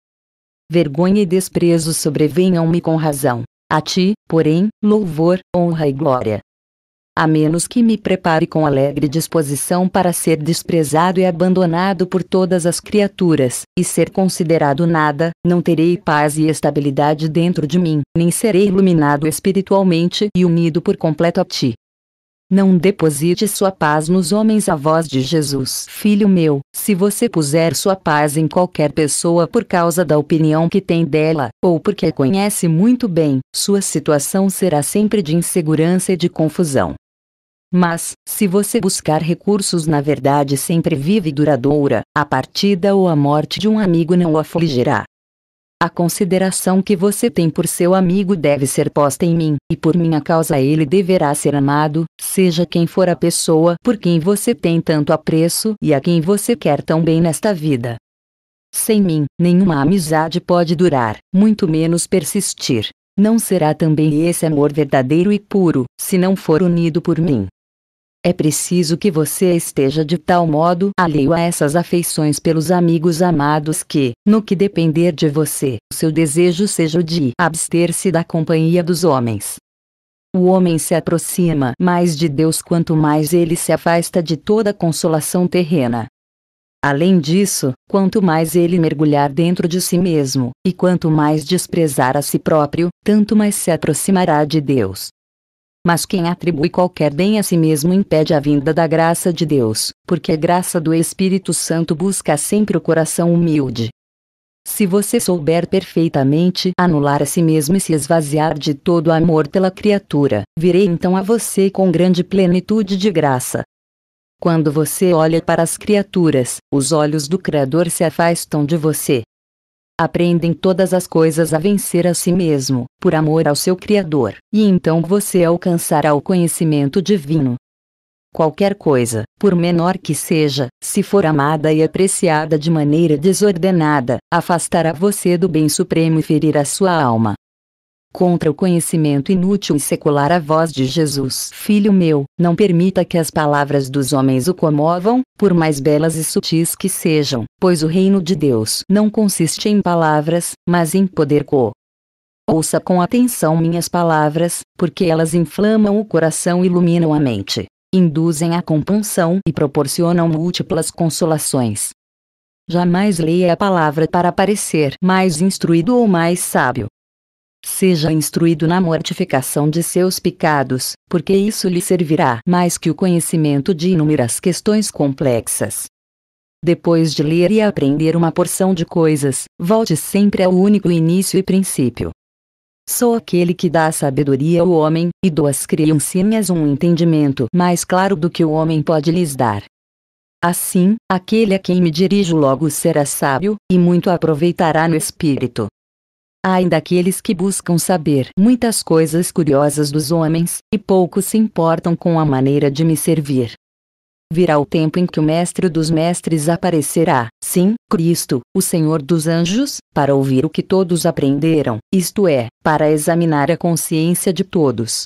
Vergonha e desprezo sobrevenham-me com razão, a ti, porém, louvor, honra e glória. A menos que me prepare com alegre disposição para ser desprezado e abandonado por todas as criaturas, e ser considerado nada, não terei paz e estabilidade dentro de mim, nem serei iluminado espiritualmente e unido por completo a ti. Não deposite sua paz nos homens, a voz de Jesus. Filho meu, se você puser sua paz em qualquer pessoa por causa da opinião que tem dela, ou porque conhece muito bem, sua situação será sempre de insegurança e de confusão. Mas, se você buscar recursos na verdade sempre viva e duradoura, a partida ou a morte de um amigo não o afligirá. A consideração que você tem por seu amigo deve ser posta em mim, e por minha causa ele deverá ser amado, seja quem for a pessoa por quem você tem tanto apreço e a quem você quer tão bem nesta vida. Sem mim, nenhuma amizade pode durar, muito menos persistir. Não será também esse amor verdadeiro e puro, se não for unido por mim. É preciso que você esteja de tal modo alheio a essas afeições pelos amigos amados que, no que depender de você, seu desejo seja o de abster-se da companhia dos homens. O homem se aproxima mais de Deus quanto mais ele se afasta de toda consolação terrena. Além disso, quanto mais ele mergulhar dentro de si mesmo, e quanto mais desprezar a si próprio, tanto mais se aproximará de Deus. Mas quem atribui qualquer bem a si mesmo impede a vinda da graça de Deus, porque a graça do Espírito Santo busca sempre o coração humilde. Se você souber perfeitamente anular a si mesmo e se esvaziar de todo o amor pela criatura, virei então a você com grande plenitude de graça. Quando você olha para as criaturas, os olhos do Criador se afastam de você, Aprendem todas as coisas a vencer a si mesmo, por amor ao seu Criador, e então você alcançará o conhecimento divino. Qualquer coisa, por menor que seja, se for amada e apreciada de maneira desordenada, afastará você do bem supremo e ferirá sua alma contra o conhecimento inútil e secular a voz de Jesus. Filho meu, não permita que as palavras dos homens o comovam, por mais belas e sutis que sejam, pois o reino de Deus não consiste em palavras, mas em poder co. Ouça com atenção minhas palavras, porque elas inflamam o coração e iluminam a mente, induzem a compunção e proporcionam múltiplas consolações. Jamais leia a palavra para parecer mais instruído ou mais sábio, Seja instruído na mortificação de seus pecados, porque isso lhe servirá mais que o conhecimento de inúmeras questões complexas. Depois de ler e aprender uma porção de coisas, volte sempre ao único início e princípio. Sou aquele que dá sabedoria ao homem, e dou às criancinhas um entendimento mais claro do que o homem pode lhes dar. Assim, aquele a quem me dirijo logo será sábio, e muito aproveitará no espírito. Há ainda aqueles que buscam saber muitas coisas curiosas dos homens, e pouco se importam com a maneira de me servir. Virá o tempo em que o Mestre dos Mestres aparecerá, sim, Cristo, o Senhor dos Anjos, para ouvir o que todos aprenderam, isto é, para examinar a consciência de todos.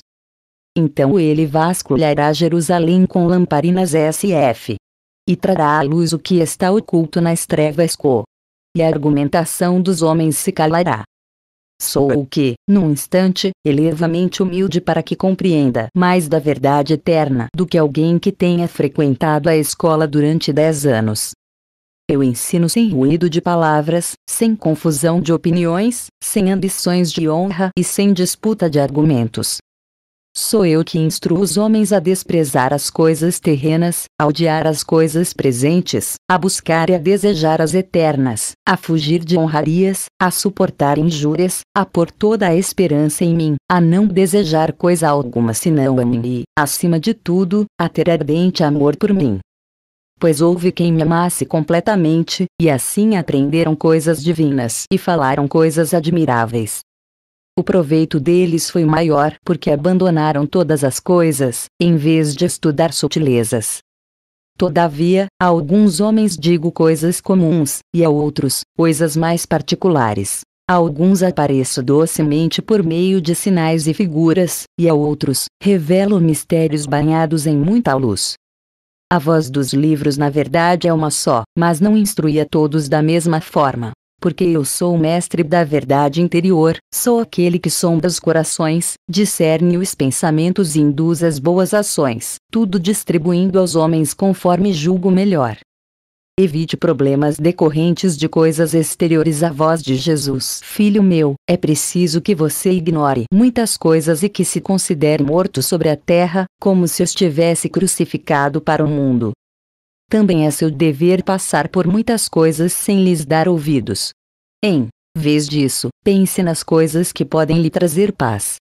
Então ele vasculhará Jerusalém com lamparinas SF. E trará à luz o que está oculto nas trevas co. E a argumentação dos homens se calará. Sou o que, num instante, elevamente humilde para que compreenda mais da verdade eterna do que alguém que tenha frequentado a escola durante dez anos. Eu ensino sem ruído de palavras, sem confusão de opiniões, sem ambições de honra e sem disputa de argumentos. Sou eu que instruo os homens a desprezar as coisas terrenas, a odiar as coisas presentes, a buscar e a desejar as eternas, a fugir de honrarias, a suportar injúrias, a pôr toda a esperança em mim, a não desejar coisa alguma senão a mim e, acima de tudo, a ter ardente amor por mim pois houve quem me amasse completamente, e assim aprenderam coisas divinas e falaram coisas admiráveis. O proveito deles foi maior porque abandonaram todas as coisas, em vez de estudar sutilezas. Todavia, a alguns homens digo coisas comuns, e a outros, coisas mais particulares. A alguns apareço docemente por meio de sinais e figuras, e a outros, revelo mistérios banhados em muita luz. A voz dos livros, na verdade, é uma só, mas não instrui a todos da mesma forma porque eu sou o mestre da verdade interior, sou aquele que sonda os corações, discerne os pensamentos e induz as boas ações, tudo distribuindo aos homens conforme julgo melhor. Evite problemas decorrentes de coisas exteriores à voz de Jesus. Filho meu, é preciso que você ignore muitas coisas e que se considere morto sobre a terra, como se estivesse crucificado para o mundo, também é seu dever passar por muitas coisas sem lhes dar ouvidos. Em vez disso, pense nas coisas que podem lhe trazer paz.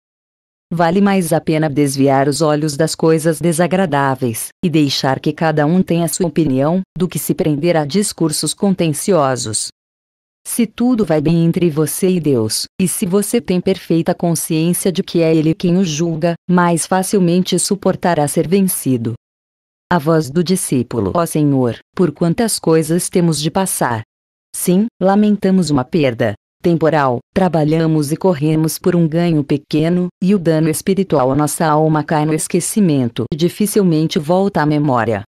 Vale mais a pena desviar os olhos das coisas desagradáveis e deixar que cada um tenha sua opinião, do que se prender a discursos contenciosos. Se tudo vai bem entre você e Deus, e se você tem perfeita consciência de que é Ele quem o julga, mais facilmente suportará ser vencido. A voz do discípulo: Ó Senhor, por quantas coisas temos de passar? Sim, lamentamos uma perda temporal, trabalhamos e corremos por um ganho pequeno, e o dano espiritual à nossa alma cai no esquecimento e dificilmente volta à memória.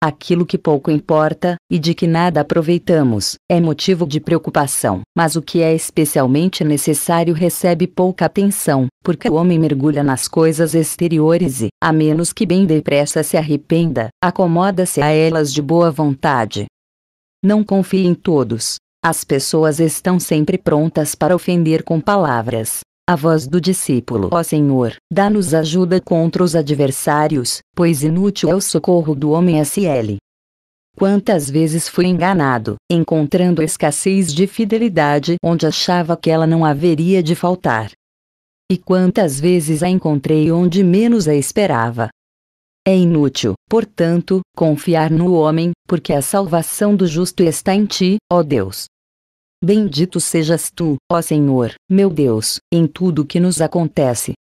Aquilo que pouco importa, e de que nada aproveitamos, é motivo de preocupação, mas o que é especialmente necessário recebe pouca atenção, porque o homem mergulha nas coisas exteriores e, a menos que bem depressa se arrependa, acomoda-se a elas de boa vontade. Não confie em todos. As pessoas estão sempre prontas para ofender com palavras, a voz do discípulo: Ó Senhor, dá-nos ajuda contra os adversários, pois inútil é o socorro do homem SL. Quantas vezes fui enganado, encontrando escassez de fidelidade onde achava que ela não haveria de faltar. E quantas vezes a encontrei onde menos a esperava. É inútil, portanto, confiar no homem, porque a salvação do justo está em ti, ó Deus. Bendito sejas tu, ó Senhor, meu Deus, em tudo que nos acontece.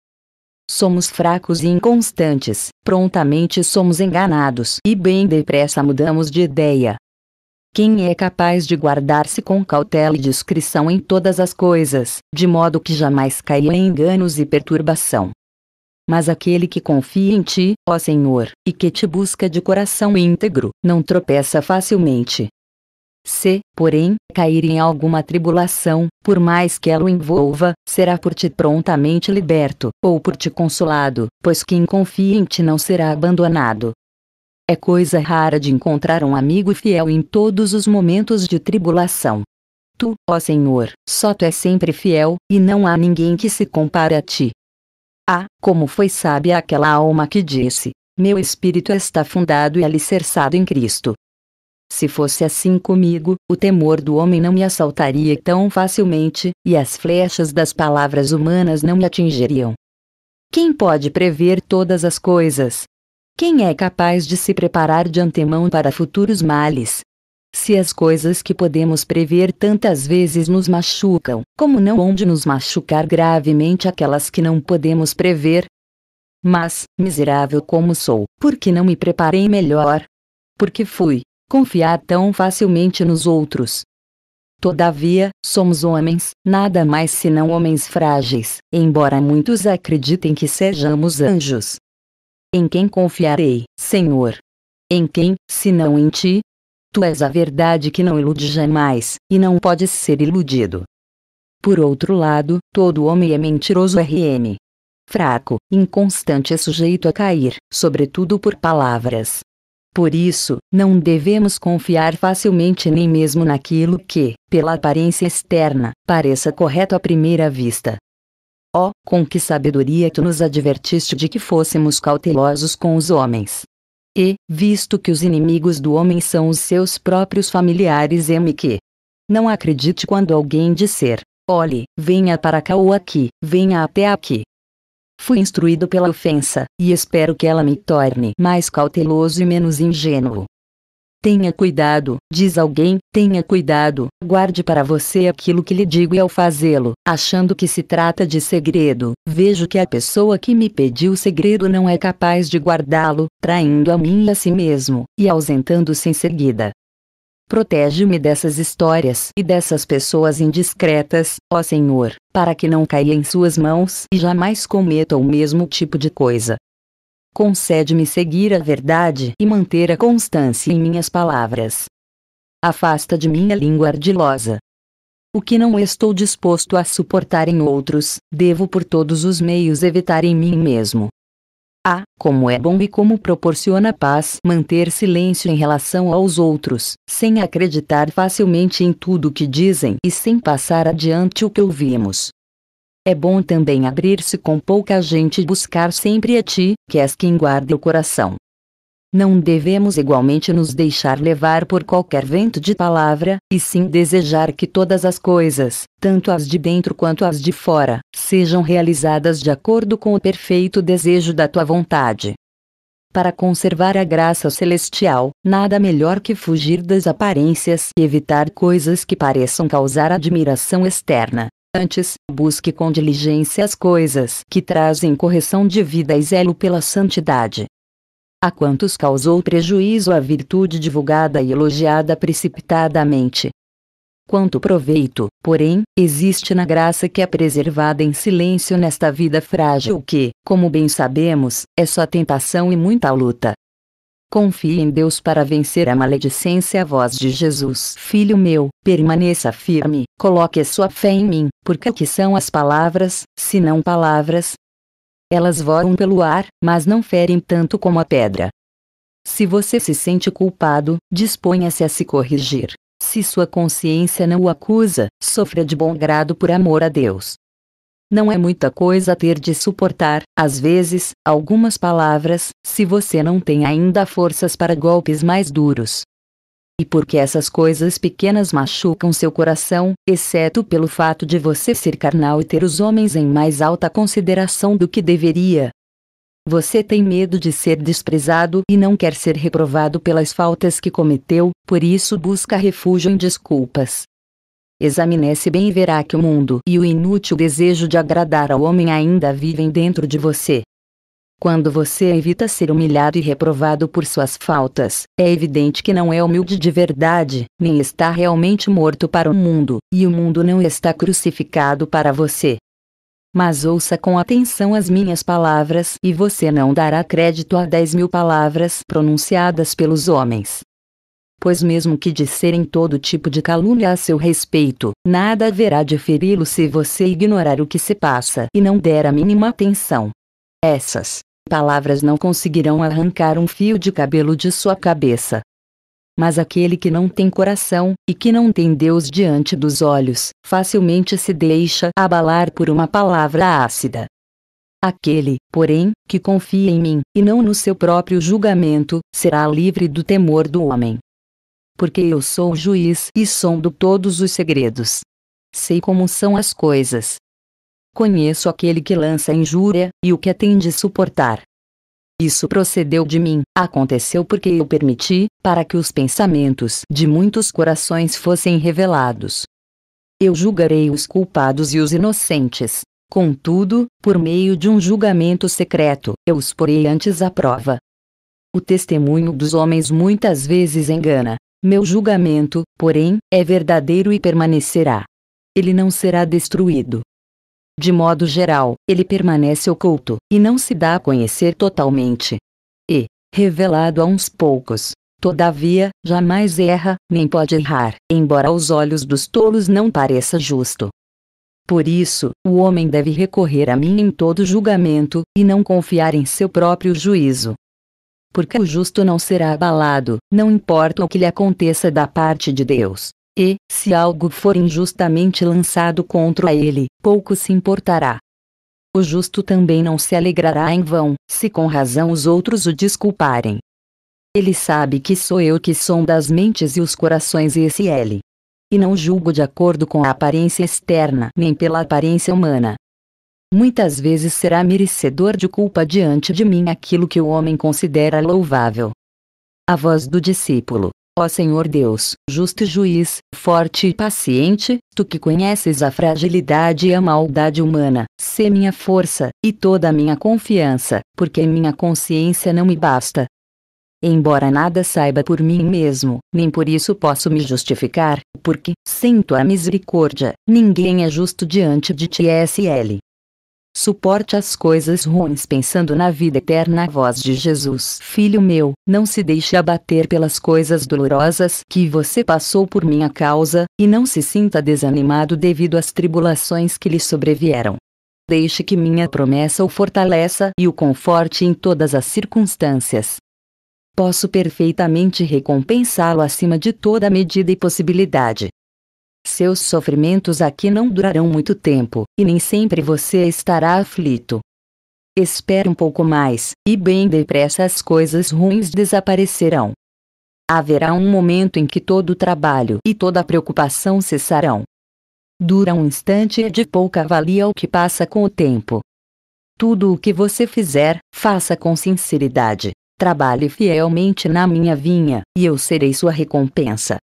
Somos fracos e inconstantes, prontamente somos enganados e bem depressa mudamos de ideia. Quem é capaz de guardar-se com cautela e discrição em todas as coisas, de modo que jamais caia em enganos e perturbação? Mas aquele que confia em ti, ó Senhor, e que te busca de coração íntegro, não tropeça facilmente. Se, porém, cair em alguma tribulação, por mais que ela o envolva, será por ti prontamente liberto, ou por ti consolado, pois quem confia em ti não será abandonado. É coisa rara de encontrar um amigo fiel em todos os momentos de tribulação. Tu, ó Senhor, só tu és sempre fiel, e não há ninguém que se compare a ti. Ah, como foi sábia aquela alma que disse: Meu espírito está fundado e alicerçado em Cristo, se fosse assim comigo, o temor do homem não me assaltaria tão facilmente, e as flechas das palavras humanas não me atingiriam. Quem pode prever todas as coisas? Quem é capaz de se preparar de antemão para futuros males? Se as coisas que podemos prever tantas vezes nos machucam, como não onde nos machucar gravemente aquelas que não podemos prever? Mas, miserável como sou, por que não me preparei melhor? Porque fui, confiar tão facilmente nos outros. Todavia, somos homens, nada mais senão homens frágeis, embora muitos acreditem que sejamos anjos. Em quem confiarei, Senhor? Em quem, senão em ti? Tu és a verdade que não ilude jamais, e não pode ser iludido. Por outro lado, todo homem é mentiroso RM. Fraco, inconstante e sujeito a cair, sobretudo por palavras. Por isso, não devemos confiar facilmente nem mesmo naquilo que, pela aparência externa, pareça correto à primeira vista. Ó, oh, com que sabedoria tu nos advertiste de que fôssemos cautelosos com os homens. E, visto que os inimigos do homem são os seus próprios familiares, me que. Não acredite quando alguém disser: olhe, venha para cá ou aqui, venha até aqui, Fui instruído pela ofensa, e espero que ela me torne mais cauteloso e menos ingênuo. Tenha cuidado, diz alguém, tenha cuidado, guarde para você aquilo que lhe digo e ao fazê-lo, achando que se trata de segredo, vejo que a pessoa que me pediu o segredo não é capaz de guardá-lo, traindo a mim e a si mesmo, e ausentando-se em seguida. Protege-me dessas histórias e dessas pessoas indiscretas, ó Senhor, para que não caia em suas mãos e jamais cometa o mesmo tipo de coisa. Concede-me seguir a verdade e manter a constância em minhas palavras. Afasta de mim a língua ardilosa. O que não estou disposto a suportar em outros, devo por todos os meios evitar em mim mesmo. Ah, como é bom e como proporciona paz manter silêncio em relação aos outros, sem acreditar facilmente em tudo o que dizem e sem passar adiante o que ouvimos. É bom também abrir-se com pouca gente e buscar sempre a ti, que és quem guarda o coração. Não devemos igualmente nos deixar levar por qualquer vento de palavra, e sim desejar que todas as coisas, tanto as de dentro quanto as de fora, sejam realizadas de acordo com o perfeito desejo da tua vontade. Para conservar a graça celestial, nada melhor que fugir das aparências e evitar coisas que pareçam causar admiração externa. Antes, busque com diligência as coisas que trazem correção de vida e zelo pela santidade a quantos causou prejuízo a virtude divulgada e elogiada precipitadamente. Quanto proveito, porém, existe na graça que é preservada em silêncio nesta vida frágil que, como bem sabemos, é só tentação e muita luta. Confie em Deus para vencer a maledicência. A voz de Jesus, Filho meu, permaneça firme, coloque a sua fé em mim, porque o que são as palavras, se não palavras, elas voam pelo ar, mas não ferem tanto como a pedra. Se você se sente culpado, disponha-se a se corrigir. Se sua consciência não o acusa, sofra de bom grado por amor a Deus. Não é muita coisa ter de suportar, às vezes, algumas palavras, se você não tem ainda forças para golpes mais duros e porque essas coisas pequenas machucam seu coração, exceto pelo fato de você ser carnal e ter os homens em mais alta consideração do que deveria. Você tem medo de ser desprezado e não quer ser reprovado pelas faltas que cometeu, por isso busca refúgio em desculpas. Examine-se bem e verá que o mundo e o inútil desejo de agradar ao homem ainda vivem dentro de você. Quando você evita ser humilhado e reprovado por suas faltas, é evidente que não é humilde de verdade, nem está realmente morto para o mundo, e o mundo não está crucificado para você. Mas ouça com atenção as minhas palavras e você não dará crédito a dez mil palavras pronunciadas pelos homens. Pois mesmo que disserem todo tipo de calúnia a seu respeito, nada haverá de feri-lo se você ignorar o que se passa e não der a mínima atenção. Essas Palavras não conseguirão arrancar um fio de cabelo de sua cabeça. Mas aquele que não tem coração, e que não tem Deus diante dos olhos, facilmente se deixa abalar por uma palavra ácida. Aquele, porém, que confia em mim, e não no seu próprio julgamento, será livre do temor do homem. Porque eu sou o juiz e sondo todos os segredos. Sei como são as coisas, conheço aquele que lança injúria, e o que tem de suportar. Isso procedeu de mim, aconteceu porque eu permiti, para que os pensamentos de muitos corações fossem revelados. Eu julgarei os culpados e os inocentes. Contudo, por meio de um julgamento secreto, eu os porei antes à prova. O testemunho dos homens muitas vezes engana. Meu julgamento, porém, é verdadeiro e permanecerá. Ele não será destruído. De modo geral, ele permanece oculto, e não se dá a conhecer totalmente. E, revelado a uns poucos, todavia, jamais erra, nem pode errar, embora aos olhos dos tolos não pareça justo. Por isso, o homem deve recorrer a mim em todo julgamento, e não confiar em seu próprio juízo. Porque o justo não será abalado, não importa o que lhe aconteça da parte de Deus e, se algo for injustamente lançado contra ele, pouco se importará. O justo também não se alegrará em vão, se com razão os outros o desculparem. Ele sabe que sou eu que sonda as mentes e os corações e esse ele. E não julgo de acordo com a aparência externa nem pela aparência humana. Muitas vezes será merecedor de culpa diante de mim aquilo que o homem considera louvável. A voz do discípulo. Ó Senhor Deus, justo juiz, forte e paciente, tu que conheces a fragilidade e a maldade humana, sê minha força, e toda a minha confiança, porque minha consciência não me basta. Embora nada saiba por mim mesmo, nem por isso posso me justificar, porque, sem tua misericórdia, ninguém é justo diante de ti. SL Suporte as coisas ruins pensando na vida eterna. A voz de Jesus, filho meu, não se deixe abater pelas coisas dolorosas que você passou por minha causa, e não se sinta desanimado devido às tribulações que lhe sobrevieram. Deixe que minha promessa o fortaleça e o conforte em todas as circunstâncias. Posso perfeitamente recompensá-lo acima de toda medida e possibilidade. Seus sofrimentos aqui não durarão muito tempo, e nem sempre você estará aflito. Espere um pouco mais, e bem depressa as coisas ruins desaparecerão. Haverá um momento em que todo o trabalho e toda a preocupação cessarão. Dura um instante e de pouca valia o que passa com o tempo. Tudo o que você fizer, faça com sinceridade. Trabalhe fielmente na minha vinha, e eu serei sua recompensa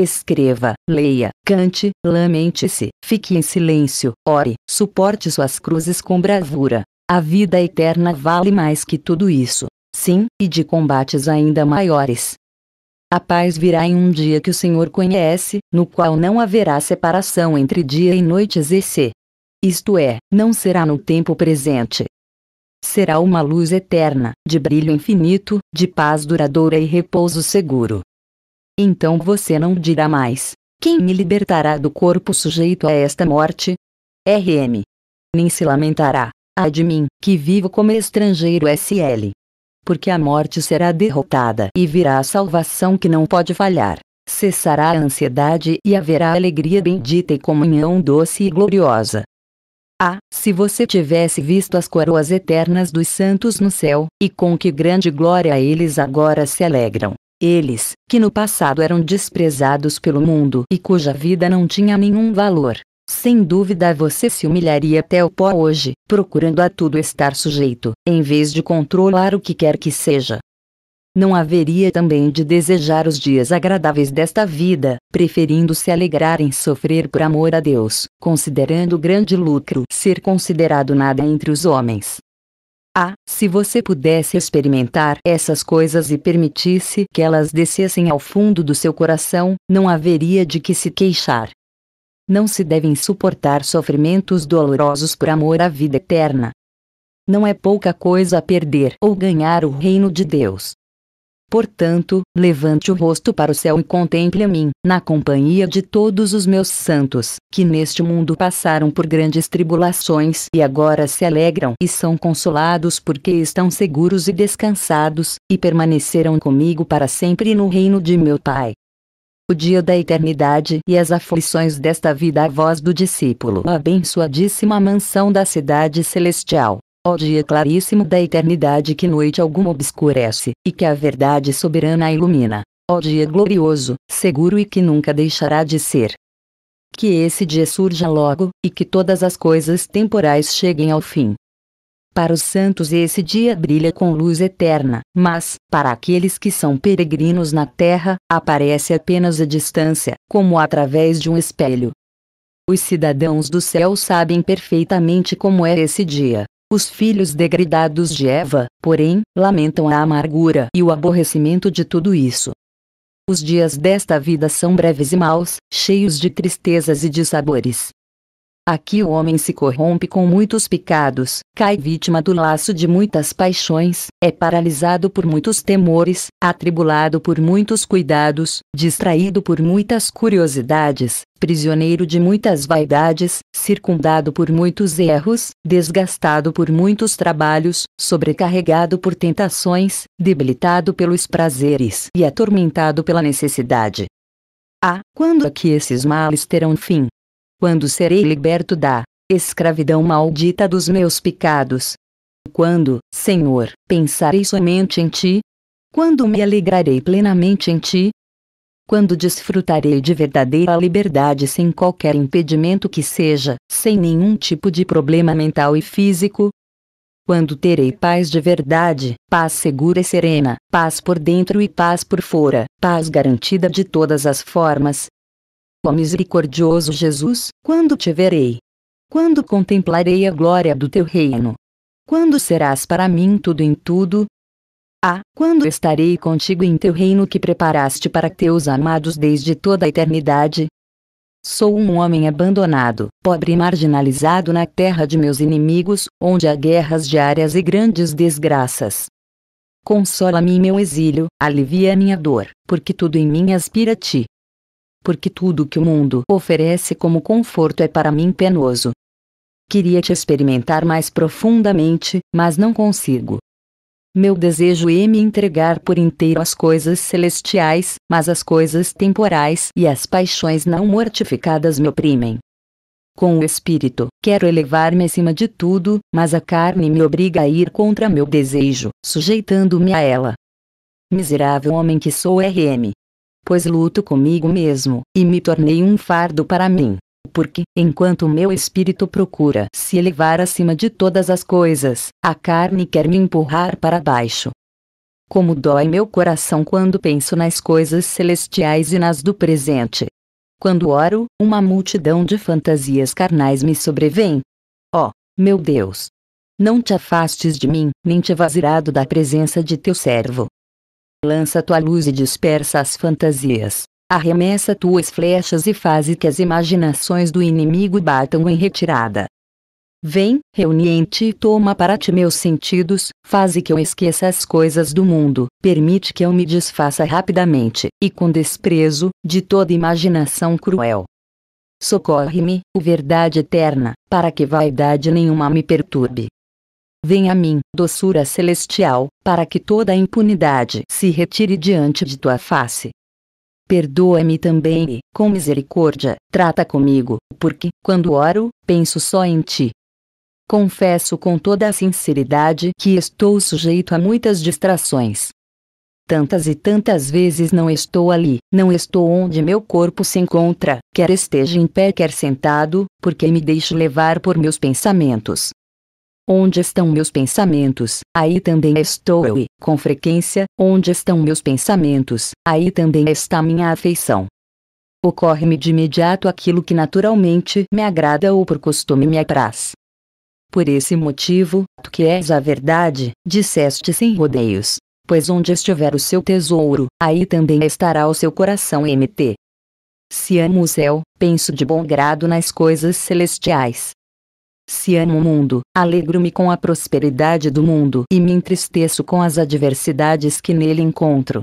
escreva, leia, cante, lamente-se, fique em silêncio, ore, suporte suas cruzes com bravura. A vida eterna vale mais que tudo isso, sim, e de combates ainda maiores. A paz virá em um dia que o Senhor conhece, no qual não haverá separação entre dia e noites e Isto é, não será no tempo presente. Será uma luz eterna, de brilho infinito, de paz duradoura e repouso seguro. Então você não dirá mais: Quem me libertará do corpo sujeito a esta morte? RM. Nem se lamentará, ai de mim, que vivo como estrangeiro SL. Porque a morte será derrotada e virá a salvação que não pode falhar. Cessará a ansiedade e haverá alegria bendita e comunhão doce e gloriosa. Ah, se você tivesse visto as coroas eternas dos santos no céu, e com que grande glória eles agora se alegram, eles, que no passado eram desprezados pelo mundo e cuja vida não tinha nenhum valor. Sem dúvida você se humilharia até o pó hoje, procurando a tudo estar sujeito, em vez de controlar o que quer que seja. Não haveria também de desejar os dias agradáveis desta vida, preferindo se alegrar em sofrer por amor a Deus, considerando grande lucro ser considerado nada entre os homens. Ah, se você pudesse experimentar essas coisas e permitisse que elas descessem ao fundo do seu coração, não haveria de que se queixar. Não se devem suportar sofrimentos dolorosos por amor à vida eterna. Não é pouca coisa perder ou ganhar o reino de Deus. Portanto, levante o rosto para o céu e contemple a mim, na companhia de todos os meus santos, que neste mundo passaram por grandes tribulações e agora se alegram e são consolados porque estão seguros e descansados, e permaneceram comigo para sempre no reino de meu Pai. O dia da eternidade e as aflições desta vida, a voz do discípulo, a abençoadíssima mansão da cidade celestial. Ó dia claríssimo da eternidade que noite alguma obscurece, e que a verdade soberana ilumina. Ó dia glorioso, seguro e que nunca deixará de ser. Que esse dia surja logo, e que todas as coisas temporais cheguem ao fim. Para os santos esse dia brilha com luz eterna, mas, para aqueles que são peregrinos na terra, aparece apenas a distância, como através de um espelho. Os cidadãos do céu sabem perfeitamente como é esse dia, os filhos degradados de Eva, porém, lamentam a amargura e o aborrecimento de tudo isso. Os dias desta vida são breves e maus, cheios de tristezas e de sabores. Aqui o homem se corrompe com muitos pecados, cai vítima do laço de muitas paixões, é paralisado por muitos temores, atribulado por muitos cuidados, distraído por muitas curiosidades, prisioneiro de muitas vaidades, circundado por muitos erros, desgastado por muitos trabalhos, sobrecarregado por tentações, debilitado pelos prazeres e atormentado pela necessidade. Ah, quando é que esses males terão fim? Quando serei liberto da escravidão maldita dos meus pecados? Quando, Senhor, pensarei somente em Ti? Quando me alegrarei plenamente em Ti? Quando desfrutarei de verdadeira liberdade sem qualquer impedimento que seja, sem nenhum tipo de problema mental e físico? Quando terei paz de verdade, paz segura e serena, paz por dentro e paz por fora, paz garantida de todas as formas, Ó misericordioso Jesus, quando te verei? Quando contemplarei a glória do teu reino? Quando serás para mim tudo em tudo? Ah, quando estarei contigo em teu reino que preparaste para teus amados desde toda a eternidade? Sou um homem abandonado, pobre e marginalizado na terra de meus inimigos, onde há guerras diárias e grandes desgraças. Consola-me meu exílio, alivia minha dor, porque tudo em mim aspira a ti, porque tudo que o mundo oferece como conforto é para mim penoso. Queria te experimentar mais profundamente, mas não consigo. Meu desejo é me entregar por inteiro às coisas celestiais, mas as coisas temporais e as paixões não mortificadas me oprimem. Com o espírito, quero elevar-me acima de tudo, mas a carne me obriga a ir contra meu desejo, sujeitando-me a ela. Miserável homem que sou RM pois luto comigo mesmo, e me tornei um fardo para mim. Porque, enquanto o meu espírito procura se elevar acima de todas as coisas, a carne quer me empurrar para baixo. Como dói meu coração quando penso nas coisas celestiais e nas do presente. Quando oro, uma multidão de fantasias carnais me sobrevém. Oh, meu Deus! Não te afastes de mim, nem te vazirado da presença de teu servo, Lança tua luz e dispersa as fantasias. Arremessa tuas flechas e faze que as imaginações do inimigo batam em retirada. Vem, reuni em ti toma para ti meus sentidos, faze que eu esqueça as coisas do mundo, permite que eu me desfaça rapidamente, e com desprezo, de toda imaginação cruel. Socorre-me, o verdade eterna, para que vaidade nenhuma me perturbe. Vem a mim, doçura celestial, para que toda a impunidade se retire diante de tua face. Perdoa-me também e, com misericórdia, trata comigo, porque, quando oro, penso só em ti. Confesso com toda a sinceridade que estou sujeito a muitas distrações. Tantas e tantas vezes não estou ali, não estou onde meu corpo se encontra, quer esteja em pé, quer sentado, porque me deixo levar por meus pensamentos. Onde estão meus pensamentos? Aí também estou eu, e, com frequência, onde estão meus pensamentos? Aí também está minha afeição. Ocorre-me de imediato aquilo que naturalmente me agrada ou por costume me apraz. Por esse motivo, tu que és a verdade, disseste sem rodeios. Pois onde estiver o seu tesouro, aí também estará o seu coração MT. Se amo o céu, penso de bom grado nas coisas celestiais. Se amo o mundo, alegro-me com a prosperidade do mundo e me entristeço com as adversidades que nele encontro.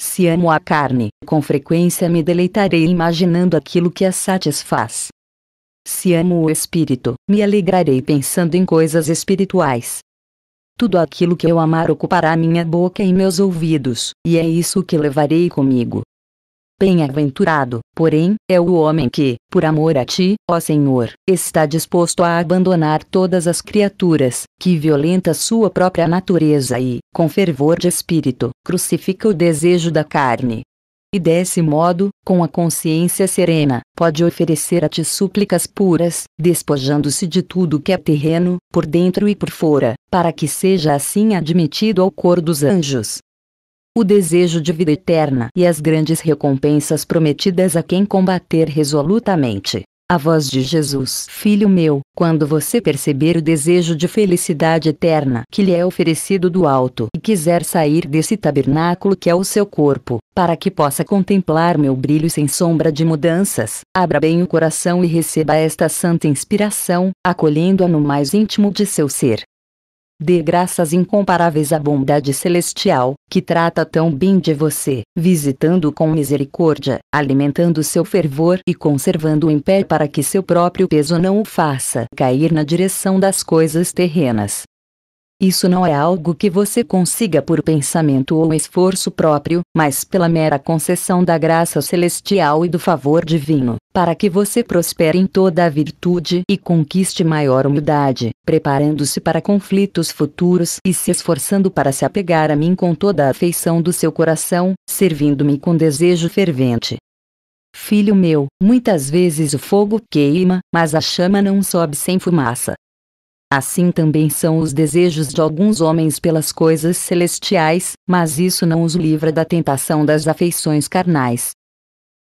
Se amo a carne, com frequência me deleitarei imaginando aquilo que a satisfaz. Se amo o espírito, me alegrarei pensando em coisas espirituais. Tudo aquilo que eu amar ocupará minha boca e meus ouvidos, e é isso que levarei comigo. Bem-aventurado, porém, é o homem que, por amor a ti, ó Senhor, está disposto a abandonar todas as criaturas, que violenta sua própria natureza e, com fervor de espírito, crucifica o desejo da carne. E desse modo, com a consciência serena, pode oferecer a ti súplicas puras, despojando-se de tudo que é terreno, por dentro e por fora, para que seja assim admitido ao cor dos anjos o desejo de vida eterna e as grandes recompensas prometidas a quem combater resolutamente. A voz de Jesus, filho meu, quando você perceber o desejo de felicidade eterna que lhe é oferecido do alto e quiser sair desse tabernáculo que é o seu corpo, para que possa contemplar meu brilho sem sombra de mudanças, abra bem o coração e receba esta santa inspiração, acolhendo-a no mais íntimo de seu ser. Dê graças incomparáveis à bondade celestial, que trata tão bem de você, visitando com misericórdia, alimentando seu fervor e conservando em pé para que seu próprio peso não o faça cair na direção das coisas terrenas. Isso não é algo que você consiga por pensamento ou esforço próprio, mas pela mera concessão da graça celestial e do favor divino, para que você prospere em toda a virtude e conquiste maior humildade, preparando-se para conflitos futuros e se esforçando para se apegar a mim com toda a afeição do seu coração, servindo-me com desejo fervente. Filho meu, muitas vezes o fogo queima, mas a chama não sobe sem fumaça. Assim também são os desejos de alguns homens pelas coisas celestiais, mas isso não os livra da tentação das afeições carnais.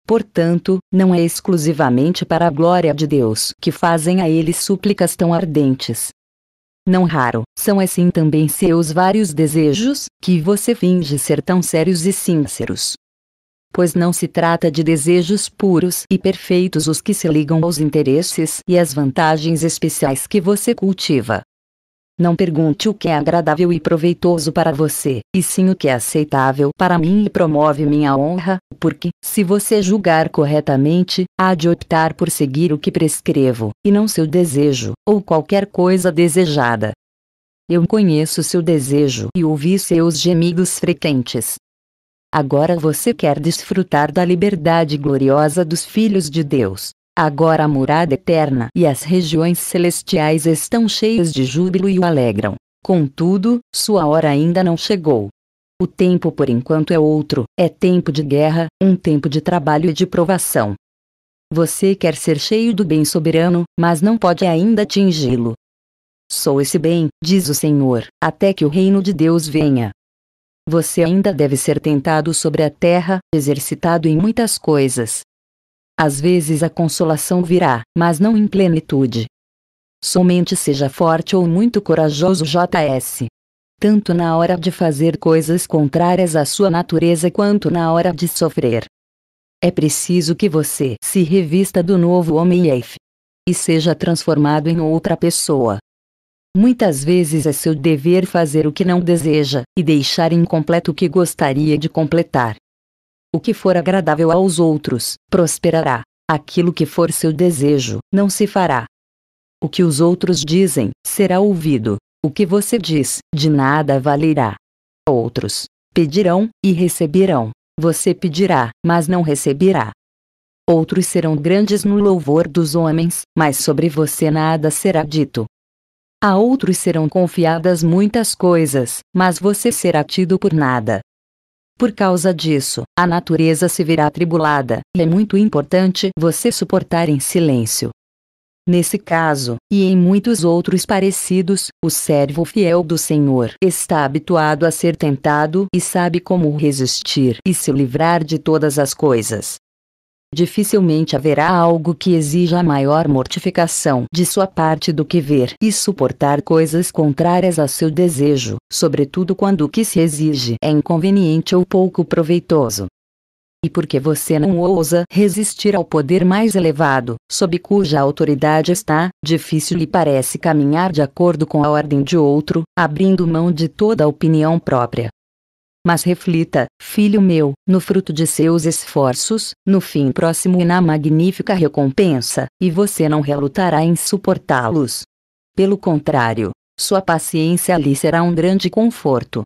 Portanto, não é exclusivamente para a glória de Deus que fazem a ele súplicas tão ardentes. Não raro, são assim também seus vários desejos, que você finge ser tão sérios e sinceros, pois não se trata de desejos puros e perfeitos os que se ligam aos interesses e às vantagens especiais que você cultiva. Não pergunte o que é agradável e proveitoso para você, e sim o que é aceitável para mim e promove minha honra, porque, se você julgar corretamente, há de optar por seguir o que prescrevo, e não seu desejo, ou qualquer coisa desejada. Eu conheço seu desejo e ouvi seus gemidos frequentes, Agora você quer desfrutar da liberdade gloriosa dos filhos de Deus. Agora a morada é eterna e as regiões celestiais estão cheias de júbilo e o alegram. Contudo, sua hora ainda não chegou. O tempo por enquanto é outro, é tempo de guerra, um tempo de trabalho e de provação. Você quer ser cheio do bem soberano, mas não pode ainda atingi-lo. Sou esse bem, diz o Senhor, até que o reino de Deus venha. Você ainda deve ser tentado sobre a terra, exercitado em muitas coisas. Às vezes a consolação virá, mas não em plenitude. Somente seja forte ou muito corajoso, JS. Tanto na hora de fazer coisas contrárias à sua natureza quanto na hora de sofrer. É preciso que você se revista do novo homem Eif. E seja transformado em outra pessoa. Muitas vezes é seu dever fazer o que não deseja e deixar incompleto o que gostaria de completar. O que for agradável aos outros prosperará. Aquilo que for seu desejo não se fará. O que os outros dizem será ouvido. O que você diz de nada valerá. Outros pedirão e receberão. Você pedirá, mas não receberá. Outros serão grandes no louvor dos homens, mas sobre você nada será dito. A outros serão confiadas muitas coisas, mas você será tido por nada. Por causa disso, a natureza se verá atribulada, e é muito importante você suportar em silêncio. Nesse caso, e em muitos outros parecidos, o servo fiel do Senhor está habituado a ser tentado e sabe como resistir e se livrar de todas as coisas dificilmente haverá algo que exija maior mortificação de sua parte do que ver e suportar coisas contrárias a seu desejo, sobretudo quando o que se exige é inconveniente ou pouco proveitoso. E porque você não ousa resistir ao poder mais elevado, sob cuja autoridade está, difícil lhe parece caminhar de acordo com a ordem de outro, abrindo mão de toda a opinião própria, mas reflita, filho meu, no fruto de seus esforços, no fim próximo e na magnífica recompensa, e você não relutará em suportá-los. Pelo contrário, sua paciência ali será um grande conforto.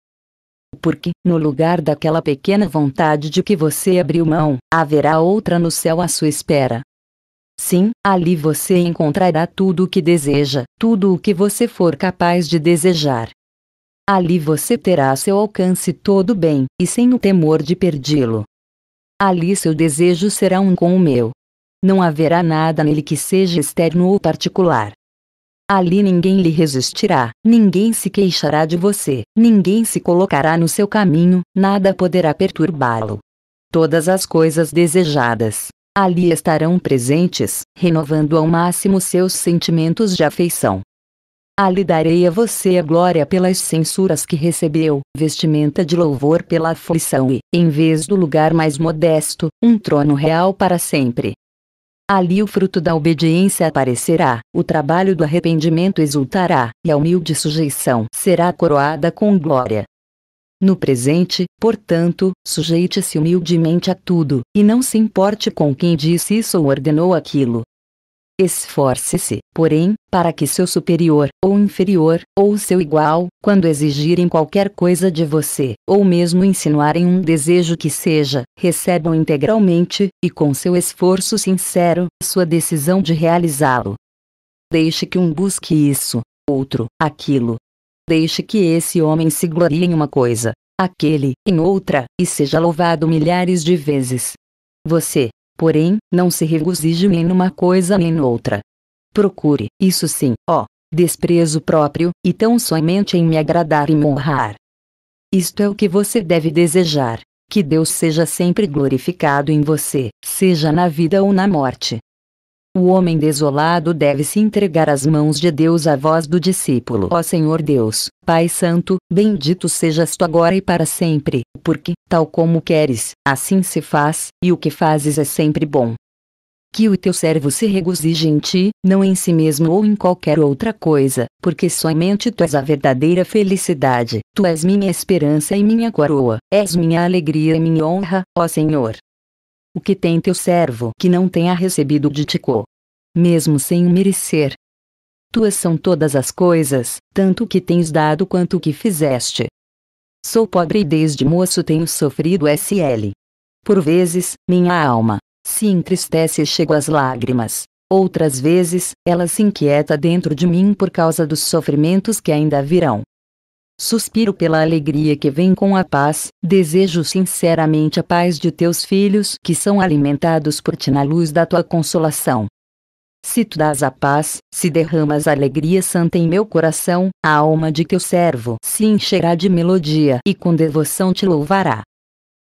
Porque, no lugar daquela pequena vontade de que você abriu mão, haverá outra no céu à sua espera. Sim, ali você encontrará tudo o que deseja, tudo o que você for capaz de desejar. Ali você terá a seu alcance todo o bem, e sem o temor de perdê-lo. Ali seu desejo será um com o meu. Não haverá nada nele que seja externo ou particular. Ali ninguém lhe resistirá, ninguém se queixará de você, ninguém se colocará no seu caminho, nada poderá perturbá-lo. Todas as coisas desejadas, ali estarão presentes, renovando ao máximo seus sentimentos de afeição ali darei a você a glória pelas censuras que recebeu, vestimenta de louvor pela aflição e, em vez do lugar mais modesto, um trono real para sempre. Ali o fruto da obediência aparecerá, o trabalho do arrependimento exultará, e a humilde sujeição será coroada com glória. No presente, portanto, sujeite-se humildemente a tudo, e não se importe com quem disse isso ou ordenou aquilo, Esforce-se, porém, para que seu superior, ou inferior, ou seu igual, quando exigirem qualquer coisa de você, ou mesmo insinuarem um desejo que seja, recebam integralmente, e com seu esforço sincero, sua decisão de realizá-lo. Deixe que um busque isso, outro, aquilo. Deixe que esse homem se glorie em uma coisa, aquele, em outra, e seja louvado milhares de vezes. Você, porém, não se regozije nem numa coisa nem noutra. Procure, isso sim, ó, desprezo próprio, e tão somente em me agradar e me honrar. Isto é o que você deve desejar. Que Deus seja sempre glorificado em você, seja na vida ou na morte. O homem desolado deve se entregar às mãos de Deus à voz do discípulo. Ó Senhor Deus, Pai Santo, bendito sejas tu agora e para sempre, porque, tal como queres, assim se faz, e o que fazes é sempre bom. Que o teu servo se regozije em ti, não em si mesmo ou em qualquer outra coisa, porque somente tu és a verdadeira felicidade, tu és minha esperança e minha coroa, és minha alegria e minha honra, ó Senhor. O que tem teu servo que não tenha recebido de ti, mesmo sem o merecer, tuas são todas as coisas, tanto o que tens dado quanto o que fizeste. Sou pobre e desde moço tenho sofrido SL. Por vezes, minha alma se entristece e chego às lágrimas. Outras vezes, ela se inquieta dentro de mim por causa dos sofrimentos que ainda virão. Suspiro pela alegria que vem com a paz, desejo sinceramente a paz de teus filhos que são alimentados por ti na luz da tua consolação. Se tu dás a paz, se derramas alegria santa em meu coração, a alma de teu servo se encherá de melodia e com devoção te louvará.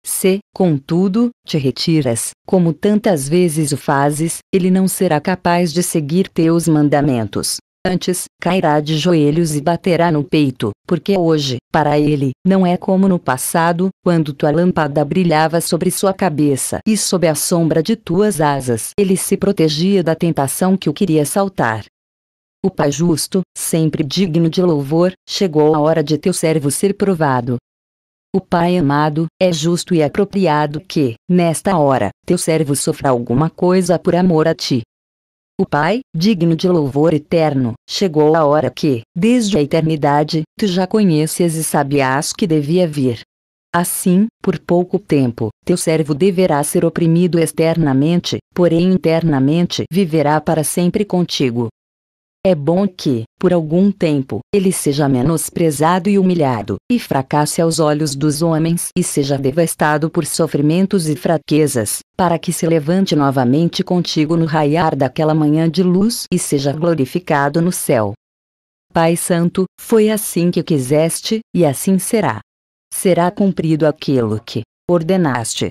Se, contudo, te retiras, como tantas vezes o fazes, ele não será capaz de seguir teus mandamentos antes, cairá de joelhos e baterá no peito, porque hoje, para ele, não é como no passado, quando tua lâmpada brilhava sobre sua cabeça e sob a sombra de tuas asas, ele se protegia da tentação que o queria saltar. O Pai justo, sempre digno de louvor, chegou a hora de teu servo ser provado. O Pai amado, é justo e apropriado que, nesta hora, teu servo sofra alguma coisa por amor a ti, o Pai, digno de louvor eterno, chegou a hora que, desde a eternidade, tu já conheces e sabias que devia vir. Assim, por pouco tempo, teu servo deverá ser oprimido externamente, porém internamente viverá para sempre contigo. É bom que, por algum tempo, ele seja menosprezado e humilhado, e fracasse aos olhos dos homens e seja devastado por sofrimentos e fraquezas, para que se levante novamente contigo no raiar daquela manhã de luz e seja glorificado no céu. Pai Santo, foi assim que quiseste, e assim será. Será cumprido aquilo que ordenaste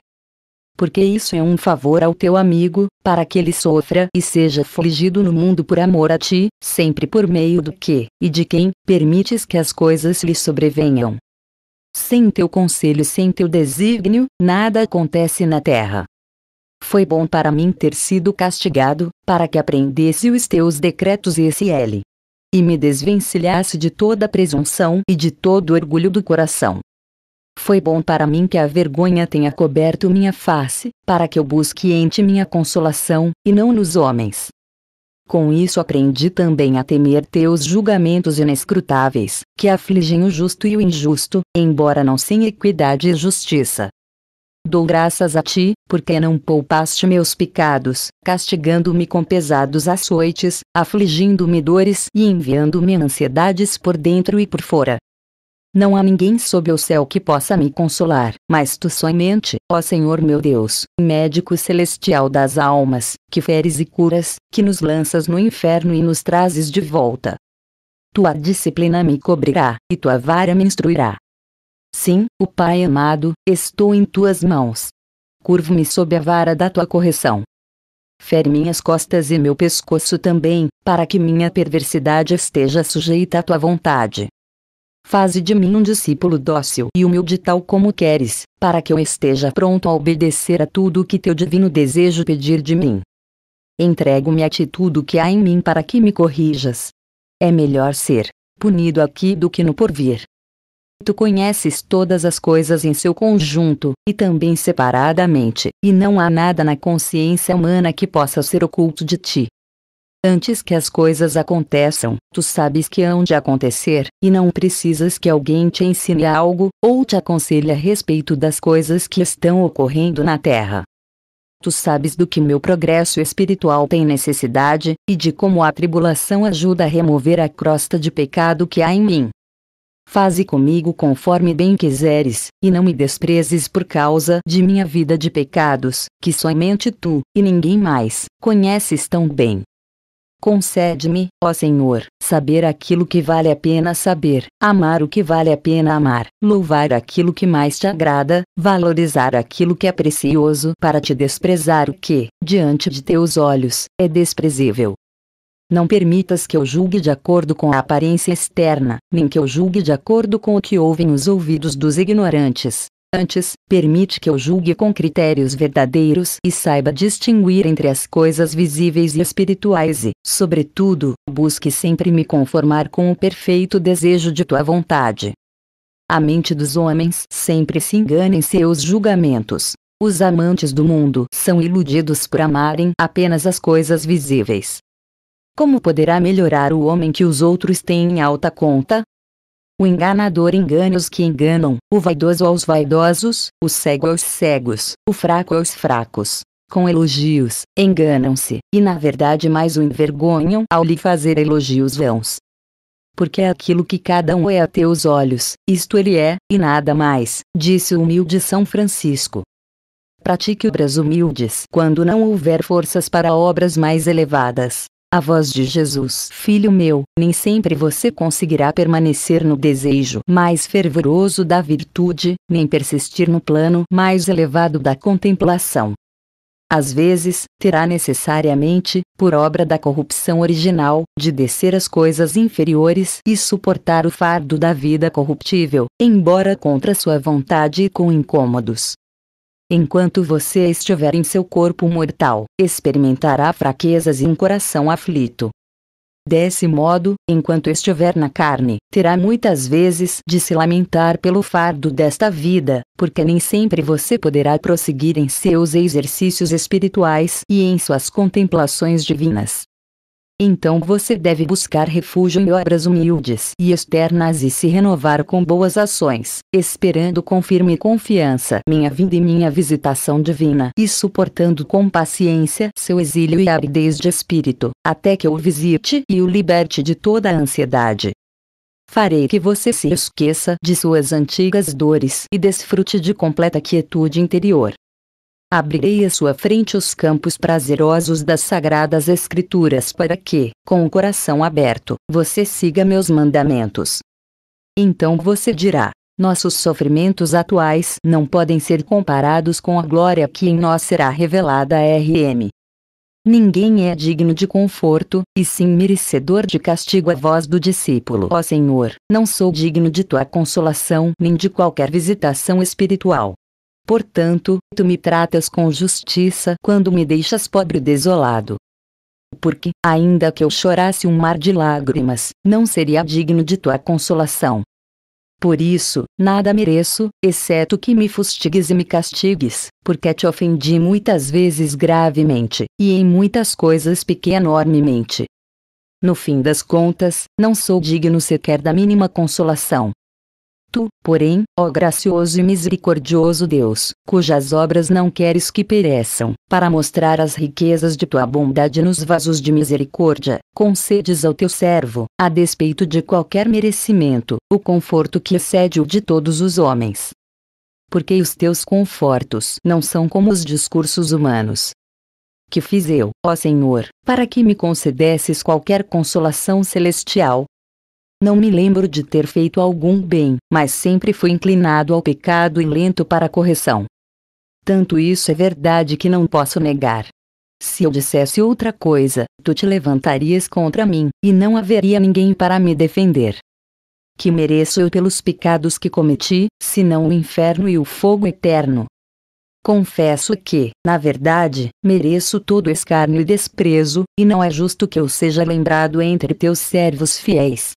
porque isso é um favor ao teu amigo, para que ele sofra e seja afligido no mundo por amor a ti, sempre por meio do que, e de quem, permites que as coisas lhe sobrevenham. Sem teu conselho, e sem teu desígnio, nada acontece na terra. Foi bom para mim ter sido castigado, para que aprendesse os teus decretos e SL. E me desvencilhasse de toda presunção e de todo orgulho do coração foi bom para mim que a vergonha tenha coberto minha face, para que eu busque em ti minha consolação, e não nos homens. Com isso aprendi também a temer teus julgamentos inescrutáveis, que afligem o justo e o injusto, embora não sem equidade e justiça. Dou graças a ti, porque não poupaste meus pecados, castigando-me com pesados açoites, afligindo-me dores e enviando-me ansiedades por dentro e por fora. Não há ninguém sob o céu que possa me consolar, mas tu somente, ó Senhor meu Deus, médico celestial das almas, que feres e curas, que nos lanças no inferno e nos trazes de volta. Tua disciplina me cobrirá, e tua vara me instruirá. Sim, o Pai amado, estou em tuas mãos. Curvo-me sob a vara da tua correção. Fere minhas costas e meu pescoço também, para que minha perversidade esteja sujeita à tua vontade. Faze de mim um discípulo dócil e humilde tal como queres, para que eu esteja pronto a obedecer a tudo o que teu divino desejo pedir de mim. Entrego-me a ti tudo o que há em mim para que me corrijas. É melhor ser punido aqui do que no porvir. Tu conheces todas as coisas em seu conjunto, e também separadamente, e não há nada na consciência humana que possa ser oculto de ti. Antes que as coisas aconteçam, tu sabes que hão de acontecer, e não precisas que alguém te ensine algo, ou te aconselhe a respeito das coisas que estão ocorrendo na Terra. Tu sabes do que meu progresso espiritual tem necessidade, e de como a tribulação ajuda a remover a crosta de pecado que há em mim. Faze comigo conforme bem quiseres, e não me desprezes por causa de minha vida de pecados, que somente tu, e ninguém mais, conheces tão bem. Concede-me, ó Senhor, saber aquilo que vale a pena saber, amar o que vale a pena amar, louvar aquilo que mais te agrada, valorizar aquilo que é precioso para te desprezar o que, diante de teus olhos, é desprezível. Não permitas que eu julgue de acordo com a aparência externa, nem que eu julgue de acordo com o que ouvem os ouvidos dos ignorantes, antes, permite que eu julgue com critérios verdadeiros e saiba distinguir entre as coisas visíveis e espirituais e, sobretudo, busque sempre me conformar com o perfeito desejo de tua vontade. A mente dos homens sempre se engana em seus julgamentos. Os amantes do mundo são iludidos por amarem apenas as coisas visíveis. Como poderá melhorar o homem que os outros têm em alta conta? O enganador engana os que enganam, o vaidoso aos vaidosos, o cego aos cegos, o fraco aos fracos. Com elogios, enganam-se, e na verdade mais o envergonham ao lhe fazer elogios vãos. Porque é aquilo que cada um é a teus olhos, isto ele é, e nada mais, disse o humilde São Francisco. Pratique obras humildes quando não houver forças para obras mais elevadas a voz de Jesus. Filho meu, nem sempre você conseguirá permanecer no desejo mais fervoroso da virtude, nem persistir no plano mais elevado da contemplação. Às vezes, terá necessariamente, por obra da corrupção original, de descer as coisas inferiores e suportar o fardo da vida corruptível, embora contra sua vontade e com incômodos. Enquanto você estiver em seu corpo mortal, experimentará fraquezas e um coração aflito. Desse modo, enquanto estiver na carne, terá muitas vezes de se lamentar pelo fardo desta vida, porque nem sempre você poderá prosseguir em seus exercícios espirituais e em suas contemplações divinas. Então você deve buscar refúgio em obras humildes e externas e se renovar com boas ações, esperando com firme confiança minha vinda e minha visitação divina e suportando com paciência seu exílio e aridez de espírito, até que eu o visite e o liberte de toda a ansiedade. Farei que você se esqueça de suas antigas dores e desfrute de completa quietude interior abrirei à sua frente os campos prazerosos das Sagradas Escrituras para que, com o coração aberto, você siga meus mandamentos. Então você dirá: Nossos sofrimentos atuais não podem ser comparados com a glória que em nós será revelada. RM. Ninguém é digno de conforto, e sim merecedor de castigo. A voz do discípulo: Ó Senhor, não sou digno de tua consolação nem de qualquer visitação espiritual. Portanto, tu me tratas com justiça quando me deixas pobre e desolado. Porque, ainda que eu chorasse um mar de lágrimas, não seria digno de tua consolação. Por isso, nada mereço, exceto que me fustigues e me castigues, porque te ofendi muitas vezes gravemente, e em muitas coisas pequei enormemente. No fim das contas, não sou digno sequer da mínima consolação. Tu, porém, ó gracioso e misericordioso Deus, cujas obras não queres que pereçam, para mostrar as riquezas de tua bondade nos vasos de misericórdia, concedes ao teu servo, a despeito de qualquer merecimento, o conforto que excede o de todos os homens. Porque os teus confortos não são como os discursos humanos, que fiz eu, ó Senhor, para que me concedesses qualquer consolação celestial, não me lembro de ter feito algum bem, mas sempre fui inclinado ao pecado e lento para a correção. Tanto isso é verdade que não posso negar. Se eu dissesse outra coisa, tu te levantarias contra mim, e não haveria ninguém para me defender. Que mereço eu pelos pecados que cometi, senão o inferno e o fogo eterno? Confesso que, na verdade, mereço todo escárnio e desprezo, e não é justo que eu seja lembrado entre teus servos fiéis.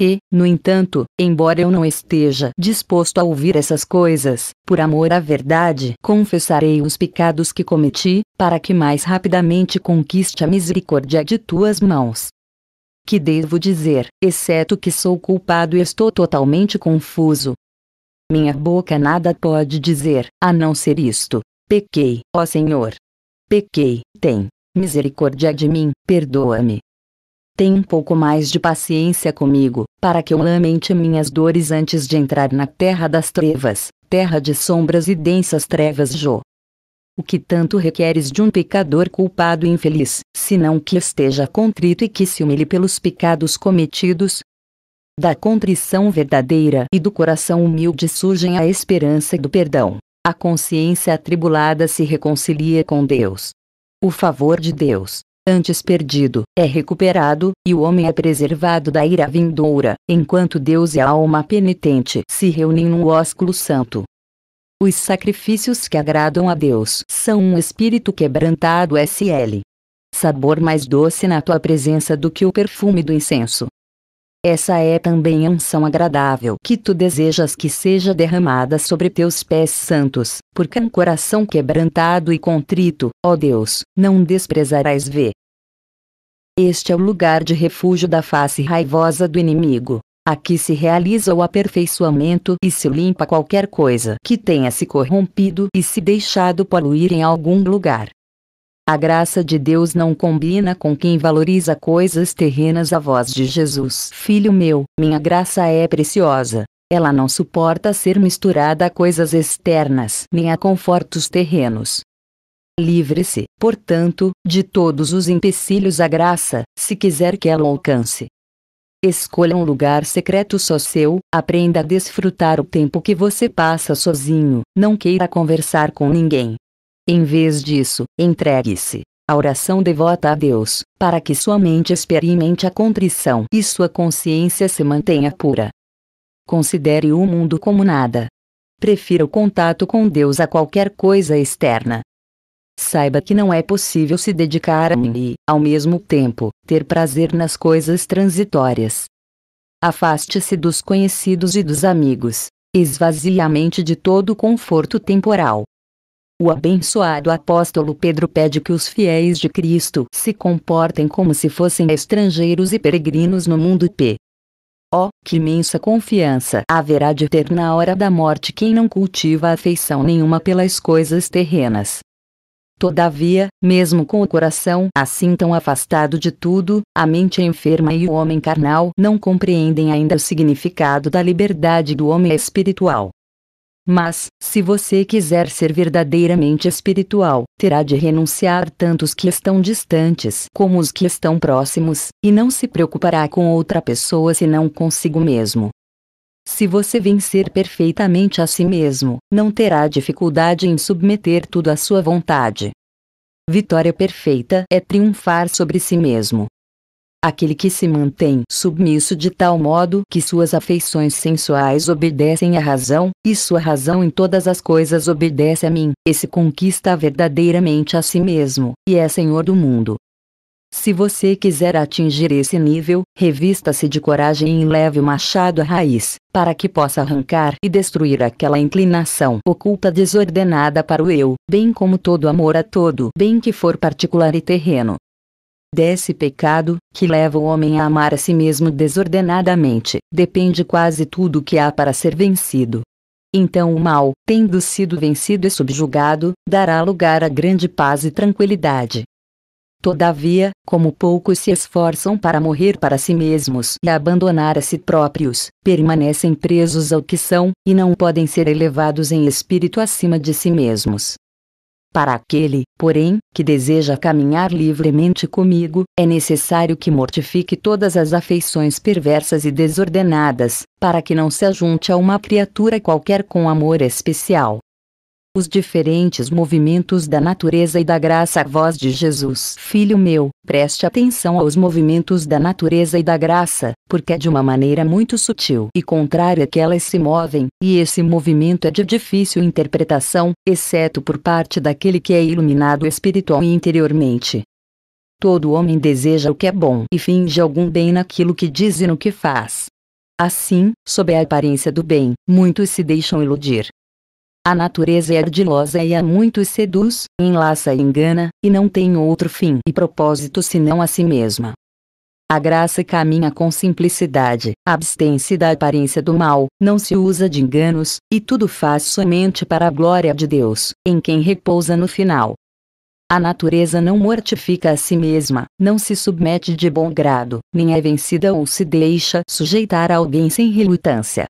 E, no entanto, embora eu não esteja disposto a ouvir essas coisas, por amor à verdade, confessarei os pecados que cometi, para que mais rapidamente conquiste a misericórdia de tuas mãos. Que devo dizer, exceto que sou culpado e estou totalmente confuso? Minha boca nada pode dizer, a não ser isto: Pequei, ó Senhor. Pequei, tem misericórdia de mim, perdoa-me. Tenha um pouco mais de paciência comigo, para que eu lamente minhas dores antes de entrar na terra das trevas, terra de sombras e densas trevas. Jó. O que tanto requeres de um pecador culpado e infeliz, senão que esteja contrito e que se humilhe pelos pecados cometidos? Da contrição verdadeira e do coração humilde surgem a esperança do perdão. A consciência atribulada se reconcilia com Deus. O favor de Deus, antes perdido, é recuperado, e o homem é preservado da ira vindoura, enquanto Deus e a alma penitente se reúnem num ósculo santo. Os sacrifícios que agradam a Deus são um espírito quebrantado SL. Sabor mais doce na tua presença do que o perfume do incenso. Essa é também a unção agradável que tu desejas que seja derramada sobre teus pés santos, porque um coração quebrantado e contrito, ó Deus, não desprezarás ver. Este é o lugar de refúgio da face raivosa do inimigo. Aqui se realiza o aperfeiçoamento e se limpa qualquer coisa que tenha se corrompido e se deixado poluir em algum lugar. A graça de Deus não combina com quem valoriza coisas terrenas A voz de Jesus. Filho meu, minha graça é preciosa. Ela não suporta ser misturada a coisas externas nem a confortos terrenos. Livre-se, portanto, de todos os empecilhos à graça, se quiser que ela alcance. Escolha um lugar secreto só seu, aprenda a desfrutar o tempo que você passa sozinho, não queira conversar com ninguém, em vez disso, entregue-se à oração devota a Deus, para que sua mente experimente a contrição e sua consciência se mantenha pura. Considere o mundo como nada. Prefira o contato com Deus a qualquer coisa externa. Saiba que não é possível se dedicar a mim e, ao mesmo tempo, ter prazer nas coisas transitórias. Afaste-se dos conhecidos e dos amigos. Esvazie a mente de todo conforto temporal. O abençoado apóstolo Pedro pede que os fiéis de Cristo se comportem como se fossem estrangeiros e peregrinos no mundo P. Oh, que imensa confiança haverá de ter na hora da morte quem não cultiva afeição nenhuma pelas coisas terrenas. Todavia, mesmo com o coração assim tão afastado de tudo, a mente enferma e o homem carnal não compreendem ainda o significado da liberdade do homem espiritual. Mas, se você quiser ser verdadeiramente espiritual, terá de renunciar tanto os que estão distantes como os que estão próximos, e não se preocupará com outra pessoa senão consigo mesmo. Se você vencer perfeitamente a si mesmo, não terá dificuldade em submeter tudo à sua vontade. Vitória perfeita é triunfar sobre si mesmo aquele que se mantém submisso de tal modo que suas afeições sensuais obedecem à razão, e sua razão em todas as coisas obedece a mim, esse conquista verdadeiramente a si mesmo, e é senhor do mundo. Se você quiser atingir esse nível, revista-se de coragem e leve o machado à raiz, para que possa arrancar e destruir aquela inclinação oculta desordenada para o eu, bem como todo amor a todo bem que for particular e terreno. Desse pecado, que leva o homem a amar a si mesmo desordenadamente, depende quase tudo o que há para ser vencido. Então o mal, tendo sido vencido e subjugado, dará lugar a grande paz e tranquilidade. Todavia, como poucos se esforçam para morrer para si mesmos e abandonar a si próprios, permanecem presos ao que são, e não podem ser elevados em espírito acima de si mesmos. Para aquele, porém, que deseja caminhar livremente comigo, é necessário que mortifique todas as afeições perversas e desordenadas, para que não se ajunte a uma criatura qualquer com amor especial os diferentes movimentos da natureza e da graça a voz de Jesus. Filho meu, preste atenção aos movimentos da natureza e da graça, porque é de uma maneira muito sutil e contrária é que elas se movem, e esse movimento é de difícil interpretação, exceto por parte daquele que é iluminado espiritual e interiormente. Todo homem deseja o que é bom e finge algum bem naquilo que diz e no que faz. Assim, sob a aparência do bem, muitos se deixam iludir, a natureza é ardilosa e a muitos seduz, enlaça e engana, e não tem outro fim e propósito senão a si mesma. A graça caminha com simplicidade, abstém-se da aparência do mal, não se usa de enganos, e tudo faz somente para a glória de Deus, em quem repousa no final. A natureza não mortifica a si mesma, não se submete de bom grado, nem é vencida ou se deixa sujeitar a alguém sem relutância.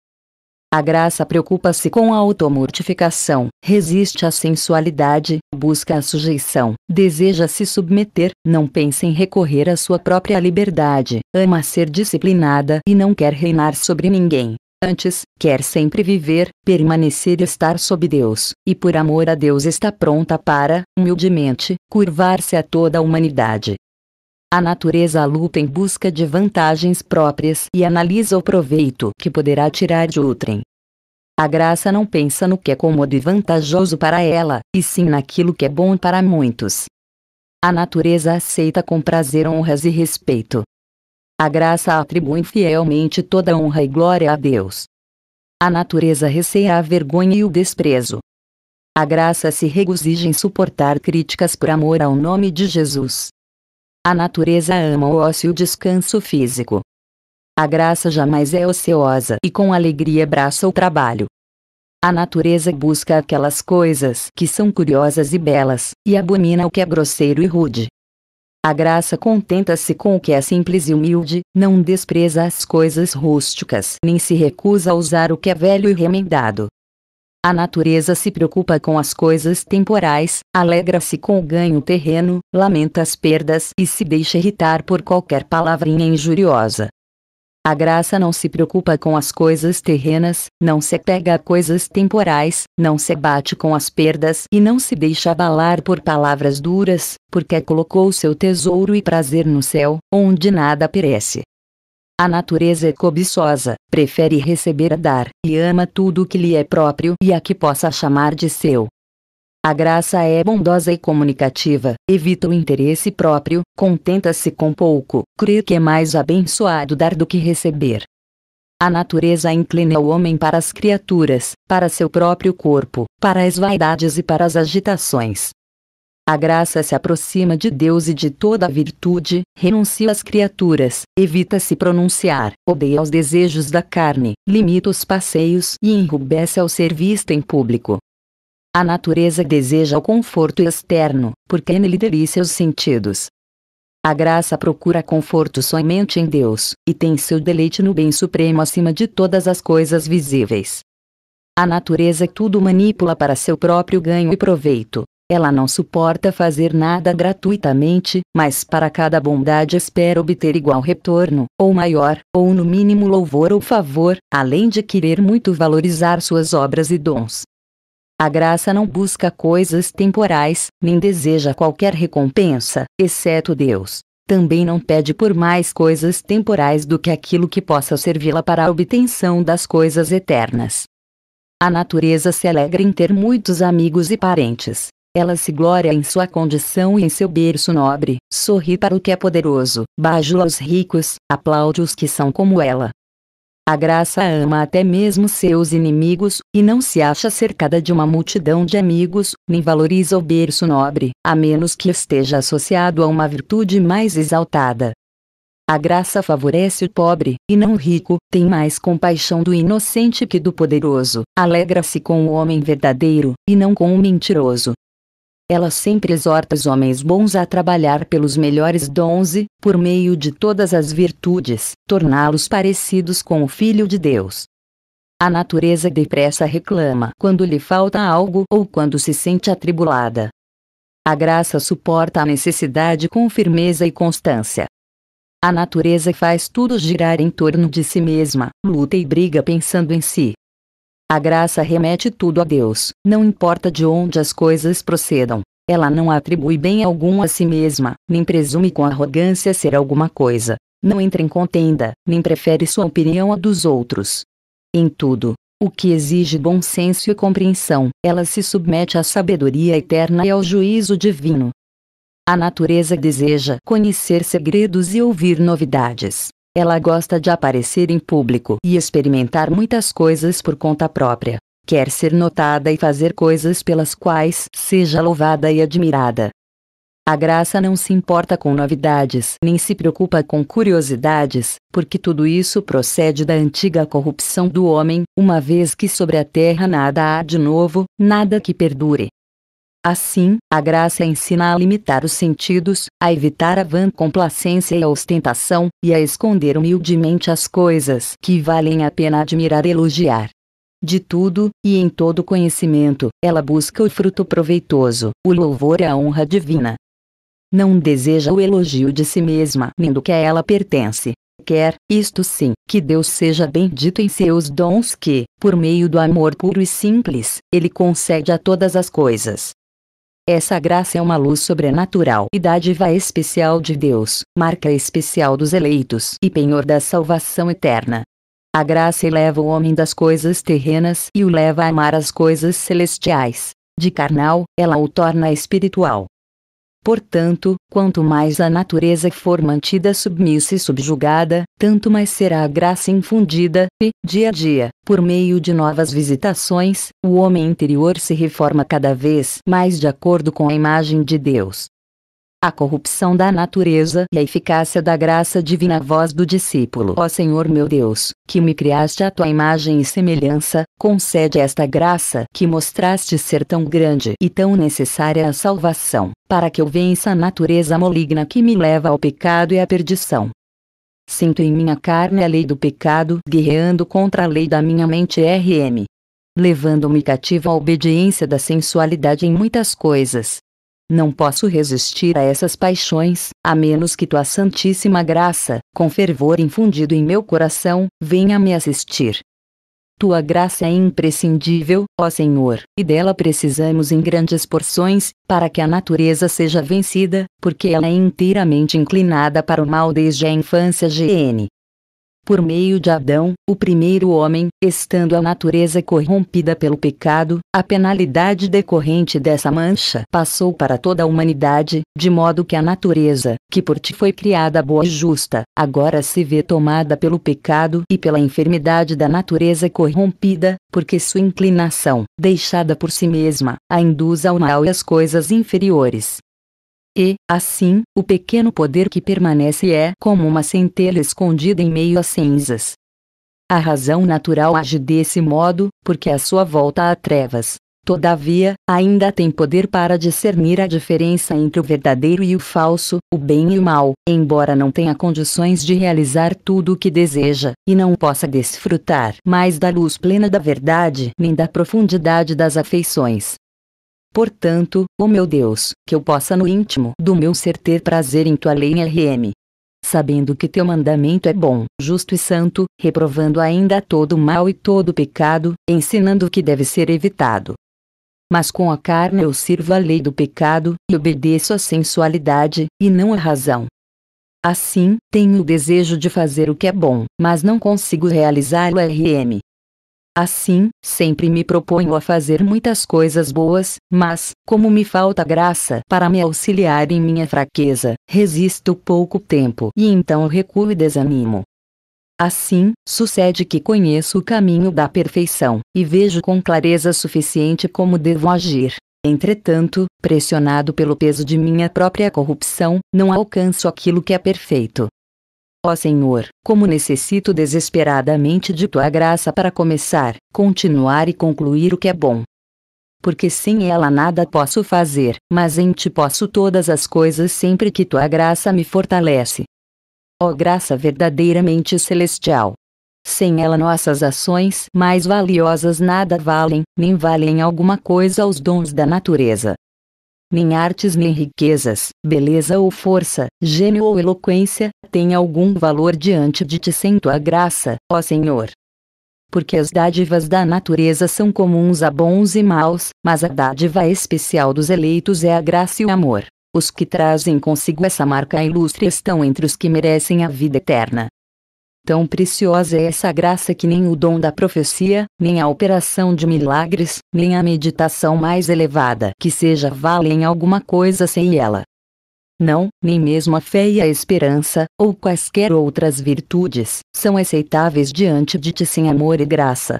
A graça preocupa-se com a automortificação, resiste à sensualidade, busca a sujeição, deseja se submeter, não pensa em recorrer à sua própria liberdade, ama ser disciplinada e não quer reinar sobre ninguém. Antes, quer sempre viver, permanecer e estar sob Deus, e por amor a Deus está pronta para, humildemente, curvar-se a toda a humanidade. A natureza luta em busca de vantagens próprias e analisa o proveito que poderá tirar de outrem. A graça não pensa no que é cômodo e vantajoso para ela, e sim naquilo que é bom para muitos. A natureza aceita com prazer honras e respeito. A graça atribui fielmente toda honra e glória a Deus. A natureza receia a vergonha e o desprezo. A graça se regozija em suportar críticas por amor ao nome de Jesus. A natureza ama o ócio e o descanso físico. A graça jamais é ociosa e com alegria abraça o trabalho. A natureza busca aquelas coisas que são curiosas e belas, e abomina o que é grosseiro e rude. A graça contenta-se com o que é simples e humilde, não despreza as coisas rústicas, nem se recusa a usar o que é velho e remendado. A natureza se preocupa com as coisas temporais, alegra-se com o ganho terreno, lamenta as perdas e se deixa irritar por qualquer palavrinha injuriosa. A graça não se preocupa com as coisas terrenas, não se apega a coisas temporais, não se bate com as perdas e não se deixa abalar por palavras duras, porque colocou seu tesouro e prazer no céu, onde nada perece. A natureza é cobiçosa, prefere receber a dar, e ama tudo o que lhe é próprio e a que possa chamar de seu. A graça é bondosa e comunicativa, evita o interesse próprio, contenta-se com pouco, crê que é mais abençoado dar do que receber. A natureza inclina o homem para as criaturas, para seu próprio corpo, para as vaidades e para as agitações, a graça se aproxima de Deus e de toda a virtude, renuncia às criaturas, evita se pronunciar, odeia os desejos da carne, limita os passeios e enrubesce ao ser visto em público. A natureza deseja o conforto externo, porque nele delícia os sentidos. A graça procura conforto somente em Deus, e tem seu deleite no bem supremo acima de todas as coisas visíveis. A natureza tudo manipula para seu próprio ganho e proveito, ela não suporta fazer nada gratuitamente, mas para cada bondade espera obter igual retorno, ou maior, ou no mínimo louvor ou favor, além de querer muito valorizar suas obras e dons. A graça não busca coisas temporais, nem deseja qualquer recompensa, exceto Deus. Também não pede por mais coisas temporais do que aquilo que possa servi-la para a obtenção das coisas eternas. A natureza se alegra em ter muitos amigos e parentes, ela se gloria em sua condição e em seu berço nobre, sorri para o que é poderoso, bajula os ricos, aplaude os que são como ela. A graça ama até mesmo seus inimigos, e não se acha cercada de uma multidão de amigos, nem valoriza o berço nobre, a menos que esteja associado a uma virtude mais exaltada. A graça favorece o pobre, e não o rico, tem mais compaixão do inocente que do poderoso, alegra-se com o homem verdadeiro, e não com o mentiroso, ela sempre exorta os homens bons a trabalhar pelos melhores dons e, por meio de todas as virtudes, torná-los parecidos com o Filho de Deus. A natureza depressa reclama quando lhe falta algo ou quando se sente atribulada. A graça suporta a necessidade com firmeza e constância. A natureza faz tudo girar em torno de si mesma, luta e briga pensando em si. A graça remete tudo a Deus, não importa de onde as coisas procedam. Ela não atribui bem algum a si mesma, nem presume com arrogância ser alguma coisa. Não entra em contenda, nem prefere sua opinião à dos outros. Em tudo, o que exige bom senso e compreensão, ela se submete à sabedoria eterna e ao juízo divino. A natureza deseja conhecer segredos e ouvir novidades. Ela gosta de aparecer em público e experimentar muitas coisas por conta própria. Quer ser notada e fazer coisas pelas quais seja louvada e admirada. A graça não se importa com novidades nem se preocupa com curiosidades, porque tudo isso procede da antiga corrupção do homem, uma vez que sobre a terra nada há de novo, nada que perdure. Assim, a graça ensina a limitar os sentidos, a evitar a vã complacência e a ostentação, e a esconder humildemente as coisas que valem a pena admirar e elogiar. De tudo, e em todo conhecimento, ela busca o fruto proveitoso, o louvor e a honra divina. Não deseja o elogio de si mesma nem do que a ela pertence. Quer, isto sim, que Deus seja bendito em seus dons que, por meio do amor puro e simples, Ele concede a todas as coisas. Essa graça é uma luz sobrenatural e dádiva especial de Deus, marca especial dos eleitos e penhor da salvação eterna. A graça eleva o homem das coisas terrenas e o leva a amar as coisas celestiais. De carnal, ela o torna espiritual. Portanto, quanto mais a natureza for mantida submissa e subjugada, tanto mais será a graça infundida, e, dia a dia, por meio de novas visitações, o homem interior se reforma cada vez mais de acordo com a imagem de Deus a corrupção da natureza e a eficácia da graça divina voz do discípulo. Ó Senhor meu Deus, que me criaste à tua imagem e semelhança, concede esta graça que mostraste ser tão grande e tão necessária à salvação, para que eu vença a natureza maligna que me leva ao pecado e à perdição. Sinto em minha carne a lei do pecado, guerreando contra a lei da minha mente RM. Levando-me cativo à obediência da sensualidade em muitas coisas, não posso resistir a essas paixões, a menos que tua Santíssima Graça, com fervor infundido em meu coração, venha me assistir. Tua graça é imprescindível, ó Senhor, e dela precisamos em grandes porções, para que a natureza seja vencida, porque ela é inteiramente inclinada para o mal desde a infância. GN por meio de Adão, o primeiro homem, estando a natureza corrompida pelo pecado, a penalidade decorrente dessa mancha passou para toda a humanidade, de modo que a natureza, que por ti foi criada boa e justa, agora se vê tomada pelo pecado e pela enfermidade da natureza corrompida, porque sua inclinação, deixada por si mesma, a induz ao mal e às coisas inferiores. E, assim, o pequeno poder que permanece é como uma centelha escondida em meio às cinzas. A razão natural age desse modo, porque a sua volta há trevas. Todavia, ainda tem poder para discernir a diferença entre o verdadeiro e o falso, o bem e o mal, embora não tenha condições de realizar tudo o que deseja, e não possa desfrutar mais da luz plena da verdade nem da profundidade das afeições. Portanto, ó oh meu Deus, que eu possa no íntimo do meu ser ter prazer em tua lei em RM. Sabendo que teu mandamento é bom, justo e santo, reprovando ainda todo mal e todo pecado, ensinando o que deve ser evitado. Mas com a carne eu sirvo a lei do pecado, e obedeço à sensualidade, e não à razão. Assim, tenho o desejo de fazer o que é bom, mas não consigo realizá-lo RM. Assim, sempre me proponho a fazer muitas coisas boas, mas, como me falta graça para me auxiliar em minha fraqueza, resisto pouco tempo e então recuo e desanimo. Assim, sucede que conheço o caminho da perfeição, e vejo com clareza suficiente como devo agir. Entretanto, pressionado pelo peso de minha própria corrupção, não alcanço aquilo que é perfeito. Ó Senhor, como necessito desesperadamente de tua graça para começar, continuar e concluir o que é bom. Porque sem ela nada posso fazer, mas em ti posso todas as coisas sempre que tua graça me fortalece. Ó graça verdadeiramente celestial! Sem ela nossas ações mais valiosas nada valem, nem valem alguma coisa os dons da natureza nem artes nem riquezas, beleza ou força, gênio ou eloquência, tem algum valor diante de ti sem tua graça, ó Senhor. Porque as dádivas da natureza são comuns a bons e maus, mas a dádiva especial dos eleitos é a graça e o amor. Os que trazem consigo essa marca ilustre estão entre os que merecem a vida eterna. Tão preciosa é essa graça que nem o dom da profecia, nem a operação de milagres, nem a meditação mais elevada que seja valem alguma coisa sem ela. Não, nem mesmo a fé e a esperança, ou quaisquer outras virtudes, são aceitáveis diante de ti sem amor e graça.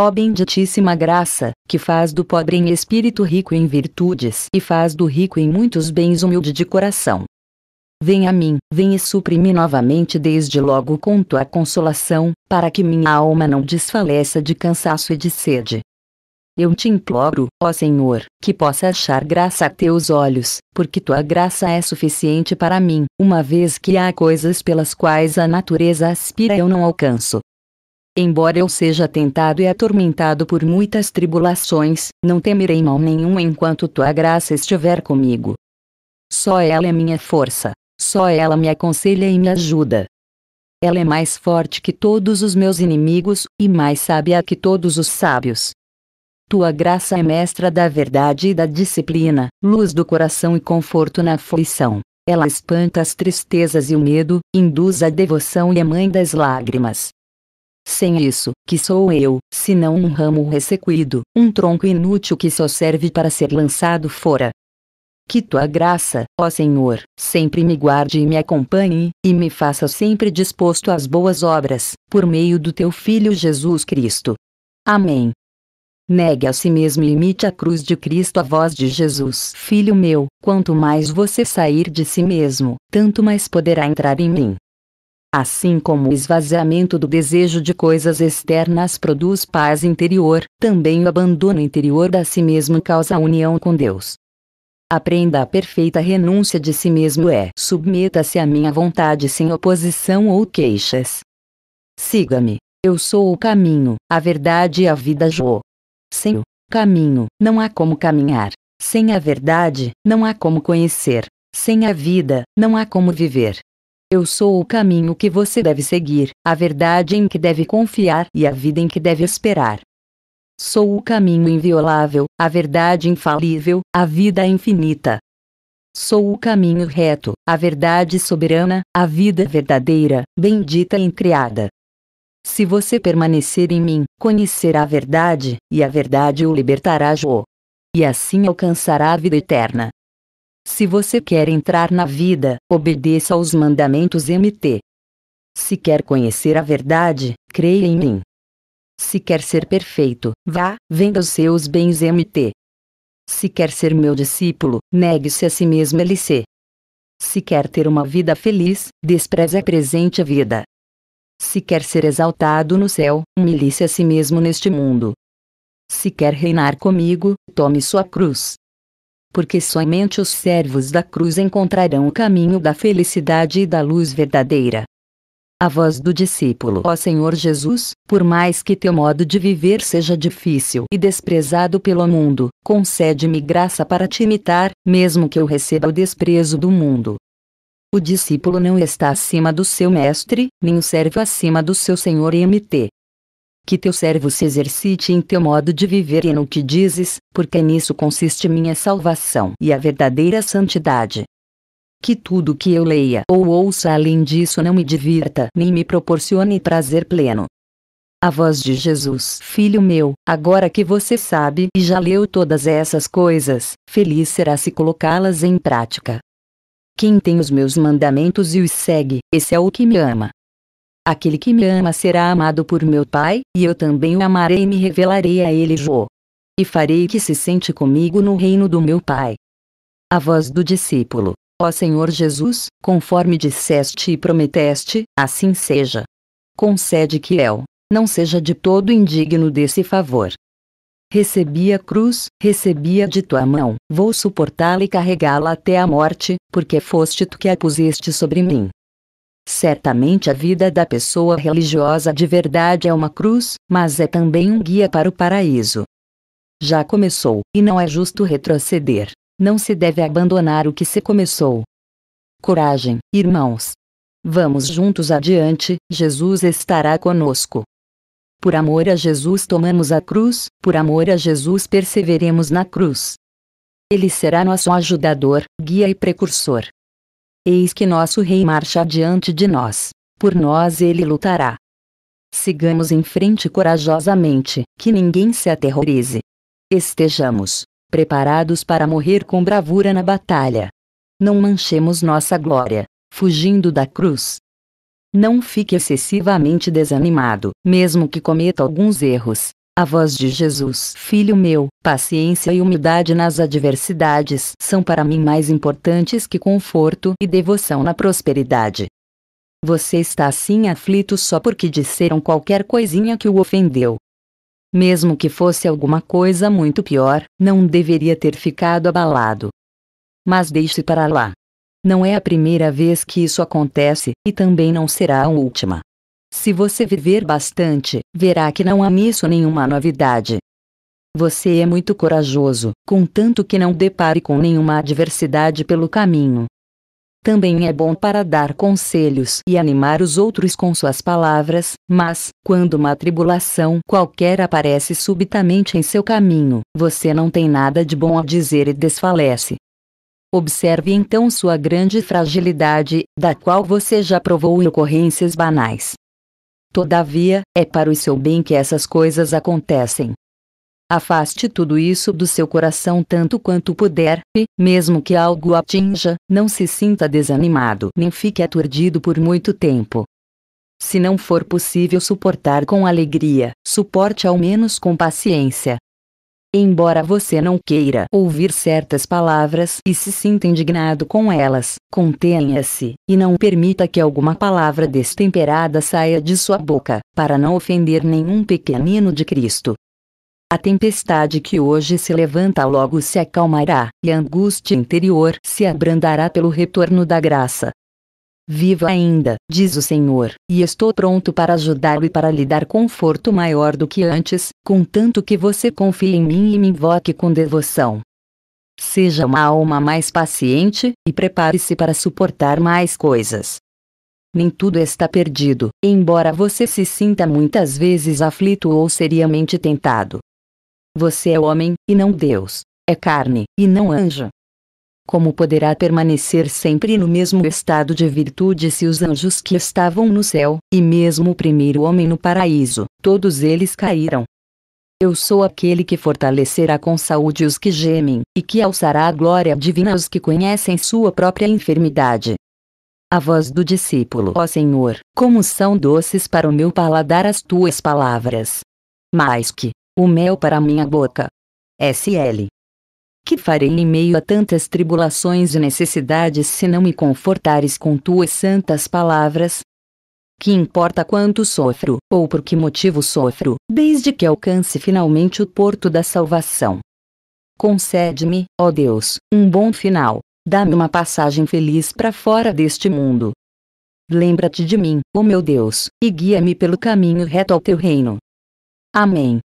Ó benditíssima graça, que faz do pobre em espírito rico em virtudes e faz do rico em muitos bens humilde de coração, Vem a mim, vem e suprime novamente desde logo com tua consolação, para que minha alma não desfaleça de cansaço e de sede. Eu te imploro, ó Senhor, que possa achar graça a teus olhos, porque tua graça é suficiente para mim, uma vez que há coisas pelas quais a natureza aspira e eu não alcanço. Embora eu seja tentado e atormentado por muitas tribulações, não temerei mal nenhum enquanto tua graça estiver comigo. Só ela é minha força. Só ela me aconselha e me ajuda. Ela é mais forte que todos os meus inimigos, e mais sábia que todos os sábios. Tua graça é mestra da verdade e da disciplina, luz do coração e conforto na aflição. Ela espanta as tristezas e o medo, induz a devoção e é mãe das lágrimas. Sem isso, que sou eu, senão um ramo ressequido, um tronco inútil que só serve para ser lançado fora. Que tua graça, ó Senhor, sempre me guarde e me acompanhe, e me faça sempre disposto às boas obras, por meio do teu Filho Jesus Cristo. Amém. Negue a si mesmo e imite a cruz de Cristo a voz de Jesus. Filho meu, quanto mais você sair de si mesmo, tanto mais poderá entrar em mim. Assim como o esvaziamento do desejo de coisas externas produz paz interior, também o abandono interior da si mesmo causa a união com Deus. Aprenda a perfeita renúncia de si mesmo é. Submeta-se à minha vontade sem oposição ou queixas. Siga-me. Eu sou o caminho, a verdade e a vida. Jo. Sem o caminho, não há como caminhar. Sem a verdade, não há como conhecer. Sem a vida, não há como viver. Eu sou o caminho que você deve seguir, a verdade em que deve confiar e a vida em que deve esperar. Sou o caminho inviolável, a verdade infalível, a vida infinita. Sou o caminho reto, a verdade soberana, a vida verdadeira, bendita e criada. Se você permanecer em mim, conhecerá a verdade, e a verdade o libertará. Jô. E assim alcançará a vida eterna. Se você quer entrar na vida, obedeça aos mandamentos MT. Se quer conhecer a verdade, creia em mim. Se quer ser perfeito, vá, venda os seus bens MT. Se quer ser meu discípulo, negue-se a si mesmo LC. Se quer ter uma vida feliz, despreze a presente vida. Se quer ser exaltado no céu, humilhe-se a si mesmo neste mundo. Se quer reinar comigo, tome sua cruz. Porque somente os servos da cruz encontrarão o caminho da felicidade e da luz verdadeira. A voz do discípulo: Ó oh Senhor Jesus, por mais que teu modo de viver seja difícil e desprezado pelo mundo, concede-me graça para te imitar, mesmo que eu receba o desprezo do mundo. O discípulo não está acima do seu mestre, nem o servo acima do seu senhor MT. Que teu servo se exercite em teu modo de viver e no que dizes, porque nisso consiste minha salvação e a verdadeira santidade que tudo que eu leia ou ouça além disso não me divirta nem me proporcione prazer pleno. A voz de Jesus, filho meu, agora que você sabe e já leu todas essas coisas, feliz será se colocá-las em prática. Quem tem os meus mandamentos e os segue, esse é o que me ama. Aquele que me ama será amado por meu Pai, e eu também o amarei e me revelarei a ele. Jô. E farei que se sente comigo no reino do meu Pai. A voz do discípulo, Ó Senhor Jesus, conforme disseste e prometeste, assim seja. Concede que eu, não seja de todo indigno desse favor. Recebi a cruz, recebia de tua mão, vou suportá-la e carregá-la até a morte, porque foste tu que a puseste sobre mim. Certamente a vida da pessoa religiosa de verdade é uma cruz, mas é também um guia para o paraíso. Já começou, e não é justo retroceder. Não se deve abandonar o que se começou. Coragem, irmãos. Vamos juntos adiante, Jesus estará conosco. Por amor a Jesus tomamos a cruz, por amor a Jesus perseveremos na cruz. Ele será nosso ajudador, guia e precursor. Eis que nosso Rei marcha adiante de nós. Por nós ele lutará. Sigamos em frente corajosamente, que ninguém se aterrorize. Estejamos preparados para morrer com bravura na batalha. Não manchemos nossa glória, fugindo da cruz. Não fique excessivamente desanimado, mesmo que cometa alguns erros. A voz de Jesus, Filho meu, paciência e humildade nas adversidades são para mim mais importantes que conforto e devoção na prosperidade. Você está assim aflito só porque disseram qualquer coisinha que o ofendeu. Mesmo que fosse alguma coisa muito pior, não deveria ter ficado abalado. Mas deixe para lá. Não é a primeira vez que isso acontece, e também não será a última. Se você viver bastante, verá que não há nisso nenhuma novidade. Você é muito corajoso, contanto que não depare com nenhuma adversidade pelo caminho. Também é bom para dar conselhos e animar os outros com suas palavras, mas, quando uma tribulação qualquer aparece subitamente em seu caminho, você não tem nada de bom a dizer e desfalece. Observe então sua grande fragilidade, da qual você já provou em ocorrências banais. Todavia, é para o seu bem que essas coisas acontecem, Afaste tudo isso do seu coração tanto quanto puder, e, mesmo que algo atinja, não se sinta desanimado nem fique aturdido por muito tempo. Se não for possível suportar com alegria, suporte ao menos com paciência. Embora você não queira ouvir certas palavras e se sinta indignado com elas, contenha-se, e não permita que alguma palavra destemperada saia de sua boca, para não ofender nenhum pequenino de Cristo. A tempestade que hoje se levanta logo se acalmará, e a angústia interior se abrandará pelo retorno da graça. Viva ainda, diz o Senhor, e estou pronto para ajudá-lo e para lhe dar conforto maior do que antes, contanto que você confie em mim e me invoque com devoção. Seja uma alma mais paciente, e prepare-se para suportar mais coisas. Nem tudo está perdido, embora você se sinta muitas vezes aflito ou seriamente tentado. Você é homem, e não Deus. É carne, e não anjo. Como poderá permanecer sempre no mesmo estado de virtude se os anjos que estavam no céu, e mesmo o primeiro homem no paraíso, todos eles caíram? Eu sou aquele que fortalecerá com saúde os que gemem, e que alçará a glória divina aos que conhecem sua própria enfermidade. A voz do discípulo: Ó oh Senhor, como são doces para o meu paladar as tuas palavras! Mais que, o mel para minha boca. SL. Que farei em meio a tantas tribulações e necessidades se não me confortares com tuas santas palavras? Que importa quanto sofro, ou por que motivo sofro, desde que alcance finalmente o porto da salvação. Concede-me, ó Deus, um bom final. Dá-me uma passagem feliz para fora deste mundo. Lembra-te de mim, ó meu Deus, e guia-me pelo caminho reto ao teu reino. Amém.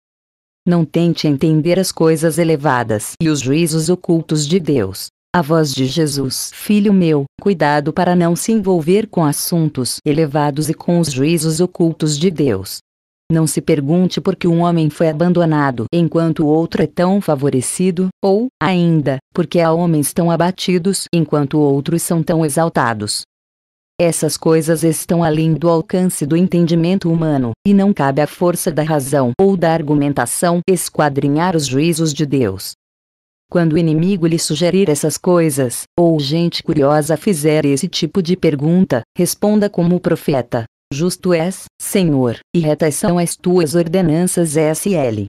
Não tente entender as coisas elevadas e os juízos ocultos de Deus. A voz de Jesus, filho meu, cuidado para não se envolver com assuntos elevados e com os juízos ocultos de Deus. Não se pergunte por que um homem foi abandonado enquanto o outro é tão favorecido, ou, ainda, por que há homens tão abatidos enquanto outros são tão exaltados. Essas coisas estão além do alcance do entendimento humano, e não cabe à força da razão ou da argumentação esquadrinhar os juízos de Deus. Quando o inimigo lhe sugerir essas coisas, ou gente curiosa fizer esse tipo de pergunta, responda como o profeta: Justo és, Senhor, e retas são as tuas ordenanças SL.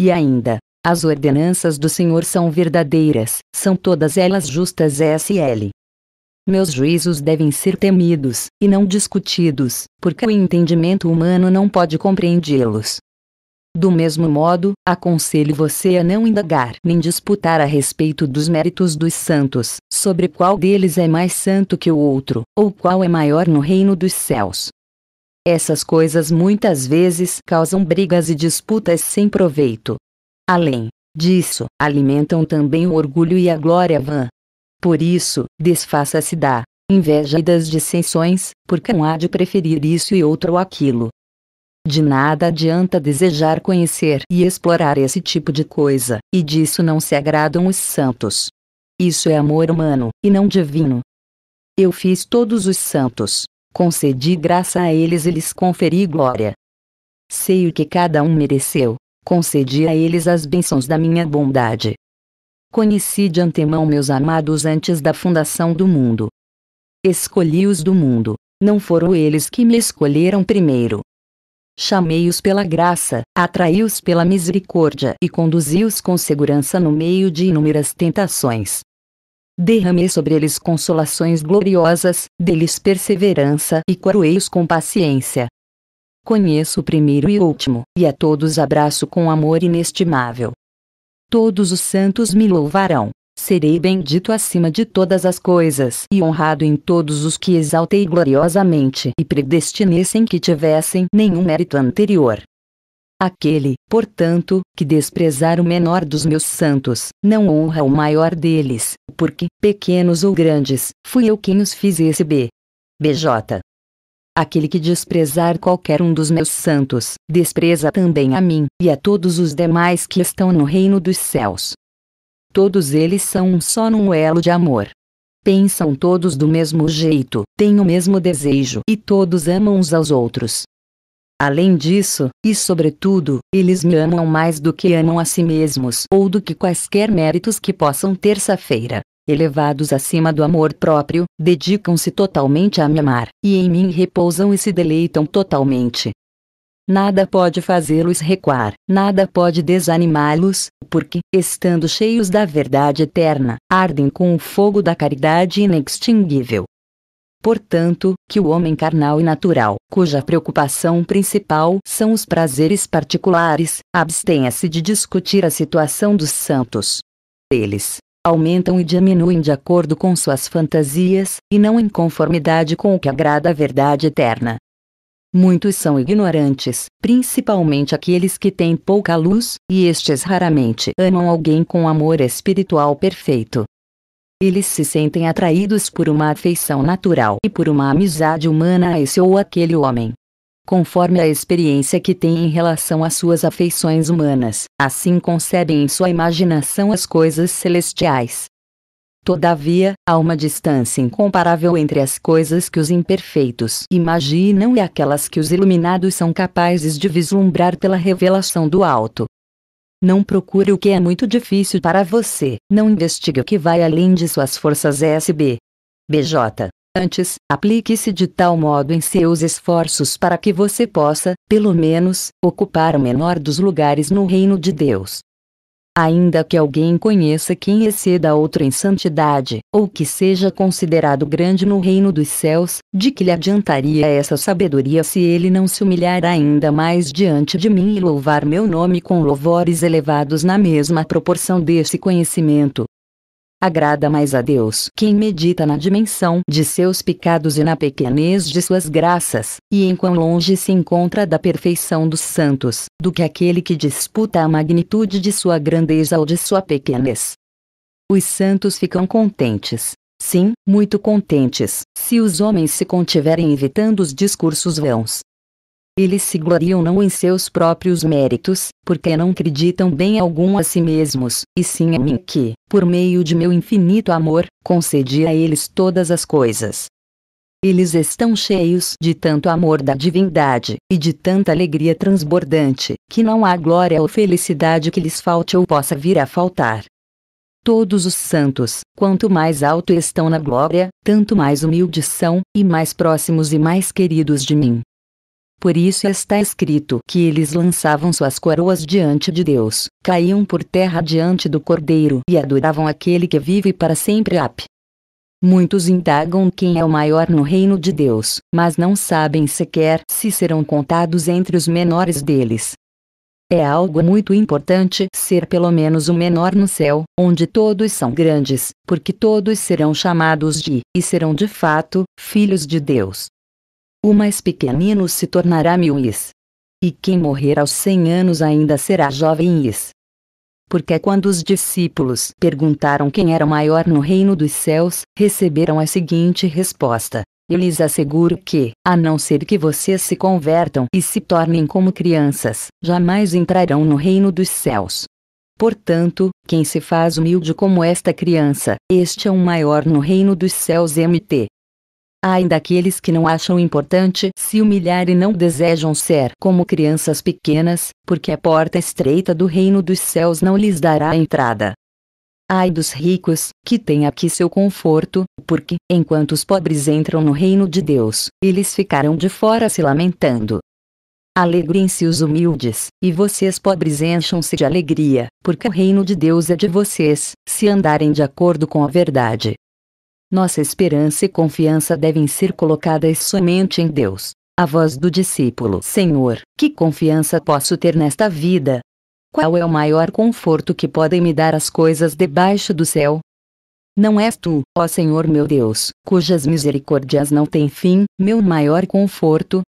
E ainda, as ordenanças do Senhor são verdadeiras, são todas elas justas SL. Meus juízos devem ser temidos, e não discutidos, porque o entendimento humano não pode compreendê-los. Do mesmo modo, aconselho você a não indagar nem disputar a respeito dos méritos dos santos, sobre qual deles é mais santo que o outro, ou qual é maior no reino dos céus. Essas coisas muitas vezes causam brigas e disputas sem proveito. Além disso, alimentam também o orgulho e a glória vã. Por isso, desfaça-se da inveja e das dissensões, porque um há de preferir isso e outro ou aquilo. De nada adianta desejar conhecer e explorar esse tipo de coisa, e disso não se agradam os santos. Isso é amor humano, e não divino. Eu fiz todos os santos, concedi graça a eles e lhes conferi glória. Sei o que cada um mereceu, concedi a eles as bênçãos da minha bondade. Conheci de antemão meus amados antes da fundação do mundo. Escolhi-os do mundo, não foram eles que me escolheram primeiro. Chamei-os pela graça, atraí-os pela misericórdia e conduzi-os com segurança no meio de inúmeras tentações. Derramei sobre eles consolações gloriosas, deles perseverança e coroei-os com paciência. Conheço o primeiro e último, e a todos abraço com amor inestimável todos os santos me louvarão. Serei bendito acima de todas as coisas e honrado em todos os que exaltei gloriosamente e predestinei sem que tivessem nenhum mérito anterior. Aquele, portanto, que desprezar o menor dos meus santos, não honra o maior deles, porque, pequenos ou grandes, fui eu quem os fiz receber. BJ Aquele que desprezar qualquer um dos meus santos, despreza também a mim e a todos os demais que estão no reino dos céus. Todos eles são um só num elo de amor. Pensam todos do mesmo jeito, têm o mesmo desejo e todos amam uns aos outros. Além disso, e sobretudo, eles me amam mais do que amam a si mesmos ou do que quaisquer méritos que possam terça-feira elevados acima do amor próprio, dedicam-se totalmente a me amar, e em mim repousam e se deleitam totalmente. Nada pode fazê-los recuar, nada pode desanimá-los, porque, estando cheios da verdade eterna, ardem com o fogo da caridade inextinguível. Portanto, que o homem carnal e natural, cuja preocupação principal são os prazeres particulares, abstenha-se de discutir a situação dos santos. Eles, aumentam e diminuem de acordo com suas fantasias, e não em conformidade com o que agrada a verdade eterna. Muitos são ignorantes, principalmente aqueles que têm pouca luz, e estes raramente amam alguém com amor espiritual perfeito. Eles se sentem atraídos por uma afeição natural e por uma amizade humana a esse ou aquele homem, conforme a experiência que têm em relação às suas afeições humanas. Assim concebem em sua imaginação as coisas celestiais. Todavia, há uma distância incomparável entre as coisas que os imperfeitos imaginam e aquelas que os iluminados são capazes de vislumbrar pela revelação do alto. Não procure o que é muito difícil para você, não investigue o que vai além de suas forças SB. BJ Antes, aplique-se de tal modo em seus esforços para que você possa, pelo menos, ocupar o menor dos lugares no reino de Deus. Ainda que alguém conheça quem exceda outro em santidade, ou que seja considerado grande no reino dos céus, de que lhe adiantaria essa sabedoria se ele não se humilhar ainda mais diante de mim e louvar meu nome com louvores elevados na mesma proporção desse conhecimento? agrada mais a Deus quem medita na dimensão de seus pecados e na pequenez de suas graças, e em quão longe se encontra da perfeição dos santos, do que aquele que disputa a magnitude de sua grandeza ou de sua pequenez. Os santos ficam contentes, Sim, muito contentes, se os homens se contiverem evitando os discursos vãos, eles se gloriam não em seus próprios méritos, porque não acreditam bem algum a si mesmos, e sim a mim que, por meio de meu infinito amor, concedi a eles todas as coisas. Eles estão cheios de tanto amor da divindade, e de tanta alegria transbordante, que não há glória ou felicidade que lhes falte ou possa vir a faltar. Todos os santos, quanto mais alto estão na glória, tanto mais humildes são, e mais próximos e mais queridos de mim, por isso está escrito que eles lançavam suas coroas diante de Deus, caíam por terra diante do Cordeiro e adoravam aquele que vive para sempre. Ap. Muitos indagam quem é o maior no reino de Deus, mas não sabem sequer se serão contados entre os menores deles. É algo muito importante ser pelo menos o menor no céu, onde todos são grandes, porque todos serão chamados de, e serão de fato, filhos de Deus. O mais pequenino se tornará is. E quem morrer aos cem anos ainda será is. Porque quando os discípulos perguntaram quem era o maior no reino dos céus, receberam a seguinte resposta: Eu lhes asseguro que, a não ser que vocês se convertam e se tornem como crianças, jamais entrarão no reino dos céus. Portanto, quem se faz humilde como esta criança, este é o maior no reino dos céus. MT ainda aqueles que não acham importante se humilhar e não desejam ser como crianças pequenas, porque a porta estreita do reino dos céus não lhes dará entrada. Ai dos ricos, que têm aqui seu conforto, porque, enquanto os pobres entram no reino de Deus, eles ficarão de fora se lamentando. Alegrem-se os humildes, e vocês pobres encham-se de alegria, porque o reino de Deus é de vocês, se andarem de acordo com a verdade. Nossa esperança e confiança devem ser colocadas somente em Deus. A voz do discípulo: Senhor, que confiança posso ter nesta vida? Qual é o maior conforto que podem me dar as coisas debaixo do céu? Não és tu, ó Senhor meu Deus, cujas misericórdias não têm fim, meu maior conforto?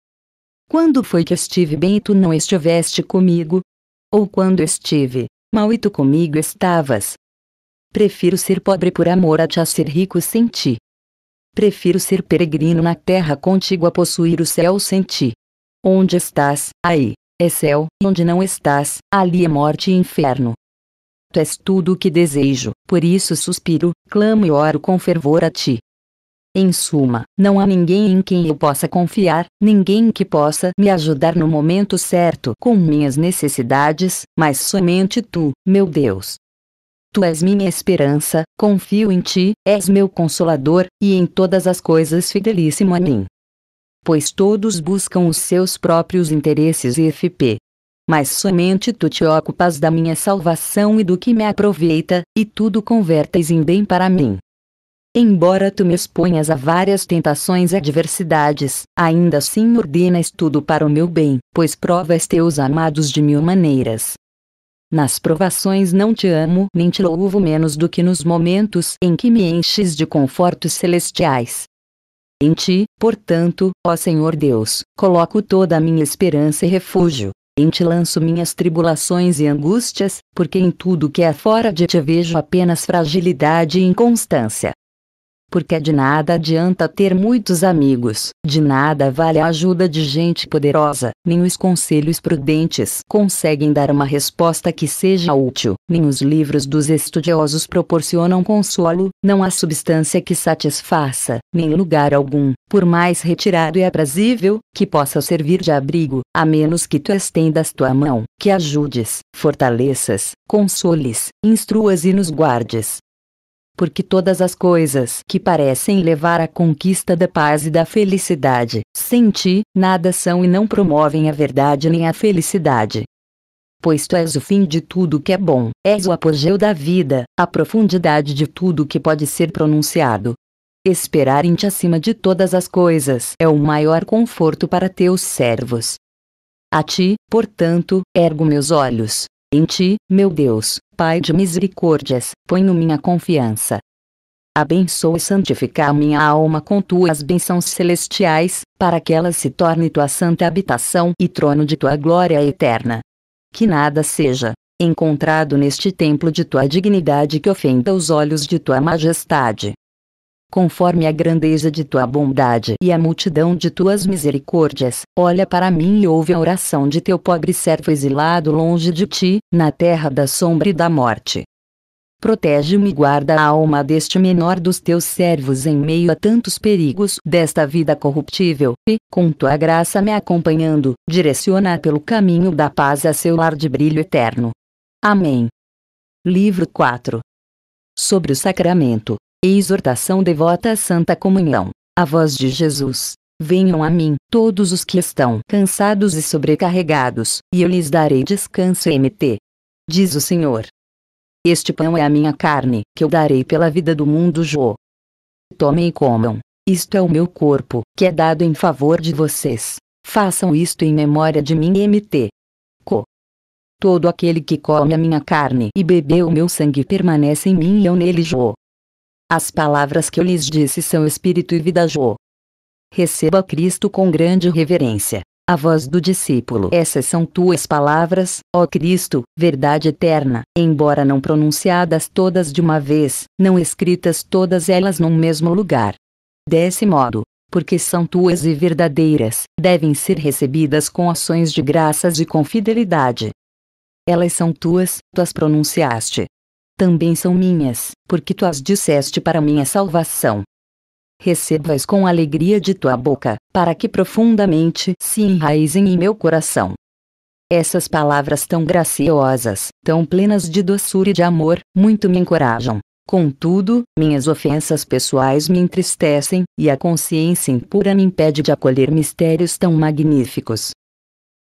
Quando foi que estive bem e tu não estiveste comigo? Ou quando estive mal e tu comigo estavas? Prefiro ser pobre por amor a ti a ser rico sem ti. Prefiro ser peregrino na terra contigo a possuir o céu sem ti. Onde estás, aí, é céu, e onde não estás, ali é morte e inferno. Tu és tudo o que desejo, por isso suspiro, clamo e oro com fervor a ti. Em suma, não há ninguém em quem eu possa confiar, ninguém que possa me ajudar no momento certo com minhas necessidades, mas somente tu, meu Deus. Tu és minha esperança, confio em ti, és meu consolador, e em todas as coisas fidelíssimo a mim. Pois todos buscam os seus próprios interesses e FP. Mas somente tu te ocupas da minha salvação e do que me aproveita, e tudo convertes em bem para mim. Embora tu me exponhas a várias tentações e adversidades, ainda assim ordenas tudo para o meu bem, pois provas teus amados de mil maneiras. Nas provações não te amo nem te louvo menos do que nos momentos em que me enches de confortos celestiais. Em ti, portanto, ó Senhor Deus, coloco toda a minha esperança e refúgio. Em ti lanço minhas tribulações e angústias, porque em tudo que é fora de ti vejo apenas fragilidade e inconstância porque de nada adianta ter muitos amigos, de nada vale a ajuda de gente poderosa, nem os conselhos prudentes conseguem dar uma resposta que seja útil, nem os livros dos estudiosos proporcionam consolo, não há substância que satisfaça, nem lugar algum, por mais retirado e aprazível, que possa servir de abrigo, a menos que tu estendas tua mão, que ajudes, fortaleças, consoles, instruas e nos guardes porque todas as coisas que parecem levar à conquista da paz e da felicidade, sem ti, nada são e não promovem a verdade nem a felicidade. Pois tu és o fim de tudo que é bom, és o apogeu da vida, a profundidade de tudo que pode ser pronunciado. Esperar em ti acima de todas as coisas é o maior conforto para teus servos. A ti, portanto, ergo meus olhos, em ti, meu Deus, Pai de misericórdias, ponho minha confiança. Abençoa e santifica a minha alma com tuas bênçãos celestiais, para que ela se torne tua santa habitação e trono de tua glória eterna. Que nada seja encontrado neste templo de tua dignidade que ofenda os olhos de tua majestade conforme a grandeza de tua bondade e a multidão de tuas misericórdias, olha para mim e ouve a oração de teu pobre servo exilado longe de ti, na terra da sombra e da morte. Protege-me e guarda a alma deste menor dos teus servos em meio a tantos perigos desta vida corruptível, e, com tua graça me acompanhando, direciona pelo caminho da paz a seu lar de brilho eterno. Amém. Livro 4 Sobre o Sacramento e exortação devota à Santa Comunhão. A voz de Jesus. Venham a mim, todos os que estão cansados e sobrecarregados, e eu lhes darei descanso. MT. Diz o Senhor. Este pão é a minha carne, que eu darei pela vida do mundo. Jô. Tomem e comam. Isto é o meu corpo, que é dado em favor de vocês. Façam isto em memória de mim. MT. Co. Todo aquele que come a minha carne e bebeu o meu sangue permanece em mim e eu nele. Jô. As palavras que eu lhes disse são espírito e vida. Jô. Receba Cristo com grande reverência. A voz do discípulo. Essas são tuas palavras, ó Cristo, verdade eterna, embora não pronunciadas todas de uma vez, não escritas todas elas num mesmo lugar. Desse modo, porque são tuas e verdadeiras, devem ser recebidas com ações de graças e com fidelidade. Elas são tuas, tu as pronunciaste, também são minhas, porque tu as disseste para minha salvação. Receba-as com alegria de tua boca, para que profundamente se enraizem em meu coração. Essas palavras tão graciosas, tão plenas de doçura e de amor, muito me encorajam. Contudo, minhas ofensas pessoais me entristecem, e a consciência impura me impede de acolher mistérios tão magníficos.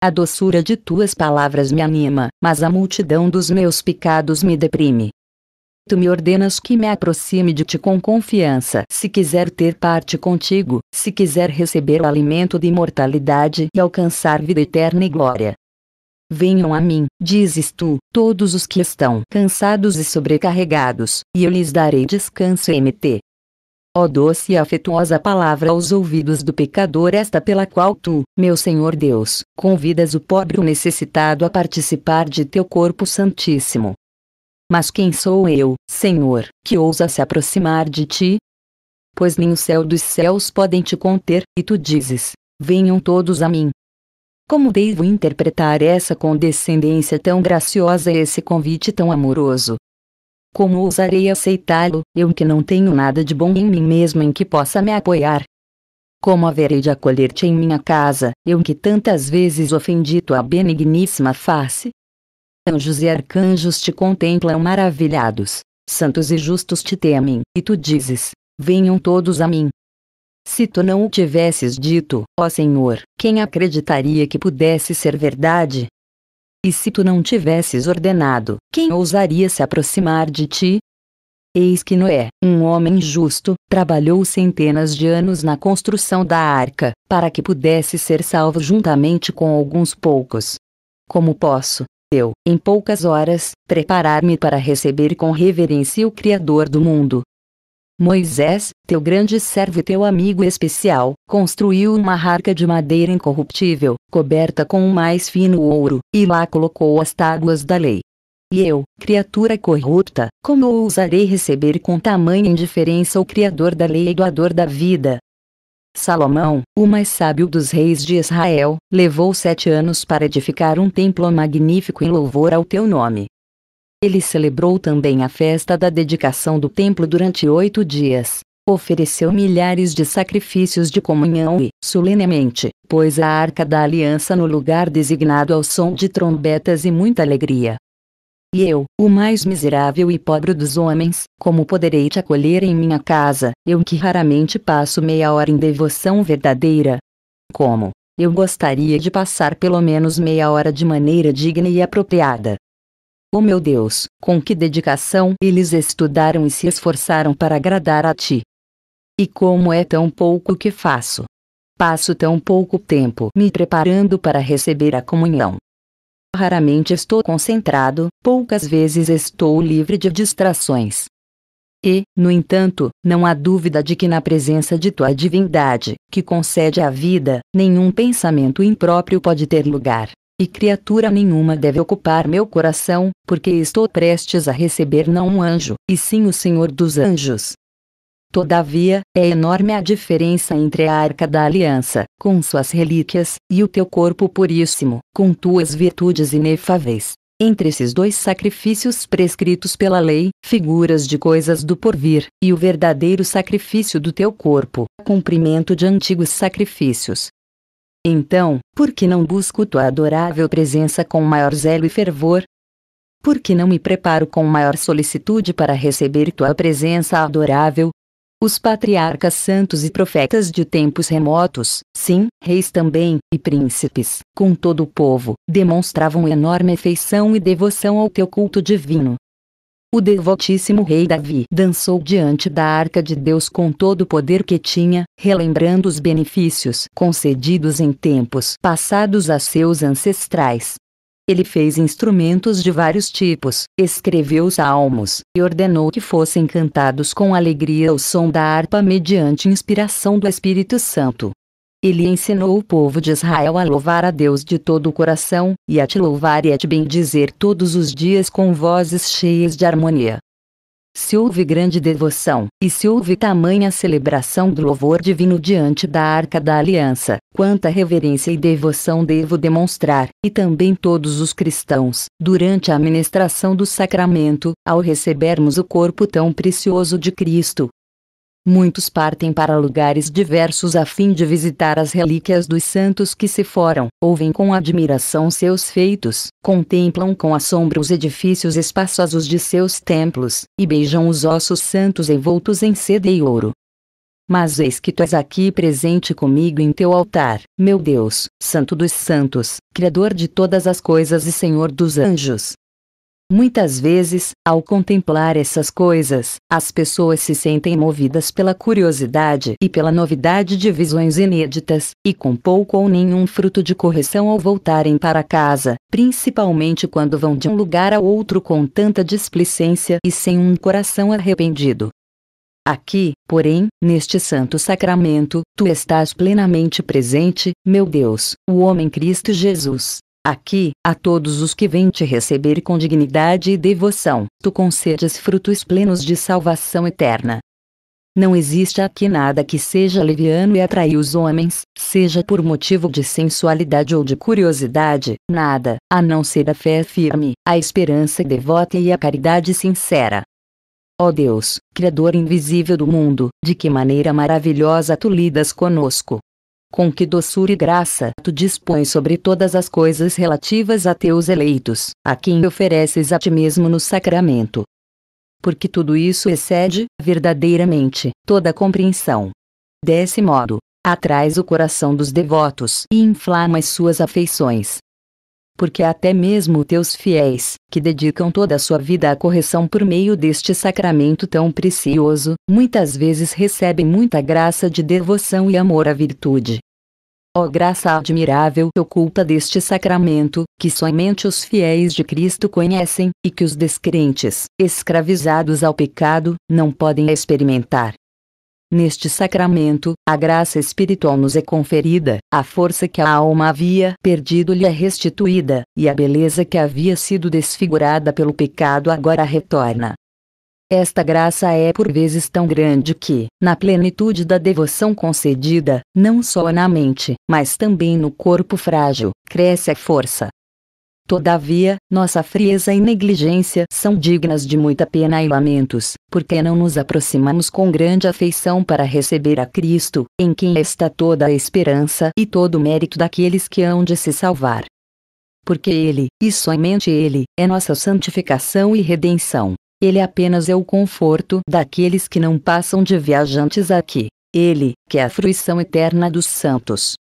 A doçura de tuas palavras me anima, mas a multidão dos meus pecados me deprime. Tu me ordenas que me aproxime de ti com confiança. Se quiser ter parte contigo, se quiser receber o alimento de imortalidade e alcançar vida eterna e glória. Venham a mim, dizes tu, todos os que estão cansados e sobrecarregados, e eu lhes darei descanso. MT. Ó doce e afetuosa palavra aos ouvidos do pecador, esta pela qual tu, meu Senhor Deus, convidas o pobre e o necessitado a participar de teu corpo santíssimo. Mas quem sou eu, Senhor, que ousa se aproximar de ti? Pois nem o céu dos céus podem te conter, e tu dizes: Venham todos a mim. Como devo interpretar essa condescendência tão graciosa e esse convite tão amoroso? Como ousarei aceitá-lo, eu que não tenho nada de bom em mim mesmo em que possa me apoiar? Como haverei de acolher-te em minha casa, eu que tantas vezes ofendi tua benigníssima face, Anjos e arcanjos te contemplam maravilhados. Santos e justos te temem, e tu dizes: Venham todos a mim. Se tu não o tivesses dito, ó Senhor, quem acreditaria que pudesse ser verdade? E se tu não tivesses ordenado, quem ousaria se aproximar de ti? Eis que Noé, um homem justo, trabalhou centenas de anos na construção da arca, para que pudesse ser salvo juntamente com alguns poucos. Como posso, deu, em poucas horas, preparar-me para receber com reverência o Criador do mundo. Moisés, teu grande servo e teu amigo especial, construiu uma arca de madeira incorruptível, coberta com o um mais fino ouro, e lá colocou as tábuas da lei. E eu, criatura corrupta, como ousarei receber com tamanha indiferença o Criador da lei e doador da vida, Salomão, o mais sábio dos reis de Israel, levou sete anos para edificar um templo magnífico em louvor ao teu nome. Ele celebrou também a festa da dedicação do templo durante oito dias. Ofereceu milhares de sacrifícios de comunhão e, solenemente, pôs a arca da aliança no lugar designado ao som de trombetas e muita alegria. E eu, o mais miserável e pobre dos homens, como poderei te acolher em minha casa, eu que raramente passo meia hora em devoção verdadeira? Como? Eu gostaria de passar pelo menos meia hora de maneira digna e apropriada. Oh meu Deus, com que dedicação eles estudaram e se esforçaram para agradar a ti. E como é tão pouco que faço. Passo tão pouco tempo me preparando para receber a comunhão. Raramente estou concentrado, poucas vezes estou livre de distrações. E, no entanto, não há dúvida de que na presença de tua divindade, que concede a vida, nenhum pensamento impróprio pode ter lugar. E criatura nenhuma deve ocupar meu coração, porque estou prestes a receber não um anjo, e sim o Senhor dos anjos, Todavia, é enorme a diferença entre a arca da aliança, com suas relíquias, e o teu corpo puríssimo, com tuas virtudes inefáveis. Entre esses dois sacrifícios prescritos pela lei, figuras de coisas do porvir, e o verdadeiro sacrifício do teu corpo, cumprimento de antigos sacrifícios. Então, por que não busco tua adorável presença com maior zelo e fervor, Por que não me preparo com maior solicitude para receber tua presença adorável, os patriarcas santos e profetas de tempos remotos, sim, reis também, e príncipes, com todo o povo, demonstravam enorme afeição e devoção ao teu culto divino. O devotíssimo rei Davi dançou diante da arca de Deus com todo o poder que tinha, relembrando os benefícios concedidos em tempos passados a seus ancestrais, ele fez instrumentos de vários tipos, escreveu salmos, e ordenou que fossem cantados com alegria ao som da harpa mediante inspiração do Espírito Santo. Ele ensinou o povo de Israel a louvar a Deus de todo o coração, e a te louvar e a te bendizer todos os dias com vozes cheias de harmonia se houve grande devoção, e se houve tamanha celebração do louvor divino diante da Arca da Aliança, quanta reverência e devoção devo demonstrar, e também todos os cristãos, durante a ministração do sacramento, ao recebermos o corpo tão precioso de Cristo, muitos partem para lugares diversos a fim de visitar as relíquias dos santos que se foram, ouvem com admiração seus feitos, contemplam com assombro os edifícios espaçosos de seus templos, e beijam os ossos santos envoltos em seda e ouro. Mas eis que tu és aqui presente comigo em teu altar, meu Deus, Santo dos Santos, Criador de todas as coisas e Senhor dos anjos, Muitas vezes, ao contemplar essas coisas, as pessoas se sentem movidas pela curiosidade e pela novidade de visões inéditas, e com pouco ou nenhum fruto de correção ao voltarem para casa, principalmente quando vão de um lugar a outro com tanta displicência e sem um coração arrependido. Aqui, porém, neste santo sacramento, tu estás plenamente presente, meu Deus, o homem Cristo Jesus. Aqui, a todos os que vêm te receber com dignidade e devoção, tu concedes frutos plenos de salvação eterna. Não existe aqui nada que seja leviano e atraia os homens, seja por motivo de sensualidade ou de curiosidade, nada, a não ser a fé firme, a esperança devota e a caridade sincera. Ó oh Deus, Criador invisível do mundo, de que maneira maravilhosa tu lidas conosco, com que doçura e graça tu dispões sobre todas as coisas relativas a teus eleitos, a quem ofereces a ti mesmo no sacramento. Porque tudo isso excede, verdadeiramente, toda compreensão. Desse modo, atrais o coração dos devotos e inflama as suas afeições, porque até mesmo teus fiéis, que dedicam toda a sua vida à correção por meio deste sacramento tão precioso, muitas vezes recebem muita graça de devoção e amor à virtude. Ó oh, graça admirável oculta deste sacramento, que somente os fiéis de Cristo conhecem, e que os descrentes, escravizados ao pecado, não podem experimentar. Neste sacramento, a graça espiritual nos é conferida, a força que a alma havia perdido lhe é restituída, e a beleza que havia sido desfigurada pelo pecado agora retorna. Esta graça é por vezes tão grande que, na plenitude da devoção concedida, não só na mente, mas também no corpo frágil, cresce a força, Todavia, nossa frieza e negligência são dignas de muita pena e lamentos, porque não nos aproximamos com grande afeição para receber a Cristo, em quem está toda a esperança e todo o mérito daqueles que hão de se salvar. Porque Ele, e somente Ele, é nossa santificação e redenção. Ele é apenas é o conforto daqueles que não passam de viajantes aqui. Ele, que é a fruição eterna dos santos.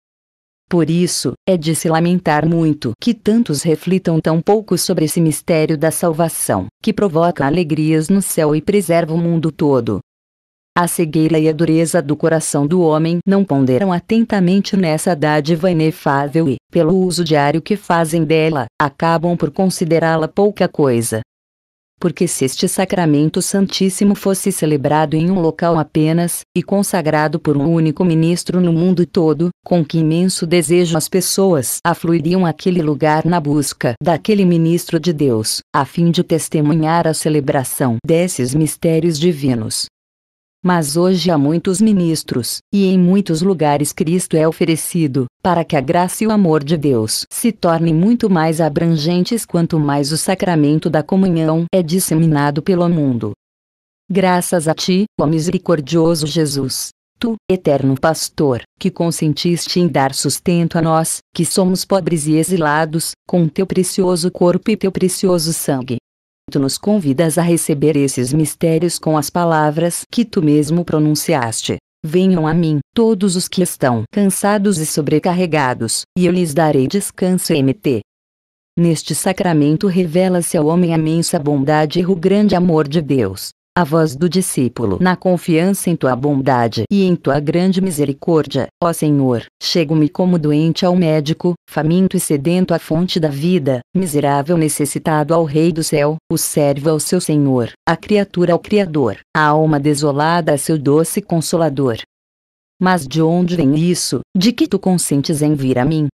Por isso, é de se lamentar muito que tantos reflitam tão pouco sobre esse mistério da salvação, que provoca alegrias no céu e preserva o mundo todo. A cegueira e a dureza do coração do homem não ponderam atentamente nessa dádiva inefável e, pelo uso diário que fazem dela, acabam por considerá-la pouca coisa, porque se este sacramento santíssimo fosse celebrado em um local apenas, e consagrado por um único ministro no mundo todo, com que imenso desejo as pessoas afluiriam àquele lugar na busca daquele ministro de Deus, a fim de testemunhar a celebração desses mistérios divinos. Mas hoje há muitos ministros, e em muitos lugares Cristo é oferecido, para que a graça e o amor de Deus se tornem muito mais abrangentes quanto mais o sacramento da comunhão é disseminado pelo mundo. Graças a ti, ó misericordioso Jesus, tu, eterno pastor, que consentiste em dar sustento a nós, que somos pobres e exilados, com teu precioso corpo e teu precioso sangue tu nos convidas a receber esses mistérios com as palavras que tu mesmo pronunciaste. Venham a mim, todos os que estão cansados e sobrecarregados, e eu lhes darei descanso. MT. Neste sacramento revela-se ao homem a imensa bondade e o grande amor de Deus, a voz do discípulo na confiança em tua bondade e em tua grande misericórdia. Ó Senhor, chego-me como doente ao médico, faminto e sedento à fonte da vida, miserável necessitado ao Rei do céu, o servo ao seu Senhor, a criatura ao Criador, a alma desolada a seu doce consolador. Mas de onde vem isso, de que tu consentes em vir a mim?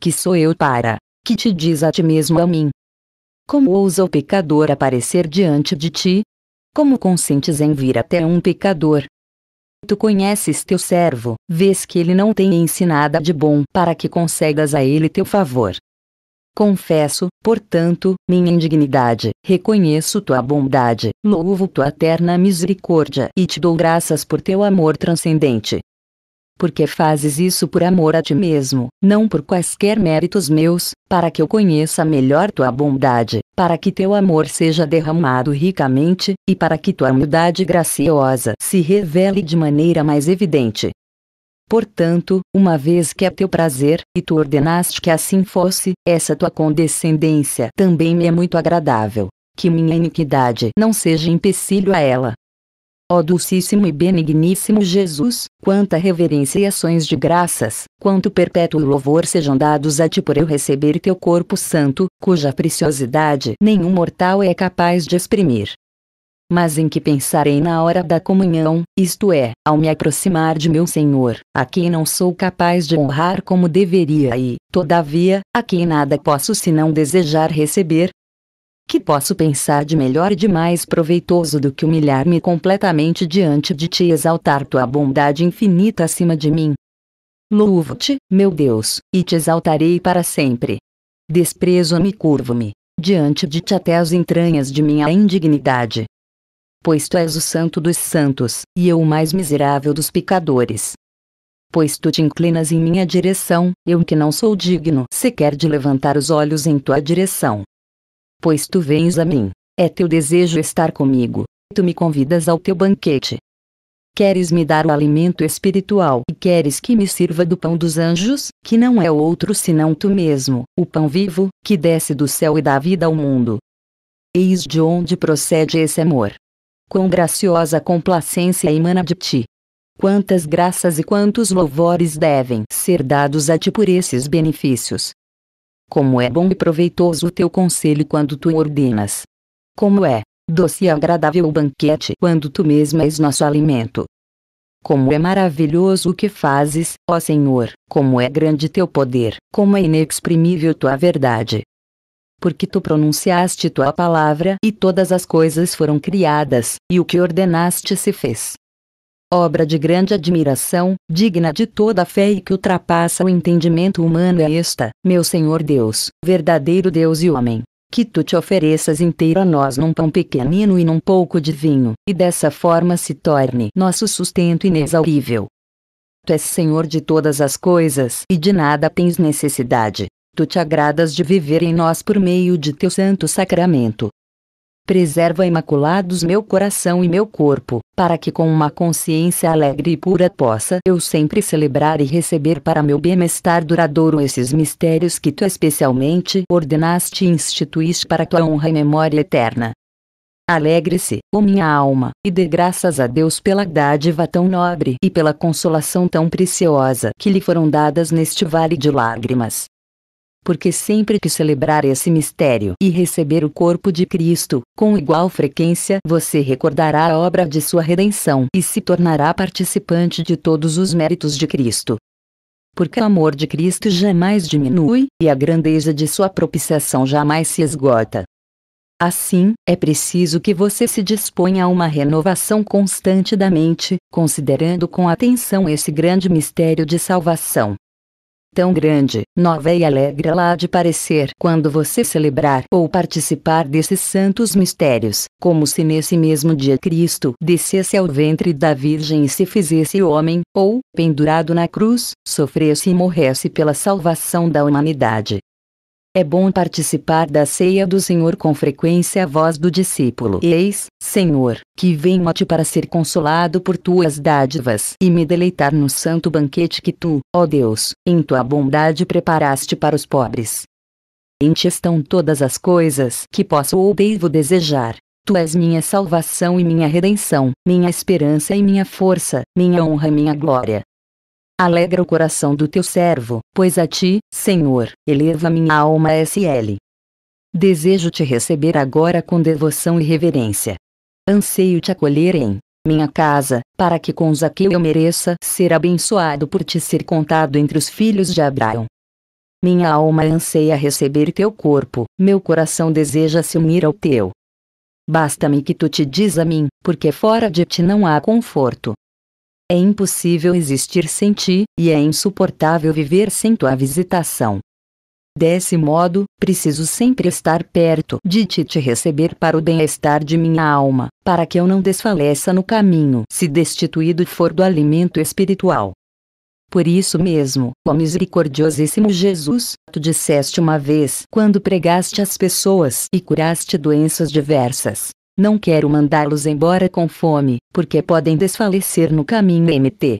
Que sou eu para, que te diz a ti mesmo a mim? Como ousa o pecador aparecer diante de ti, como consentes em vir até um pecador? Tu conheces teu servo, vês que ele não tem ensinada de bom para que concedas a ele teu favor. Confesso, portanto, minha indignidade, reconheço tua bondade, louvo tua eterna misericórdia e te dou graças por teu amor transcendente porque fazes isso por amor a ti mesmo, não por quaisquer méritos meus, para que eu conheça melhor tua bondade, para que teu amor seja derramado ricamente, e para que tua humildade graciosa se revele de maneira mais evidente. Portanto, uma vez que é teu prazer, e tu ordenaste que assim fosse, essa tua condescendência também me é muito agradável. Que minha iniquidade não seja empecilho a ela, Ó Dulcíssimo e Benigníssimo Jesus, quanta reverência e ações de graças, quanto perpétuo louvor sejam dados a Ti por eu receber Teu corpo santo, cuja preciosidade nenhum mortal é capaz de exprimir. Mas em que pensarei na hora da comunhão, isto é, ao me aproximar de meu Senhor, a quem não sou capaz de honrar como deveria e, todavia, a quem nada posso senão desejar receber, que posso pensar de melhor e de mais proveitoso do que humilhar-me completamente diante de ti e exaltar tua bondade infinita acima de mim? Louvo-te, meu Deus, e te exaltarei para sempre. Desprezo-me e curvo-me, diante de ti até as entranhas de minha indignidade. Pois tu és o santo dos santos, e eu o mais miserável dos pecadores. Pois tu te inclinas em minha direção, eu que não sou digno sequer de levantar os olhos em tua direção pois tu vens a mim. É teu desejo estar comigo. Tu me convidas ao teu banquete. Queres me dar o alimento espiritual e queres que me sirva do pão dos anjos, que não é outro senão tu mesmo, o pão vivo, que desce do céu e dá vida ao mundo. Eis de onde procede esse amor. Quão graciosa complacência emana de ti. Quantas graças e quantos louvores devem ser dados a ti por esses benefícios. Como é bom e proveitoso o teu conselho quando tu ordenas. Como é doce e agradável o banquete quando tu mesmo és nosso alimento. Como é maravilhoso o que fazes, ó Senhor, como é grande teu poder, como é inexprimível tua verdade. Porque tu pronunciaste tua palavra e todas as coisas foram criadas, e o que ordenaste se fez obra de grande admiração, digna de toda a fé e que ultrapassa o entendimento humano é esta, meu Senhor Deus, verdadeiro Deus e homem. Que tu te ofereças inteiro a nós num pão pequenino e num pouco de vinho, e dessa forma se torne nosso sustento inexaurível. Tu és Senhor de todas as coisas e de nada tens necessidade. Tu te agradas de viver em nós por meio de teu santo sacramento, preserva imaculados meu coração e meu corpo, para que com uma consciência alegre e pura possa eu sempre celebrar e receber para meu bem-estar duradouro esses mistérios que tu especialmente ordenaste e instituíste para tua honra e memória eterna. Alegre-se, ó oh minha alma, e dê graças a Deus pela dádiva tão nobre e pela consolação tão preciosa que lhe foram dadas neste vale de lágrimas porque sempre que celebrar esse mistério e receber o corpo de Cristo, com igual frequência você recordará a obra de sua redenção e se tornará participante de todos os méritos de Cristo. Porque o amor de Cristo jamais diminui, e a grandeza de sua propiciação jamais se esgota. Assim, é preciso que você se disponha a uma renovação constante da mente, considerando com atenção esse grande mistério de salvação tão grande, nova e alegre lá de parecer quando você celebrar ou participar desses santos mistérios, como se nesse mesmo dia Cristo descesse ao ventre da Virgem e se fizesse homem, ou, pendurado na cruz, sofresse e morresse pela salvação da humanidade. É bom participar da ceia do Senhor com frequência a voz do discípulo. Eis, Senhor, que venho a ti para ser consolado por tuas dádivas e me deleitar no santo banquete que tu, ó Deus, em tua bondade preparaste para os pobres. Em ti estão todas as coisas que posso ou devo desejar. Tu és minha salvação e minha redenção, minha esperança e minha força, minha honra e minha glória. Alegra o coração do teu servo, pois a ti, Senhor, eleva minha alma SL. Desejo te receber agora com devoção e reverência. Anseio te acolher em minha casa, para que com Zaqueu eu mereça ser abençoado por te ser contado entre os filhos de Abraão. Minha alma anseia receber teu corpo, meu coração deseja se unir ao teu. Basta-me que tu te diz a mim, porque fora de ti não há conforto. É impossível existir sem ti, e é insuportável viver sem tua visitação. Desse modo, preciso sempre estar perto de ti te receber para o bem-estar de minha alma, para que eu não desfaleça no caminho se destituído for do alimento espiritual. Por isso mesmo, ó misericordiosíssimo Jesus, tu disseste uma vez, quando pregaste às pessoas e curaste doenças diversas, não quero mandá-los embora com fome, porque podem desfalecer no caminho MT.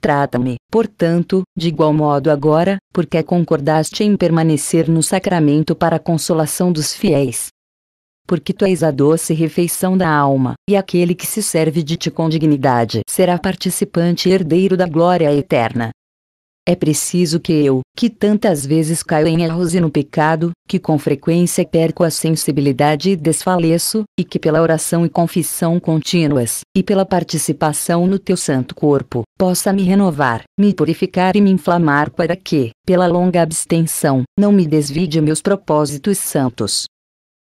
Trata-me, portanto, de igual modo agora, porque concordaste em permanecer no sacramento para a consolação dos fiéis. Porque tu és a doce refeição da alma, e aquele que se serve de ti com dignidade será participante e herdeiro da glória eterna. É preciso que eu, que tantas vezes caio em erros e no pecado, que com frequência perco a sensibilidade e desfaleço, e que pela oração e confissão contínuas, e pela participação no teu santo corpo, possa me renovar, me purificar e me inflamar para que, pela longa abstenção, não me desvie meus propósitos santos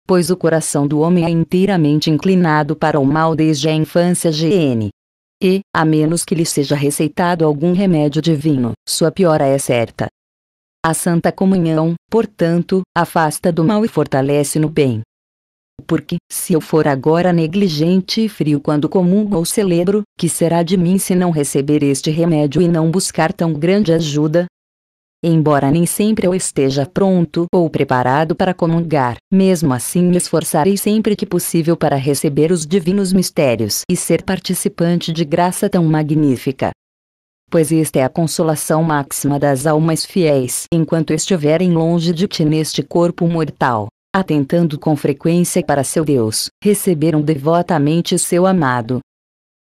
pois o coração do homem é inteiramente inclinado para o mal desde a infância. GN e, a menos que lhe seja receitado algum remédio divino, sua piora é certa. A Santa Comunhão, portanto, afasta do mal e fortalece no bem. Porque, se eu for agora negligente e frio quando comungo ou celebro, que será de mim se não receber este remédio e não buscar tão grande ajuda, embora nem sempre eu esteja pronto ou preparado para comungar, mesmo assim me esforçarei sempre que possível para receber os divinos mistérios e ser participante de graça tão magnífica. Pois esta é a consolação máxima das almas fiéis enquanto estiverem longe de ti neste corpo mortal, atentando com frequência para seu Deus, receberam devotamente seu amado,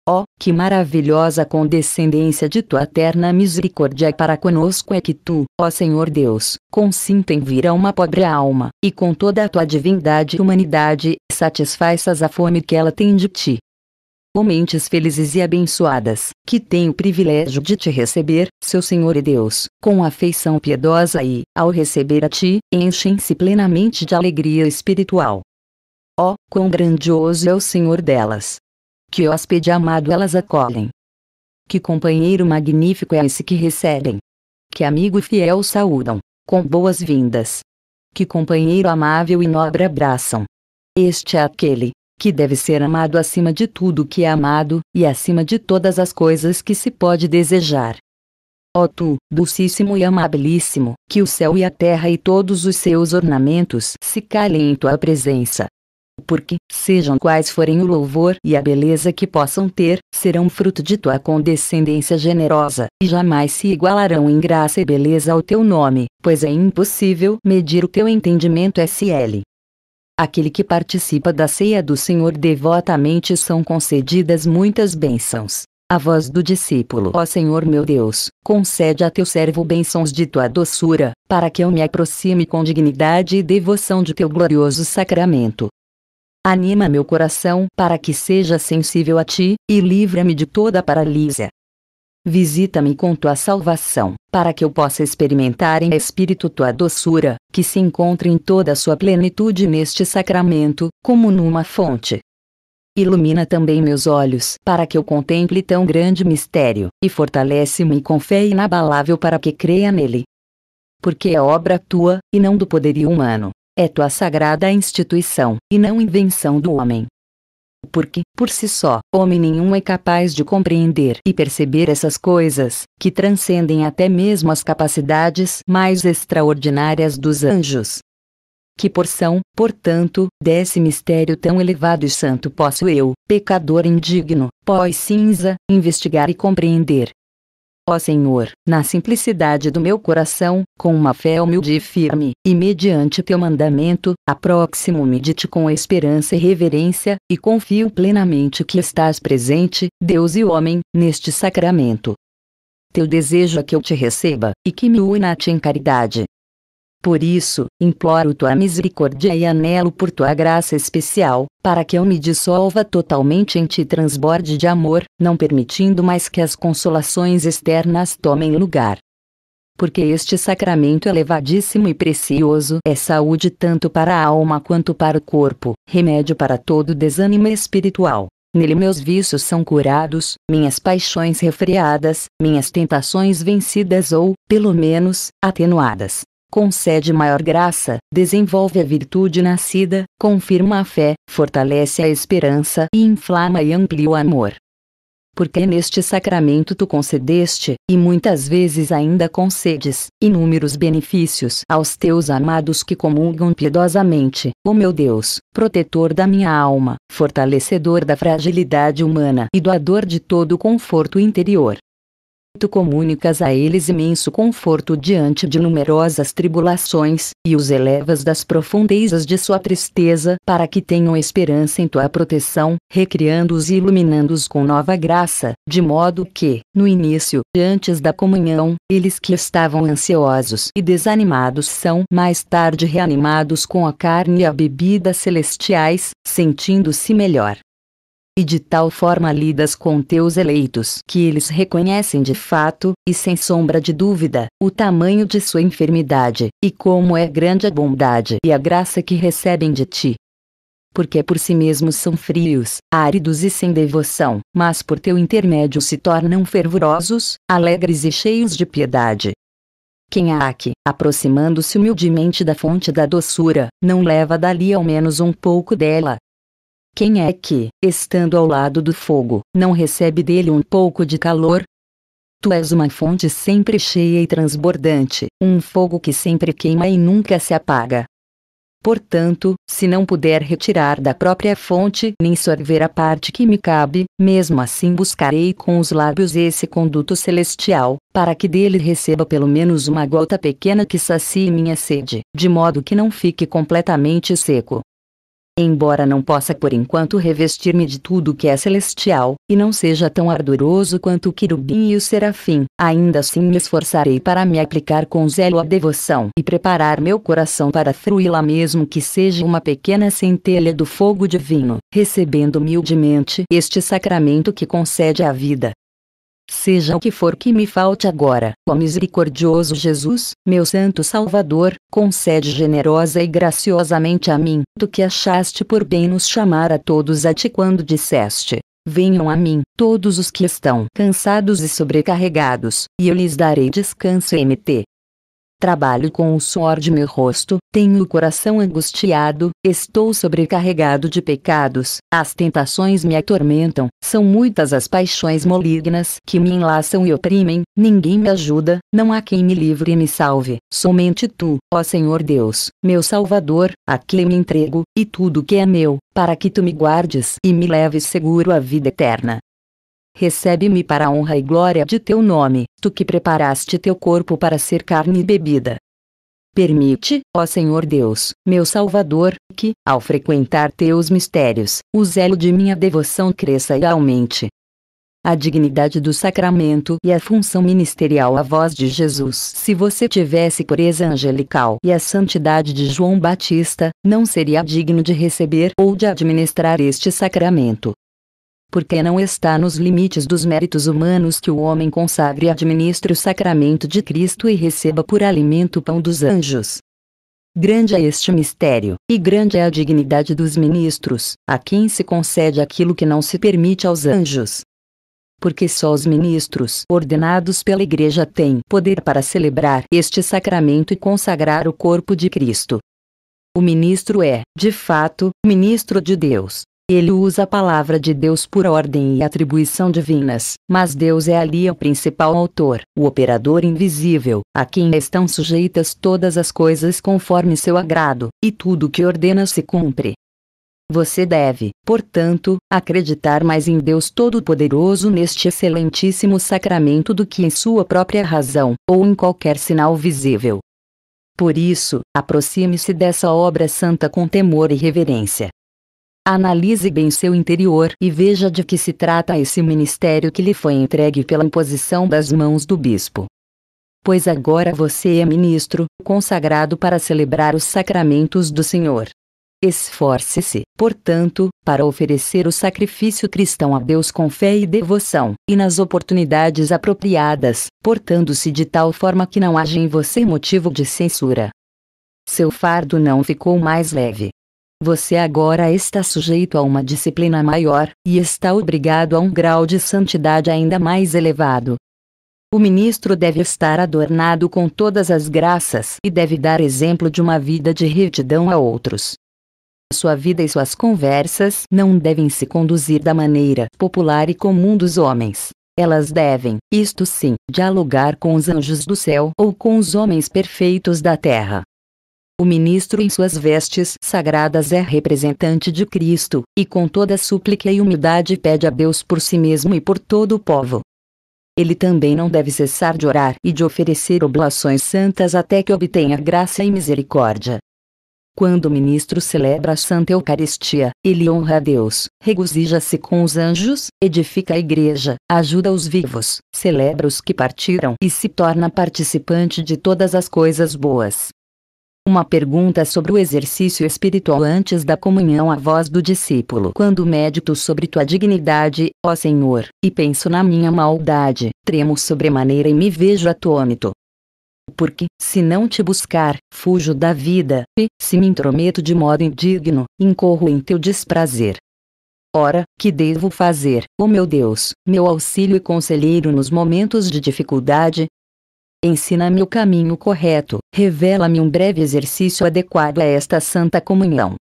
Oh, que maravilhosa condescendência de tua terna misericórdia para conosco é que tu, ó Senhor Deus, consinta em vir a uma pobre alma, e com toda a tua divindade e humanidade, satisfaças a fome que ela tem de ti. Oh mentes felizes e abençoadas, que tem o privilégio de te receber, seu Senhor e Deus, com afeição piedosa e, ao receber a ti, enchem-se plenamente de alegria espiritual. Oh, quão grandioso é o Senhor delas, que hóspede amado elas acolhem. Que companheiro magnífico é esse que recebem. Que amigo fiel saúdam, com boas-vindas. Que companheiro amável e nobre abraçam. Este é aquele, que deve ser amado acima de tudo que é amado, e acima de todas as coisas que se pode desejar. Ó tu, dulcíssimo e amabilíssimo, que o céu e a terra e todos os seus ornamentos se calem em tua presença porque, sejam quais forem o louvor e a beleza que possam ter, serão fruto de tua condescendência generosa, e jamais se igualarão em graça e beleza ao teu nome, pois é impossível medir o teu entendimento SL. Aquele que participa da ceia do Senhor devotamente são concedidas muitas bênçãos. A voz do discípulo: Ó Senhor meu Deus, concede a teu servo bênçãos de tua doçura, para que eu me aproxime com dignidade e devoção de teu glorioso sacramento. Anima meu coração para que seja sensível a ti, e livra-me de toda paralisia. Visita-me com tua salvação, para que eu possa experimentar em espírito tua doçura, que se encontra em toda a sua plenitude neste sacramento, como numa fonte. Ilumina também meus olhos, para que eu contemple tão grande mistério, e fortalece-me com fé inabalável para que creia nele. Porque é obra tua, e não do poderio humano, é tua sagrada instituição, e não invenção do homem. Porque, por si só, homem nenhum é capaz de compreender e perceber essas coisas, que transcendem até mesmo as capacidades mais extraordinárias dos anjos. Que porção, portanto, desse mistério tão elevado e santo posso eu, pecador indigno, pós cinza, investigar e compreender? Ó Senhor, na simplicidade do meu coração, com uma fé humilde e firme, e mediante teu mandamento, aproximo-me de ti com esperança e reverência, e confio plenamente que estás presente, Deus e homem, neste sacramento. Teu desejo é que eu te receba, e que me una a ti em caridade, por isso, imploro tua misericórdia e anelo por tua graça especial, para que eu me dissolva totalmente em ti transborde de amor, não permitindo mais que as consolações externas tomem lugar. Porque este sacramento é elevadíssimo e precioso é saúde tanto para a alma quanto para o corpo, remédio para todo desânimo espiritual. Nele meus vícios são curados, minhas paixões refriadas minhas tentações vencidas ou, pelo menos, atenuadas concede maior graça, desenvolve a virtude nascida, confirma a fé, fortalece a esperança e inflama e amplia o amor. Porque neste sacramento tu concedeste, e muitas vezes ainda concedes, inúmeros benefícios aos teus amados que comungam piedosamente, ó oh meu Deus, protetor da minha alma, fortalecedor da fragilidade humana e doador de todo o conforto interior tu comunicas a eles imenso conforto diante de numerosas tribulações, e os elevas das profundezas de sua tristeza, para que tenham esperança em tua proteção, recriando-os e iluminando-os com nova graça, de modo que, no início, antes da comunhão, eles que estavam ansiosos e desanimados são mais tarde reanimados com a carne e a bebida celestiais, sentindo-se melhor e de tal forma lidas com teus eleitos que eles reconhecem de fato, e sem sombra de dúvida, o tamanho de sua enfermidade, e como é grande a bondade e a graça que recebem de ti. Porque por si mesmos são frios, áridos e sem devoção, mas por teu intermédio se tornam fervorosos, alegres e cheios de piedade. Quem há que, aproximando-se humildemente da fonte da doçura, não leva dali ao menos um pouco dela, quem é que, estando ao lado do fogo, não recebe dele um pouco de calor? Tu és uma fonte sempre cheia e transbordante, um fogo que sempre queima e nunca se apaga. Portanto, se não puder retirar da própria fonte nem sorver a parte que me cabe, mesmo assim buscarei com os lábios esse conduto celestial, para que dele receba pelo menos uma gota pequena que sacie minha sede, de modo que não fique completamente seco. Embora não possa por enquanto revestir-me de tudo que é celestial, e não seja tão ardoroso quanto o querubim e o serafim, ainda assim me esforçarei para me aplicar com zelo à devoção e preparar meu coração para fruí-la mesmo que seja uma pequena centelha do fogo divino, recebendo humildemente este sacramento que concede a vida. Seja o que for que me falte agora, ó misericordioso Jesus, meu santo Salvador, concede generosa e graciosamente a mim, do que achaste por bem nos chamar a todos a ti quando disseste: Venham a mim, todos os que estão cansados e sobrecarregados, e eu lhes darei descanso. MT trabalho com o suor de meu rosto, tenho o coração angustiado, estou sobrecarregado de pecados, as tentações me atormentam, são muitas as paixões malignas que me enlaçam e oprimem, ninguém me ajuda, não há quem me livre e me salve, somente tu, ó Senhor Deus, meu Salvador, a quem me entrego, e tudo que é meu, para que tu me guardes e me leves seguro à vida eterna recebe-me para a honra e glória de teu nome, tu que preparaste teu corpo para ser carne e bebida. Permite, ó Senhor Deus, meu Salvador, que, ao frequentar teus mistérios, o zelo de minha devoção cresça e aumente. A dignidade do sacramento e a função ministerial à voz de Jesus. Se você tivesse pureza angelical e a santidade de João Batista, não seria digno de receber ou de administrar este sacramento porque não está nos limites dos méritos humanos que o homem consagre e administre o sacramento de Cristo e receba por alimento o pão dos anjos. Grande é este mistério, e grande é a dignidade dos ministros, a quem se concede aquilo que não se permite aos anjos. Porque só os ministros ordenados pela Igreja têm poder para celebrar este sacramento e consagrar o corpo de Cristo. O ministro é, de fato, ministro de Deus, ele usa a palavra de Deus por ordem e atribuição divinas, mas Deus é ali o principal autor, o operador invisível, a quem estão sujeitas todas as coisas conforme seu agrado, e tudo que ordena se cumpre. Você deve, portanto, acreditar mais em Deus Todo-Poderoso neste excelentíssimo sacramento do que em sua própria razão, ou em qualquer sinal visível. Por isso, aproxime-se dessa obra santa com temor e reverência, Analise bem seu interior e veja de que se trata esse ministério que lhe foi entregue pela imposição das mãos do bispo. Pois agora você é ministro, consagrado para celebrar os sacramentos do Senhor. Esforce-se, portanto, para oferecer o sacrifício cristão a Deus com fé e devoção, e nas oportunidades apropriadas, portando-se de tal forma que não haja em você motivo de censura. Seu fardo não ficou mais leve, você agora está sujeito a uma disciplina maior, e está obrigado a um grau de santidade ainda mais elevado. O ministro deve estar adornado com todas as graças e deve dar exemplo de uma vida de retidão a outros. Sua vida e suas conversas não devem se conduzir da maneira popular e comum dos homens. Elas devem, isto sim, dialogar com os anjos do céu ou com os homens perfeitos da terra. O ministro em suas vestes sagradas é representante de Cristo, e com toda súplica e humildade pede a Deus por si mesmo e por todo o povo. Ele também não deve cessar de orar e de oferecer oblações santas até que obtenha graça e misericórdia. Quando o ministro celebra a Santa Eucaristia, ele honra a Deus, regozija-se com os anjos, edifica a igreja, ajuda os vivos, celebra os que partiram e se torna participante de todas as coisas boas. Uma pergunta sobre o exercício espiritual antes da comunhão à voz do discípulo. Quando medito sobre tua dignidade, ó Senhor, e penso na minha maldade, tremo sobremaneira e me vejo atônito. Porque, se não te buscar, fujo da vida, e, se me intrometo de modo indigno, incorro em teu desprazer. Ora, que devo fazer, ó oh meu Deus, meu auxílio e conselheiro nos momentos de dificuldade, Ensina-me o caminho correto, revela-me um breve exercício adequado a esta santa comunhão.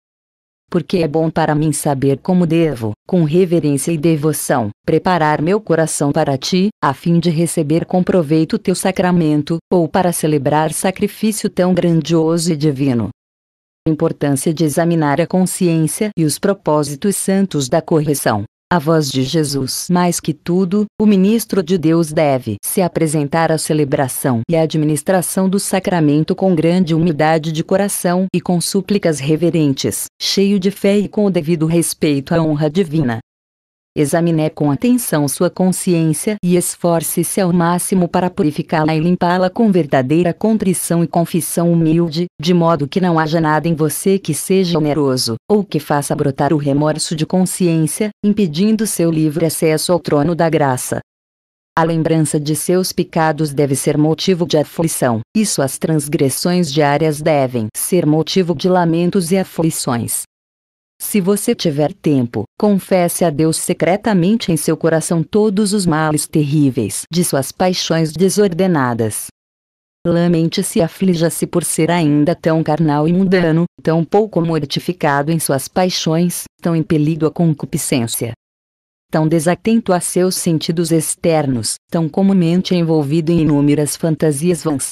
Porque é bom para mim saber como devo, com reverência e devoção, preparar meu coração para ti, a fim de receber com proveito teu sacramento, ou para celebrar sacrifício tão grandioso e divino. Importância de examinar a consciência e os propósitos santos da correção a voz de Jesus. Mais que tudo, o ministro de Deus deve se apresentar à celebração e à administração do sacramento com grande humildade de coração e com súplicas reverentes, cheio de fé e com o devido respeito à honra divina. Examine com atenção sua consciência e esforce-se ao máximo para purificá-la e limpá-la com verdadeira contrição e confissão humilde, de modo que não haja nada em você que seja oneroso, ou que faça brotar o remorso de consciência, impedindo seu livre acesso ao trono da graça. A lembrança de seus pecados deve ser motivo de aflição, e suas transgressões diárias devem ser motivo de lamentos e aflições. Se você tiver tempo, confesse a Deus secretamente em seu coração todos os males terríveis de suas paixões desordenadas. Lamente-se e aflija-se por ser ainda tão carnal e mundano, tão pouco mortificado em suas paixões, tão impelido à concupiscência. Tão desatento a seus sentidos externos, tão comumente envolvido em inúmeras fantasias vãs.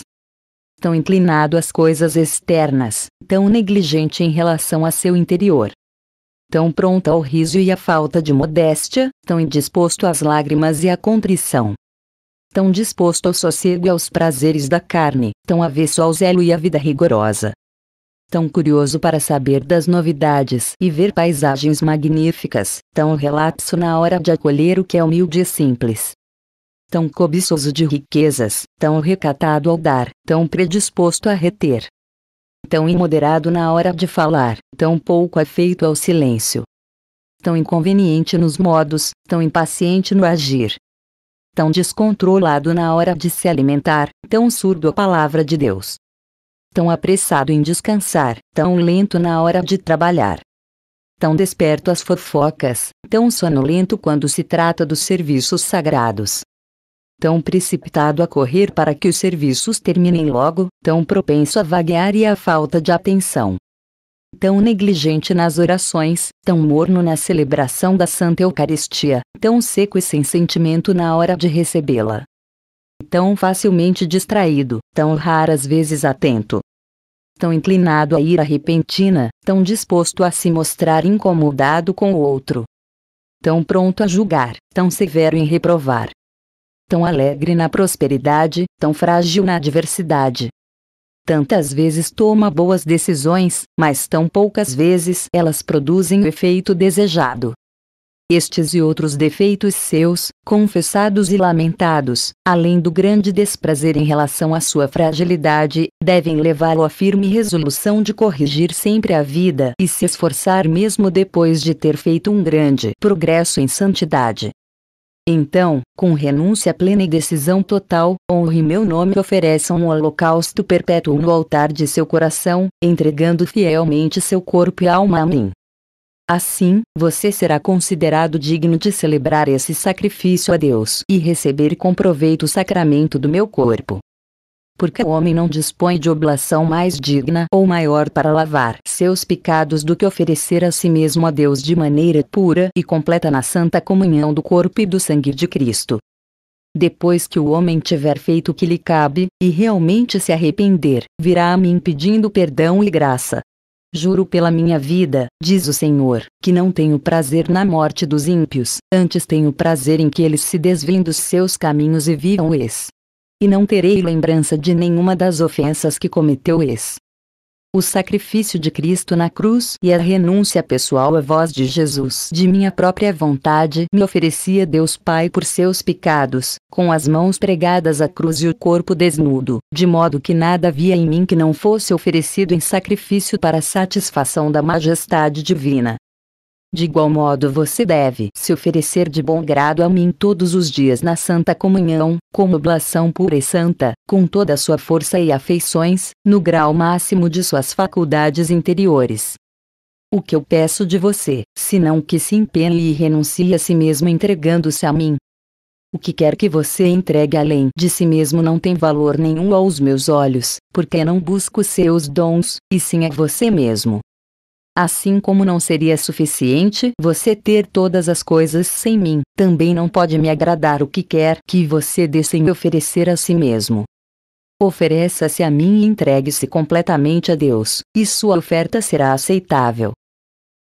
Tão inclinado às coisas externas, tão negligente em relação a seu interior tão pronto ao riso e à falta de modéstia, tão indisposto às lágrimas e à contrição. Tão disposto ao sossego e aos prazeres da carne, tão avesso ao zelo e à vida rigorosa. Tão curioso para saber das novidades e ver paisagens magníficas, tão relapso na hora de acolher o que é humilde e simples. Tão cobiçoso de riquezas, tão recatado ao dar, tão predisposto a reter, tão imoderado na hora de falar, tão pouco afeito ao silêncio, tão inconveniente nos modos, tão impaciente no agir, tão descontrolado na hora de se alimentar, tão surdo à palavra de Deus, tão apressado em descansar, tão lento na hora de trabalhar, tão desperto às fofocas, tão sonolento quando se trata dos serviços sagrados, tão precipitado a correr para que os serviços terminem logo, tão propenso a vaguear e à falta de atenção. Tão negligente nas orações, tão morno na celebração da Santa Eucaristia, tão seco e sem sentimento na hora de recebê-la. Tão facilmente distraído, tão raras vezes atento. Tão inclinado à ira repentina, tão disposto a se mostrar incomodado com o outro. Tão pronto a julgar, tão severo em reprovar, tão alegre na prosperidade, tão frágil na adversidade. Tantas vezes toma boas decisões, mas tão poucas vezes elas produzem o efeito desejado. Estes e outros defeitos seus, confessados e lamentados, além do grande desprazer em relação à sua fragilidade, devem levá-lo à firme resolução de corrigir sempre a vida e se esforçar mesmo depois de ter feito um grande progresso em santidade. Então, com renúncia plena e decisão total, honre meu nome e ofereça um holocausto perpétuo no altar de seu coração, entregando fielmente seu corpo e alma a mim. Assim, você será considerado digno de celebrar esse sacrifício a Deus e receber com proveito o sacramento do meu corpo porque o homem não dispõe de oblação mais digna ou maior para lavar seus pecados do que oferecer a si mesmo a Deus de maneira pura e completa na santa comunhão do corpo e do sangue de Cristo. Depois que o homem tiver feito o que lhe cabe, e realmente se arrepender, virá a mim pedindo perdão e graça. Juro pela minha vida, diz o Senhor, que não tenho prazer na morte dos ímpios, antes tenho prazer em que eles se desviem dos seus caminhos e vivam-es e não terei lembrança de nenhuma das ofensas que cometeu ex. O sacrifício de Cristo na cruz e a renúncia pessoal à voz de Jesus de minha própria vontade me oferecia Deus Pai por seus pecados, com as mãos pregadas à cruz e o corpo desnudo, de modo que nada havia em mim que não fosse oferecido em sacrifício para a satisfação da majestade divina. De igual modo você deve se oferecer de bom grado a mim todos os dias na Santa Comunhão, como oblação pura e santa, com toda a sua força e afeições, no grau máximo de suas faculdades interiores. O que eu peço de você, senão que se empenhe e renuncie a si mesmo entregando-se a mim. O que quer que você entregue além de si mesmo não tem valor nenhum aos meus olhos, porque não busco seus dons, e sim a você mesmo. Assim como não seria suficiente você ter todas as coisas sem mim, também não pode me agradar o que quer que você dê sem oferecer a si mesmo. Ofereça-se a mim e entregue-se completamente a Deus, e sua oferta será aceitável.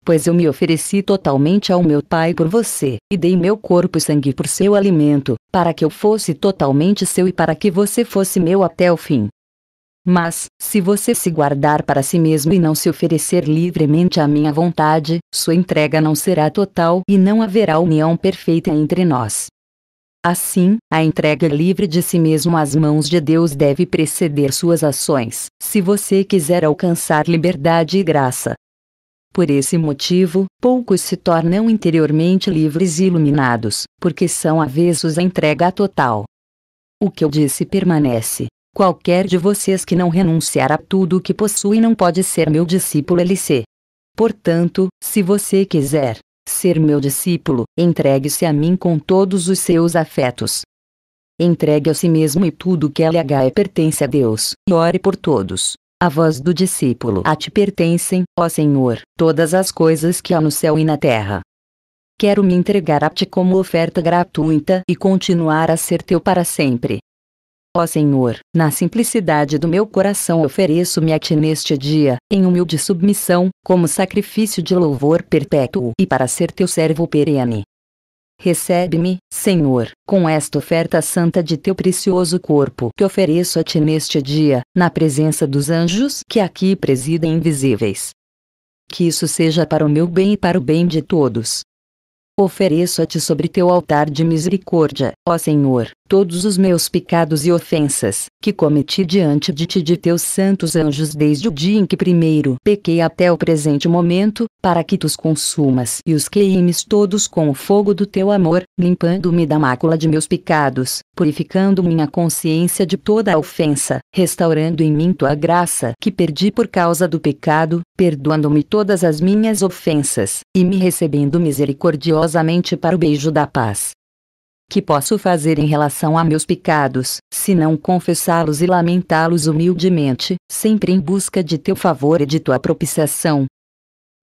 Pois eu me ofereci totalmente ao meu Pai por você, e dei meu corpo e sangue por seu alimento, para que eu fosse totalmente seu e para que você fosse meu até o fim. Mas, se você se guardar para si mesmo e não se oferecer livremente à minha vontade, sua entrega não será total e não haverá união perfeita entre nós. Assim, a entrega livre de si mesmo às mãos de Deus deve preceder suas ações, se você quiser alcançar liberdade e graça. Por esse motivo, poucos se tornam interiormente livres e iluminados, porque são avessos à entrega total. O que eu disse permanece, Qualquer de vocês que não renunciar a tudo o que possui não pode ser meu discípulo LC. Portanto, se você quiser ser meu discípulo, entregue-se a mim com todos os seus afetos. Entregue a si mesmo e tudo que LH é pertence a Deus, e ore por todos. A voz do discípulo a ti pertencem, ó Senhor, todas as coisas que há no céu e na terra. Quero me entregar a ti como oferta gratuita e continuar a ser teu para sempre. Ó Senhor, na simplicidade do meu coração ofereço-me a Ti neste dia, em humilde submissão, como sacrifício de louvor perpétuo e para ser Teu servo perene. Recebe-me, Senhor, com esta oferta santa de teu precioso corpo que ofereço a ti neste dia, na presença dos anjos que aqui presidem invisíveis. Que isso seja para o meu bem e para o bem de todos. Ofereço a ti sobre teu altar de misericórdia, ó Senhor, todos os meus pecados e ofensas, que cometi diante de ti de teus santos anjos desde o dia em que primeiro pequei até o presente momento, para que tu os consumas e os queimes todos com o fogo do teu amor, limpando-me da mácula de meus pecados, purificando minha consciência de toda a ofensa, restaurando em mim tua graça que perdi por causa do pecado, perdoando-me todas as minhas ofensas, e me recebendo misericordiosamente para o beijo da paz que posso fazer em relação a meus pecados, se não confessá-los e lamentá-los humildemente, sempre em busca de teu favor e de tua propiciação?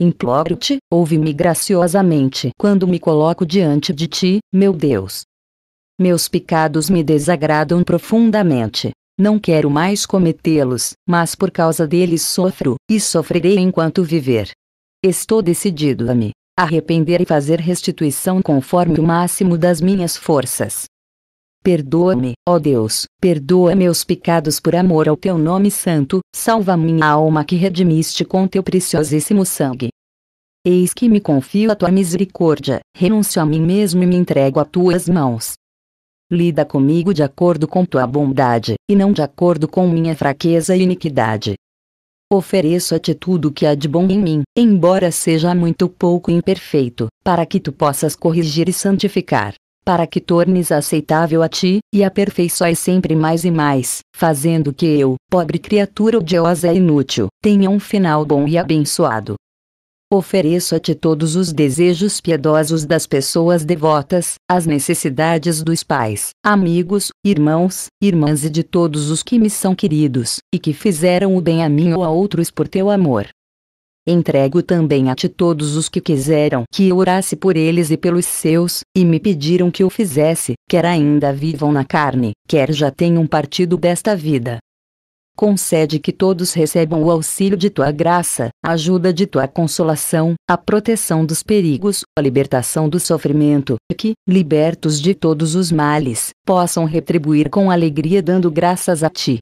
Imploro-te, ouve-me graciosamente quando me coloco diante de ti, meu Deus. Meus pecados me desagradam profundamente. Não quero mais cometê-los, mas por causa deles sofro, e sofrerei enquanto viver. Estou decidido a me arrepender e fazer restituição conforme o máximo das minhas forças. Perdoa-me, ó Deus, perdoa meus pecados por amor ao teu nome santo, salva minha alma que redimiste com teu preciosíssimo sangue. Eis que me confio à tua misericórdia, renuncio a mim mesmo e me entrego a tuas mãos. Lida comigo de acordo com tua bondade, e não de acordo com minha fraqueza e iniquidade. Ofereço a ti tudo que há de bom em mim, embora seja muito pouco imperfeito, para que tu possas corrigir e santificar, para que tornes aceitável a ti, e aperfeiçoes sempre mais e mais, fazendo que eu, pobre criatura odiosa e inútil, tenha um final bom e abençoado ofereço a ti todos os desejos piedosos das pessoas devotas, as necessidades dos pais, amigos, irmãos, irmãs e de todos os que me são queridos, e que fizeram o bem a mim ou a outros por teu amor. Entrego também a ti todos os que quiseram que eu orasse por eles e pelos seus, e me pediram que o fizesse, quer ainda vivam na carne, quer já tenham partido desta vida concede que todos recebam o auxílio de tua graça, a ajuda de tua consolação, a proteção dos perigos, a libertação do sofrimento, e que, libertos de todos os males, possam retribuir com alegria dando graças a ti.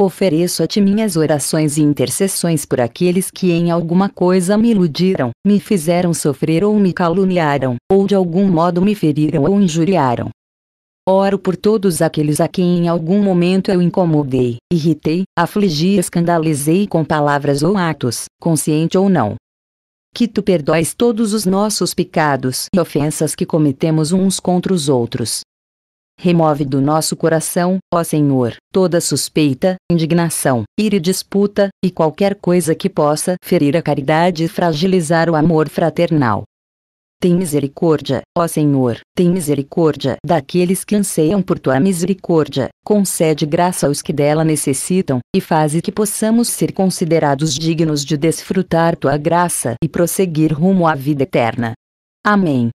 Ofereço a ti minhas orações e intercessões por aqueles que em alguma coisa me iludiram, me fizeram sofrer ou me caluniaram, ou de algum modo me feriram ou injuriaram, Oro por todos aqueles a quem em algum momento eu incomodei, irritei, afligi, escandalizei com palavras ou atos, consciente ou não. Que tu perdoes todos os nossos pecados e ofensas que cometemos uns contra os outros. Remove do nosso coração, ó Senhor, toda suspeita, indignação, ira e disputa, e qualquer coisa que possa ferir a caridade e fragilizar o amor fraternal. Tem misericórdia, ó Senhor, tem misericórdia daqueles que anseiam por tua misericórdia, concede graça aos que dela necessitam, e faze que possamos ser considerados dignos de desfrutar tua graça e prosseguir rumo à vida eterna. Amém.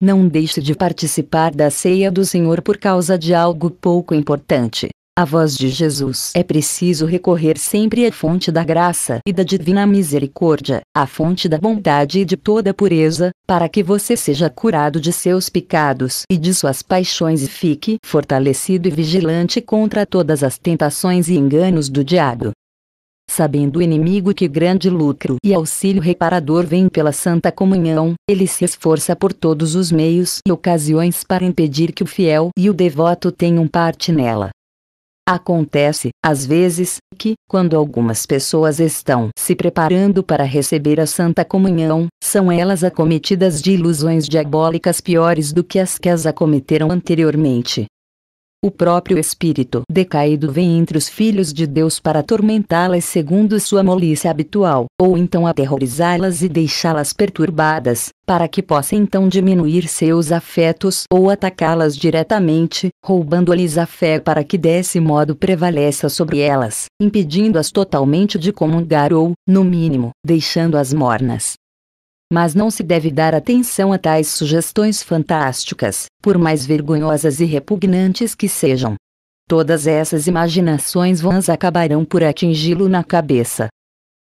Não deixe de participar da ceia do Senhor por causa de algo pouco importante a voz de Jesus. É preciso recorrer sempre à fonte da graça e da divina misericórdia, à fonte da bondade e de toda pureza, para que você seja curado de seus pecados e de suas paixões e fique fortalecido e vigilante contra todas as tentações e enganos do diabo sabendo o inimigo que grande lucro e auxílio reparador vem pela Santa Comunhão, ele se esforça por todos os meios e ocasiões para impedir que o fiel e o devoto tenham parte nela. Acontece, às vezes, que, quando algumas pessoas estão se preparando para receber a Santa Comunhão, são elas acometidas de ilusões diabólicas piores do que as que as acometeram anteriormente. O próprio espírito decaído vem entre os filhos de Deus para atormentá-las segundo sua molícia habitual, ou então aterrorizá-las e deixá-las perturbadas, para que possa então diminuir seus afetos ou atacá-las diretamente, roubando-lhes a fé para que desse modo prevaleça sobre elas, impedindo-as totalmente de comungar ou, no mínimo, deixando-as mornas mas não se deve dar atenção a tais sugestões fantásticas, por mais vergonhosas e repugnantes que sejam. Todas essas imaginações vãs acabarão por atingi-lo na cabeça.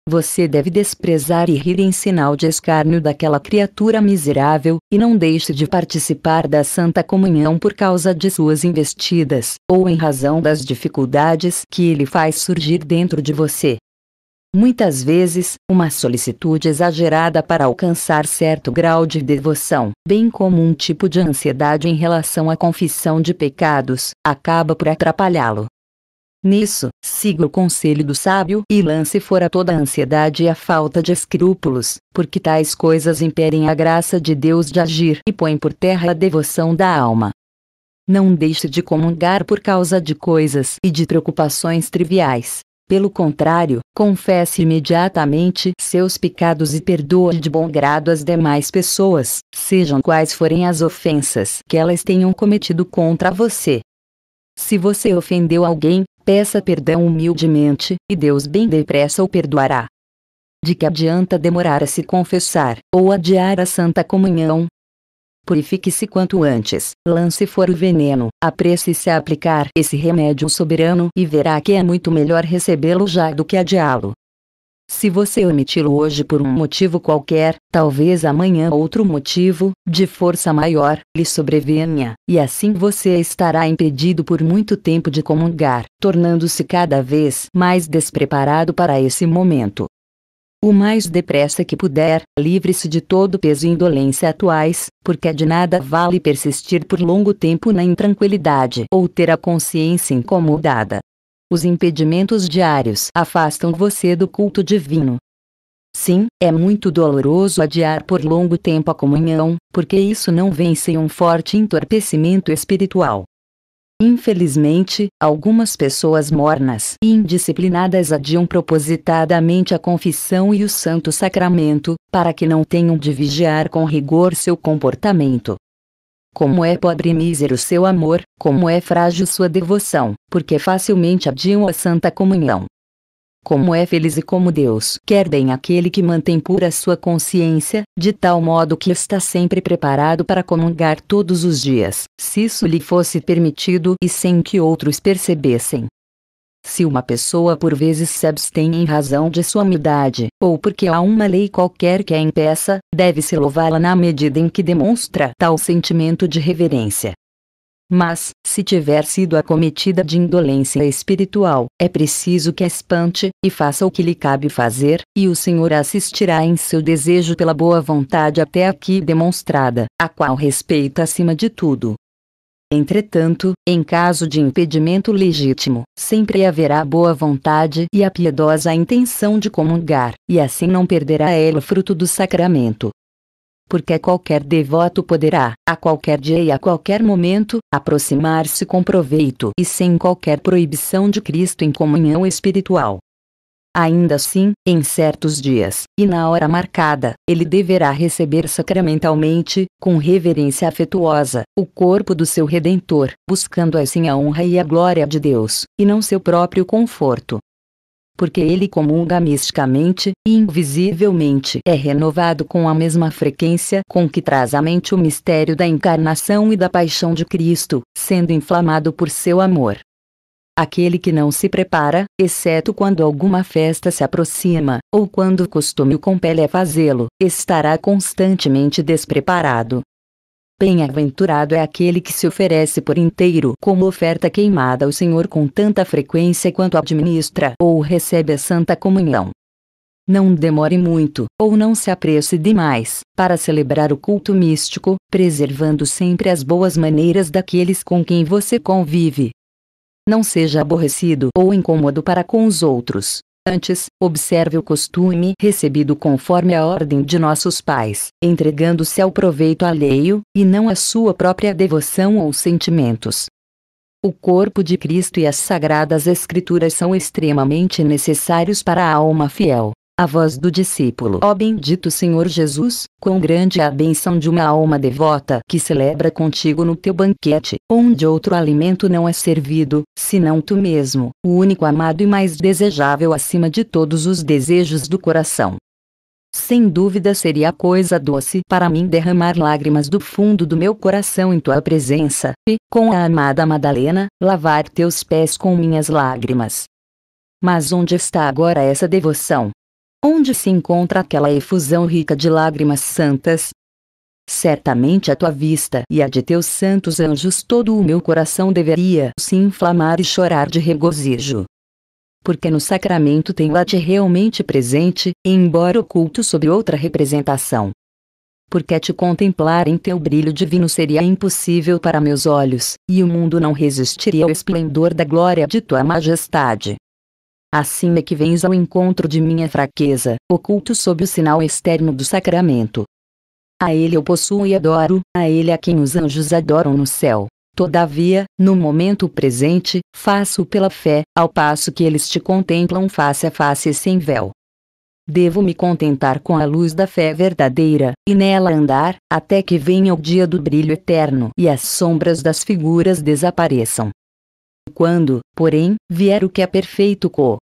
Você deve desprezar e rir em sinal de escárnio daquela criatura miserável, e não deixe de participar da Santa Comunhão por causa de suas investidas, ou em razão das dificuldades que ele faz surgir dentro de você muitas vezes, uma solicitude exagerada para alcançar certo grau de devoção, bem como um tipo de ansiedade em relação à confissão de pecados, acaba por atrapalhá-lo. Nisso, siga o conselho do sábio e lance fora toda a ansiedade e a falta de escrúpulos, porque tais coisas impedem a graça de Deus de agir e põem por terra a devoção da alma. Não deixe de comungar por causa de coisas e de preocupações triviais, pelo contrário, confesse imediatamente seus pecados e perdoe de bom grado as demais pessoas, sejam quais forem as ofensas que elas tenham cometido contra você. Se você ofendeu alguém, peça perdão humildemente, e Deus bem depressa o perdoará. De que adianta demorar a se confessar, ou adiar a santa comunhão, Purifique-se quanto antes, lance fora o veneno, apresse-se a aplicar esse remédio soberano e verá que é muito melhor recebê-lo já do que adiá-lo. Se você omiti-lo hoje por um motivo qualquer, talvez amanhã outro motivo, de força maior, lhe sobrevenha, e assim você estará impedido por muito tempo de comungar, tornando-se cada vez mais despreparado para esse momento o mais depressa que puder, livre-se de todo peso e indolência atuais, porque de nada vale persistir por longo tempo na intranquilidade ou ter a consciência incomodada. Os impedimentos diários afastam você do culto divino. Sim, é muito doloroso adiar por longo tempo a comunhão, porque isso não vem sem um forte entorpecimento espiritual. Infelizmente, algumas pessoas mornas e indisciplinadas adiam propositadamente a confissão e o santo sacramento, para que não tenham de vigiar com rigor seu comportamento. Como é pobre e mísero seu amor, como é frágil sua devoção, porque facilmente adiam a santa comunhão como é feliz e como Deus quer bem aquele que mantém pura sua consciência, de tal modo que está sempre preparado para comungar todos os dias, se isso lhe fosse permitido e sem que outros percebessem. Se uma pessoa por vezes se abstém em razão de sua humildade, ou porque há uma lei qualquer que a impeça, deve-se louvá-la na medida em que demonstra tal sentimento de reverência, mas, se tiver sido acometida de indolência espiritual, é preciso que a espante, e faça o que lhe cabe fazer, e o Senhor assistirá em seu desejo pela boa vontade até aqui demonstrada, a qual respeita acima de tudo. Entretanto, em caso de impedimento legítimo, sempre haverá boa vontade e a piedosa intenção de comungar, e assim não perderá ela o fruto do sacramento porque qualquer devoto poderá, a qualquer dia e a qualquer momento, aproximar-se com proveito e sem qualquer proibição de Cristo em comunhão espiritual. Ainda assim, em certos dias, e na hora marcada, ele deverá receber sacramentalmente, com reverência afetuosa, o corpo do seu Redentor, buscando assim a honra e a glória de Deus, e não seu próprio conforto porque ele comunga misticamente e invisivelmente é renovado com a mesma frequência com que traz à mente o mistério da encarnação e da paixão de Cristo, sendo inflamado por seu amor. Aquele que não se prepara, exceto quando alguma festa se aproxima, ou quando o costume o compele a fazê-lo, estará constantemente despreparado, Bem-aventurado é aquele que se oferece por inteiro como oferta queimada ao Senhor com tanta frequência quanto administra ou recebe a Santa Comunhão. Não demore muito, ou não se apresse demais, para celebrar o culto místico, preservando sempre as boas maneiras daqueles com quem você convive. Não seja aborrecido ou incômodo para com os outros, Antes, observe o costume recebido conforme a ordem de nossos pais, entregando-se ao proveito alheio, e não à sua própria devoção ou sentimentos. O corpo de Cristo e as sagradas Escrituras são extremamente necessários para a alma fiel. A voz do discípulo. Ó bendito Senhor Jesus, quão grande é a benção de uma alma devota que celebra contigo no teu banquete, onde outro alimento não é servido, senão tu mesmo, o único amado e mais desejável acima de todos os desejos do coração. Sem dúvida seria coisa doce para mim derramar lágrimas do fundo do meu coração em tua presença, e, com a amada Madalena, lavar teus pés com minhas lágrimas. Mas onde está agora essa devoção? Onde se encontra aquela efusão rica de lágrimas santas? Certamente à tua vista e à de teus santos anjos todo o meu coração deveria se inflamar e chorar de regozijo. Porque no sacramento tenho-a-te realmente presente, embora oculto sob outra representação porque te contemplar em teu brilho divino seria impossível para meus olhos, e o mundo não resistiria ao esplendor da glória de tua majestade. Assim é que vens ao encontro de minha fraqueza, oculto sob o sinal externo do sacramento. A ele eu possuo e adoro, a ele a quem os anjos adoram no céu. Todavia, no momento presente, faço pela fé, ao passo que eles te contemplam face a face e sem véu. Devo me contentar com a luz da fé verdadeira, e nela andar, até que venha o dia do brilho eterno e as sombras das figuras desapareçam. Quando, porém, vier o que é perfeito co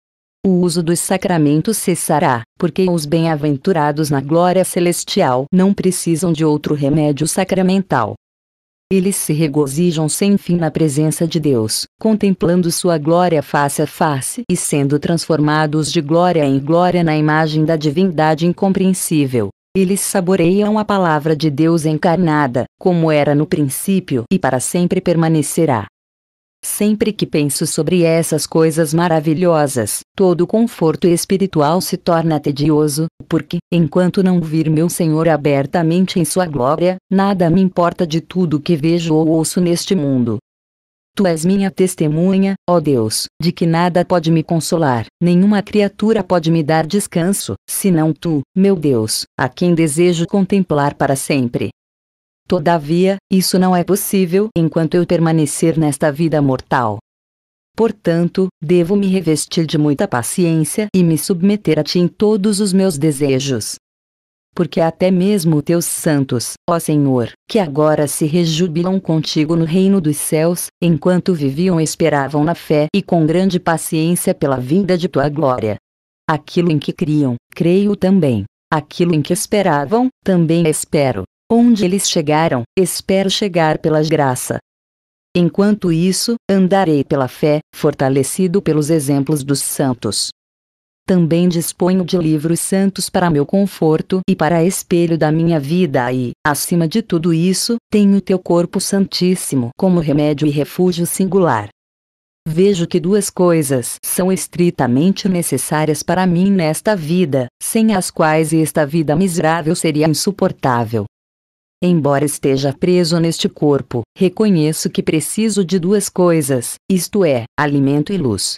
o uso dos sacramentos cessará, porque os bem-aventurados na glória celestial não precisam de outro remédio sacramental. Eles se regozijam sem fim na presença de Deus, contemplando sua glória face a face e sendo transformados de glória em glória na imagem da divindade incompreensível. Eles saboreiam a palavra de Deus encarnada, como era no princípio e para sempre permanecerá. Sempre que penso sobre essas coisas maravilhosas, todo conforto espiritual se torna tedioso, porque, enquanto não vir meu Senhor abertamente em sua glória, nada me importa de tudo que vejo ou ouço neste mundo. Tu és minha testemunha, ó Deus, de que nada pode me consolar, nenhuma criatura pode me dar descanso, senão tu, meu Deus, a quem desejo contemplar para sempre. Todavia, isso não é possível enquanto eu permanecer nesta vida mortal. Portanto, devo me revestir de muita paciência e me submeter a ti em todos os meus desejos. Porque até mesmo teus santos, ó Senhor, que agora se rejubilam contigo no reino dos céus, enquanto viviam esperavam na fé e com grande paciência pela vinda de tua glória. Aquilo em que criam, creio também. Aquilo em que esperavam, também espero. Onde eles chegaram, espero chegar pela graça. Enquanto isso, andarei pela fé, fortalecido pelos exemplos dos santos. Também disponho de livros santos para meu conforto e para espelho da minha vida e, acima de tudo isso, tenho teu corpo santíssimo como remédio e refúgio singular. Vejo que duas coisas são estritamente necessárias para mim nesta vida, sem as quais esta vida miserável seria insuportável. Embora esteja preso neste corpo, reconheço que preciso de duas coisas, isto é, alimento e luz.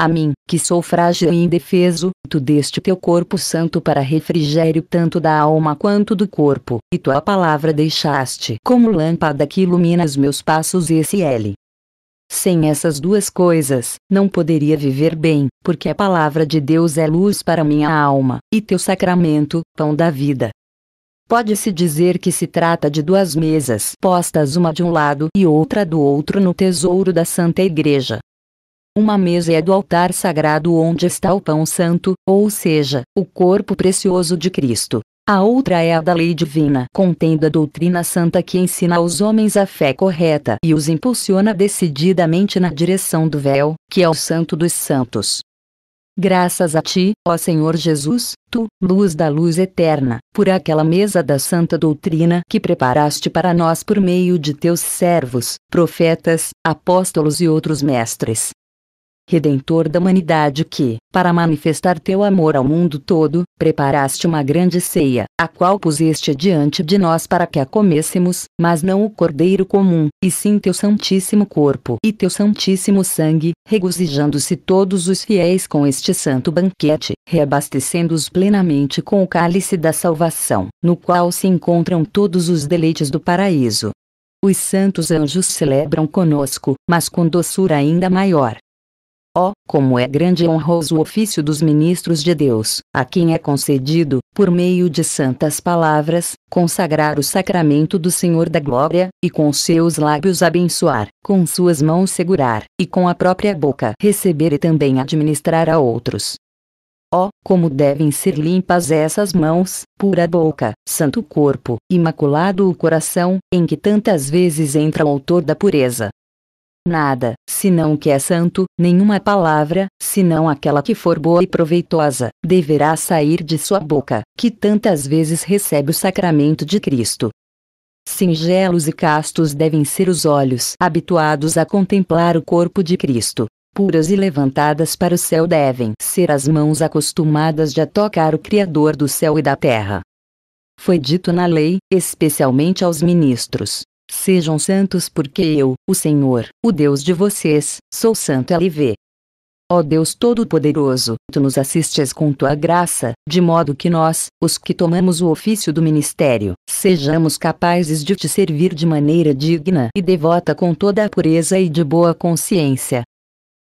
A mim, que sou frágil e indefeso, tu deste teu corpo santo para refrigério tanto da alma quanto do corpo, e tua palavra deixaste como lâmpada que ilumina os meus passos esse L. Sem essas duas coisas, não poderia viver bem, porque a palavra de Deus é luz para minha alma, e teu sacramento, pão da vida, Pode-se dizer que se trata de duas mesas postas uma de um lado e outra do outro no tesouro da Santa Igreja. Uma mesa é do altar sagrado onde está o pão santo, ou seja, o corpo precioso de Cristo. A outra é a da lei divina, contendo a doutrina santa que ensina aos homens a fé correta e os impulsiona decididamente na direção do véu, que é o santo dos santos. Graças a ti, ó Senhor Jesus, tu, luz da luz eterna, por aquela mesa da santa doutrina que preparaste para nós por meio de teus servos, profetas, apóstolos e outros mestres, Redentor da humanidade que, para manifestar teu amor ao mundo todo, preparaste uma grande ceia, a qual puseste diante de nós para que a comêssemos, mas não o cordeiro comum, e sim teu santíssimo corpo e teu santíssimo sangue, regozijando-se todos os fiéis com este santo banquete, reabastecendo-os plenamente com o cálice da salvação, no qual se encontram todos os deleites do paraíso. Os santos anjos celebram conosco, mas com doçura ainda maior, Ó, oh, como é grande e honroso o ofício dos ministros de Deus, a quem é concedido, por meio de santas palavras, consagrar o sacramento do Senhor da Glória, e com seus lábios abençoar, com suas mãos segurar, e com a própria boca receber e também administrar a outros. Ó, oh, como devem ser limpas essas mãos, pura boca, santo corpo, imaculado o coração, em que tantas vezes entra o autor da pureza nada, senão o que é santo, nenhuma palavra, senão aquela que for boa e proveitosa, deverá sair de sua boca, que tantas vezes recebe o sacramento de Cristo. Singelos e castos devem ser os olhos habituados a contemplar o corpo de Cristo. Puras e levantadas para o céu devem ser as mãos acostumadas de a tocar o Criador do céu e da terra. Foi dito na lei, especialmente aos ministros: Sejam santos porque eu, o Senhor, o Deus de vocês, sou santo LV. Ó Deus Todo-Poderoso, tu nos assistes com tua graça, de modo que nós, os que tomamos o ofício do ministério, sejamos capazes de te servir de maneira digna e devota com toda a pureza e de boa consciência,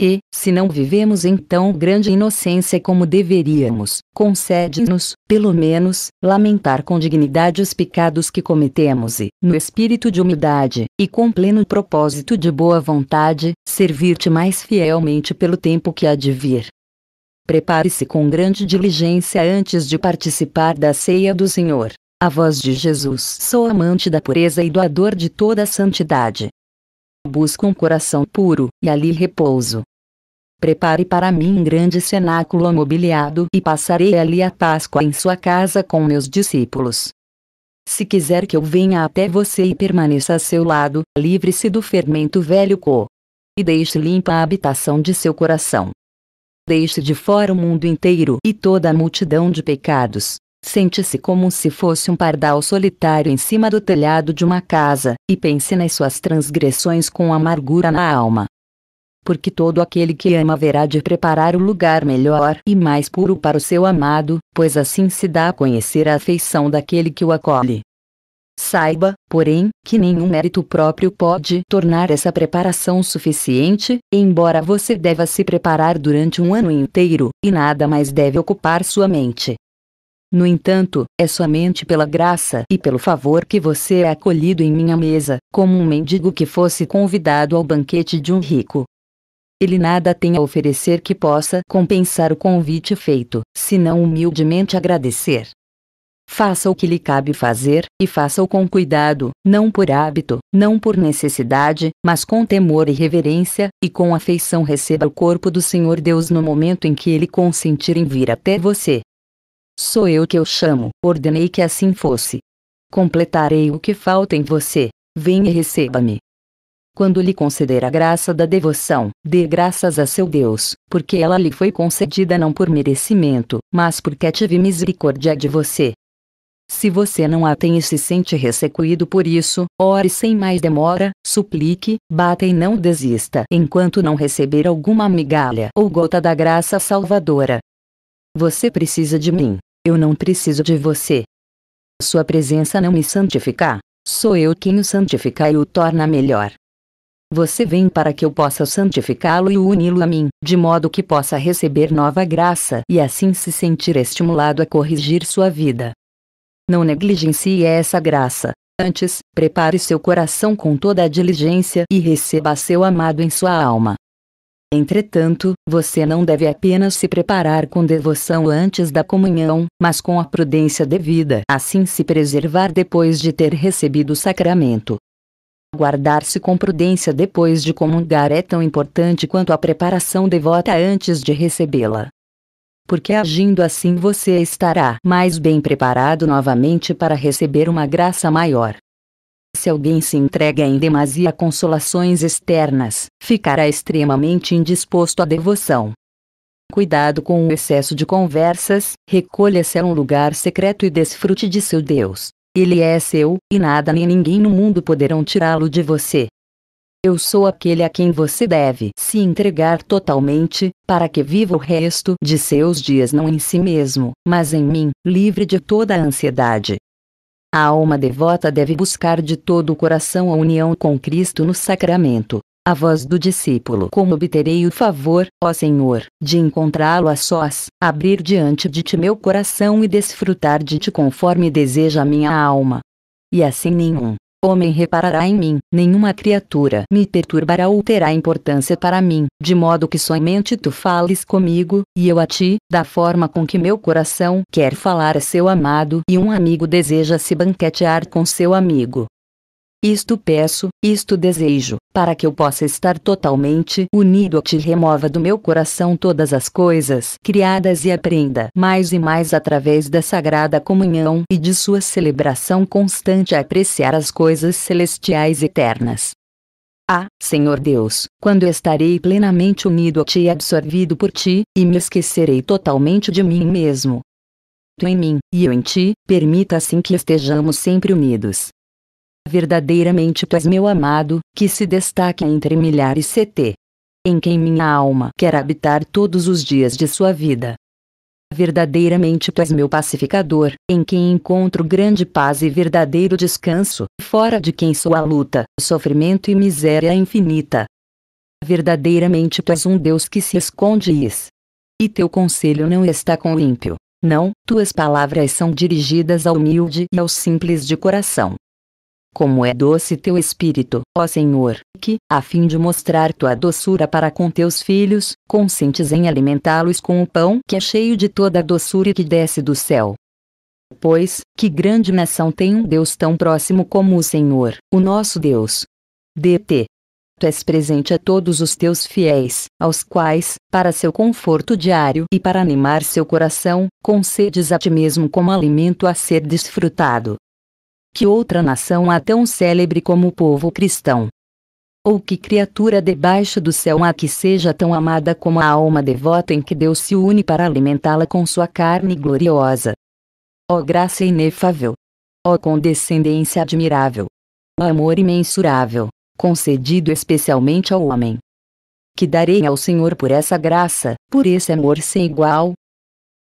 e, se não vivemos em tão grande inocência como deveríamos, concede-nos, pelo menos, lamentar com dignidade os pecados que cometemos e, no espírito de humildade, e com pleno propósito de boa vontade, servir-te mais fielmente pelo tempo que há de vir. Prepare-se com grande diligência antes de participar da ceia do Senhor. A voz de Jesus, sou amante da pureza e doador de toda a santidade busco um coração puro, e ali repouso. Prepare para mim um grande cenáculo mobiliado e passarei ali a Páscoa em sua casa com meus discípulos. Se quiser que eu venha até você e permaneça a seu lado, livre-se do fermento velho co. E deixe limpa a habitação de seu coração. Deixe de fora o mundo inteiro e toda a multidão de pecados, Sente-se como se fosse um pardal solitário em cima do telhado de uma casa, e pense nas suas transgressões com amargura na alma. Porque todo aquele que ama verá de preparar o um lugar melhor e mais puro para o seu amado, pois assim se dá a conhecer a afeição daquele que o acolhe. Saiba, porém, que nenhum mérito próprio pode tornar essa preparação suficiente, embora você deva se preparar durante um ano inteiro, e nada mais deve ocupar sua mente. No entanto, é somente pela graça e pelo favor que você é acolhido em minha mesa, como um mendigo que fosse convidado ao banquete de um rico. Ele nada tem a oferecer que possa compensar o convite feito, senão humildemente agradecer. Faça o que lhe cabe fazer, e faça-o com cuidado, não por hábito, não por necessidade, mas com temor e reverência, e com afeição receba o corpo do Senhor Deus no momento em que ele consentir em vir até você, Sou eu que eu chamo, ordenei que assim fosse. Completarei o que falta em você, venha e receba-me. Quando lhe conceder a graça da devoção, dê graças a seu Deus, porque ela lhe foi concedida não por merecimento, mas porque tive misericórdia de você. Se você não a tem e se sente ressecuído por isso, ore sem mais demora, suplique, bata e não desista enquanto não receber alguma migalha ou gota da graça salvadora. Você precisa de mim. Eu não preciso de você. Sua presença não me santifica, sou eu quem o santifica e o torna melhor. Você vem para que eu possa santificá-lo e uni-lo a mim, de modo que possa receber nova graça e assim se sentir estimulado a corrigir sua vida. Não negligencie essa graça. Antes, prepare seu coração com toda a diligência e receba seu amado em sua alma, Entretanto, você não deve apenas se preparar com devoção antes da comunhão, mas com a prudência devida, assim se preservar depois de ter recebido o sacramento. Guardar-se com prudência depois de comungar é tão importante quanto a preparação devota antes de recebê-la. Porque agindo assim você estará mais bem preparado novamente para receber uma graça maior. Se alguém se entrega em demasia a consolações externas, ficará extremamente indisposto à devoção. Cuidado com o excesso de conversas, recolha-se a um lugar secreto e desfrute de seu Deus. Ele é seu, e nada nem ninguém no mundo poderão tirá-lo de você. Eu sou aquele a quem você deve se entregar totalmente, para que viva o resto de seus dias não em si mesmo, mas em mim, livre de toda a ansiedade. A alma devota deve buscar de todo o coração a união com Cristo no sacramento. A voz do discípulo: Como obterei o favor, ó Senhor, de encontrá-lo a sós, abrir diante de ti meu coração e desfrutar de ti conforme deseja a minha alma. E assim nenhum homem reparará em mim, nenhuma criatura me perturbará ou terá importância para mim, de modo que somente tu fales comigo, e eu a ti, da forma com que meu coração quer falar a seu amado e um amigo deseja se banquetear com seu amigo. Isto peço, isto desejo, para que eu possa estar totalmente unido a ti. Remova do meu coração todas as coisas criadas e aprenda mais e mais através da sagrada comunhão e de sua celebração constante a apreciar as coisas celestiais eternas. Ah, Senhor Deus, quando estarei plenamente unido a Ti e absorvido por Ti, e me esquecerei totalmente de mim mesmo. Tu em mim, e eu em Ti, permita assim que estejamos sempre unidos, Verdadeiramente tu és meu amado, que se destaca entre milhares CT. Em quem minha alma quer habitar todos os dias de sua vida. Verdadeiramente tu és meu pacificador, em quem encontro grande paz e verdadeiro descanso, fora de quem sou a luta, sofrimento e miséria infinita. Verdadeiramente tu és um Deus que se esconde e is. E teu conselho não está com o ímpio. Não, tuas palavras são dirigidas ao humilde e ao simples de coração. Como é doce teu espírito, ó Senhor, que, a fim de mostrar tua doçura para com teus filhos, consentes em alimentá-los com o pão que é cheio de toda a doçura e que desce do céu. Pois, que grande nação tem um Deus tão próximo como o Senhor, o nosso Deus. DT. Tu és presente a todos os teus fiéis, aos quais, para seu conforto diário e para animar seu coração, concedes a ti mesmo como alimento a ser desfrutado que outra nação há tão célebre como o povo cristão? Ou que criatura debaixo do céu há que seja tão amada como a alma devota em que Deus se une para alimentá-la com sua carne gloriosa? Ó oh, graça inefável! Ó oh, condescendência admirável! Ó oh, amor imensurável, concedido especialmente ao homem! Que darei ao Senhor por essa graça, por esse amor sem igual,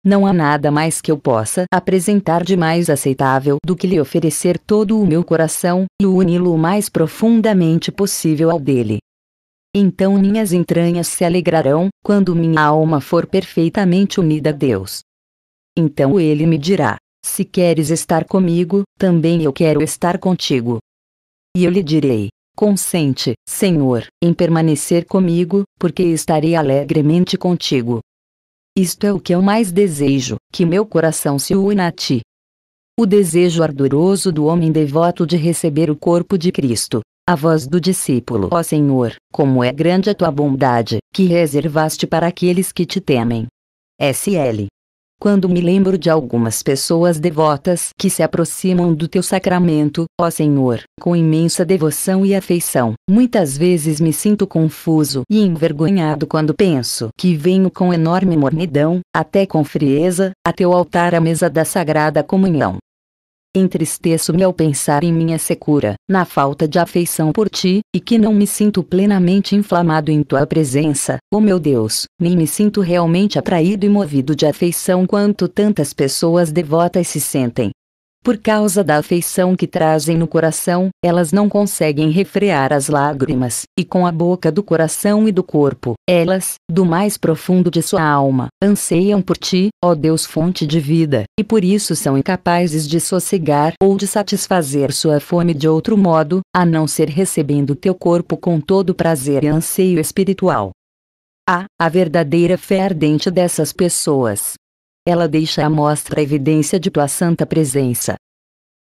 não há nada mais que eu possa apresentar de mais aceitável do que lhe oferecer todo o meu coração e uni-lo o mais profundamente possível ao dele. Então minhas entranhas se alegrarão quando minha alma for perfeitamente unida a Deus. Então ele me dirá: Se queres estar comigo, também eu quero estar contigo. E eu lhe direi: Consente, Senhor, em permanecer comigo, porque estarei alegremente contigo. Isto é o que eu mais desejo, que meu coração se una a ti. O desejo ardoroso do homem devoto de receber o corpo de Cristo. A voz do discípulo: Ó Senhor, como é grande a tua bondade, que reservaste para aqueles que te temem. S.L quando me lembro de algumas pessoas devotas que se aproximam do teu sacramento, ó Senhor, com imensa devoção e afeição. Muitas vezes me sinto confuso e envergonhado quando penso que venho com enorme mornidão, até com frieza, a teu altar à mesa da Sagrada Comunhão. Entristeço-me ao pensar em minha secura, na falta de afeição por ti, e que não me sinto plenamente inflamado em tua presença, ó oh meu Deus, nem me sinto realmente atraído e movido de afeição quanto tantas pessoas devotas se sentem. Por causa da afeição que trazem no coração, elas não conseguem refrear as lágrimas, e com a boca do coração e do corpo, elas, do mais profundo de sua alma, anseiam por ti, ó Deus fonte de vida, e por isso são incapazes de sossegar ou de satisfazer sua fome de outro modo, a não ser recebendo teu corpo com todo prazer e anseio espiritual. A, a verdadeira fé ardente dessas pessoas ela deixa à mostra a evidência de tua santa presença.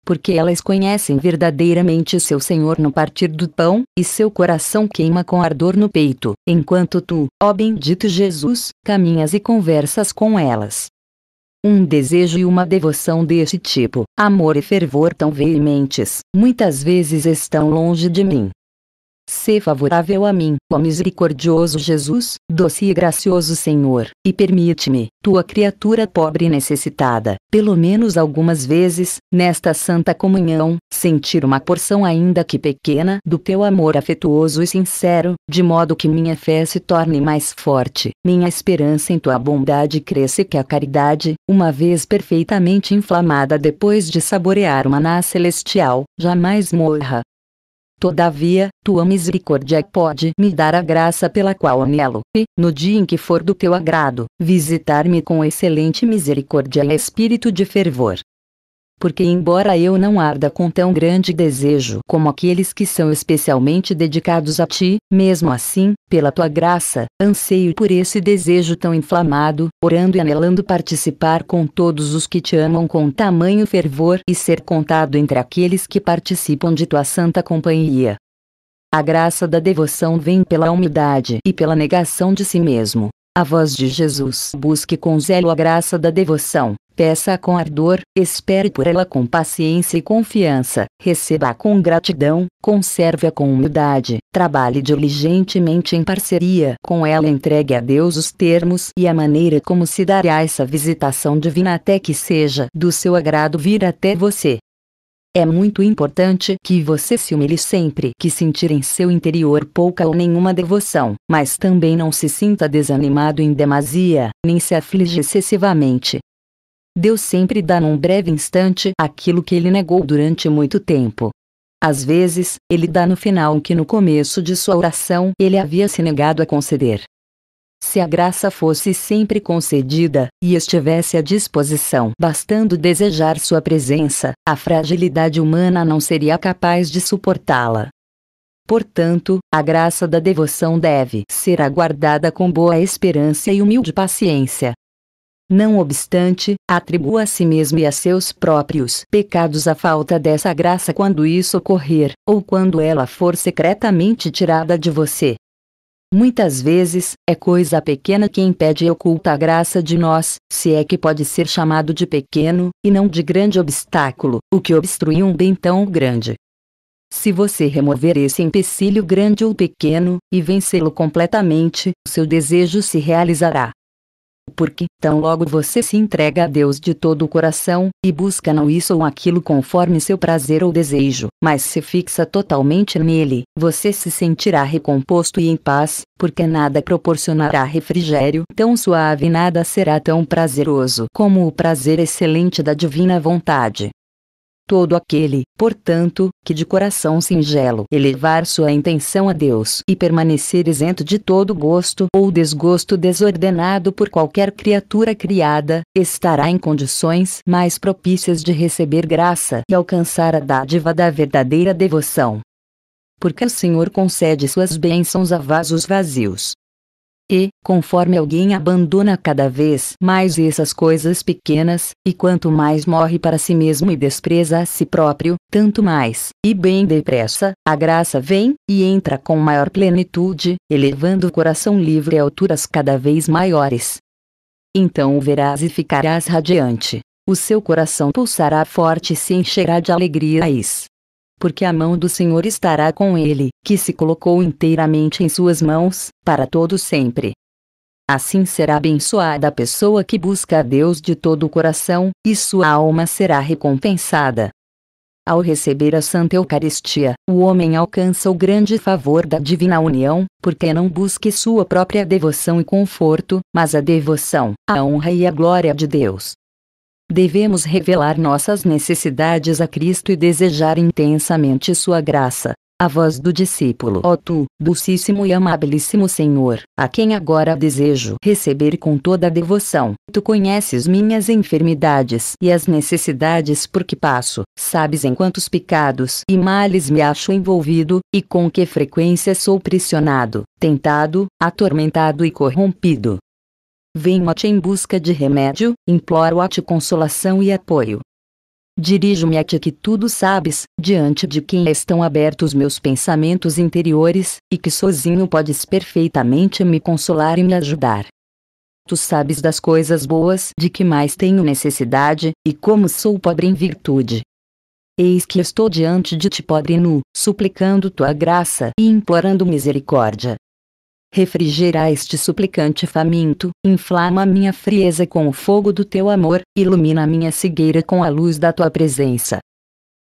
Porque elas conhecem verdadeiramente seu Senhor no partir do pão, e seu coração queima com ardor no peito, enquanto tu, ó bendito Jesus, caminhas e conversas com elas. Um desejo e uma devoção deste tipo, amor e fervor tão veementes, muitas vezes estão longe de mim, se favorável a mim, ó misericordioso Jesus, doce e gracioso Senhor, e permite-me, tua criatura pobre e necessitada, pelo menos algumas vezes, nesta santa comunhão, sentir uma porção ainda que pequena do teu amor afetuoso e sincero, de modo que minha fé se torne mais forte, minha esperança em tua bondade cresça e que a caridade, uma vez perfeitamente inflamada depois de saborear o maná celestial, jamais morra, Todavia, tua misericórdia pode me dar a graça pela qual anelo, e, no dia em que for do teu agrado, visitar-me com excelente misericórdia e espírito de fervor, porque embora eu não arda com tão grande desejo como aqueles que são especialmente dedicados a ti, mesmo assim, pela tua graça, anseio por esse desejo tão inflamado, orando e anelando participar com todos os que te amam com tamanho fervor e ser contado entre aqueles que participam de tua santa companhia. A graça da devoção vem pela humildade e pela negação de si mesmo. A voz de Jesus busque com zelo a graça da devoção, Peça com ardor, espere por ela com paciência e confiança, receba com gratidão, conserve-a com humildade, trabalhe diligentemente em parceria com ela, entregue a Deus os termos e a maneira como se dará essa visitação divina até que seja do seu agrado vir até você. É muito importante que você se humilhe sempre que sentir em seu interior pouca ou nenhuma devoção, mas também não se sinta desanimado em demasia, nem se aflige excessivamente, Deus sempre dá num breve instante aquilo que ele negou durante muito tempo. Às vezes, ele dá no final o que no começo de sua oração ele havia se negado a conceder. Se a graça fosse sempre concedida, e estivesse à disposição, bastando desejar sua presença, a fragilidade humana não seria capaz de suportá-la. Portanto, a graça da devoção deve ser aguardada com boa esperança e humilde paciência, não obstante, atribua a si mesmo e a seus próprios pecados a falta dessa graça quando isso ocorrer, ou quando ela for secretamente tirada de você. Muitas vezes, é coisa pequena que impede e oculta a graça de nós, se é que pode ser chamado de pequeno, e não de grande obstáculo, o que obstrui um bem tão grande. Se você remover esse empecilho grande ou pequeno, e vencê-lo completamente, seu desejo se realizará porque tão logo você se entrega a Deus de todo o coração, e busca não isso ou aquilo conforme seu prazer ou desejo, mas se fixa totalmente nele, você se sentirá recomposto e em paz, porque nada proporcionará refrigério tão suave e nada será tão prazeroso como o prazer excelente da divina vontade. Todo aquele, portanto, que de coração singelo elevar sua intenção a Deus e permanecer isento de todo gosto ou desgosto desordenado por qualquer criatura criada, estará em condições mais propícias de receber graça e alcançar a dádiva da verdadeira devoção. Porque o Senhor concede suas bênçãos a vasos vazios, e, conforme alguém abandona cada vez mais essas coisas pequenas, e quanto mais morre para si mesmo e despreza a si próprio, tanto mais, e bem depressa, a graça vem e entra com maior plenitude, elevando o coração livre a alturas cada vez maiores. Então o verás e ficarás radiante. O seu coração pulsará forte e se encherá de alegrias porque a mão do Senhor estará com ele, que se colocou inteiramente em suas mãos, para todo sempre. Assim será abençoada a pessoa que busca a Deus de todo o coração, e sua alma será recompensada. Ao receber a Santa Eucaristia, o homem alcança o grande favor da divina união, porque não busque sua própria devoção e conforto, mas a devoção, a honra e a glória de Deus devemos revelar nossas necessidades a Cristo e desejar intensamente Sua graça. A voz do discípulo, ó oh, tu, docíssimo e amabilíssimo Senhor, a quem agora desejo receber com toda a devoção, tu conheces minhas enfermidades e as necessidades por que passo, sabes em quantos pecados e males me acho envolvido, e com que frequência sou prisionado, tentado, atormentado e corrompido. Venho-te em busca de remédio, imploro a ti consolação e apoio. Dirijo-me a ti que tudo sabes, diante de quem estão abertos meus pensamentos interiores, e que sozinho podes perfeitamente me consolar e me ajudar. Tu sabes das coisas boas de que mais tenho necessidade, e como sou pobre em virtude. Eis que estou diante de ti pobre nu, suplicando tua graça e implorando misericórdia refrigera este suplicante faminto, inflama minha frieza com o fogo do teu amor, ilumina minha cegueira com a luz da tua presença.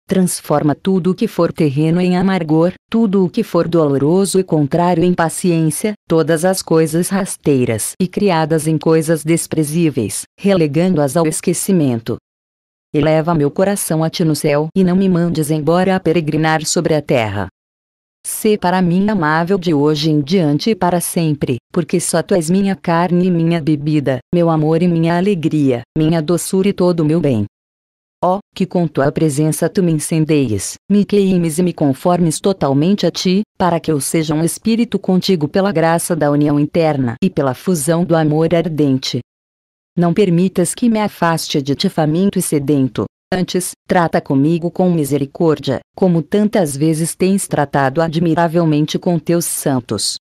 Transforma tudo o que for terreno em amargor, tudo o que for doloroso e contrário em paciência, todas as coisas rasteiras e criadas em coisas desprezíveis, relegando-as ao esquecimento. Eleva meu coração a ti no céu e não me mandes embora a peregrinar sobre a terra. Sê para mim amável de hoje em diante e para sempre, porque só tu és minha carne e minha bebida, meu amor e minha alegria, minha doçura e todo o meu bem. Ó, oh, que com tua presença tu me incendeies, me queimes e me conformes totalmente a ti, para que eu seja um espírito contigo pela graça da união interna e pela fusão do amor ardente. Não permitas que me afaste de ti faminto e sedento, antes, trata comigo com misericórdia, como tantas vezes tens tratado admiravelmente com teus santos.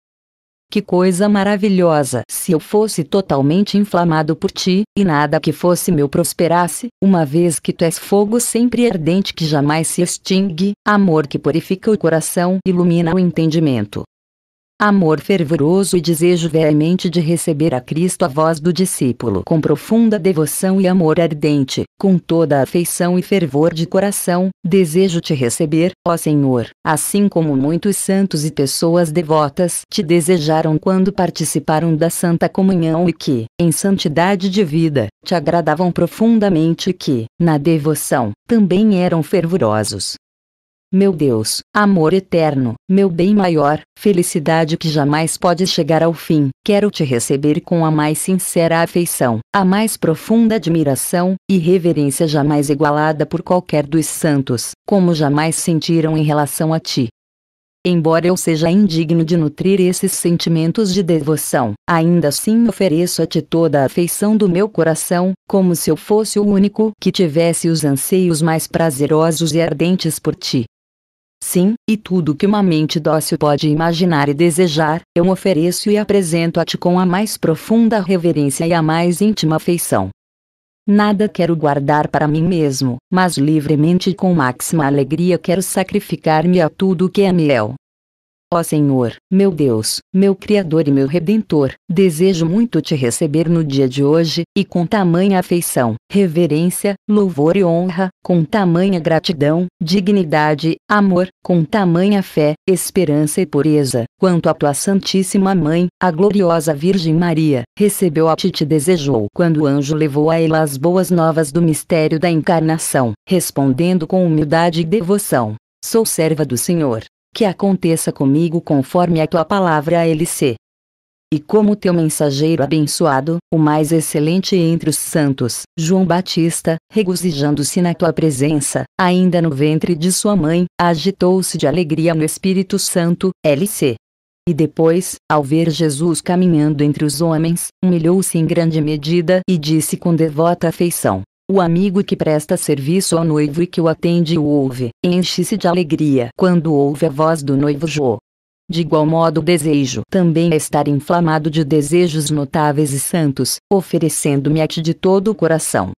Que coisa maravilhosa! Se eu fosse totalmente inflamado por ti, e nada que fosse meu prosperasse, uma vez que tu és fogo sempre ardente que jamais se extingue, amor que purifica o coração, ilumina o entendimento, amor fervoroso e desejo veemente de receber a Cristo a voz do discípulo com profunda devoção e amor ardente, com toda afeição e fervor de coração, desejo te receber, ó Senhor, assim como muitos santos e pessoas devotas te desejaram quando participaram da Santa Comunhão e que, em santidade de vida, te agradavam profundamente e que, na devoção, também eram fervorosos. Meu Deus, amor eterno, meu bem maior, felicidade que jamais pode chegar ao fim, quero te receber com a mais sincera afeição, a mais profunda admiração e reverência jamais igualada por qualquer dos santos, como jamais sentiram em relação a ti. Embora eu seja indigno de nutrir esses sentimentos de devoção, ainda assim ofereço a ti toda a afeição do meu coração, como se eu fosse o único que tivesse os anseios mais prazerosos e ardentes por ti. Sim, e tudo que uma mente dócil pode imaginar e desejar, eu ofereço e apresento a ti com a mais profunda reverência e a mais íntima afeição. Nada quero guardar para mim mesmo, mas livremente e com máxima alegria quero sacrificar-me a tudo o que é meu. Ó Senhor, meu Deus, meu Criador e meu Redentor, desejo muito te receber no dia de hoje, e com tamanha afeição, reverência, louvor e honra, com tamanha gratidão, dignidade, amor, com tamanha fé, esperança e pureza, quanto a tua Santíssima Mãe, a gloriosa Virgem Maria, recebeu a ti te desejou. Quando o anjo levou a ela as boas novas do mistério da encarnação, respondendo com humildade e devoção: Sou serva do Senhor que aconteça comigo conforme a tua palavra ele se. E como teu mensageiro abençoado, o mais excelente entre os santos, João Batista, regozijando-se na tua presença, ainda no ventre de sua mãe, agitou-se de alegria no Espírito Santo, LC. E depois, ao ver Jesus caminhando entre os homens, humilhou-se em grande medida e disse com devota afeição: o amigo que presta serviço ao noivo e que o atende o ouve, enche-se de alegria quando ouve a voz do noivo Jô. De igual modo, o desejo também é estar inflamado de desejos notáveis e santos, oferecendo-me a ti de todo o coração.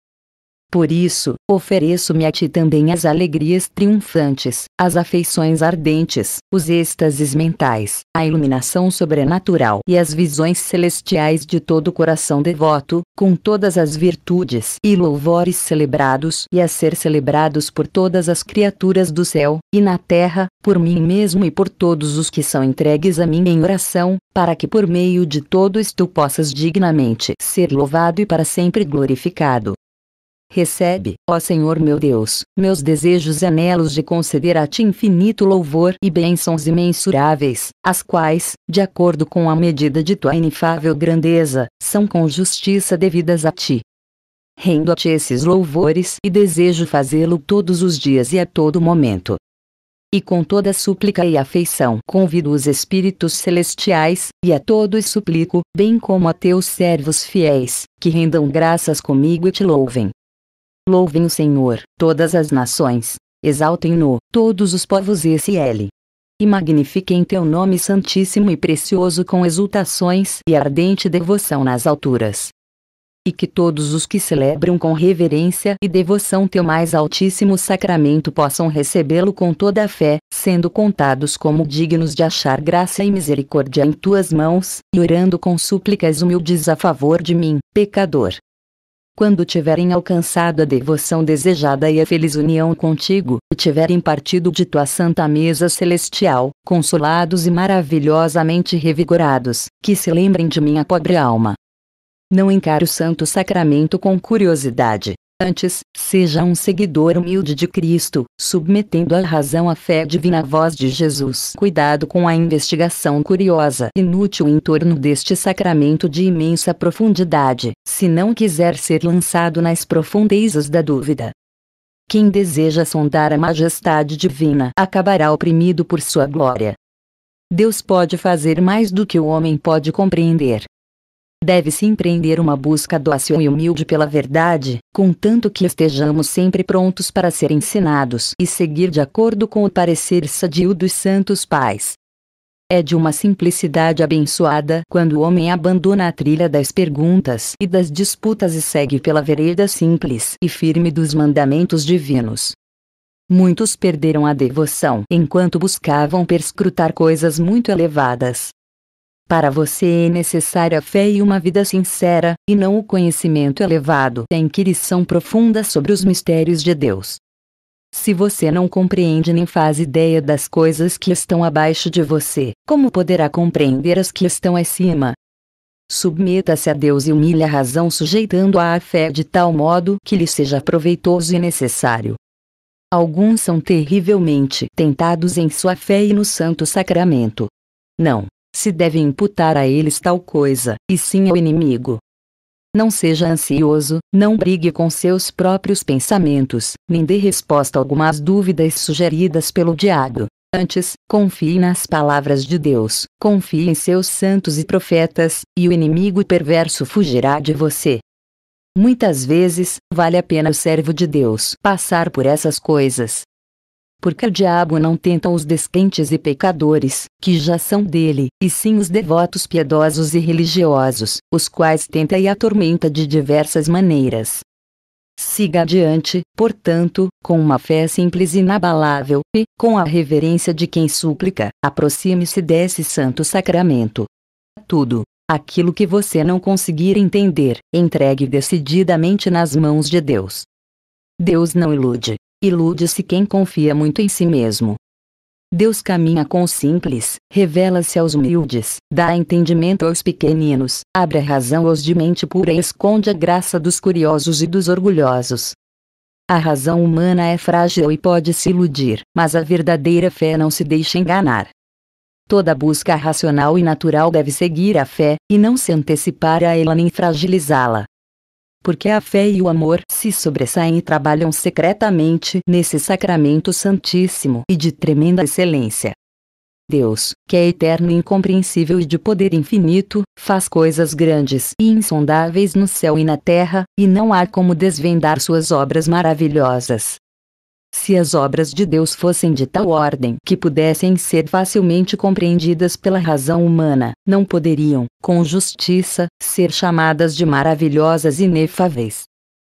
Por isso, ofereço-me a ti também as alegrias triunfantes, as afeições ardentes, os êxtases mentais, a iluminação sobrenatural e as visões celestiais de todo coração devoto, com todas as virtudes e louvores celebrados e a ser celebrados por todas as criaturas do céu e na terra, por mim mesmo e por todos os que são entregues a mim em oração, para que por meio de todos isto possas dignamente ser louvado e para sempre glorificado. Recebe, ó Senhor meu Deus, meus desejos e anelos de conceder a Ti infinito louvor e bênçãos imensuráveis, as quais, de acordo com a medida de Tua inefável grandeza, são com justiça devidas a Ti. Rendo a Ti esses louvores e desejo fazê-lo todos os dias e a todo momento. E com toda súplica e afeição convido os Espíritos Celestiais, e a todos suplico, bem como a teus servos fiéis, que rendam graças comigo e te louvem. Louvem o Senhor, todas as nações, exaltem-no, todos os povos SL. E magnifiquem teu nome santíssimo e precioso com exultações e ardente devoção nas alturas. E que todos os que celebram com reverência e devoção teu mais altíssimo sacramento possam recebê-lo com toda a fé, sendo contados como dignos de achar graça e misericórdia em tuas mãos, e orando com súplicas humildes a favor de mim, pecador quando tiverem alcançado a devoção desejada e a feliz união contigo, e tiverem partido de tua santa mesa celestial, consolados e maravilhosamente revigorados, que se lembrem de minha pobre alma. Não encaro o santo sacramento com curiosidade, antes, seja um seguidor humilde de Cristo, submetendo a razão à fé divina à voz de Jesus. Cuidado com a investigação curiosa e inútil em torno deste sacramento de imensa profundidade, se não quiser ser lançado nas profundezas da dúvida. Quem deseja sondar a majestade divina acabará oprimido por sua glória. Deus pode fazer mais do que o homem pode compreender deve-se empreender uma busca dócil e humilde pela verdade, contanto que estejamos sempre prontos para ser ensinados e seguir de acordo com o parecer sadio dos santos pais. É de uma simplicidade abençoada quando o homem abandona a trilha das perguntas e das disputas e segue pela vereda simples e firme dos mandamentos divinos. Muitos perderam a devoção enquanto buscavam perscrutar coisas muito elevadas, para você é necessária a fé e uma vida sincera, e não o conhecimento elevado e a inquirição profunda sobre os mistérios de Deus. Se você não compreende nem faz ideia das coisas que estão abaixo de você, como poderá compreender as que estão acima? Submeta-se a Deus e humilhe a razão sujeitando-a à fé de tal modo que lhe seja proveitoso e necessário. Alguns são terrivelmente tentados em sua fé e no Santo Sacramento. Não se deve imputar a eles tal coisa, e sim ao inimigo. Não seja ansioso, não brigue com seus próprios pensamentos, nem dê resposta a algumas dúvidas sugeridas pelo diabo. Antes, confie nas palavras de Deus, confie em seus santos e profetas, e o inimigo perverso fugirá de você. Muitas vezes, vale a pena o servo de Deus passar por essas coisas, porque o diabo não tenta os descrentes e pecadores, que já são dele, e sim os devotos piedosos e religiosos, os quais tenta e atormenta de diversas maneiras. Siga adiante, portanto, com uma fé simples e inabalável, e, com a reverência de quem súplica, aproxime-se desse santo sacramento. Tudo, aquilo que você não conseguir entender, entregue decididamente nas mãos de Deus. Deus não ilude. Ilude-se quem confia muito em si mesmo. Deus caminha com os simples, revela-se aos humildes, dá entendimento aos pequeninos, abre a razão aos de mente pura e esconde a graça dos curiosos e dos orgulhosos. A razão humana é frágil e pode se iludir, mas a verdadeira fé não se deixa enganar. Toda busca racional e natural deve seguir a fé, e não se antecipar a ela nem fragilizá-la porque a fé e o amor se sobressaem e trabalham secretamente nesse sacramento santíssimo e de tremenda excelência. Deus, que é eterno e incompreensível e de poder infinito, faz coisas grandes e insondáveis no céu e na terra, e não há como desvendar suas obras maravilhosas. Se as obras de Deus fossem de tal ordem que pudessem ser facilmente compreendidas pela razão humana, não poderiam, com justiça, ser chamadas de maravilhosas e inefáveis.